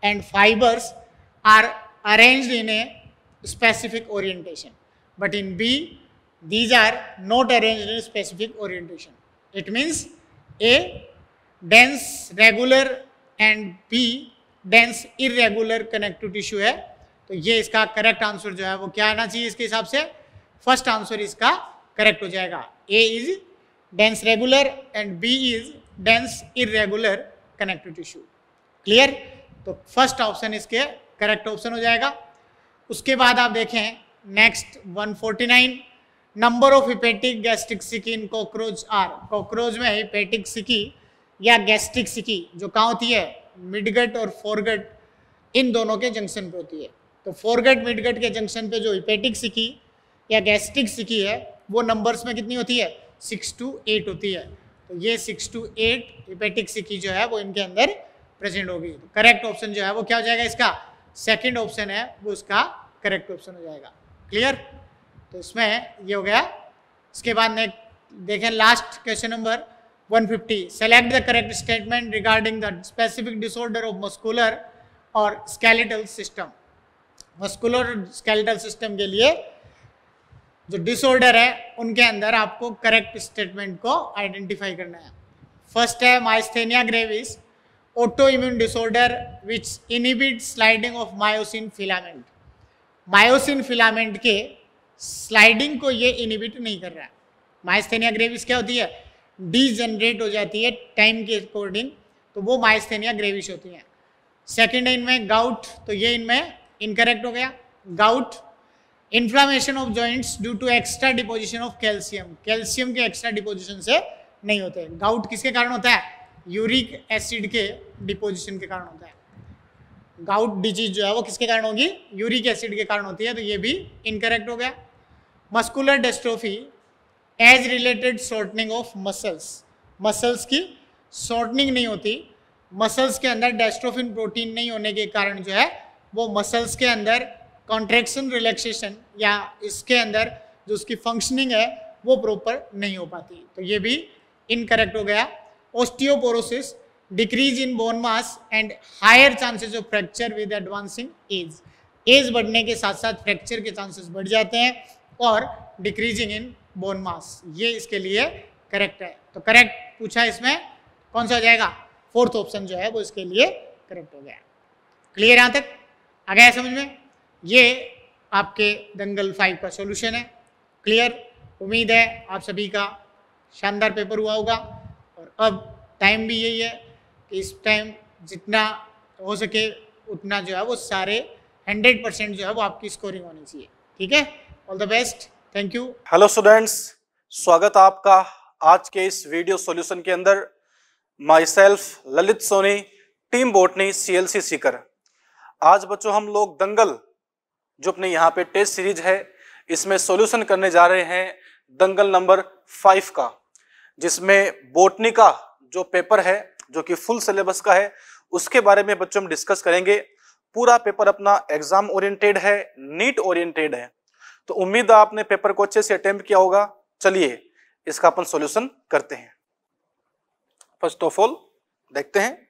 and fibres are arrange in a specific orientation but in B these are not arrange in specific orientation it means A dense regular and B dense irregular connective tissue है तो ये इसका करेक्ट आंसर जो है वो क्या आना चाहिए इसके हिसाब से फर्स्ट आंसर इसका करेक्ट हो जाएगा A is dense regular and B is dense irregular connective tissue clear तो फर्स्ट ऑप्शन इसके करेक्ट ऑप्शन हो जाएगा उसके बाद आप देखें next 149 number of hepatic gastric caeca in cockroach are cockroach में हिपेटिक सिकी या गैस्ट्रिक सिकी जो कहाँ होती है मिडगट और फोरगट इन दोनों के जंक्शन पर होती है तो फोरगेट मिडगेट के जंक्शन पे जो इपेटिक सिकी या गैस्ट्रिक सिकी है वो नंबर्स में कितनी होती है सिक्स टू एट होती है तो ये सिक्स टू एट इपेटिक सिकी जो है वो इनके अंदर प्रेजेंट होगी तो करेक्ट ऑप्शन जो है वो क्या हो जाएगा इसका सेकेंड ऑप्शन है वो इसका करेक्ट ऑप्शन हो जाएगा क्लियर तो इसमें ये हो गया इसके बाद नेक्स्ट देखें last question number 150 select the correct statement regarding the specific disorder of muscular और skeletal system muscular skeletal system के लिए जो डिसऑर्डर है उनके अंदर आपको करेक्ट स्टेटमेंट को आइडेंटिफाई करना है फर्स्ट है myasthenia gravis auto immune disorder which inhibit sliding of myosin filament myosin filament के स्लाइडिंग को ये इनिबिट नहीं कर रहा है माइस्थेनिया ग्रेविस क्या होती है डीजनरेट हो जाती है टाइम के अकॉर्डिंग तो वो माइस्थेनिया ग्रेविस होती है सेकेंड है इनमें गाउट तो ये इनमें इनकरेक्ट हो गया gout inflammation of joints due to extra deposition of calcium calcium के एक्स्ट्रा डिपोजिशन से नहीं होते गाउट किसके कारण होता है यूरिक एसिड के डिपोजिशन के कारण होता है गाउट डिजीज जो है वो किसके कारण होगी यूरिक एसिड के कारण होती है तो ये भी इनकरेक्ट हो गया muscular dystrophy age related shortening of muscles muscles की शॉर्टनिंग नहीं होती मसल्स के अंदर डेस्ट्रोफिन प्रोटीन नहीं होने के कारण जो है वो मसल्स के अंदर कॉन्ट्रेक्शन रिलैक्सेशन या इसके अंदर जो उसकी फंक्शनिंग है वो प्रॉपर नहीं हो पाती तो ये भी इनकरेक्ट हो गया osteoporosis decrease in bone mass and higher chances of fracture with advancing age age बढ़ने के साथ साथ फ्रैक्चर के चांसेस बढ़ जाते हैं और डिक्रीजिंग इन बोन मास ये इसके लिए करेक्ट है तो करेक्ट पूछा इसमें कौन सा हो जाएगा फोर्थ ऑप्शन जो है वो इसके लिए करेक्ट हो गया क्लियर यहाँ तक आ गया समझ में ये आपके दंगल फाइव का सॉल्यूशन है क्लियर उम्मीद है आप सभी का शानदार पेपर हुआ होगा और अब टाइम भी यही है कि इस टाइम जितना हो सके उतना जो है वो सारे हंड्रेड परसेंट जो है वो आपकी स्कोरिंग होनी चाहिए ठीक है all the best thank you hello students स्वागत आपका आज के इस वीडियो सॉल्यूशन के अंदर myself Lalit Soni team botany C L C Sikar आज बच्चों हम लोग दंगल जो अपने यहाँ पे टेस्ट सीरीज है इसमें सॉल्यूशन करने जा रहे हैं दंगल नंबर फाइव का जिसमें बोटनी का जो पेपर है जो कि फुल सिलेबस का है उसके बारे में बच्चों हम डिस्कस करेंगे पूरा पेपर अपना एग्जाम ओरिएंटेड है नीट ओरिएंटेड है तो उम्मीद है आपने पेपर को अच्छे से अटेम्प किया होगा चलिए इसका अपन सोल्यूशन करते हैं फर्स्ट ऑफ ऑल देखते हैं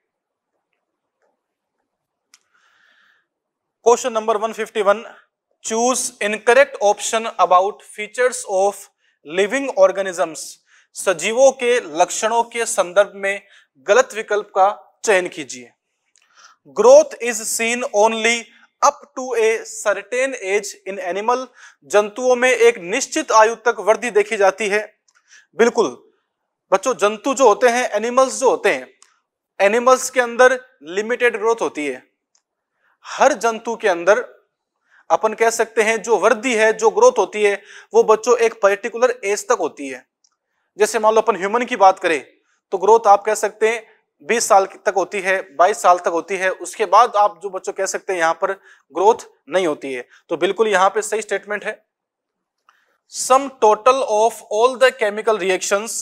question number 151 choose incorrect option about features of living organisms सजीवों के लक्षणों के संदर्भ में गलत विकल्प का चयन कीजिए growth is seen only up to a certain age in animal जंतुओं में एक निश्चित आयु तक वृद्धि देखी जाती है बिल्कुल बच्चों जंतु जो होते हैं एनिमल्स जो होते हैं एनिमल्स के अंदर लिमिटेड ग्रोथ होती है हर जंतु के अंदर अपन कह सकते हैं जो वृद्धि है जो ग्रोथ होती है वो बच्चों एक पर्टिकुलर एज तक होती है जैसे मान लो अपन ह्यूमन की बात करें तो ग्रोथ आप कह सकते हैं बीस साल तक होती है बाईस साल तक होती है उसके बाद आप जो बच्चों कह सकते हैं यहां पर ग्रोथ नहीं होती है तो बिल्कुल यहां पर सही स्टेटमेंट है sum total of all the chemical reactions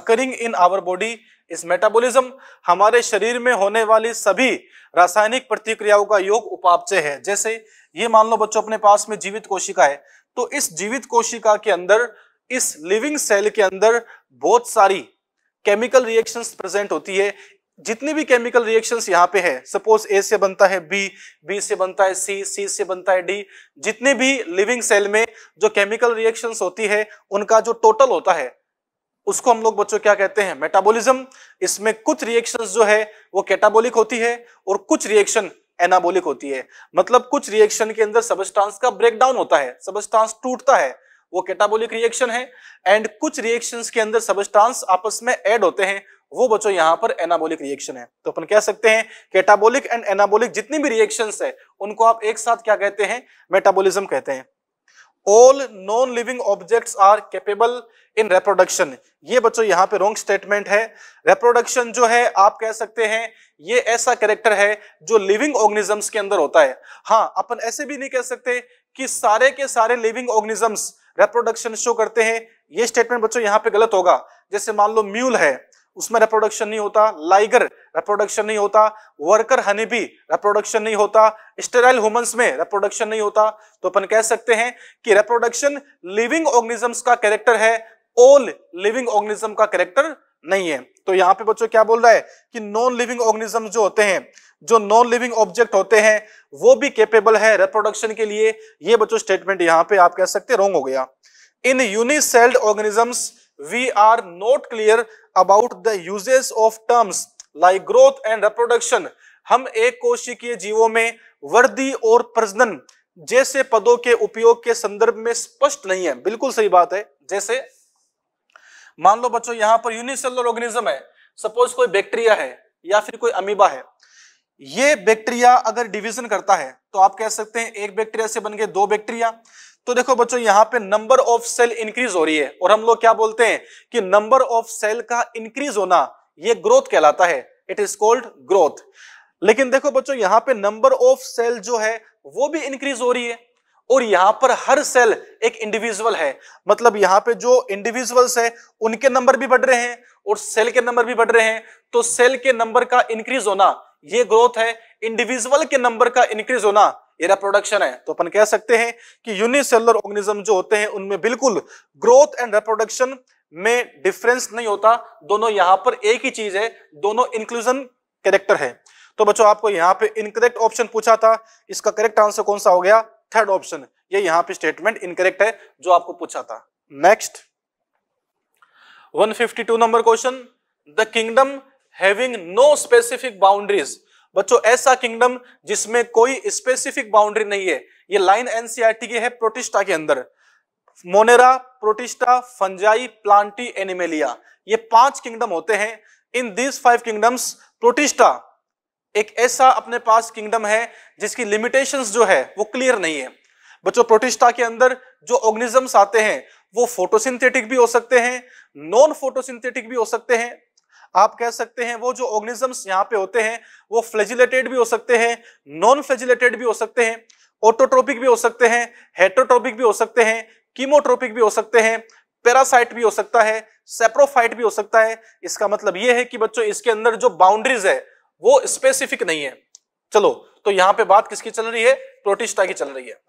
occurring in our body is metabolism हमारे शरीर में होने वाली सभी रासायनिक प्रतिक्रियाओं का योग उपापचय है जैसे ये मान लो बच्चों अपने पास में जीवित कोशिका है तो इस जीवित कोशिका के अंदर इस लिविंग सेल के अंदर बहुत सारी केमिकल रिएक्शंस प्रेजेंट होती है जितनी भी केमिकल रिएक्शंस यहाँ पे है सपोज ए से बनता है बी बी से बनता है सी सी से बनता है डी जितने भी लिविंग सेल में जो केमिकल रिएक्शंस होती है उनका जो टोटल होता है उसको हम लोग बच्चों क्या कहते हैं मेटाबॉलिज्म इसमें कुछ रिएक्शंस जो है वो कैटाबोलिक होती है और कुछ रिएक्शन एनाबोलिक होती है मतलब कुछ रिएक्शन के अंदर सबस्टांस का ब्रेकडाउन होता है सबस्टांस टूटता है वो कैटाबोलिक रिएक्शन है एंड कुछ रिएक्शन के अंदर सबस्टांस आपस में एड होते हैं वो बच्चों यहाँ पर एनाबोलिक रिएक्शन है तो अपन कह सकते हैं कैटाबोलिक एंड एनाबोलिक जितनी भी रिएक्शन है उनको आप एक साथ क्या कहते हैं मेटाबोलिज्म कहते हैं all non living objects are capable in reproduction ये बच्चों यहाँ पे रॉन्ग स्टेटमेंट है रेप्रोडक्शन जो है आप कह सकते हैं ये ऐसा कैरेक्टर है जो लिविंग ऑर्गेनिजम्स के अंदर होता है हाँ अपन ऐसे भी नहीं कह सकते कि सारे के सारे लिविंग ऑर्गेनिजम्स रेप्रोडक्शन शो करते हैं ये स्टेटमेंट बच्चों यहाँ पे गलत होगा जैसे मान लो म्यूल है उसमें रिप्रोडक्शन नहीं होता लाइगर रिप्रोडक्शन नहीं होता वर्कर हनी भी रिप्रोडक्शन नहीं होता स्टेराइल ह्यूमंस में रिप्रोडक्शन नहीं होता तो अपन कह सकते हैं कि रिप्रोडक्शन लिविंग ऑर्गेनिजम्स का कैरेक्टर है ऑल लिविंग ऑर्गेनिज्म का कैरेक्टर नहीं है तो यहाँ पे बच्चों क्या बोल रहा है कि नॉन लिविंग ऑर्गेनिज्म जो होते हैं जो नॉन लिविंग ऑब्जेक्ट होते हैं वो भी केपेबल है रिप्रोडक्शन के लिए ये बच्चों स्टेटमेंट यहाँ पे आप कह सकते हैं रॉन्ग हो गया in unicellular organisms we are not clear about the uses of terms like growth and reproduction हम एक कोशिकीय जीवों में वृद्धि और प्रजनन जैसे पदों के उपयोग के संदर्भ में स्पष्ट नहीं है बिल्कुल सही बात है जैसे मान लो बच्चों यहां पर यूनिसेलर ऑर्गेनिज्म है सपोज कोई बैक्टीरिया है या फिर कोई अमीबा है ये बैक्टीरिया अगर डिवीजन करता है तो आप कह सकते हैं एक बैक्टीरिया से बन गए दो बैक्टीरिया तो देखो बच्चों यहां पे नंबर ऑफ सेल इंक्रीज हो रही है और हम लोग क्या बोलते हैं कि नंबर ऑफ सेल का इंक्रीज होना ये ग्रोथ कहलाता है इट इज कॉल्ड ग्रोथ लेकिन देखो बच्चों यहां पे नंबर ऑफ सेल जो है वो भी इंक्रीज हो रही है और यहां पर हर सेल एक इंडिविजुअल है मतलब यहां पे जो इंडिविजुअल्स है उनके नंबर भी बढ़ रहे हैं और सेल के नंबर भी बढ़ रहे हैं तो सेल के नंबर का इंक्रीज होना ये ग्रोथ है इंडिविजुअल के नंबर का इंक्रीज होना एरा प्रोडक्शन है तो अपन कह सकते हैं कि यूनिसेलर ऑर्गेनिज्म जो होते हैं उनमें बिल्कुल ग्रोथ एंड रिप्रोडक्शन में डिफरेंस नहीं होता दोनों यहां पर एक ही चीज है दोनों इंक्लूजन कैरेक्टर है तो बच्चों आपको यहां पे इनकरेक्ट ऑप्शन पूछा था इसका करेक्ट आंसर कौन सा हो गया थर्ड ऑप्शन ये यहां पे स्टेटमेंट इनकरेक्ट है जो आपको पूछा था next 152 number question the kingdom having no specific boundaries बच्चों ऐसा किंगडम जिसमें कोई स्पेसिफिक बाउंड्री नहीं है ये लाइन एनसीआरटी e की है प्रोटिस्टा के अंदर Monera Protista Fungi Plantae Animalia ये पांच किंगडम होते हैं in these five kingdoms Protista एक ऐसा अपने पास किंगडम है जिसकी लिमिटेशंस जो है वो क्लियर नहीं है बच्चों प्रोटिस्टा के अंदर जो ऑर्गेनिजम्स आते हैं वो फोटोसिंथेटिक भी हो सकते हैं नॉन फोटोसिंथेटिक भी हो सकते हैं आप कह सकते हैं वो जो ऑर्गेनिजम्स यहाँ पे होते हैं वो फ्लेजिलेटेड भी हो सकते हैं नॉन फ्लेजिलेटेड भी हो सकते हैं ऑटोट्रोपिक भी हो सकते हैं हेट्रोट्रोपिक भी हो सकते हैं कीमोट्रोपिक भी हो सकते हैं पैरासाइट भी हो सकता है सेप्रोफाइट भी हो सकता है इसका मतलब ये है कि बच्चों इसके अंदर जो बाउंड्रीज है वो स्पेसिफिक नहीं है चलो तो यहां पे बात किसकी चल रही है प्रोटिस्टा की चल रही है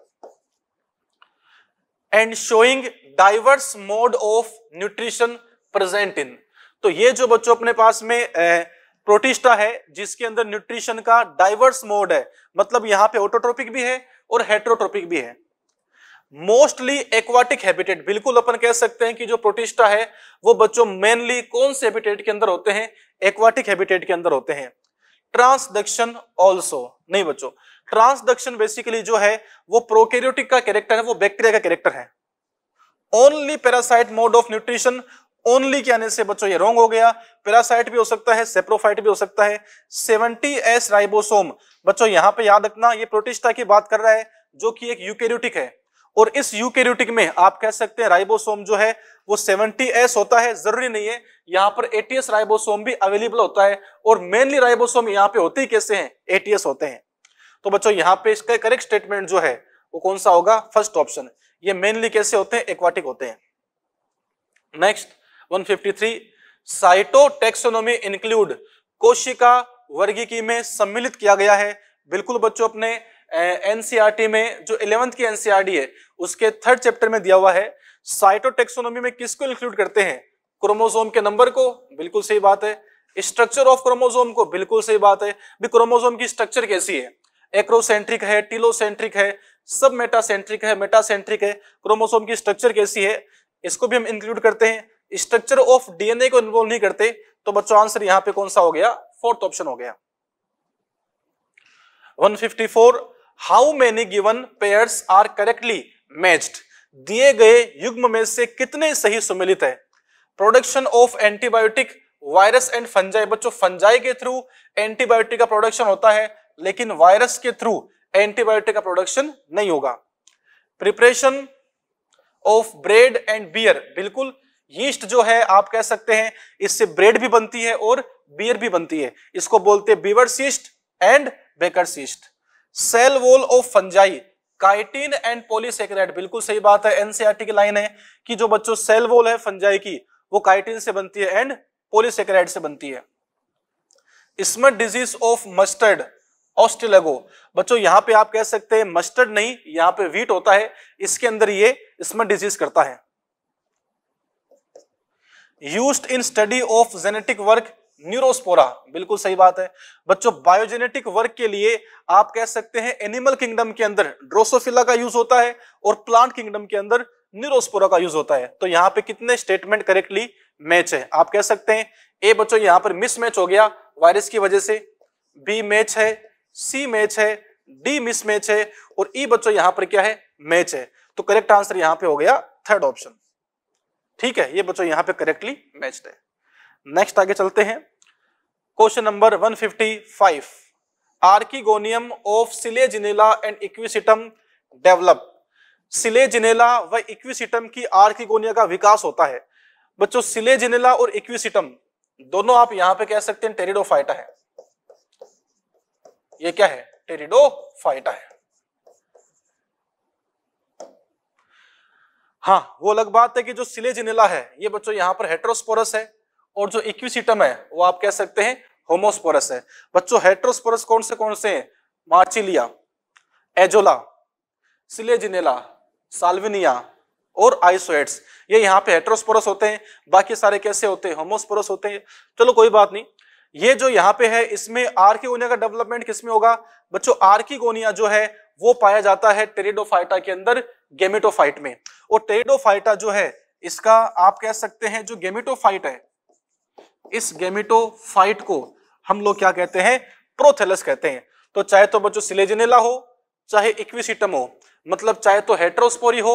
and showing diverse mode of nutrition present in तो ये जो बच्चों अपने पास में प्रोटिस्टा है जिसके अंदर न्यूट्रिशन का डाइवर्स मोड है मतलब यहाँ पे ऑटोट्रोपिक भी है और हेट्रोट्रोपिक भी है मोस्टली एक्वाटिक हैबिटेट बिल्कुल अपन कह सकते हैं कि जो प्रोटिस्टा है वो बच्चों मेनली कौन से हैबिटेट के अंदर होते हैं एक्वाटिक हैबिटेट के अंदर होते हैं ट्रांसडक्शन ऑल्सो नहीं बच्चों ट्रांसडक्शन बेसिकली जो है वो प्रोकेरियोटिक का कैरेक्टर है वो बैक्टीरिया का कैरेक्टर है only parasite mode of nutrition only के आने से बच्चों ये रॉन्ग हो गया पेरासाइट भी हो सकता है सेप्रोफाइट भी हो सकता है सेवनटी एस राइबोसोम बच्चों यहां पे याद रखना ये प्रोटिस्टा की बात कर रहा है जो कि एक यूकेरियोटिक है और इस यूकेरियोटिक में आप कह सकते हैं राइबोसोम जो है वो सेवनटी एस होता है जरूरी नहीं है यहाँ पर एटीएस राइबोसोम भी अवेलेबल होता है और मेनली राइबोसोम यहाँ पे होते ही कैसे है एटीएस होते हैं तो बच्चों यहाँ पे इसका करेक्ट स्टेटमेंट जो है वो कौन सा होगा फर्स्ट ऑप्शन ये मेनली कैसे होते हैं एक्वाटिक होते हैं नेक्स्ट 153 साइटोटेक्सोनोमी इंक्लूड कोशिका वर्गीकी में सम्मिलित किया गया है बिल्कुल बच्चों अपने एनसीईआरटी e में जो इलेवंथ की एनसीईआरटी e है उसके थर्ड चैप्टर में दिया हुआ है साइटोटेक्सोनोमी में किसको इंक्लूड करते हैं क्रोमोसोम के नंबर को बिल्कुल सही बात है स्ट्रक्चर ऑफ क्रोमोसोम को बिल्कुल सही बात है भी क्रोमोसोम की स्ट्रक्चर कैसी है एक्रोसेंट्रिक है टीलोसेंट्रिक है सब मेटासेंट्रिक है मेटासेंट्रिक है क्रोमोसोम की स्ट्रक्चर कैसी है इसको भी हम इंक्लूड करते हैं स्ट्रक्चर ऑफ डीएनए को इन्वॉल्व नहीं करते तो बच्चों आंसर यहां पे कौन सा हो गया फोर्थ ऑप्शन हो गया 154 how many given pairs are correctly matched दिए गए युग्म में से कितने सही सुमिलित है production of antibiotic virus and fungi बच्चों फंजाई के थ्रू एंटीबायोटिक का प्रोडक्शन होता है लेकिन वायरस के थ्रू एंटीबायोटिक का प्रोडक्शन नहीं होगा preparation of bread and beer बिल्कुल यीस्ट जो है आप कह सकते हैं इससे ब्रेड भी बनती है और बियर भी बनती है इसको बोलते हैं brewer yeast and baker yeast cell wall of fungi chitin and polysaccharide बिल्कुल सही बात है एनसीआरटी की लाइन है कि जो बच्चों सेल वॉल है फंजाई की वो काइटिन से बनती है एंड पोलिसेक्राइड से बनती है smut disease of mustard Ustilago बच्चों यहां पे आप कह सकते हैं मस्टर्ड नहीं यहां पे वीट होता है इसके अंदर ये स्मट डिजीज करता है use in study of genetic work Neurospora बिल्कुल सही बात है बच्चों बायोजेनेटिक वर्क के लिए आप कह सकते हैं एनिमल किंगडम के अंदर ड्रोसोफिला का यूज होता है और प्लांट किंगडम के अंदर न्यूरोस्पोरा का यूज होता है तो यहाँ पे कितने स्टेटमेंट करेक्टली मैच है आप कह सकते हैं ए बच्चों यहाँ पर मिसमैच हो गया वायरस की वजह से बी मैच है सी मैच है डी मिसमैच है और ई e बच्चों यहाँ पर क्या है मैच है तो करेक्ट आंसर यहाँ पे हो गया थर्ड ऑप्शन ठीक है ये बच्चों यहाँ पे करेक्टली मैच है नेक्स्ट आगे चलते हैं question number 155 archegonium of Selaginella and Equisetum develop Selaginella व इक्विसिटम की आर्किगोनिया का विकास होता है बच्चों सिलेजिनेला और इक्विसिटम दोनों आप यहां पे कह सकते हैं टेरिडोफाइटा है ये क्या है टेरिडोफाइटा है हाँ वो अलग बात है कि जो सिलेजिनेला है ये बच्चों यहाँ पर हेट्रोस्पोरस है और जो इक्विसिटम है वो आप कह सकते हैं होमोस्पोरस है बच्चों हेट्रोस्पोरस कौन से कौन से है मार्चिलिया एजोला सिलेजिनेला साल्विनिया और आइसोएट्स ये यहाँ पे हेट्रोस्पोरस होते हैं बाकी सारे कैसे होते हैं होमोस्पोरस होते हैं चलो कोई बात नहीं ये जो यहाँ पे है इसमें आर का डेवलपमेंट किसमें होगा बच्चों आर जो है वो पाया जाता है टेरिडोफाइटा के अंदर गेमेटोफाइट में और टेरिडोफाइटा जो है इसका आप कह सकते हैं जो गेमेटोफाइट है इस गेमेटोफाइट को हम लोग क्या कहते हैं प्रोथेलस कहते हैं तो चाहे तो बच्चों सिलेजिनेला हो चाहे इक्विसिटम हो मतलब चाहे तो हेट्रोस्पोरी हो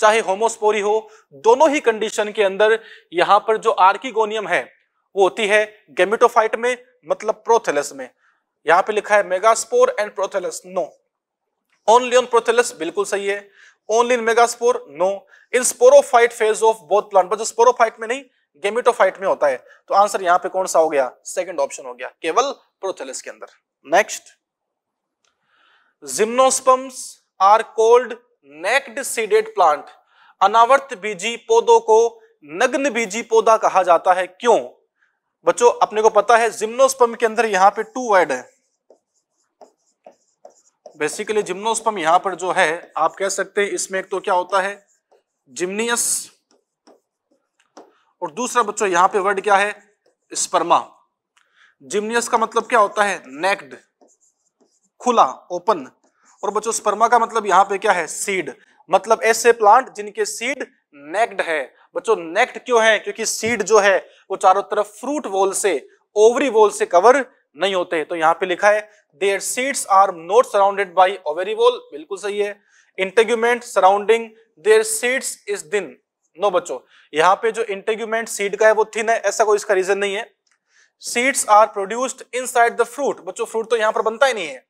चाहे होमोस्पोरी हो दोनों ही कंडीशन के अंदर यहां पर जो आर्किगोनियम है वो होती है गेमिटोफाइट में मतलब प्रोथेलस में यहां पे लिखा है megaspore and prothallus no only on prothallus बिल्कुल सही है only in megaspore no in sporophyte phase of both plant पर जो स्पोरोफाइट में नहीं गेमिटोफाइट में होता है तो आंसर यहां पे कौन सा हो गया सेकंड ऑप्शन हो गया केवल प्रोथेलस के अंदर next gymnosperms are called naked seeded plant अनावर्त बीजी पौधों को नग्न बीजी पौधा कहा जाता है क्यों बच्चों अपने को पता है जिम्नोस्पम के अंदर यहां पे टू वर्ड है बेसिकली जिम्नोस्पम यहां पर जो है आप कह सकते हैं इसमें एक तो क्या होता है जिम्नियस और दूसरा बच्चों यहां पे वर्ड क्या है स्पर्मा जिम्नियस का मतलब क्या होता है नेक्ड खुला ओपन और बच्चों स्पर्मा का मतलब यहां पे क्या है सीड मतलब ऐसे प्लांट जिनके सीड नेक्ड है बच्चों नेक्ड क्यों है क्योंकि सीड जो है वो चारों तरफ फ्रूट वॉल से ओवरी वॉल से कवर नहीं होते तो यहाँ पे लिखा है their seeds are not surrounded by ovary wall बिल्कुल सही है integument surrounding their seeds is thin no बच्चों यहाँ पे जो इंटेग्यूमेंट सीड का है वो थिन है ऐसा कोई इसका रीजन नहीं है seeds are produced in the fruit बच्चों फ्रूट तो यहाँ पर बनता ही नहीं है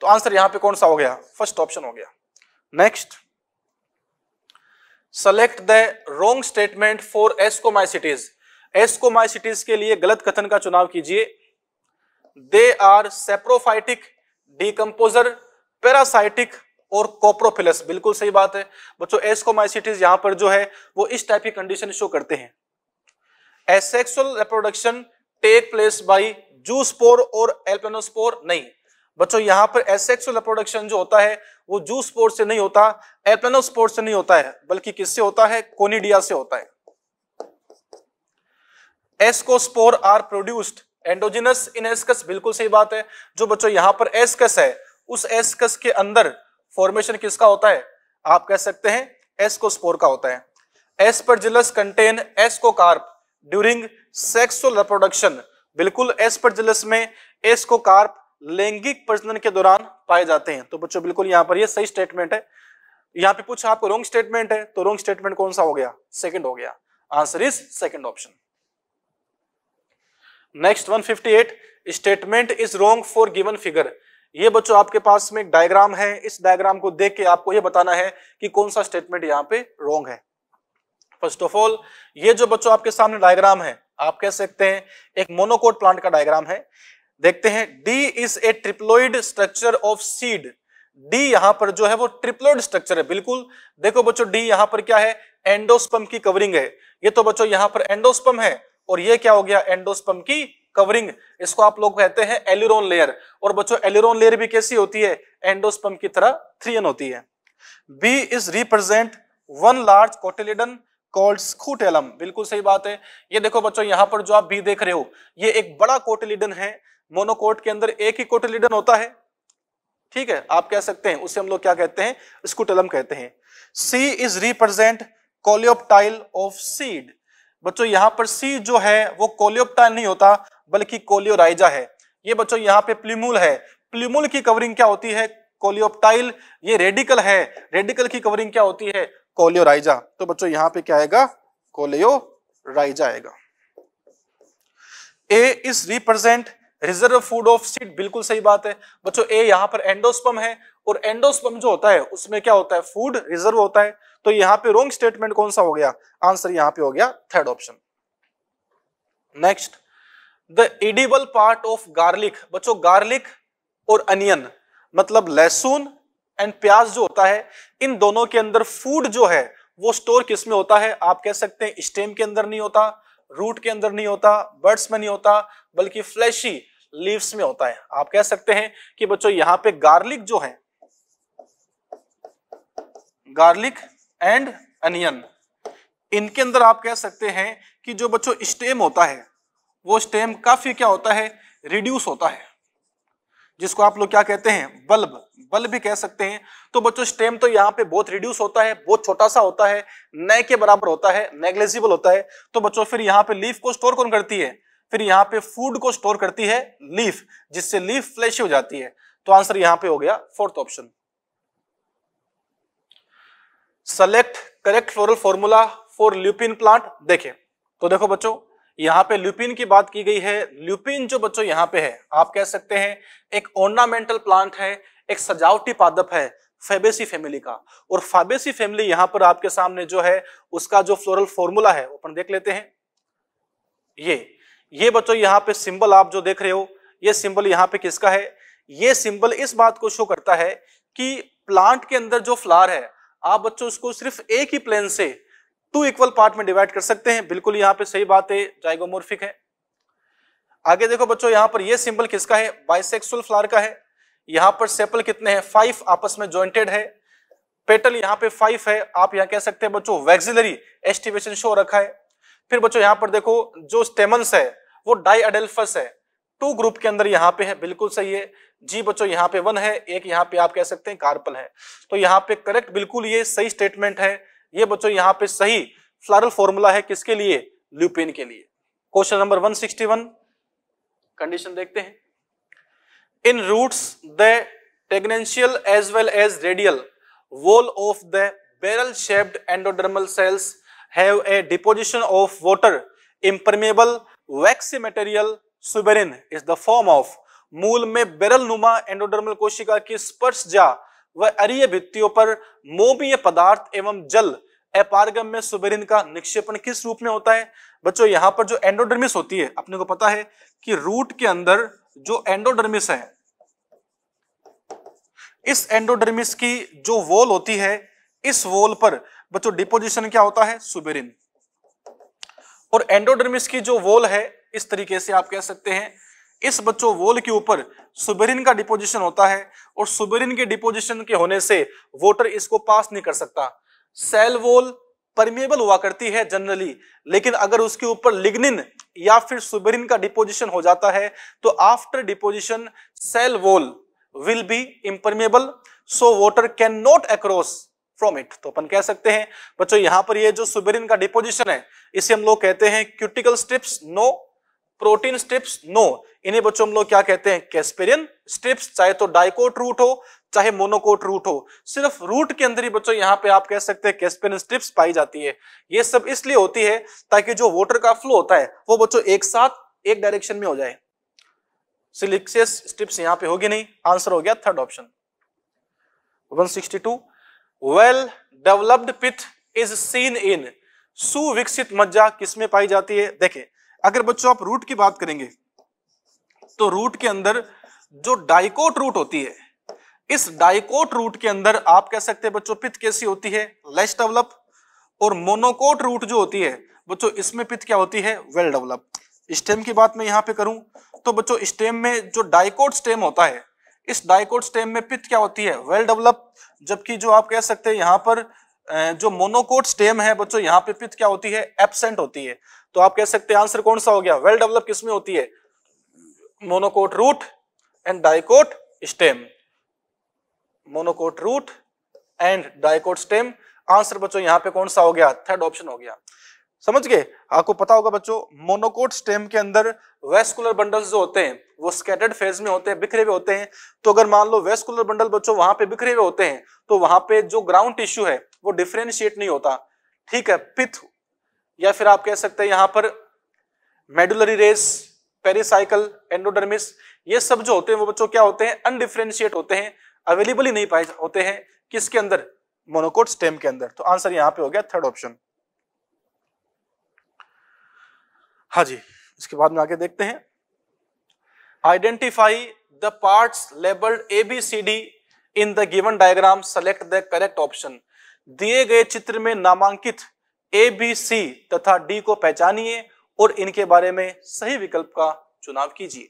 तो आंसर यहाँ पे कौन सा हो गया फर्स्ट ऑप्शन हो गया next select the wrong statement for ascomycetes ascomycetes के लिए गलत कथन का चुनाव कीजिए they are saprophytic decomposer parasitic और कॉप्रोफिलस बिल्कुल सही बात है बच्चों एस्कोमाइसिटीज यहां पर जो है वो इस टाइप की कंडीशन शो करते हैं asexual reproduction take place by zoo और एल्पेनोस्पोर नहीं बच्चों यहां पर एसेक्सुअल रिप्रोडक्शन जो होता है वो जू से नहीं होता एल्पेनोस्पोर से नहीं होता है बल्कि किससे होता है कोनिडिया से होता है ascospore are produced endogenous in ascus बिल्कुल सही बात है जो बच्चों यहां पर एस्कस है उस एस्कस के अंदर फॉर्मेशन किसका होता है आप कह सकते हैं एस्कोस्पोर का होता है Aspergillus contain ascocarp during sexual reproduction बिल्कुल एस पर जिलस में एस्कोकार्प लैंगिक प्रजनन के दौरान पाए जाते हैं तो बच्चों बिल्कुल यहां पर ये सही स्टेटमेंट है यहां पे पूछा आपको रॉन्ग स्टेटमेंट है तो रॉन्ग स्टेटमेंट कौन सा हो गया सेकंड हो गया answer is second option next 158 statement is wrong for given figure ये बच्चों आपके पास में एक डायग्राम है इस डायग्राम को देख के आपको ये बताना है कि कौन सा स्टेटमेंट यहाँ पे रॉन्ग है फर्स्ट ऑफ ऑल ये जो बच्चों आपके सामने डायग्राम है आप कह सकते हैं एक मोनोकोट प्लांट का डायग्राम है देखते हैं D is a triploid structure of seed D यहां पर जो है वो ट्रिप्लोइड स्ट्रक्चर है बिल्कुल देखो बच्चों डी यहां पर क्या है एंडोस्पम की कवरिंग है ये तो बच्चों यहां पर एंडोस्पम है और ये क्या हो गया एंडोस्पम की कवरिंग इसको आप लोग कहते हैं एलिरोन लेयर और बच्चों एलिरोन लेयर भी कैसी होती है एंडोस्पम की तरह थ्री एन होती है B is represent one large cotyledon called scutellum बिल्कुल सही बात है ये देखो बच्चों यहां पर जो आप बी देख रहे हो ये एक बड़ा कोटेलिडन है मोनोकोट के अंदर एक ही कोटेलिडन होता है ठीक है आप कह सकते हैं उसे हम लोग क्या कहते हैं स्कूटेलम कहते हैं C is represent coleoptile of seed बच्चों यहाँ पर सी जो है वो कोलियोप्टाइल नहीं होता बल्कि कोलियोराइजा है ये बच्चों यहाँ पे प्लीमूल है प्लीमूल की कवरिंग क्या होती है कोलियोप्टाइल ये रेडिकल है रेडिकल की कवरिंग क्या होती है कोलियोराइजा तो बच्चों यहाँ पे क्या आएगा कोलियोराइजा आएगा A is represent reserve food of seed बिल्कुल सही बात है बच्चों ए यहाँ पर एंडोस्पम है और एंडोस्पम जो होता है उसमें क्या होता है फूड रिजर्व होता है तो यहां पे रोंग स्टेटमेंट कौन सा हो गया आंसर यहां पे हो गया third option next the edible part of garlic बच्चों गार्लिक और अनियन मतलब लहसुन एंड प्याज जो होता है इन दोनों के अंदर फूड जो है वो स्टोर किस में होता है आप कह सकते हैं स्टेम के अंदर नहीं होता रूट के अंदर नहीं होता बर्ड्स में नहीं होता बल्कि फ्लैशी लीव्स में होता है आप कह सकते हैं कि बच्चों यहां पे गार्लिक जो है गार्लिक एंड अनियन इनके अंदर आप कह सकते हैं कि जो बच्चों स्टेम होता है वो स्टेम काफी क्या होता है रिड्यूस होता है जिसको आप लोग क्या कहते हैं बल्ब बल्ब भी कह सकते हैं तो बच्चों स्टेम तो यहाँ पे बहुत रिड्यूस होता है बहुत छोटा सा होता है नए के बराबर होता है नेग्लेजिबल होता है तो बच्चों फिर यहाँ पे लीफ को स्टोर कौन करती है फिर यहाँ पे फूड को स्टोर करती है लीफ जिससे लीफ फ्लैशी हो जाती है तो आंसर यहाँ पे हो गया fourth option select correct floral formula for lupin plant देखें तो देखो बच्चों यहाँ पे ल्यूपिन की बात की गई है ल्यूपिन जो बच्चों यहाँ पे है आप कह सकते हैं एक ऑर्नामेंटल प्लांट है एक सजावटी पादप है फेबेसी फैमिली का और फाबेसी फैमिली यहाँ पर आपके सामने जो है उसका जो फ्लोरल फॉर्मूला है अपन देख लेते हैं ये ये बच्चों यहाँ पे सिंबल आप जो देख रहे हो ये सिंबल यहाँ पे किसका है ये सिंबल इस बात को शो करता है कि प्लांट के अंदर जो फ्लावर है आप बच्चों इसको सिर्फ एक ही प्लेन से टू इक्वल पार्ट में डिवाइड कर सकते हैं बिल्कुल यहाँ पे सही बात है जाइगोमोर्फिक है आगे देखो बच्चों यहाँ पर ये सिंबल किसका है बाइसेक्सुअल फ्लावर का है यहाँ पर सेपल कितने हैं फाइव आपस में ज्वाइंटेड है पेटल यहाँ पे फाइव है आप यहाँ कह सकते हैं बच्चों वैक्सिलरी एस्टिवेशन शो रखा है फिर बच्चों यहाँ पर देखो जो स्टेमंस है वो डाई एडेल्फस है टू ग्रुप के अंदर यहाँ पे है बिल्कुल सही है जी बच्चों यहाँ पे वन है एक यहाँ पे आप कह सकते हैं कार्पल है तो यहाँ पे करेक्ट बिल्कुल ये सही स्टेटमेंट है ये बच्चों यहाँ पे सही फ्लारल फॉर्मूला है किसके लिए ल्यूपिन के लिए क्वेश्चन नंबर 161 कंडीशन देखते हैं in roots the tangential as well as radial wall of the barrel shaped endodermal cells है deposition of water impermeable impermeable material suberin is the form of मूल में बेरल नुमा endodermal कोशिका की जा व अरिय भित्तियों पर मोमीय पदार्थ एवं जल एपारगम में सुबेरिन का निक्षेपण किस रूप में होता है बच्चों यहां पर जो एंडोडर्मिस होती है अपने को पता है कि रूट के अंदर जो एंडोडर्मिस है इस एंडोडर्मिस की जो वॉल होती है इस वोल पर बच्चों डिपोजिशन क्या होता है सुबेरिन और एंडोडर्मिस की जो वॉल है इस तरीके से आप कह सकते हैं इस बच्चों वोल के ऊपर सुबेरिन का डिपोजिशन होता है और सुबेरिन के डिपोजिशन के होने से वोटर इसको पास नहीं कर सकता सेल वोल परमिएबल हुआ करती है जनरली लेकिन अगर उसके ऊपर लिग्निन या फिर सुबेरिन का डिपोजिशन हो जाता है तो after deposition cell wall will be impermeable so water can not across from it तो अपन कह सकते हैं बच्चों यहां पर ये जो सुबेरिन का डिपोजिशन है इसे हम लोग कहते हैं cuticle strips no protein strips no इन्हें बच्चों हम लोग क्या कहते हैं कैस्पेरियन स्ट्रिप्स चाहे तो डाइकोट रूट हो चाहे मोनोकोट रूट हो सिर्फ रूट के अंदर ही बच्चों यहाँ पे आप कह सकते हैं कैस्पेरियन स्ट्रिप्स पाई जाती है ये सब इसलिए होती है ताकि जो वॉटर का फ्लो होता है वो बच्चों एक साथ एक डायरेक्शन में हो जाए सिलिक्सियस स्ट्रिप्स यहाँ पे होगी नहीं आंसर हो गया third option 162 well developed pith is seen in सुविकसित मज्जा किसमें पाई जाती है देखिये अगर बच्चों आप रूट की बात करेंगे तो रूट के अंदर जो डाइकोट रूट होती है इस डाइकोट रूट के अंदर आप कह सकते हैं बच्चों पित्त कैसी होती है लेस डेवलप और मोनोकोट रूट जो होती है बच्चों इसमें पित्त क्या होती है वेल डेवलप स्टेम की बात मैं यहाँ पे करूं तो बच्चों स्टेम में जो डाइकोट स्टेम होता है इस डाइकोट स्टेम में पित क्या होती है वेल डेवलप जबकि जो आप कह सकते हैं यहाँ पर जो मोनोकोट स्टेम है बच्चों यहाँ पे पित क्या होती है एबसेंट होती है तो आप कह सकते हैं आंसर कौन सा हो गया वेल डेवलप किसमें होती है monocot root and dicot stem monocot root and dicot stem answer बच्चों यहां पे कौन सा हो गया थर्ड ऑप्शन हो गया समझ गए आपको पता होगा बच्चों मोनोकोट स्टेम के अंदर वेस्कुलर बंडल्स जो होते हैं वो स्कैटर्ड फेज में होते हैं बिखरे हुए होते हैं तो अगर मान लो वेस्कुलर बंडल बच्चों वहां पे बिखरे हुए होते हैं तो वहां पे जो ग्राउंड टिश्यू है वो डिफ्रेंशिएट नहीं होता ठीक है पिथ या फिर आप कह सकते हैं यहां पर मेडुलरी रेस पेरिसाइकल एंडोडर्मिस ये सब जो होते हैं वो बच्चों क्या होते हैं अनडिफ्रेंशिएट होते हैं अवेलेबल ही नहीं पाए होते हैं किसके अंदर मोनोकोट स्टेम के अंदर तो आंसर यहां पे हो गया थर्ड ऑप्शन हाँ जी इसके बाद में आगे देखते हैं identify the part labelled A B C D in the given diagram select the correct option दिए गए चित्र में नामांकित ए बी सी तथा डी को पहचानिए और इनके बारे में सही विकल्प का चुनाव कीजिए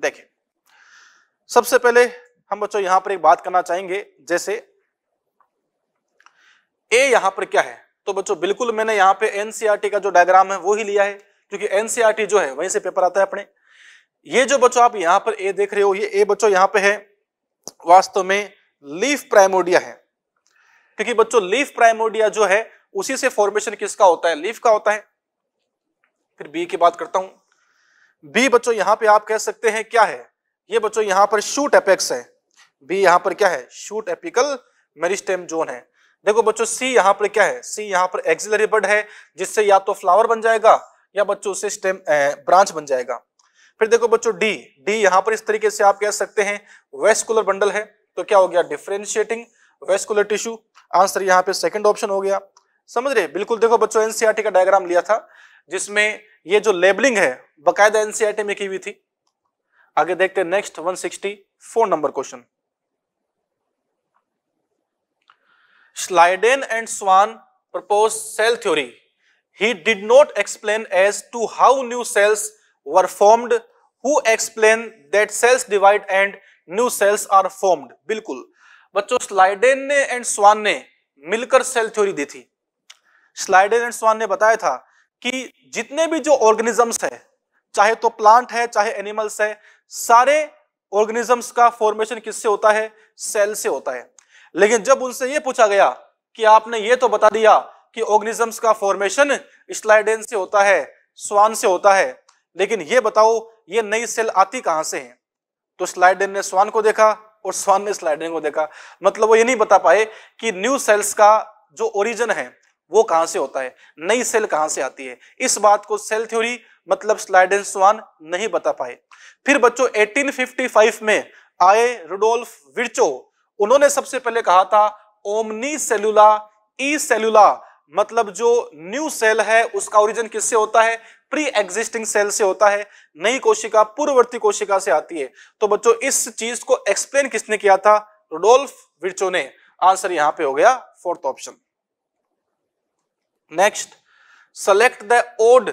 देखिए सबसे पहले हम बच्चों यहां पर एक बात करना चाहेंगे जैसे ए यहां पर क्या है तो बच्चों बिल्कुल मैंने यहां पे एनसीआरटी e का जो डायग्राम है वो ही लिया है क्योंकि एनसीआरटी e जो है वहीं से पेपर आता है अपने ये जो बच्चों आप यहां पर ए देख रहे हो ये ए बच्चों यहां पे है वास्तव में लीफ प्राइमोडिया है क्योंकि बच्चों लीफ प्राइमोडिया जो है उसी से फॉर्मेशन किसका होता है लीफ का होता है फिर बी की बात करता हूं बी बच्चों यहां पे आप कह सकते हैं क्या है ये बच्चों यहां पर शूट एपेक्स है बी यहां पर क्या है शूट एपिकल मेरिस्टेम जोन है देखो बच्चों सी यहाँ पर क्या है सी यहां पर एक्सिलरी बर्ड है जिससे या तो फ्लावर बन जाएगा या बच्चों से स्टेम ब्रांच बन जाएगा फिर देखो बच्चों डी डी यहाँ पर इस तरीके से आप कह सकते हैं वेस्कुलर बंडल है तो क्या हो गया डिफ्रेंशिएटिंग वेस्कुलर टिश्यू आंसर यहाँ पे सेकंड ऑप्शन हो गया समझ रहे बिल्कुल देखो बच्चों एनसीआरटी e का डायग्राम लिया था जिसमें ये जो लेबलिंग है बकायदा एनसीआरटी e में की हुई थी आगे देखते हैं next 164 number question Schleiden and Schwann propose cell theory he did not explain as to how new cells were formed who explain that cells divide and new cells are formed बिल्कुल बच्चों Schleiden ने and स्वान ने मिलकर cell theory दी थी slider and स्वान ने बताया था कि जितने भी जो ऑर्गेनिजम्स तो है चाहे तो प्लांट है चाहे एनिमल्स है सारे ऑर्गेनिजम्स का फॉर्मेशन किससे होता है सेल से होता है लेकिन जब उनसे यह पूछा गया कि आपने ये तो बता दिया कि ऑर्गेनिजम्स का फॉर्मेशन स्लाइडेन से होता है स्वान से होता है लेकिन ये बताओ ये नई सेल आती कहां से है तो स्लाइडेन ने स्वान को देखा और स्वान ने स्लाइडेन को देखा मतलब वो ये नहीं बता पाए कि न्यू सेल्स का जो ओरिजन है वो कहां से होता है नई सेल कहां से आती है इस बात को सेल थ्योरी मतलब स्लाइड एंड स्वान नहीं बता पाए फिर बच्चों 1855 में आए रुडोल्फ विर्चो उन्होंने सबसे पहले कहा था ओमनी सेलुला ई सेलुला मतलब जो न्यू सेल है उसका ओरिजिन किससे होता है प्री एग्जिस्टिंग सेल से होता है नई कोशिका पूर्ववर्ती कोशिका से आती है तो बच्चों इस चीज को एक्सप्लेन किसने किया था रुडोल्फ विर्चो ने आंसर यहां पे हो गया fourth option next select the odd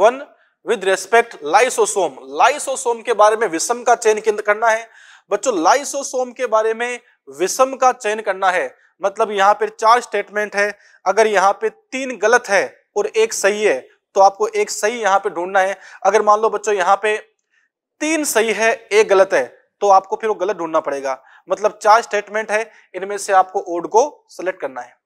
one with respect lysosome lysosome के बारे में विषम का चयन करना है बच्चों लाइसोसोम के बारे में विषम का चयन करना है मतलब यहाँ पर चार स्टेटमेंट है अगर यहाँ पे तीन गलत है और एक सही है तो आपको एक सही यहाँ पे ढूंढना है अगर मान लो बच्चों यहाँ पे तीन सही है एक गलत है तो आपको फिर वो गलत ढूंढना पड़ेगा मतलब चार स्टेटमेंट है इनमें से आपको ओड को सेलेक्ट करना है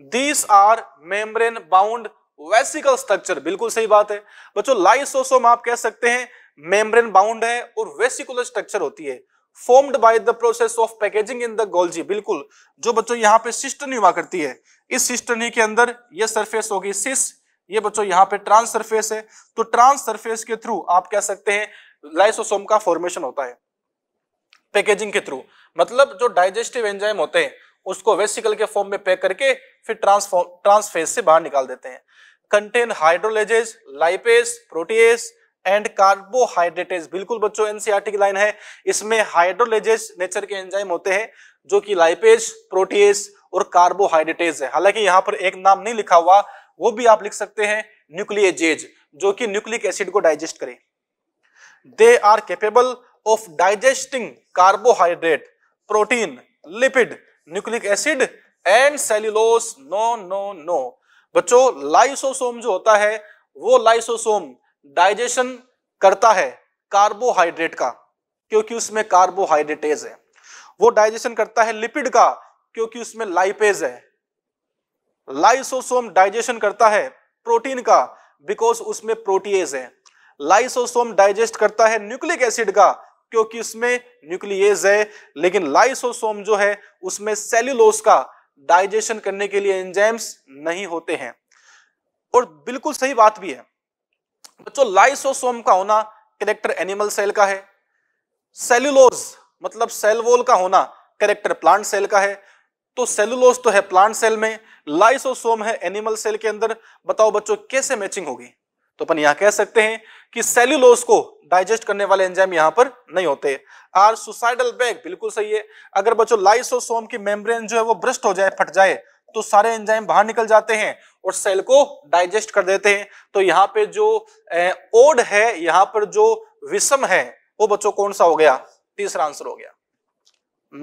these are membrane bound vesicle structure बिल्कुल सही बात है बच्चों लाइसोसोम आप कह सकते हैं मेम्ब्रेन बाउंड है और वेसिकुलर स्ट्रक्चर होती है formed by the process of packaging in the Golgi बिल्कुल जो बच्चों यहां पे सिस्टर्नी हुआ करती है इस सिस्टर्नी के अंदर ये सरफेस होगी सिस ये बच्चों यहाँ पे ट्रांस सरफेस है तो ट्रांस सरफेस के थ्रू आप कह सकते हैं लाइसोसोम का फॉर्मेशन होता है पैकेजिंग के थ्रू मतलब जो डाइजेस्टिव एंजाइम होते हैं उसको वेसिकल के फॉर्म में पैक करके फिर ट्रांसफॉर्म ट्रांसफेज से बाहर निकाल देते हैं contain hydrolases lipase protease and carbohydrase बिल्कुल बच्चों एनसीआरटी की लाइन है इसमें हाइड्रोलेजेस नेचर के एंजाइम होते हैं जो कि लाइपेज प्रोटीएस और कार्बोहाइड्रेटेज है हालांकि यहाँ पर एक नाम नहीं लिखा हुआ वो भी आप लिख सकते हैं न्यूक्लियजेज जो कि न्यूक्लिक एसिड को डाइजेस्ट करें they are capable of digesting carbohydrate protein lipid nucleic acid and cellulose no no no बच्चों लाइसोसोम जो होता है वो लाइसोसोम डाइजेशन करता है कार्बोहाइड्रेट का क्योंकि उसमें कार्बोहाइड्रेटेज है वो डाइजेशन करता है लिपिड का क्योंकि उसमें लाइपेज है लाइसोसोम डाइजेशन करता है प्रोटीन का बिकॉज उसमें प्रोटीएज है लाइसोसोम डाइजेस्ट करता है न्यूक्लिक एसिड का क्योंकि इसमें न्यूक्लियस है लेकिन लाइसोसोम जो है उसमें सेल्यूलोस का डाइजेशन करने के लिए एंजाइम्स नहीं होते हैं और बिल्कुल सही बात भी है बच्चों लाइसोसोम का होना करेक्टर एनिमल सेल का है सेल्यूलोज मतलब सेलवोल का होना करेक्टर प्लांट सेल का है तो सेलुलोज तो है प्लांट सेल में लाइसोसोम है एनिमल सेल के अंदर बताओ बच्चों कैसे मैचिंग होगी तो अपन यहां कह सकते हैं कि सेल्यूलोस को डाइजेस्ट करने वाले एंजाइम यहां पर नहीं होते आर सुसाइडल बैग बिल्कुल सही है अगर बच्चों लाइसोसोम की मेम्ब्रेन जो है वो ब्रस्ट हो जाए फट जाए तो सारे एंजाइम बाहर निकल जाते हैं और सेल को डाइजेस्ट कर देते हैं तो यहाँ पे जो ओड है यहां पर जो विषम है वो बच्चों कौन सा हो गया तीसरा आंसर हो गया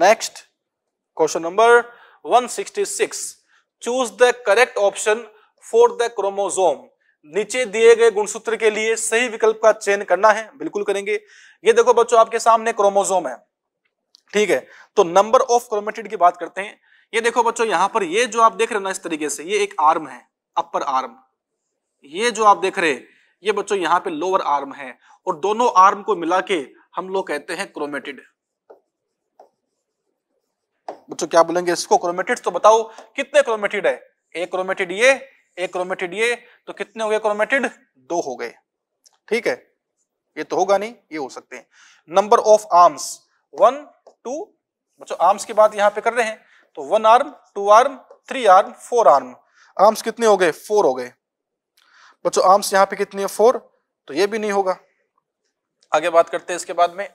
next question number 166 choose the correct option for the chromosome नीचे दिए गए गुणसूत्र के लिए सही विकल्प का चयन करना है बिल्कुल करेंगे ये देखो बच्चों आपके सामने क्रोमोजोम है ठीक है तो नंबर ऑफ क्रोमेटिड की बात करते हैं ये देखो बच्चों यहां पर ये जो आप देख रहे हो ना इस तरीके से ये एक आर्म है अपर आर्म ये जो आप देख रहे ये बच्चों यहां पे लोअर आर्म है और दोनों आर्म को मिला के हम लोग कहते हैं क्रोमेटिड बच्चों क्या बोलेंगे इसको क्रोमेटिड तो बताओ कितने क्रोमेटिड है एक क्रोमेटिड ये एक क्रोमेटिड ये तो कितने हो गए क्रोमेटिड दो हो गए ठीक है ये तो होगा नहीं ये हो सकते हैं number of arms one two बच्चों आर्म्स की बात यहां पे कर रहे हैं तो one arm two arm three arm four arm arms कितने हो गए फोर हो गए बच्चों आर्म्स यहां पे कितने है फोर तो ये भी नहीं होगा आगे बात करते हैं इसके बाद में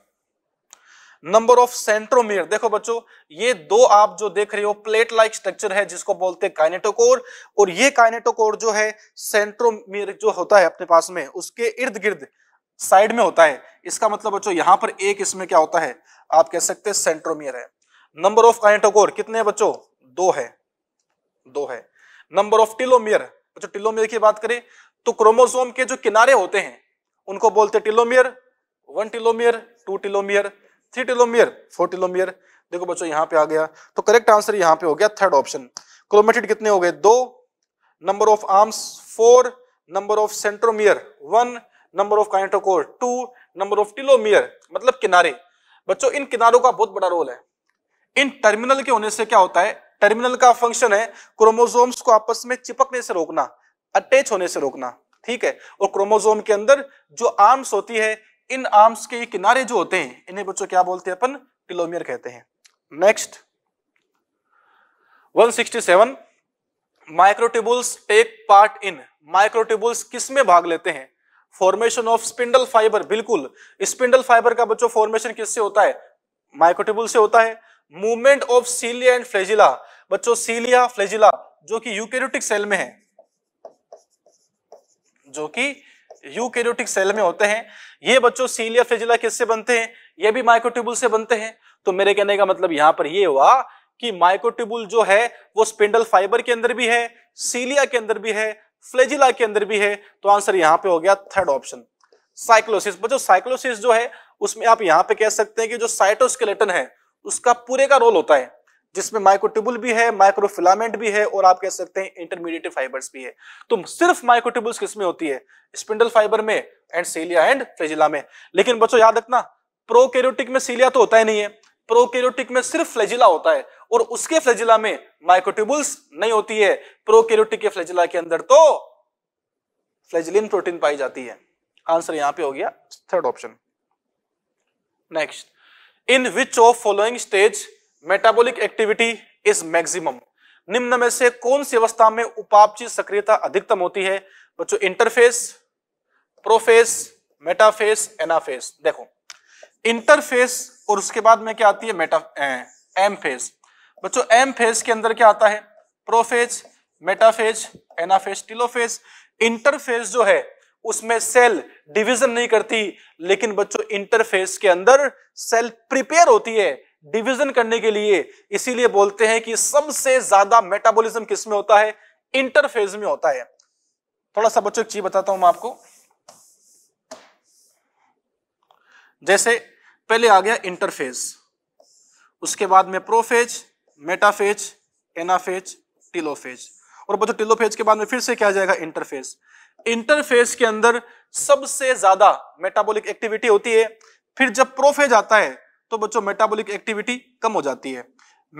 नंबर ऑफ सेंट्रोमियर देखो बच्चों ये दो आप जो देख रहे हो प्लेट लाइक स्ट्रक्चर है जिसको बोलते हैं काइनेटोकोर और ये काइनेटोकोर जो है सेंट्रोमियर जो होता है अपने पास में उसके इर्द गिर्द साइड में होता है इसका मतलब बच्चों यहां पर एक इसमें क्या होता है आप कह सकते हैं सेंट्रोमियर है नंबर ऑफ काइनेटोकोर कितने हैं बच्चों दो है दो है नंबर ऑफ टिलोमियर बच्चों टिलोमियर की बात करें तो क्रोमोसोम के जो किनारे होते हैं उनको बोलते telomere one telomere two telomere three telomere four telomere देखो बच्चों यहाँ पे आ गया तो करेक्ट आंसर यहाँ पे हो गया थर्ड ऑप्शन क्रोमेटिड कितने हो गए दो number of arms four number of centromere one number of kinetochore two number of telomere मतलब किनारे बच्चों इन किनारों का बहुत बड़ा रोल है इन टर्मिनल के होने से क्या होता है टर्मिनल का फंक्शन है क्रोमोजोम्स को आपस में चिपकने से रोकना अटैच होने से रोकना ठीक है और क्रोमोजोम के अंदर जो आर्म्स होती है इन आर्म्स के किनारे जो होते हैं इन्हें बच्चों क्या बोलते हैं अपन टिलोमियर कहते हैं next 167 microtubules take part in microtubules किस में भाग लेते हैं फॉर्मेशन ऑफ स्पिंडल फाइबर बिल्कुल स्पिंडल फाइबर का बच्चों फॉर्मेशन किससे होता है माइक्रोटिबुल से होता है movement of cilia and flagella बच्चों सीलिया फ्लेजिला जो कि यूकेरियोटिक सेल में है जो कि यूकेरियोटिक सेल में होते हैं ये बच्चों सीलिया फ्लेजिला किससे बनते हैं ये भी माइक्रोट्यूबुल से बनते हैं तो मेरे कहने का मतलब यहां पर ये हुआ कि माइक्रोट्यूबुल जो है वो स्पिंडल फाइबर के अंदर भी है सीलिया के अंदर भी है फ्लेजिला के अंदर भी है तो आंसर यहां पे हो गया थर्ड ऑप्शन साइक्लोसिस बच्चों साइक्लोसिस जो है उसमें आप यहां पे कह सकते हैं कि जो साइटोस्केलेटन है उसका पूरे का रोल होता है जिसमें माइक्रोट्यूबुल भी है माइक्रोफिलामेंट भी है और आप कह सकते हैं इंटरमीडिएट फाइबर्स भी है तो सिर्फ माइक्रोट्यूबुल्स किसमें होती है स्पिंडल फाइबर में एंड सीलिया एंड फ्लेजिला में लेकिन बच्चों याद रखना प्रोकेरोटिक में सीलिया तो होता ही नहीं है प्रोकेरोटिक में सिर्फ फ्लेजिला होता है और उसके फ्लेजिला में माइक्रोट्यूबुल्स नहीं होती है प्रोकेरोटिक के फ्लेजिला के अंदर तो फ्लेजिलिन प्रोटीन पाई जाती है आंसर यहां पे हो गया third option next in which of following stage metabolic activity is maximum निम्न में से कौन सी अवस्था में उपापची सक्रियता अधिकतम होती है बच्चों इंटरफेस प्रोफेस मेटाफेस एनाफेस देखो इंटरफेस और उसके बाद में क्या आती है मेटा एम फेस बच्चों एम फेस के अंदर क्या आता है prophase metaphase anaphase telophase interphase जो है उसमें सेल डिवीजन नहीं करती लेकिन बच्चों इंटरफेस के अंदर सेल प्रिपेयर होती है डिवीजन करने के लिए इसीलिए बोलते हैं कि सबसे ज्यादा मेटाबॉलिज्म किस में होता है इंटरफेज में होता है थोड़ा सा बच्चों एक चीज बताता हूं मैं आपको जैसे पहले आ गया इंटरफेज उसके बाद में प्रोफेज मेटाफेज एनाफेज टिलोफेज और बच्चों टिलोफेज के बाद में फिर से क्या जाएगा इंटरफेज इंटरफेज के अंदर सबसे ज्यादा मेटाबॉलिक एक्टिविटी होती है फिर जब प्रोफेज आता है तो बच्चों मेटाबॉलिक एक्टिविटी कम हो जाती है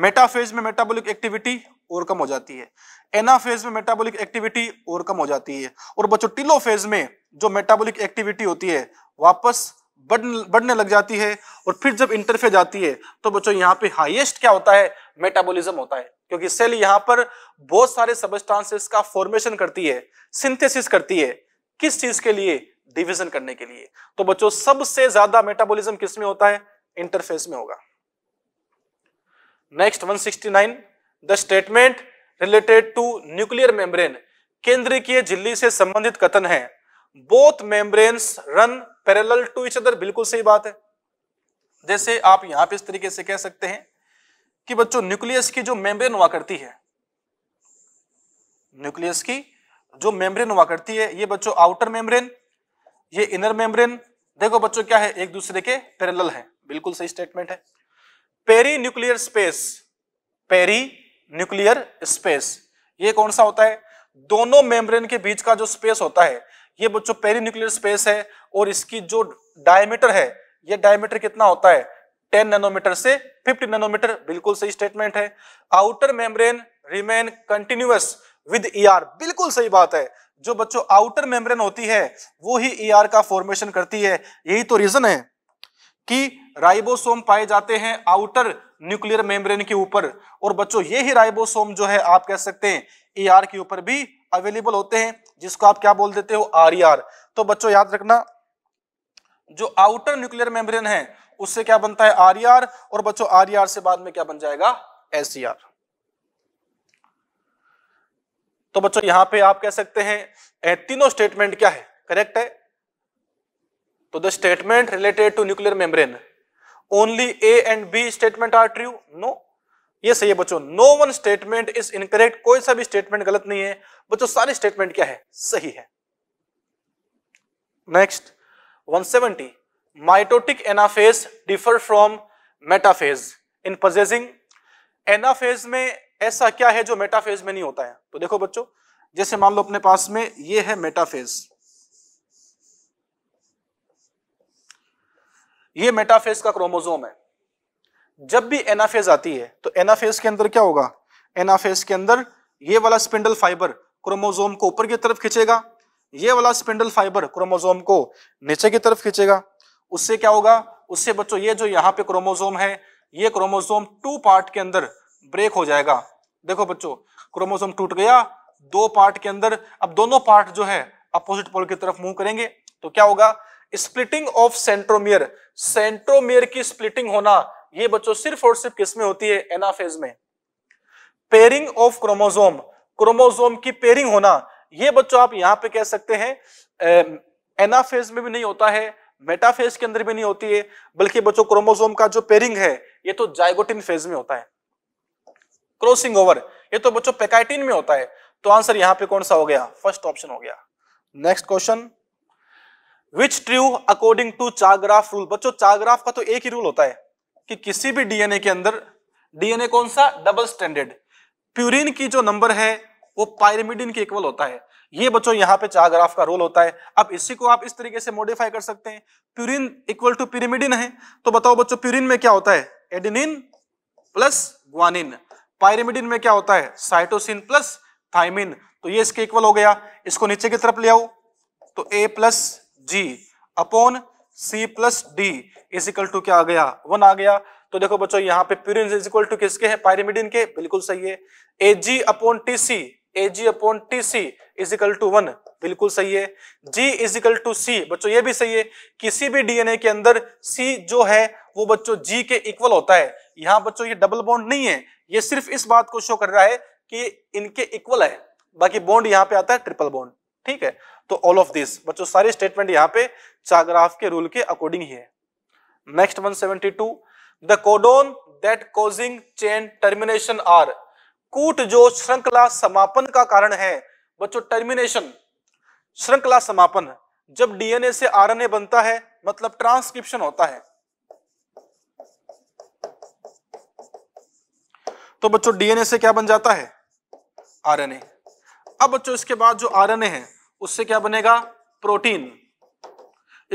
मेटाफेज में मेटाबॉलिक एक्टिविटी और कम हो जाती है एनाफेज में मेटाबॉलिक एक्टिविटी और कम हो जाती है और बच्चों टिलोफेज में जो मेटाबॉलिक एक्टिविटी होती है वापस बढ़ने लग जाती है और फिर जब इंटरफेज आती है तो बच्चों यहाँ पे हाईएस्ट क्या होता है मेटाबॉलिज्म होता है क्योंकि सेल यहाँ पर बहुत सारे सबस्टांसेस का फॉर्मेशन करती है सिंथेसिस करती है किस चीज के लिए डिवीजन करने के लिए तो बच्चों सबसे ज्यादा मेटाबॉलिज्म किसमें होता है इंटरफेस में होगा next 169 the statement related to nuclear membrane केंद्र की झिल्ली से संबंधित कथन है both membranes run parallel to each other बिल्कुल सही बात है जैसे आप यहां पे इस तरीके से कह सकते हैं कि बच्चों न्यूक्लियस की जो मेम्ब्रेन हुआ करती है न्यूक्लियस की जो मेम्ब्रेन हुआ करती है ये बच्चों आउटर मेम्ब्रेन ये इनर मेम्ब्रेन देखो बच्चों क्या है एक दूसरे के पैरेलल है बिल्कुल सही स्टेटमेंट है perinuclear space perinuclear space ये कौन सा होता है दोनों मेम्ब्रेन के बीच का जो स्पेस होता है ये बच्चों पेरी न्यूक्लियर स्पेस है और इसकी जो डायमीटर है ये डायमीटर कितना होता है 10 नैनोमीटर से 50 नैनोमीटर बिल्कुल सही स्टेटमेंट है outer membrane remain continuous with ER बिल्कुल सही बात है जो बच्चों आउटर मेम्ब्रेन होती है वो ही ईआर e का फॉर्मेशन करती है यही तो रीजन है कि राइबोसोम पाए जाते हैं आउटर न्यूक्लियर मेम्ब्रेन के ऊपर और बच्चों ये ही राइबोसोम जो है आप कह सकते हैं ईआर के ऊपर भी अवेलेबल होते हैं जिसको आप क्या बोल देते हो आर e तो बच्चों याद रखना जो आउटर न्यूक्लियर मेम्ब्रेन है उससे क्या बनता है आर e और बच्चों आरईआर e से बाद में क्या बन जाएगा एस तो बच्चों यहां पर आप कह सकते हैं तीनों स्टेटमेंट क्या है करेक्ट है तो the statement related to nuclear membrane only A and B statement are true no ये सही है बच्चों no one statement is incorrect कोई सा भी स्टेटमेंट गलत नहीं है बच्चों सारे स्टेटमेंट क्या है सही है next 170 mitotic anaphase differ from metaphase in possessing anaphase में ऐसा क्या है जो मेटाफेज में नहीं होता है तो देखो बच्चों जैसे मान लो अपने पास में ये है मेटाफेज ये मेटाफेज का क्रोमोजोम है जब भी एनाफेज आती है तो एनाफेज के अंदर क्या होगा एनाफेज के अंदर ये वाला स्पिंडल फाइबर क्रोमोजोम को ऊपर की तरफ खींचेगा ये वाला स्पिंडल फाइबर क्रोमोजोम को नीचे की तरफ खींचेगा उससे क्या होगा उससे बच्चों ये जो यहाँ पे क्रोमोजोम है ये क्रोमोजोम टू पार्ट के अंदर ब्रेक हो जाएगा देखो बच्चों क्रोमोजोम टूट गया दो पार्ट के अंदर अब दोनों पार्ट जो है अपोजिट पोल की तरफ मूव करेंगे तो क्या होगा स्प्लिटिंग ऑफ सेंट्रोमियर सेंट्रोमियर की स्प्लिटिंग होना ये बच्चों सिर्फ और सिर्फ किसमें होती है एनाफेज में पेयरिंग ऑफ क्रोमोजोम क्रोमोजोम की पेयरिंग होना ये बच्चों आप यहां पे कह सकते हैं एनाफेज में भी नहीं होता है मेटाफेज के अंदर भी नहीं होती है बल्कि बच्चों क्रोमोजोम का जो पेयरिंग है ये तो जाइगोटिन फेज में होता है क्रॉसिंग ओवर ये तो बच्चों पेकाइटिन में होता है तो आंसर यहां पे कौन सा हो गया फर्स्ट ऑप्शन हो गया next question which true according to Chargaff rule बच्चों चाग्राफ का तो एक ही रूल होता है कि किसी भी डीएनए के अंदर डीएनए कौन सा डबल स्टैंडर्ड प्यूरिन की जो नंबर है वो पायरमिडिन के इक्वल होता है ये बच्चों यहां पे चाग्राफ का रोल होता है अब इसी को आप इस तरीके से मॉडिफाई कर सकते हैं प्यूरिन इक्वल टू पिरिमिडिन है तो बताओ बच्चों प्यूरिन में क्या होता है एडिनिन प्लस ग्वानिन पायरेमिडिन में क्या होता है साइटोसिन प्लस थाइमिन तो ये इसके इक्वल हो गया इसको नीचे की तरफ ले आओ तो A plus G upon C plus D is equal to क्या आ गया वन आ गया तो देखो बच्चों यहाँ पे प्यूरिन इज इक्वल टू किसके है पायरिमिडिन के बिल्कुल सही है A G upon T C A G upon T C is equal to one बिल्कुल सही है G is equal to C बच्चों ये भी सही है किसी भी डीएनए के अंदर सी जो है वो बच्चों जी के इक्वल होता है यहाँ बच्चों ये डबल बॉन्ड नहीं है ये सिर्फ इस बात को शो कर रहा है कि इनके इक्वल है बाकी बॉन्ड यहाँ पे आता है ट्रिपल बॉन्ड ठीक है तो ऑल ऑफ दिस बच्चों सारे स्टेटमेंट यहाँ पे चाग्राफ के रूल के अकॉर्डिंग ही है next 172 the codon that causing chain termination are कूट जो श्रृंखला समापन का कारण है बच्चों टर्मिनेशन श्रृंखला समापन जब डीएनए से आरएनए बनता है मतलब ट्रांसक्रिप्शन होता है तो बच्चों डीएनए से क्या बन जाता है आरएनए अब बच्चों इसके बाद जो आरएनए है उससे क्या बनेगा प्रोटीन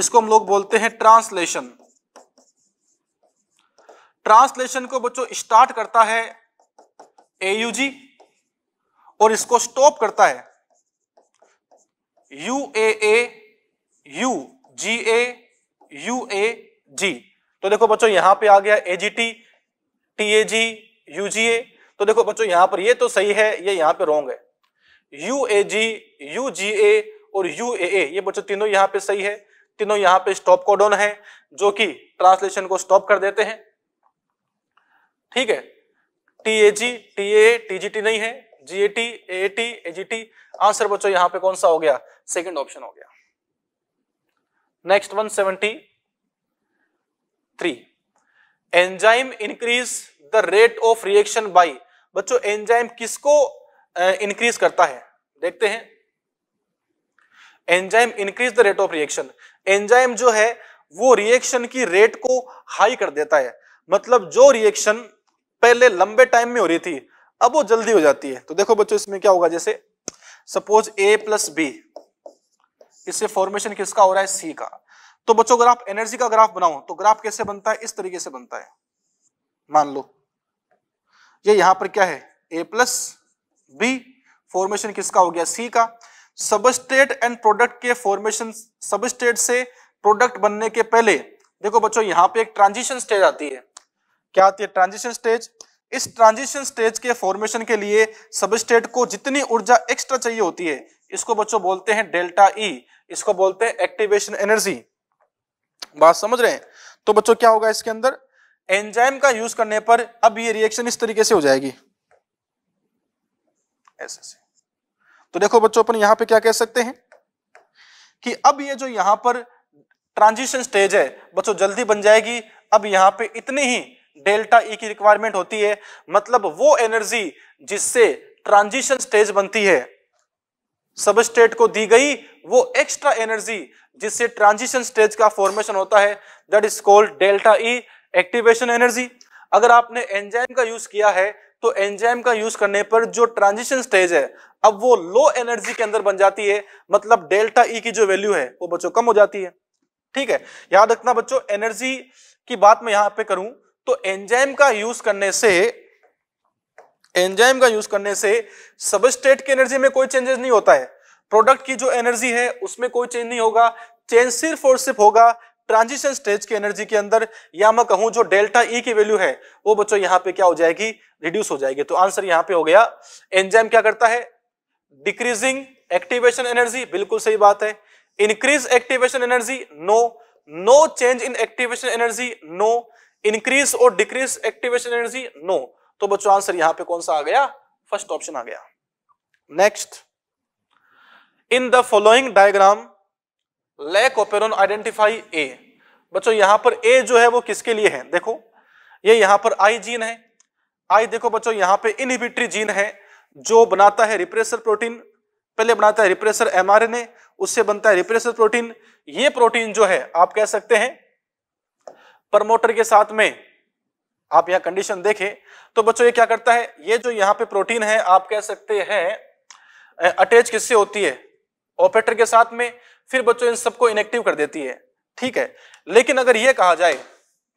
इसको हम लोग बोलते हैं ट्रांसलेशन ट्रांसलेशन को बच्चों स्टार्ट करता है एयूजी और इसको स्टॉप करता है U A A U G A U A G तो देखो बच्चों यहां पे आ गया एजीटी टीएजी यूजीए तो देखो बच्चों यहां पर ये तो सही है ये यहां पे रोंग है U A ji you G ए और यू ए ए ये बच्चों तीनों यहाँ पे सही है तीनों यहाँ पे स्टॉप कोडोन है जो कि ट्रांसलेशन को स्टॉप कर देते हैं ठीक है T A G T A T G T नहीं है G A T A T A G T answer बच्चों यहाँ पे कौन सा हो गया सेकेंड ऑप्शन हो गया next one seventy three enzyme increase the rate of reaction by बच्चों एंजाइम किसको इंक्रीज करता है देखते हैं enzyme increase the rate of reaction enzyme जो है वो रिएक्शन की रेट को हाई कर देता है मतलब जो रिएक्शन पहले लंबे टाइम में हो रही थी अब वो जल्दी हो जाती है तो देखो बच्चों इसमें क्या होगा जैसे सपोज ए प्लस बी इससे फॉर्मेशन किसका हो रहा है सी का तो बच्चों अगर आप एनर्जी का ग्राफ बनाओ तो ग्राफ कैसे बनता है इस तरीके से बनता है मान लो ये यहां पर क्या है ए प्लस बी फॉर्मेशन किसका हो गया सी का सबस्टेट एंड प्रोडक्ट के फॉर्मेशन सबस्टेट से प्रोडक्ट बनने के पहले देखो बच्चों यहां पे एक ट्रांजिशन स्टेज आती है क्या आती है ट्रांजिशन स्टेज इस ट्रांजिशन स्टेज के फॉर्मेशन के लिए सबस्टेट को जितनी ऊर्जा एक्स्ट्रा चाहिए होती है इसको बच्चों बोलते हैं डेल्टा ई e, इसको बोलते हैं एक्टिवेशन एनर्जी बात समझ रहे हैं तो बच्चों क्या होगा इसके अंदर एंजाइम का यूज करने पर अब ये रिएक्शन इस तरीके से हो जाएगी ऐसे से तो देखो बच्चों अपन यहां पे क्या कह सकते हैं कि अब ये जो यहां पर ट्रांजिशन स्टेज है बच्चों जल्दी बन जाएगी अब यहां पे इतनी ही डेल्टा ई e की रिक्वायरमेंट होती है मतलब वो एनर्जी जिससे ट्रांजिशन स्टेज बनती है सब स्टेट को दी गई वो एक्स्ट्रा एनर्जी जिससे ट्रांजिशन स्टेज का फॉर्मेशन होता है that is called delta E activation energy अगर आपने एंजाइम का यूज किया है तो एंजाइम का यूज करने पर जो ट्रांजिशन स्टेज है अब वो लो एनर्जी के अंदर बन जाती है मतलब डेल्टा ई e की जो वैल्यू है वो बच्चों कम हो जाती है ठीक है याद रखना बच्चों एनर्जी की बात मैं यहां पे करूं तो एंजाइम का यूज करने से एंजाइम का यूज करने से स्टेट की एनर्जी में कोई चेंजेस नहीं होता है प्रोडक्ट की जो एनर्जी है उसमें कोई चेंज नहीं होगा चेंज सिर्फ और सिर्फ होगा ट्रांजिशन स्टेज की एनर्जी के अंदर या मैं कहूं जो डेल्टा ई e की वैल्यू है वो बच्चों यहां पे क्या हो जाएगी रिड्यूस हो जाएगी तो आंसर यहां पे हो गया एंजाइम क्या करता है डिक्रीजिंग एक्टिवेशन एनर्जी बिल्कुल सही बात है increase activation energy no no change in activation energy no increase और डिक्रीज एक्टिवेशन एनर्जी नो तो बच्चों आंसर यहां पे कौन सा आ गया फर्स्ट ऑप्शन आ गया next in the following diagram lac operon identify A बच्चों यहां पर ए जो है वो किसके लिए है देखो ये यहां पर आई जीन है आइए देखो बच्चों यहां पे इनहिबिटरी जीन है जो बनाता है रिप्रेसर प्रोटीन पहले बनाता है रिप्रेसर एमआरएनए उससे बनता है रिप्रेसर प्रोटीन ये प्रोटीन जो है आप कह सकते हैं प्रमोटर के साथ में आप यहां कंडीशन देखें तो बच्चों ये क्या करता है ये जो यहां पे प्रोटीन है आप कह सकते हैं अटैच किससे होती है ऑपरेटर के साथ में फिर बच्चों इन सबको इनएक्टिव कर देती है ठीक है लेकिन अगर ये कहा जाए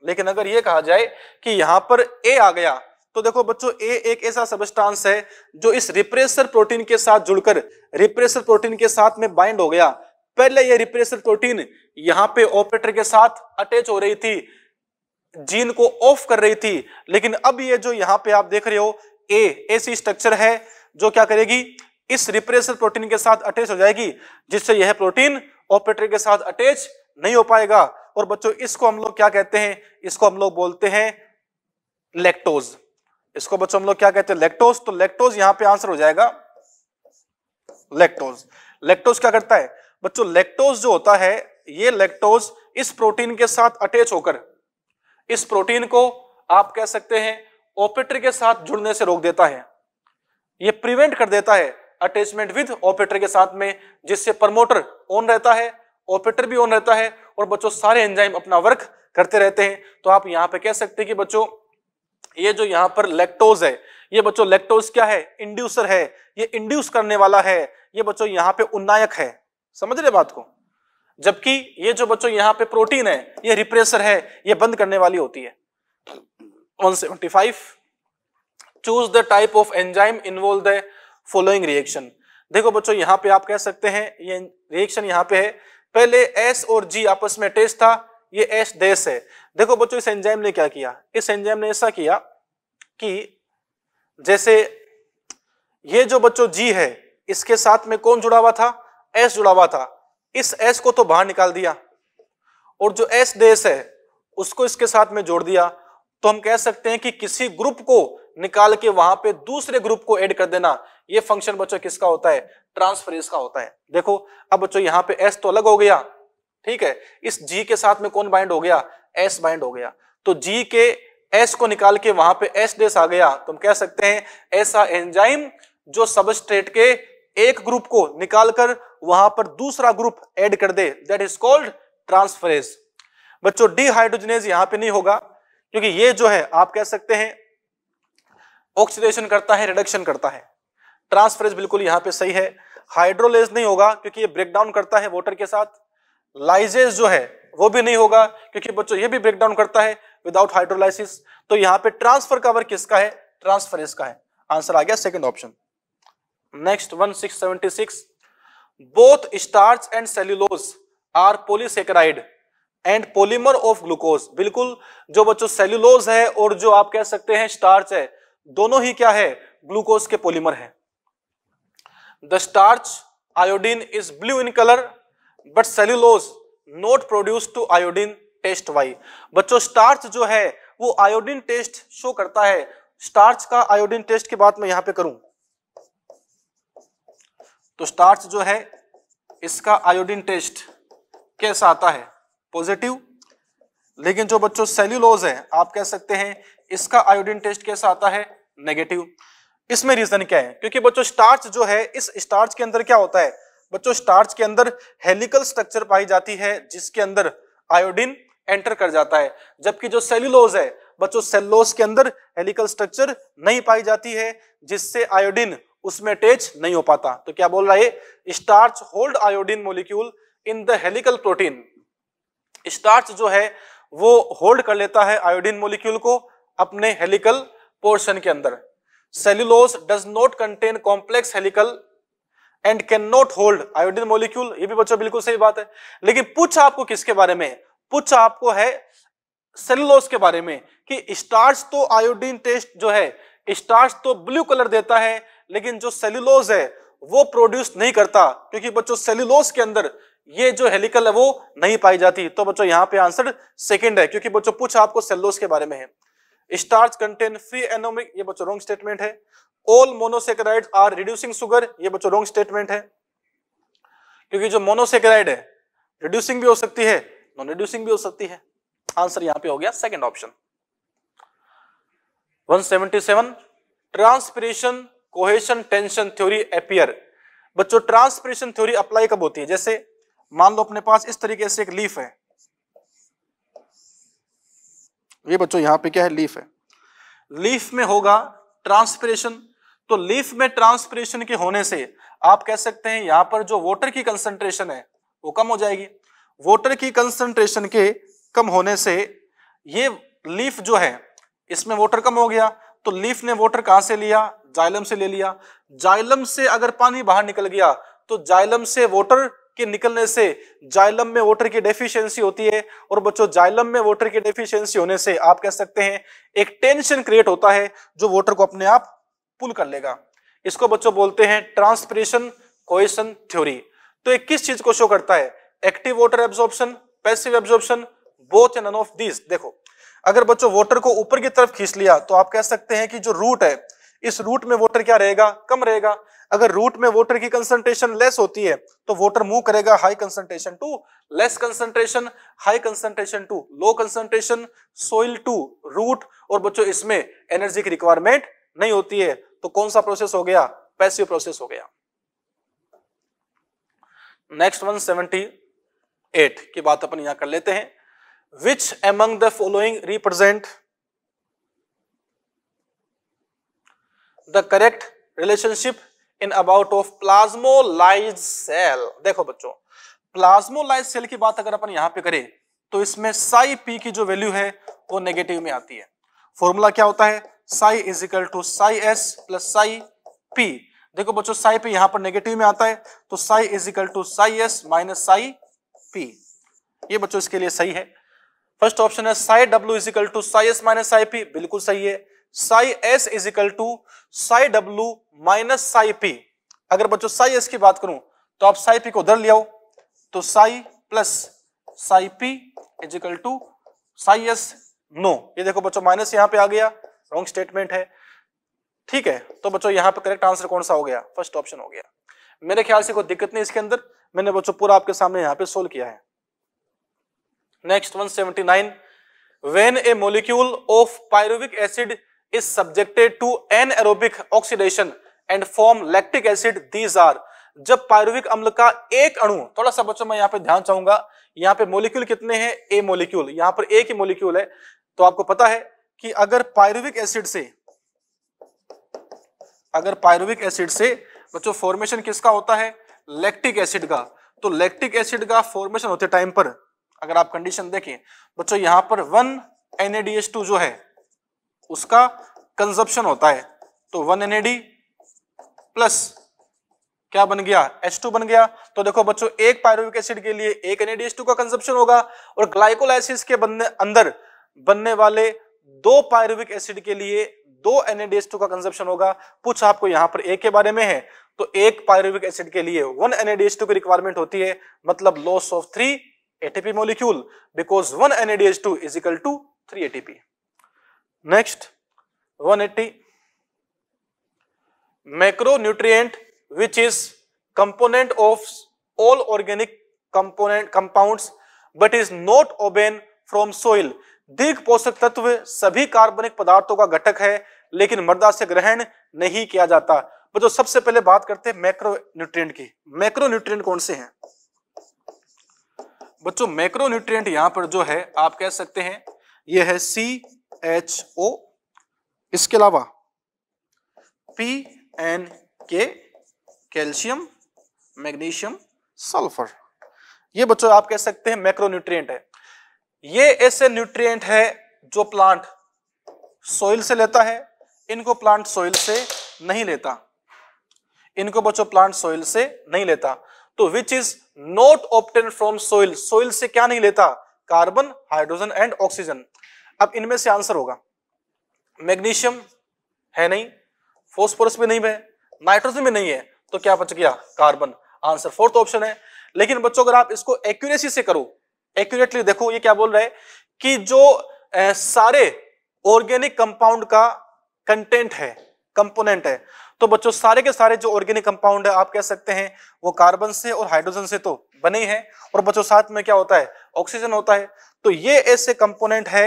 लेकिन अगर ये कहा जाए कि यहां पर ए आ गया तो देखो बच्चों ए एक ऐसा सबस्टांस है जो इस रिप्रेसर प्रोटीन के साथ जुड़कर रिप्रेसर प्रोटीन के साथ में बाइंड हो गया पहले ये रिप्रेसर प्रोटीन यहां पे ऑपरेटर के साथ अटैच हो रही थी जीन को ऑफ कर रही थी लेकिन अब ये जो यहाँ पे आप देख रहे हो ए ऐसी स्ट्रक्चर है जो क्या करेगी इस रिप्रेसर प्रोटीन के साथ अटैच हो जाएगी जिससे यह प्रोटीन ऑपरेटर के साथ अटैच नहीं हो पाएगा और बच्चों इसको हम लोग क्या कहते हैं इसको हम लोग बोलते हैं लेक्टोज इसको बच्चों हम लोग क्या कहते हैं लेक्टोज तो लेक्टोज यहां पे आंसर हो जाएगा लेक्टोज लेक्टोज क्या करता है बच्चों लेक्टोज जो होता है ये लेक्टोज इस प्रोटीन के साथ अटैच होकर इस प्रोटीन को आप कह सकते हैं ऑपरेटर के साथ जुड़ने से रोक देता है ये प्रिवेंट कर देता है अटैचमेंट विद ऑपरेटर के साथ में जिससे प्रमोटर ऑन रहता है ऑपरेटर भी ऑन रहता है और बच्चों सारे एंजाइम अपना वर्क करते रहते हैं तो आप यहां पे कह सकते हैं कि बच्चों ये जो यहाँ पर लेक्टोज है ये बच्चों लेक्टोज क्या है इंड्यूसर है ये इंड्यूस करने वाला है ये बच्चों यहाँ पे उन्नायक है समझ रहे बात को जबकि ये जो बच्चों यहाँ पे प्रोटीन है ये रिप्रेसर है ये बंद करने वाली होती है 175 choose the type of enzyme involve the following reaction देखो बच्चों यहाँ पे आप कह सकते हैं ये रिएक्शन यहाँ पे है पहले एस और जी आपस में टेस्ट था ये एस देश है देखो बच्चों इस एंजाइम ने क्या किया इस एंजाइम ने ऐसा किया कि जैसे ये जो बच्चों जी है इसके साथ में कौन जुड़ा हुआ था एस जुड़ा हुआ था इस एस को तो बाहर निकाल दिया और जो एस देश है उसको इसके साथ में जोड़ दिया तो हम कह सकते हैं कि किसी ग्रुप को निकाल के वहां पे दूसरे ग्रुप को ऐड कर देना ये फंक्शन बच्चों किसका होता है ट्रांसफरेंस का होता है देखो अब बच्चों यहाँ पे एस तो अलग हो गया ठीक है इस जी के साथ में कौन बाइंड हो गया एस बाइंड हो गया तो जी के एस को निकाल के वहां पे एस डेस आ गया तो हम कह सकते हैं ऐसा एंजाइम जो सबस्ट्रेट के एक ग्रुप को निकालकर वहां पर दूसरा ग्रुप ऐड कर दे दैट इज कॉल्ड ट्रांसफरेज बच्चों डीहाइड्रोजनेज यहां पे नहीं होगा क्योंकि ये जो है आप कह सकते हैं ऑक्सीडेशन करता है रिडक्शन करता है ट्रांसफरेज बिल्कुल यहां पे सही है हाइड्रोलेज नहीं होगा क्योंकि ये ब्रेकडाउन करता है वाटर के साथ लाइजेज जो है वो भी नहीं होगा क्योंकि बच्चों ये भी ब्रेक डाउन करता है विदाउट हाइड्रोलाइसिस तो यहाँ पे ट्रांसफर कवर किसका है ट्रांसफर इसका है आंसर आ गया second option next 1676 both starch and cellulose are polysaccharide and polymer of glucose बिल्कुल जो बच्चों सेल्यूलोज है और जो आप कह सकते हैं स्टार्च है दोनों ही क्या है ग्लूकोज के पोलीमर है the starch iodine is blue in colour but cellulose not produce to iodine test why बच्चों स्टार्च जो है वो आयोडीन टेस्ट शो करता है स्टार्च का आयोडीन टेस्ट की बात मैं यहां पे करूं तो स्टार्च जो है इसका आयोडीन टेस्ट कैसा आता है पॉजिटिव लेकिन जो बच्चों सेल्यूलोज है आप कह सकते हैं इसका आयोडीन टेस्ट कैसा आता है नेगेटिव इसमें रीजन क्या है क्योंकि बच्चों स्टार्च जो है इस स्टार्च के अंदर क्या होता है बच्चों स्टार्च के अंदर हेलिकल स्ट्रक्चर पाई जाती है जिसके अंदर आयोडीन एंटर कर जाता है जबकि जो सेल्यूलोज है बच्चों सेल्लोस के अंदर हेलिकल स्ट्रक्चर नहीं पाई जाती है जिससे आयोडीन उसमें अटैच नहीं हो पाता तो क्या बोल रहा है starch hold iodine molecule in the helical protein starch जो है वो होल्ड कर लेता है आयोडीन मोलिक्यूल को अपने हेलिकल पोर्शन के अंदर cellulose does not contain complex helical and can not hold iodine molecule ये भी बच्चों बिल्कुल सही बात है लेकिन पूछ आपको किसके बारे में पूछ आपको है सेलुलोज के बारे में कि स्टार्च तो आयोडीन टेस्ट जो है स्टार्च तो ब्लू कलर देता है लेकिन जो सेलुलोज है वो प्रोड्यूस नहीं करता क्योंकि बच्चों सेलुलोज के अंदर ये जो हेलिकल है वो नहीं पाई जाती तो बच्चों यहां पे आंसर सेकंड है क्योंकि बच्चों पूछ आपको सेलुलोज के बारे में है स्टार्च कंटेन फ्री एनोमिक ये बच्चों रॉन्ग स्टेटमेंट है all monosaccharide are reducing sugar ये बच्चों रॉन्ग स्टेटमेंट है क्योंकि जो मोनोसेक्राइड है रिड्यूसिंग भी हो सकती है नॉन रिड्यूसिंग भी हो सकती है आंसर यहां पे हो गया second option 177 transpiration cohesion tension theory appear बच्चों ट्रांसपिरेशन थ्योरी अप्लाई कब होती है जैसे मान लो अपने पास इस तरीके से एक लीफ है ये बच्चों यहां पे क्या है लीफ है लीफ में होगा ट्रांसपिरेशन तो लीफ में ट्रांसपीरेशन के होने से आप कह सकते हैं यहां पर जो वोटर की कंसंट्रेशन है वो कम हो जाएगी वोटर की कंसंट्रेशन के कम होने से ये लीफ जो है इसमें वोटर कम हो गया तो लीफ ने वोटर कहां से लिया जाइलम से ले लिया जाइलम से अगर पानी बाहर निकल गया तो जाइलम से वोटर के निकलने से जाइलम में वोटर की डेफिशिएंसी होती है और बच्चों जाइलम में वोटर की डेफिशिएंसी होने से आप कह सकते हैं एक टेंशन क्रिएट होता है जो वोटर को अपने आप पुल कर लेगा इसको बच्चों बोलते हैं ट्रांसप्रेशन क्वेशन थ्योरी तो एक किस चीज को शो करता है active water absorption passive absorption both and of this देखो अगर बच्चों वाटर को ऊपर की तरफ खींच लिया तो आप कह सकते हैं कि जो रूट है इस रूट में वाटर क्या रहेगा कम रहेगा अगर रूट में वाटर की कंसंट्रेशन लेस होती है तो वाटर मूव करेगा high concentration to less concentration high concentration to low concentration soil to root और बच्चों इसमें एनर्जी की रिक्वायरमेंट नहीं होती है तो कौन सा प्रोसेस हो गया पैसिव प्रोसेस हो गया नेक्स्ट वन सेवेंटी एट की बात अपन यहां कर लेते हैं which among the following represent the correct relationship in about of plasmolysed cell देखो बच्चों प्लाज्मोलाइज सेल की बात अगर अपन यहां पे करें तो इसमें साई पी की जो वैल्यू है वो नेगेटिव में आती है फॉर्मूला क्या होता है psi is equal to psi S plus psi P देखो बच्चों साई पी यहां पर नेगेटिव में आता है तो psi is equal to psi S minus psi P ये बच्चों इसके लिए सही है फर्स्ट ऑप्शन है psi W is equal to psi S minus psi P बिल्कुल सही है psi S is equal to psi W minus psi P अगर बच्चों साई एस की बात करूं तो आप साई पी को उधर ले आओ तो psi plus psi P is equal to psi S no ये देखो बच्चों माइनस यहां पे आ गया रॉन्ग स्टेटमेंट है ठीक है तो बच्चों यहाँ पे करेक्ट आंसर कौन सा हो गया फर्स्ट ऑप्शन हो गया मेरे ख्याल से कोई दिक्कत नहीं इसके अंदर मैंने बच्चों पूरा आपके सामने यहाँ पे सोल्व किया है next 179 when a molecule of pyruvic acid is subjected to anaerobic oxidation and form lactic acid these are जब पायरुविक अम्ल का एक अणु थोड़ा सा बच्चों मैं यहाँ पे ध्यान चाहूंगा यहाँ पे मोलिक्यूल कितने हैं ए मोलिक्यूल यहाँ पर एक ही मोलिक्यूल है तो आपको पता है कि अगर पायरुविक एसिड से अगर पायरुविक एसिड से बच्चों फॉर्मेशन किसका होता है लैक्टिक एसिड का तो लैक्टिक एसिड का फॉर्मेशन होते टाइम पर अगर आप कंडीशन देखें बच्चों यहां पर वन एनएडीएच टू जो है उसका कंजप्शन होता है तो वन एनएडी प्लस क्या बन गया H2 बन गया तो देखो बच्चों एक पायरुविक एसिड के लिए एक एनएडीएच2 का कंजप्शन होगा और ग्लाइकोलाइसिस के बनने अंदर बनने वाले दो पायरुविक एसिड के लिए दो एनएडीएस टू का कंजप्शन होगा कुछ आपको यहां पर एक के बारे में है तो एक पायरुविक एसिड के लिए वन एनएडीएस टू की रिक्वायरमेंट होती है मतलब loss of three ATP molecule because one two is equal to three ATP next one eighty macronutrient which is component of all organic component compound but is not obtained from soil दीर्घ पोषक तत्व सभी कार्बनिक पदार्थों का घटक है लेकिन मृदा से ग्रहण नहीं किया जाता बच्चों सबसे पहले बात करते हैं मैक्रो न्यूट्रिएंट की मैक्रो न्यूट्रिएंट कौन से हैं बच्चों मैक्रो न्यूट्रिएंट यहां पर जो है आप कह सकते हैं ये है सी एच ओ इसके अलावा P N K calcium magnesium sulphur ये बच्चों आप कह सकते हैं मैक्रो न्यूट्रिएंट है ये ऐसे न्यूट्रिएंट है जो प्लांट सोइल से लेता है इनको प्लांट सोइल से नहीं लेता इनको बच्चों प्लांट सोइल से नहीं लेता तो which is not obtain from soil soil से क्या नहीं लेता कार्बन हाइड्रोजन एंड ऑक्सीजन अब इनमें से आंसर होगा मैग्नीशियम है नहीं फोस्फोरस भी नहीं है नाइट्रोजन भी नहीं है तो क्या बच गया कार्बन आंसर फोर्थ ऑप्शन है लेकिन बच्चों अगर आप इसको एक्यूरेसी से करो एक्यूरेटली देखो ये क्या बोल रहे कि जो ए, सारे ऑर्गेनिक कंपाउंड का कंटेंट है कंपोनेंट है तो बच्चों सारे के सारे जो ऑर्गेनिक कंपाउंड है आप कह सकते हैं वो कार्बन से और हाइड्रोजन से तो बने हैं और बच्चों साथ में क्या होता है ऑक्सीजन होता है तो ये ऐसे कंपोनेंट है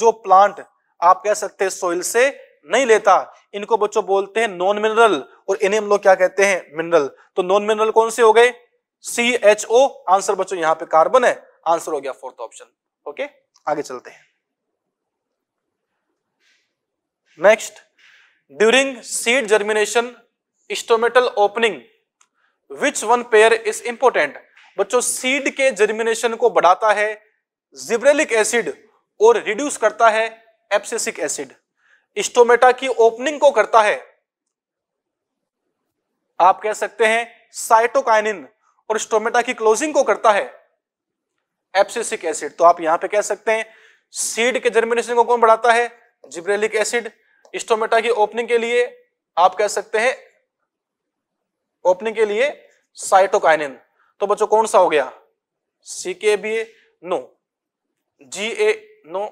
जो प्लांट आप कह सकते हैं सोइल से नहीं लेता इनको बच्चों बोलते हैं नॉन मिनरल और इन्हें हम लोग क्या कहते हैं मिनरल तो नॉन मिनरल कौन से हो गए सी एच ओ आंसर बच्चों यहाँ पे कार्बन है आंसर हो गया फोर्थ ऑप्शन ओके आगे चलते हैं next during seed germination stomatal opening which one pair is important बच्चों सीड के जर्मिनेशन को बढ़ाता है जिब्रेलिक एसिड और रिड्यूस करता है एप्सिसिक एसिड स्टोमेटा की ओपनिंग को करता है आप कह सकते हैं साइटोकाइनिन और स्टोमेटा की क्लोजिंग को करता है एप्सिसिक एसिड तो आप यहां पे कह सकते हैं सीड के जर्मिनेशन को कौन बढ़ाता है जिब्रेलिक एसिड स्टोमेटा की ओपनिंग के लिए आप कह सकते हैं ओपनिंग के लिए साइटोकाइन तो बच्चों कौन सा हो गया सी के B A no G A no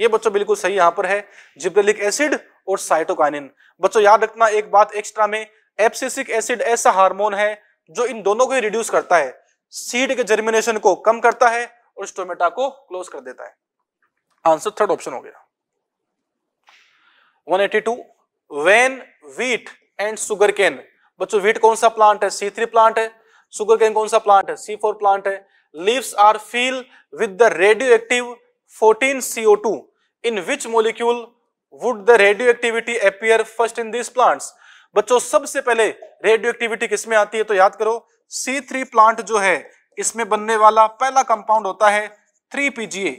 ये बच्चों बिल्कुल सही यहां पर है जिब्रेलिक एसिड और साइटोकाइनिन बच्चों याद रखना एक बात एक्स्ट्रा में एप्सिसिक एसिड ऐसा हार्मोन है जो इन दोनों को रिड्यूस करता है सीड के जर्मिनेशन को कम करता है और स्टोमेटा को क्लोज कर देता है आंसर थर्ड ऑप्शन हो गया 182 when wheat and sugarcane बच्चों वीट कौन सा प्लांट है सी थ्री प्लांट है सुगर केन कौन सा प्लांट है सी फोर प्लांट है are feel with the radioactive fourteen CO two in which molecule would the radioactivity appear first in this plants बच्चों सबसे पहले radio activity किसमें आती है तो याद करो सी थ्री प्लांट जो है इसमें बनने वाला पहला कंपाउंड होता है three PGA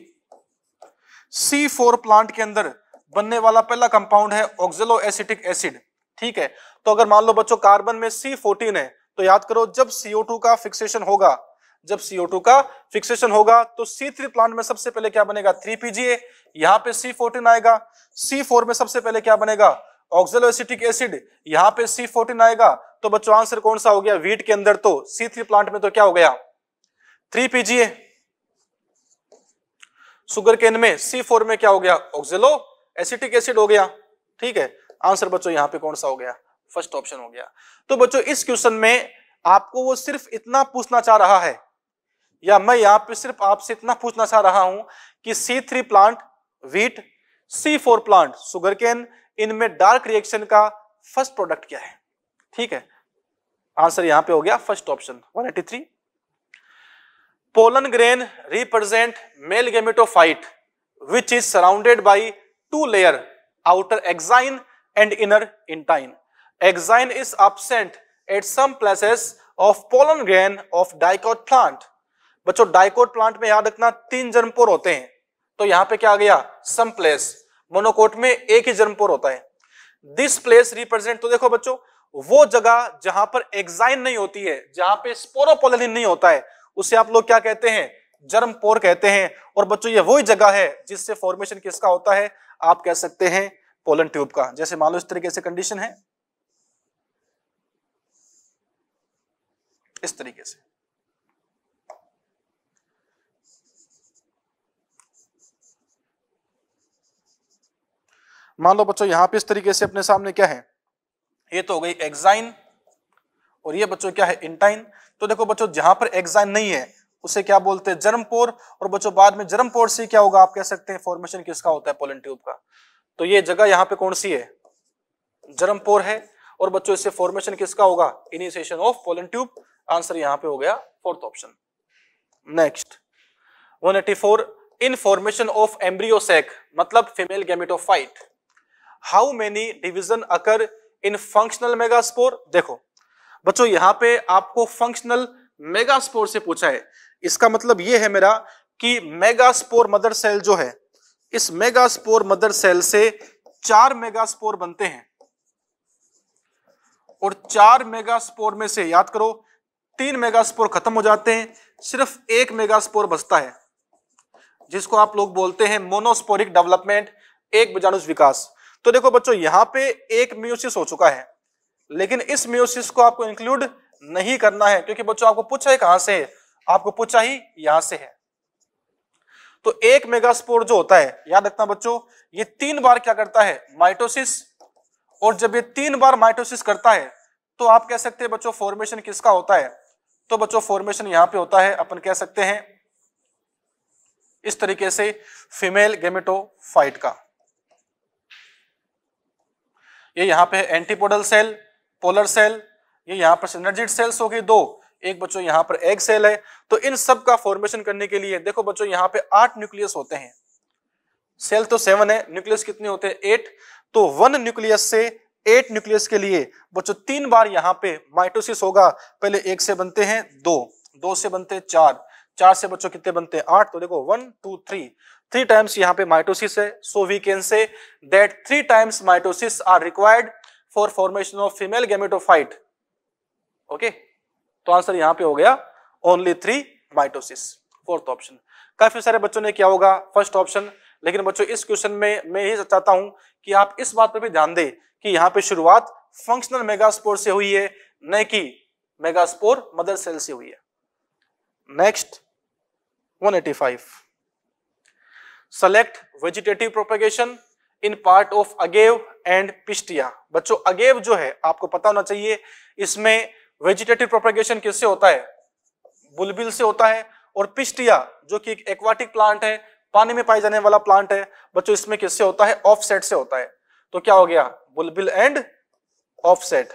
C four plant के अंदर बनने वाला पहला कंपाउंड है ऑक्जेलो एसिटिक एसिड ठीक है तो अगर मान लो बच्चों कार्बन में सी फोर्टीन है तो याद करो जब सीओ टू का फिक्सेशन होगा जब CO2 का फिक्सेशन होगा तो C3 प्लांट में सबसे पहले क्या बनेगा थ्री पीजीए यहां पे C14 आएगा C4 में सबसे पहले क्या बनेगा ऑक्सलोसिटिक एसिड यहाँ पे सी फोर्टीन आएगा तो बच्चों आंसर कौन सा हो गया वीट के अंदर तो सी थ्री प्लांट में तो क्या हो गया थ्री पीजीए सुगर केन में सी फोर में क्या हो गया ऑक्सलो एसिटिक एसिड हो गया ठीक है आंसर बच्चों यहाँ पे कौन सा हो गया फर्स्ट ऑप्शन हो गया तो बच्चों इस क्वेश्चन में आपको वो सिर्फ इतना पूछना चाह रहा है या मैं यहाँ पे सिर्फ आपसे इतना पूछना चाह रहा हूं कि C three plant wheat C four plant sugarcane इनमें डार्क रिएक्शन का फर्स्ट प्रोडक्ट क्या है ठीक है आंसर यहां पे हो गया first option 183 pollen grain represent male gametophyte which is surrounded by two layer outer exine and inner intine exine is absent at some places of pollen grain of dicot plant बच्चों dicot plant में याद रखना तीन germ होते हैं तो यहां पे क्या आ गया सम प्लेस मोनोकोट में एक ही जर्मपोर होता है दिस प्लेस रिप्रेजेंट तो देखो बच्चों वो जगह जहां पर एग्जाइन नहीं होती है जहां पे स्पोरोपोलिन नहीं होता है उसे आप लोग क्या कहते हैं जर्म पोर कहते हैं और बच्चों ये वही जगह है जिससे फॉर्मेशन किसका होता है आप कह सकते हैं पोलन ट्यूब का जैसे मान लो इस तरीके से कंडीशन है इस तरीके से मान लो बच्चों यहां पे इस तरीके से अपने सामने क्या है ये तो हो गई एक्साइन और ये बच्चों क्या है इंटाइन तो देखो बच्चों जहां पर एक्साइन नहीं है उसे क्या बोलते हैं जर्म पोर और बच्चों बाद में जर्म पोर से क्या होगा आप कह सकते हैं फॉर्मेशन किसका होता है पोलन ट्यूब का तो ये जगह यहाँ पे कौन सी है जर्म पोर है और बच्चों इससे फॉर्मेशन किसका होगा initiation of pollen tube answer यहाँ पे हो गया fourth option next 184 in formation of embryo sac मतलब female gametophyte how many division occur in functional megaspore देखो बच्चों यहां पे आपको फंक्शनल मेगास्पोर से पूछा है इसका मतलब यह है मेरा कि मेगास्पोर मदर सेल जो है इस मेगास्पोर मदर सेल से चार मेगास्पोर बनते हैं और चार मेगास्पोर में से याद करो तीन मेगास्पोर खत्म हो जाते हैं सिर्फ एक मेगास्पोर बचता है जिसको आप लोग बोलते हैं मोनोस्पोरिक डेवलपमेंट एक बीजाणु विकास तो देखो बच्चों यहां पे एक म्यूसिस हो चुका है लेकिन इस म्यूसिस को आपको इंक्लूड नहीं करना है क्योंकि बच्चों आपको पूछा है कहां से है आपको पूछा ही यहां से है तो एक मेगास्पोर जो होता है याद रखना बच्चों ये तीन बार क्या करता है माइटोसिस और जब ये तीन बार माइटोसिस करता है तो आप कह सकते हैं बच्चों फॉर्मेशन किसका होता है तो बच्चों फॉर्मेशन यहां पे होता है अपन कह सकते हैं इस तरीके से फीमेल गेमेटोफाइट का ये यहाँ पे है एंटीपोडल सेल पोलर सेल ये यहाँ पर सिनर्जिट सेल्स होगी दो एक बच्चों यहाँ पर एग सेल है तो इन सब का फॉर्मेशन करने के लिए देखो बच्चों यहाँ पे आठ न्यूक्लियस होते हैं सेल तो सेवन है न्यूक्लियस कितने होते हैं एट तो वन न्यूक्लियस से एट न्यूक्लियस के लिए बच्चों तीन बार यहाँ पे माइटोसिस होगा पहले एक से बनते हैं दो दो से बनते हैं चार चार से बच्चों कितने बनते हैं आठ तो देखो one two three three times यहाँ पे माइटोसिस है so we can say that three times mitosis are required for formation of female gametophyte okay तो आंसर यहाँ पे हो गया only three mitosis fourth option काफी सारे बच्चों ने क्या होगा फर्स्ट ऑप्शन लेकिन बच्चों इस क्वेश्चन में मैं यही चाहता हूं कि आप इस बात पर भी ध्यान दें कि यहाँ पे शुरुआत फंक्शनल मेगास्पोर से हुई है न कि मेगास्पोर मदर सेल से हुई है next 185 select vegetative propagation in part of agave and pistia बच्चों अगेव जो है आपको पता होना चाहिए इसमें वेजिटेटिव प्रोपेगेशन किससे होता है बुलबिल से होता है और पिस्टिया जो कि एक एक्वाटिक प्लांट है पानी में पाए जाने वाला प्लांट है बच्चों इसमें किससे होता है ऑफसेट से होता है तो क्या हो गया बुलबिल एंड ऑफसेट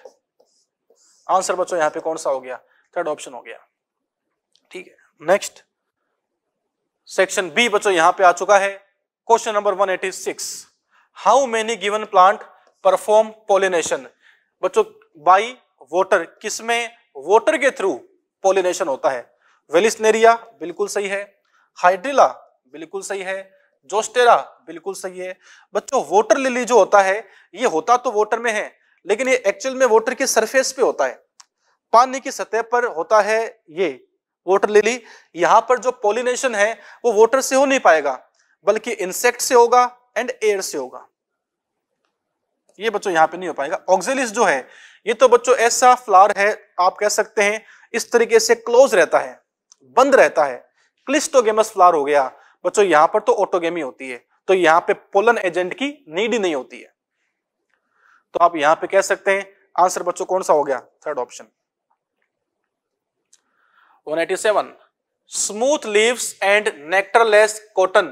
आंसर बच्चों यहां पे कौन सा हो गया थर्ड ऑप्शन हो गया ठीक है नेक्स्ट सेक्शन बी बच्चों यहां पे आ चुका है question number 186 eighty six how many given plant perform pollination बच्चों बाई वोटर किसमें वोटर के थ्रू पोलिनेशन होता है वेलिस्नेरिया बिल्कुल सही है हाइड्रिला बिल्कुल सही है जोस्टेरा बिल्कुल सही है बच्चों वोटर लिली जो होता है ये होता तो वोटर में है लेकिन ये एक्चुअल में वोटर की सरफेस पे होता है पानी की सतह पर होता है ये वोटर लिली यहां पर जो पोलिनेशन है वो वोटर से हो नहीं पाएगा बल्कि इंसेक्ट से होगा एंड एयर से होगा ये बच्चों यहाँ पे नहीं हो पाएगा ऑक्सिलिस जो है ये तो बच्चों ऐसा फ्लावर है आप कह सकते हैं इस तरीके से क्लोज रहता है बंद रहता है क्लिस्टोगेमस फ्लावर हो गया बच्चों यहां पर तो ऑटोगेमी होती है तो यहां पे पोलन एजेंट की नीड ही नहीं होती है तो आप यहां पे कह सकते हैं आंसर बच्चों कौन सा हो गया third option 187 smooth leaves and nectarless cotton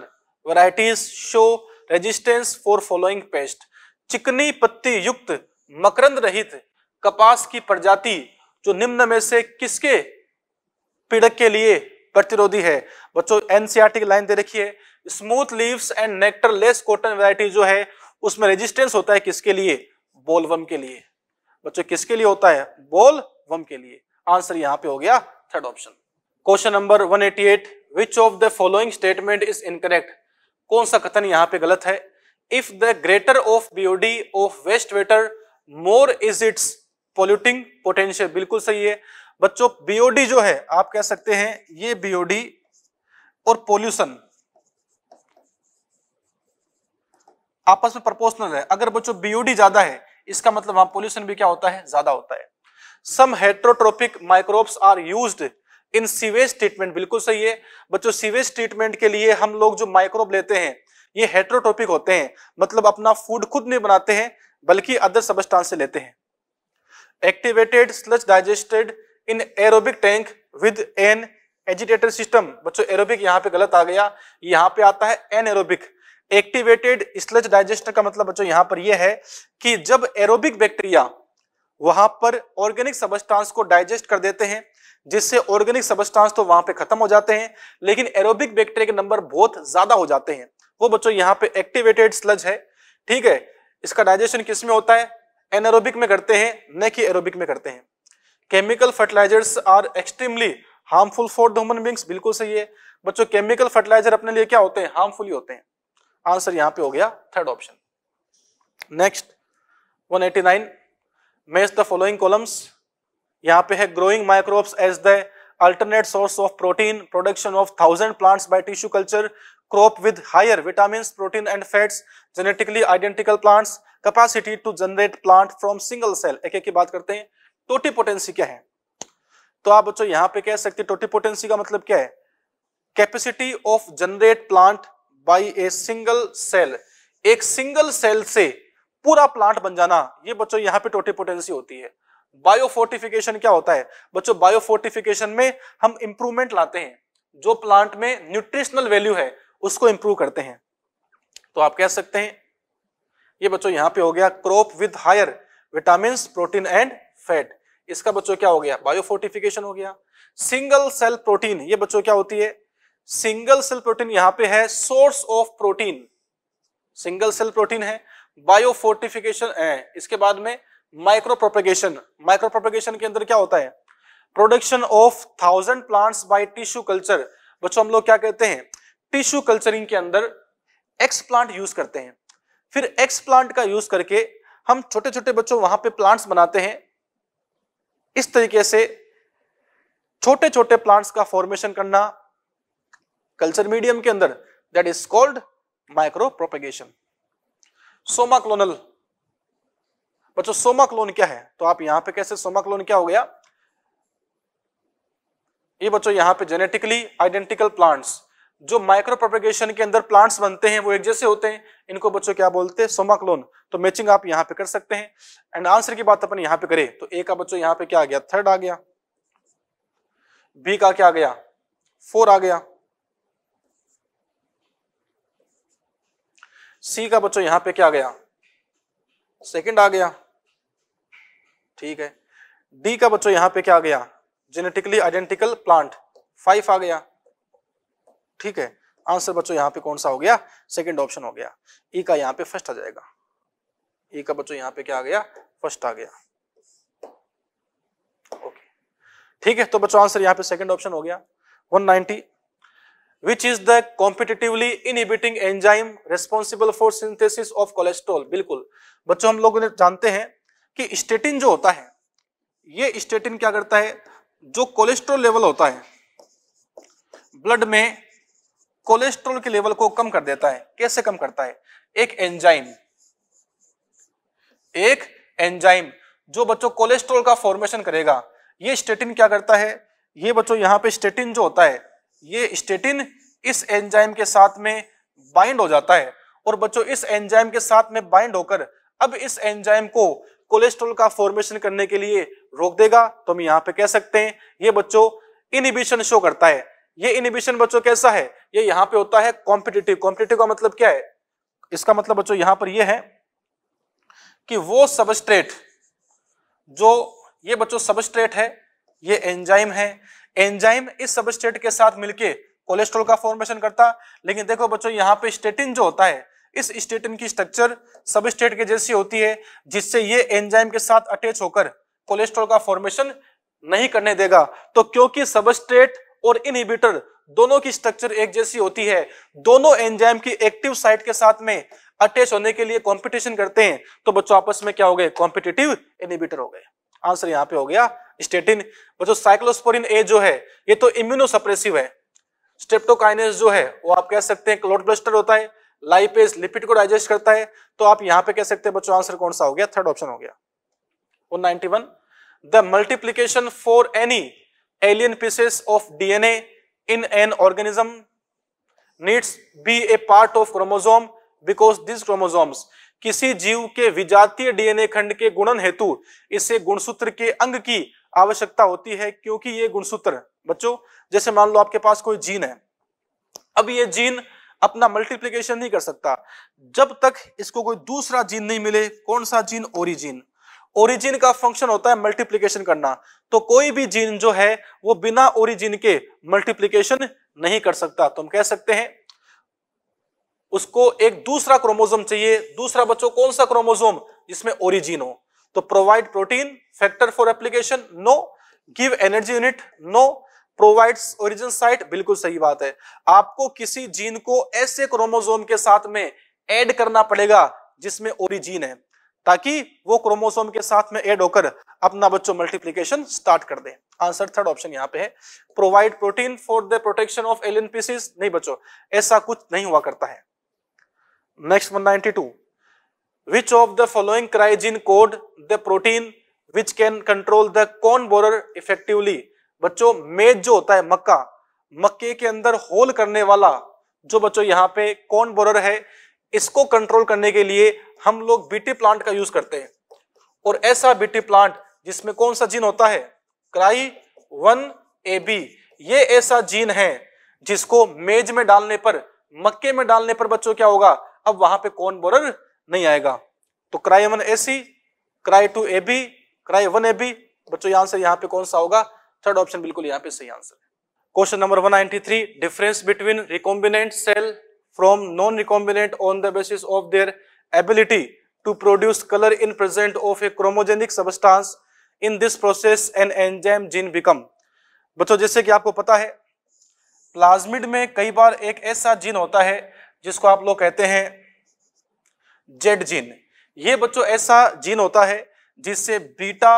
varieties show resistance for following pest चिकनी पत्ती युक्त मकरंद रहित कपास की प्रजाति जो निम्न में से किसके पीड़क के लिए प्रतिरोधी है बच्चों एनसीआरटी e की लाइन दे रखी है smooth leaves and nectarless cotton variety जो है उसमें रेजिस्टेंस होता है किसके लिए बोलवम के लिए बच्चों किसके लिए होता है बोलवम के लिए आंसर यहां पे हो गया third option question number 188 which of the following statement is incorrect कौन सा कथन यहाँ पे गलत है if the greater of BOD of waste water more is its polluting potential बिल्कुल सही है बच्चों बीओडी जो है आप कह सकते हैं ये बीओडी और पोल्यूशन आपस में प्रपोशनल है अगर बच्चों बीओडी ज्यादा है इसका मतलब वहां पोल्यूशन भी क्या होता है ज्यादा होता है some heterotrophic microbes are used in sewage treatment बिल्कुल सही है बच्चों सीवेज ट्रीटमेंट के लिए हम लोग जो माइक्रोब लेते हैं ये हेट्रोट्रोपिक होते हैं मतलब अपना फूड खुद नहीं बनाते हैं बल्कि अदर सबस्टांस से लेते हैं activated sludge digested in aerobic tank with an agitator system बच्चों एरोबिक यहाँ पे गलत आ गया यहाँ पे आता है anaerobic activated sludge digester का मतलब बच्चों यहाँ पर यह है कि जब एरोबिक बैक्टीरिया वहां पर ऑर्गेनिक सबस्टांस को डाइजेस्ट कर देते हैं जिससे ऑर्गेनिक सबस्टांस तो वहां पे खत्म हो जाते हैं लेकिन एरोबिक बैक्टीरिया के नंबर बहुत ज्यादा हो जाते हैं वो बच्चों यहाँ पे एक्टिवेटेड स्लज है ठीक है इसका डाइजेशन किस में होता है एनरोबिक में करते हैं न कि एरोबिक में करते हैं chemical fertilisers are extremely harmful for the human beings बिल्कुल सही है बच्चों केमिकल फर्टिलाइजर अपने लिए क्या होते हैं हार्मफुल ही होते हैं आंसर यहाँ पे हो गया थर्ड ऑप्शन नेक्स्ट 189 मेज द फॉलोइंग कॉलम्स यहाँ पे है growing microbes as the alternate source of protein production of thousand plants by tissue culture crop with higher vitamin protein and fats genetically identical plants capacity to generate plant from single cell एक एक की बात करते हैं टोटी potency क्या है तो आप बच्चों यहाँ पे कह सकते टोटी पोटेंसी का मतलब क्या है capacity of generate plant by a single cell एक सिंगल सेल से पूरा प्लांट बन जाना ये बच्चों यहाँ पे टोटल पोटेंसी होती है बायोफोर्टिफिकेशन क्या होता है बच्चों बायोफोर्टिफिकेशन में हम इंप्रूवमेंट लाते हैं जो प्लांट में न्यूट्रिशनल वैल्यू है उसको इंप्रूव करते हैं तो आप कह सकते हैं ये बच्चों यहां पे हो गया crop with higher vitamin protein and fat इसका बच्चों क्या हो गया बायोफोर्टिफिकेशन हो गया सिंगल सेल प्रोटीन ये बच्चों क्या होती है सिंगल सेल प्रोटीन यहां पे है source of protein single cell protein है बायोफोर्टिफिकेशन है इसके बाद में माइक्रो प्रोपेगेशन माइक्रो प्रोपेगेशन के अंदर क्या होता है production of thousand plants by tissue culture बच्चों हम लोग क्या कहते हैं टिश्यू कल्चरिंग के अंदर एक्स प्लांट यूज करते हैं फिर एक्स प्लांट का यूज करके हम छोटे छोटे बच्चों वहां पे प्लांट्स बनाते हैं इस तरीके से छोटे छोटे प्लांट्स का फॉर्मेशन करना कल्चर मीडियम के अंदर that is called micro propagation somaclonal बच्चों सोमाक्लोन क्या है तो आप यहां पे कैसे सोमाक्लोन क्या हो गया ये बच्चों यहां पे जेनेटिकली आइडेंटिकल प्लांट्स जो माइक्रो प्रोपेगेशन के अंदर प्लांट्स बनते हैं वो एक जैसे होते हैं इनको बच्चों क्या बोलते हैं सोमाक्लोन तो मैचिंग आप यहां पे कर सकते हैं एंड आंसर की बात अपन यहां पे करें तो ए का बच्चों यहां पे क्या आ गया थर्ड आ गया बी का क्या आ गया फोर आ गया सी का बच्चों यहां पे क्या गया सेकंड आ गया ठीक है डी का बच्चों यहां पे क्या गया जेनेटिकली आइडेंटिकल प्लांट फाइव आ गया ठीक है आंसर बच्चों यहां पे कौन सा हो गया सेकंड ऑप्शन हो गया ई e का यहां पे फर्स्ट आ जाएगा ई e का बच्चों यहां पे क्या आ गया फर्स्ट आ गया ओके ठीक है तो बच्चों आंसर यहाँ पे सेकंड ऑप्शन हो गया 190 which is the competitively inhibiting enzyme responsible for synthesis of cholesterol बिल्कुल बच्चों हम लोग जानते हैं कि स्टेटिन जो होता है ये स्टेटिन क्या करता है जो कोलेस्ट्रोल लेवल होता है ब्लड में कोलेस्ट्रोल के लेवल को कम कर देता है कैसे कम करता है एक एंजाइम एक एंजाइम जो बच्चों कोलेस्ट्रोल का फॉर्मेशन करेगा ये स्टेटिन क्या करता है ये बच्चों यहां पे स्टेटिन जो होता है ये स्टेटिन इस एंजाइम के साथ में बाइंड हो जाता है और बच्चों इस एंजाइम के साथ में बाइंड होकर अब इस एंजाइम को कोलेस्ट्रॉल का फॉर्मेशन करने के लिए रोक देगा तो हम यहाँ पे कह सकते हैं ये बच्चों इनिबिशन शो करता है ये इनिबिशन बच्चों कैसा है ये यहाँ पे होता है कॉम्पिटेटिव कॉम्पिटेटिव का मतलब क्या है इसका मतलब बच्चों यहां पर यह है कि वो सबस्ट्रेट जो ये बच्चों सबस्ट्रेट है ये एंजाइम है एंजाइम इस सबस्टेट के साथ मिलके कोलेस्ट्रोल का फॉर्मेशन करता लेकिन देखो बच्चों यहाँ पे स्टेटिन जो होता है इस स्टेटिन की स्ट्रक्चर सबस्टेट के जैसी होती है जिससे ये एंजाइम के साथ अटैच होकर कोलेस्ट्रोल का फॉर्मेशन नहीं करने देगा तो क्योंकि सबस्टेट और इनहिबिटर दोनों की स्ट्रक्चर एक जैसी होती है दोनों एंजाइम की एक्टिव साइट के साथ में अटैच होने के लिए कंपटीशन करते हैं तो बच्चों आपस में क्या हो गए कॉम्पिटेटिव इनिबिटर हो गए आंसर यहां पे हो गया स्टेटिन बच्चों साइक्लोस्पोरिन ए जो है ये तो इम्यूनो सप्रेसिव है स्टेप्टोकाइनेस जो है वो आप कह सकते हैं क्लोड ब्लस्टर होता है लाइपेज लिपिड को डाइजेस्ट करता है तो आप यहां पे कह सकते हैं बच्चों आंसर कौन सा हो गया थर्ड ऑप्शन हो गया the multiplication for any alien pieces of DNA in an organism needs be a part of chromosome because this chromosomes किसी जीव के विजातीय डीएनए खंड के गुणन हेतु इसे गुणसूत्र के अंग की आवश्यकता होती है क्योंकि ये गुणसूत्र बच्चों जैसे मान लो आपके पास कोई जीन है अब ये जीन अपना मल्टीप्लीकेशन नहीं कर सकता जब तक इसको कोई दूसरा जीन नहीं मिले कौन सा जीन ओरिजिन ओरिजिन का फंक्शन होता है मल्टीप्लीकेशन करना तो कोई भी जीन जो है वो बिना ओरिजिन के मल्टीप्लीकेशन नहीं कर सकता तो हम कह सकते हैं उसको एक दूसरा क्रोमोजोम चाहिए दूसरा बच्चों कौन सा क्रोमोजोम जिसमें ओरिजिन हो तो provide protein factor for application no give energy unit no provides origin site बिल्कुल सही बात है आपको किसी जीन को ऐसे क्रोमोसोम के साथ में ऐड करना पड़ेगा जिसमें ओरिजिन है ताकि वो क्रोमोसोम के साथ में ऐड होकर अपना बच्चों मल्टीप्लीकेशन स्टार्ट कर दे आंसर थर्ड ऑप्शन यहाँ पे है provide protein for the protection of alien pieces नहीं बच्चों ऐसा कुछ नहीं हुआ करता है next 192 which of the following cryogene code the protein which can control the corn borer effectively बच्चों मेज जो होता है मक्का मक्के के अंदर होल करने वाला जो बच्चों यहाँ पे कॉर्न बोरर है इसको कंट्रोल करने के लिए हम लोग बीटी प्लांट का यूज करते हैं और ऐसा बीटी प्लांट जिसमें कौन सा जीन होता है क्राई वन ए बी ये ऐसा जीन है जिसको मेज में डालने पर मक्के में डालने पर बच्चों क्या होगा अब वहां पे कौन बोरर नहीं आएगा तो cry one A C cry two A B cry one A B बच्चों आंसर यहाँ पे कौन सा होगा थर्ड ऑप्शन बिल्कुल यहाँ पे सही आंसर है question number 193 difference between recombinant cell from non recombinant on the basis of their ability to produce colour in present of a chromogenic substance in this process an enzyme gene become बच्चों जैसे कि आपको पता है plasmid में कई बार एक ऐसा जीन होता है जिसको आप लोग कहते हैं जेड जीन ये बच्चों ऐसा जीन होता है जिससे बीटा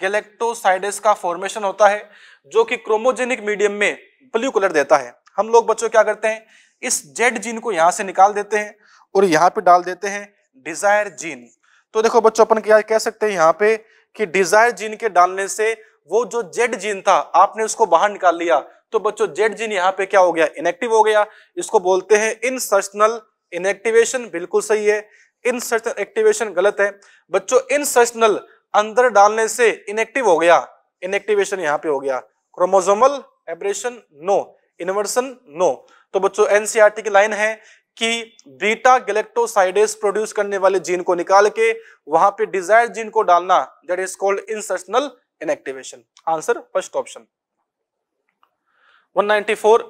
गैलेक्टोसाइडस का फॉर्मेशन होता है जो कि क्रोमोजेनिक मीडियम में ब्लू कलर देता है हम लोग बच्चों क्या करते हैं इस जेड जीन को यहाँ से निकाल देते हैं और यहाँ पे डाल देते हैं डिजायर जीन तो देखो बच्चों अपन क्या कह सकते हैं यहाँ पे कि डिजायर जीन के डालने से वो जो जेड जीन था आपने उसको बाहर निकाल लिया तो बच्चों जेड जीन यहाँ पे क्या हो गया इनएक्टिव हो गया इसको बोलते हैं इनसर्सनल इनएक्टिवेशन बिल्कुल सही है इनसर्शनल एक्टिवेशन गलत है बच्चों इनसर्शनल अंदर डालने से इनएक्टिव हो गया इनएक्टिवेशन यहाँ पे हो गया chromosomal aberration no inversion no तो बच्चों एनसीआरटी e की लाइन है कि बीटा गैलेक्टोसाइडेस प्रोड्यूस करने वाले जीन को निकाल के वहां पे डिजायर्ड जीन को डालना that is called insertional inactivation answer first option 194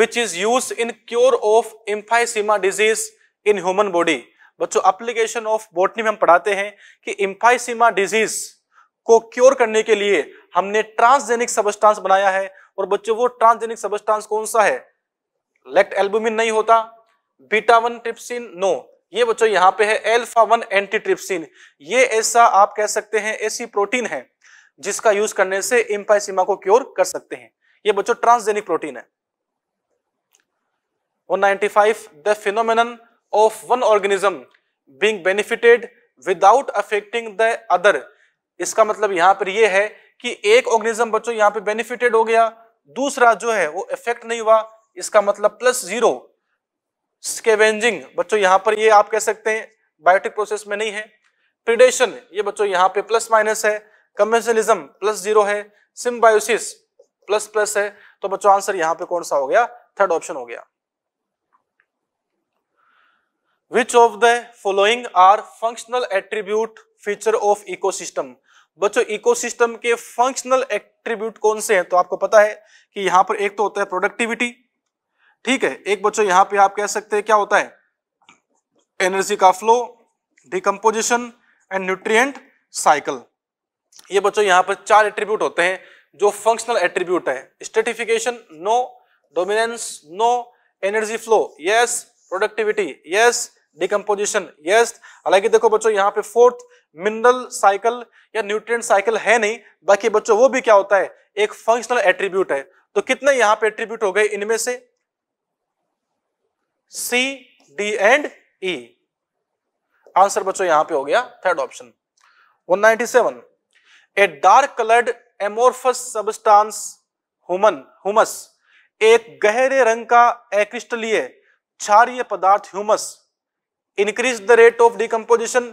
which is used in cure of emphysema disease in human body बच्चों एप्लीकेशन ऑफ बॉटनी में हम पढ़ाते हैं कि इम्फाइसिमा डिजीज को क्योर करने के लिए हमने ट्रांसजेनिक सबस्टांस बनाया है और बच्चों वो ट्रांसजेनिक सबस्टांस कौन सा है लेक्ट एल्बुमिन नहीं होता बीटा वन ट्रिप्सिन नो ये बच्चों यहाँ पे है एल्फा वन एंटी ट्रिप्सिन ये ऐसा आप कह सकते हैं ऐसी प्रोटीन है जिसका यूज करने से इम्पाइसिमा को क्योर कर सकते हैं ये बच्चों ट्रांसजेनिक प्रोटीन है 195 the phenomenon of one organism being benefited without affecting the other इसका मतलब यहाँ पर यह है कि एक ऑर्गेनिज्म बच्चों यहाँ पे बेनिफिटेड हो गया दूसरा जो है वो इफेक्ट नहीं हुआ इसका मतलब प्लस जीरो स्केवेंजिंग बच्चों यहाँ पर ये आप कह सकते हैं बायोटिक प्रोसेस में नहीं है प्रिडेशन ये बच्चों यहाँ पे प्लस माइनस है कमेंशलिज्म प्लस जीरो है सिम्बायोसिस प्लस प्लस है तो बच्चों आंसर यहाँ पे कौन सा हो गया थर्ड ऑप्शन हो गया which of the following are functional attribute feature of ecosystem बच्चों इकोसिस्टम के फंक्शनल एट्रीब्यूट कौन से हैं तो आपको पता है कि यहां पर एक तो होता है प्रोडक्टिविटी ठीक है एक बच्चों यहाँ पे आप कह सकते हैं क्या होता है एनर्जी का flow decomposition and nutrient cycle ये बच्चों यहां पर चार एट्रीब्यूट होते हैं जो फंक्शनल एट्रीब्यूट है stratification no dominance no energy flow yes productivity yes decomposition yes हालांकि देखो बच्चों यहाँ पे फोर्थ मिनरल साइकिल या न्यूट्रिएंट साइकिल है नहीं बाकी बच्चों वो भी क्या होता है एक फंक्शनल एट्रीब्यूट है तो कितने यहाँ पे एट्रीब्यूट हो गए इनमें से C D and E answer बच्चों यहां पे हो गया third option 197 a dark coloured amorphous substance human humus एक गहरे रंग का अक्रिस्टलीय क्षारीय पदार्थ humus increase the rate of decomposition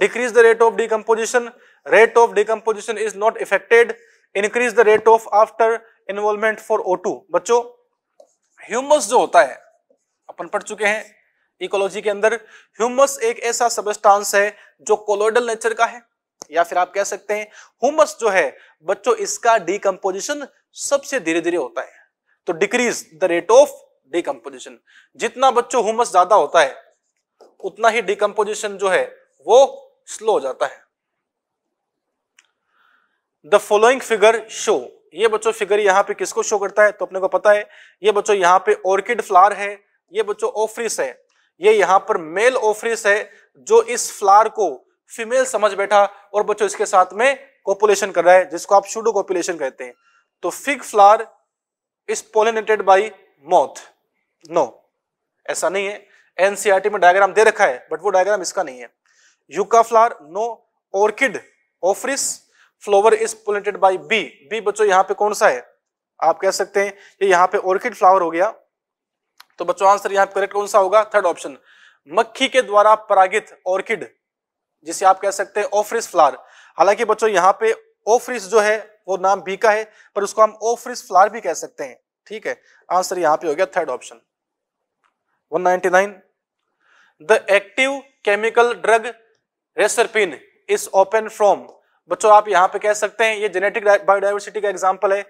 decrease the rate of decomposition rate of decomposition is not affected increase the rate of after involvement for O2 बच्चों humus जो होता है अपन पढ़ चुके हैं इकोलॉजी के अंदर ह्यूमस एक ऐसा सबस्टांस है जो कोलोइडल नेचर का है या फिर आप कह सकते हैं ह्यूमस जो है बच्चों इसका डिकम्पोजिशन सबसे धीरे धीरे होता है तो decrease the rate of decomposition जितना बच्चों ह्यूमस ज्यादा होता है उतना ही डिकम्पोजिशन जो है वो स्लो हो जाता है द फॉलोइंग फिगर शो ये बच्चों फिगर यहाँ पे किसको शो करता है तो अपने को पता है ये बच्चों यहाँ पे ऑर्किड फ्लावर है ये बच्चों ऑफ्रिस है ये यहाँ पर मेल ऑफ्रिस है जो इस फ्लावर को फीमेल समझ बैठा और बच्चों इसके साथ में कॉपुलेशन कर रहा है जिसको आप शूडो कॉपुलेशन कहते हैं तो fig flower is pollinated by moth no ऐसा नहीं है एनसीआरटी में डायग्राम दे रखा है बट वो डायग्राम इसका नहीं है yucca flower no orchid ophrys flower is pollinated by bee bee बच्चों यहाँ पे कौन सा है आप कह सकते हैं ये यहाँ पे ऑर्किड फ्लावर हो गया तो बच्चों आंसर यहाँ करेक्ट कौन सा होगा थर्ड ऑप्शन मक्खी के द्वारा परागित ऑर्किड जिसे आप कह सकते हैं ऑफरिस फ्लावर हालांकि बच्चों यहाँ पे ऑफ्रिस जो है वो नाम बी का है पर उसको हम ओफ्रिस फ्लावर भी कह सकते हैं ठीक है आंसर यहाँ पे हो गया third option 199 the active chemical drug reserpine is open from बच्चों आप यहां पे कह सकते हैं ये जेनेटिक बायोडाइवर्सिटी का एग्जांपल है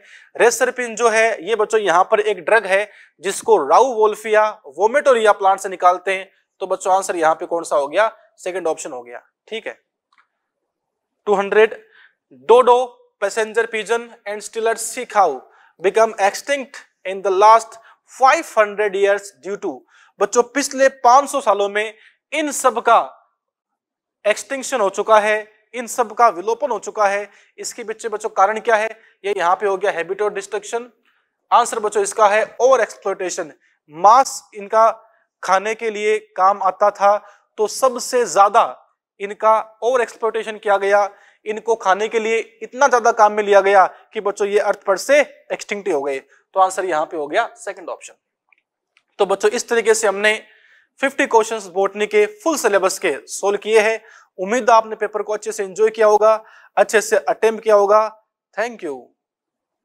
रेसरपिन जो है ये बच्चों यहां पर एक ड्रग है जिसको राउ वोल्फिया वोमेटोरिया प्लांट से निकालते हैं तो बच्चों आंसर यहाँ पे कौन सा हो गया सेकंड ऑप्शन हो गया ठीक है 200 dodo passenger pigeon and steller sea cow become extinct in the last five hundred due to बच्चों पिछले 500 सालों में इन सब का एक्सटिंक्शन हो चुका है इन सब का विलोपन हो चुका है इसके पीछे बच्चों कारण क्या है ये यहाँ पे हो गया हैबिटेट डिस्ट्रक्शन आंसर बच्चों इसका है ओवर एक्सप्लोटेशन मांस इनका खाने के लिए काम आता था तो सबसे ज्यादा इनका ओवर एक्सप्लोटेशन किया गया इनको खाने के लिए इतना ज्यादा काम में लिया गया कि बच्चों ये अर्थ पर से एक्सटिंक्ट हो गए तो आंसर यहाँ पे हो गया सेकंड ऑप्शन तो बच्चों इस तरीके से हमने 50 क्वेश्चंस बोटनी के फुल सिलेबस के सोल्व किए हैं उम्मीद आपने पेपर को अच्छे से एंजॉय किया होगा अच्छे से अटेम्प्ट किया होगा थैंक यू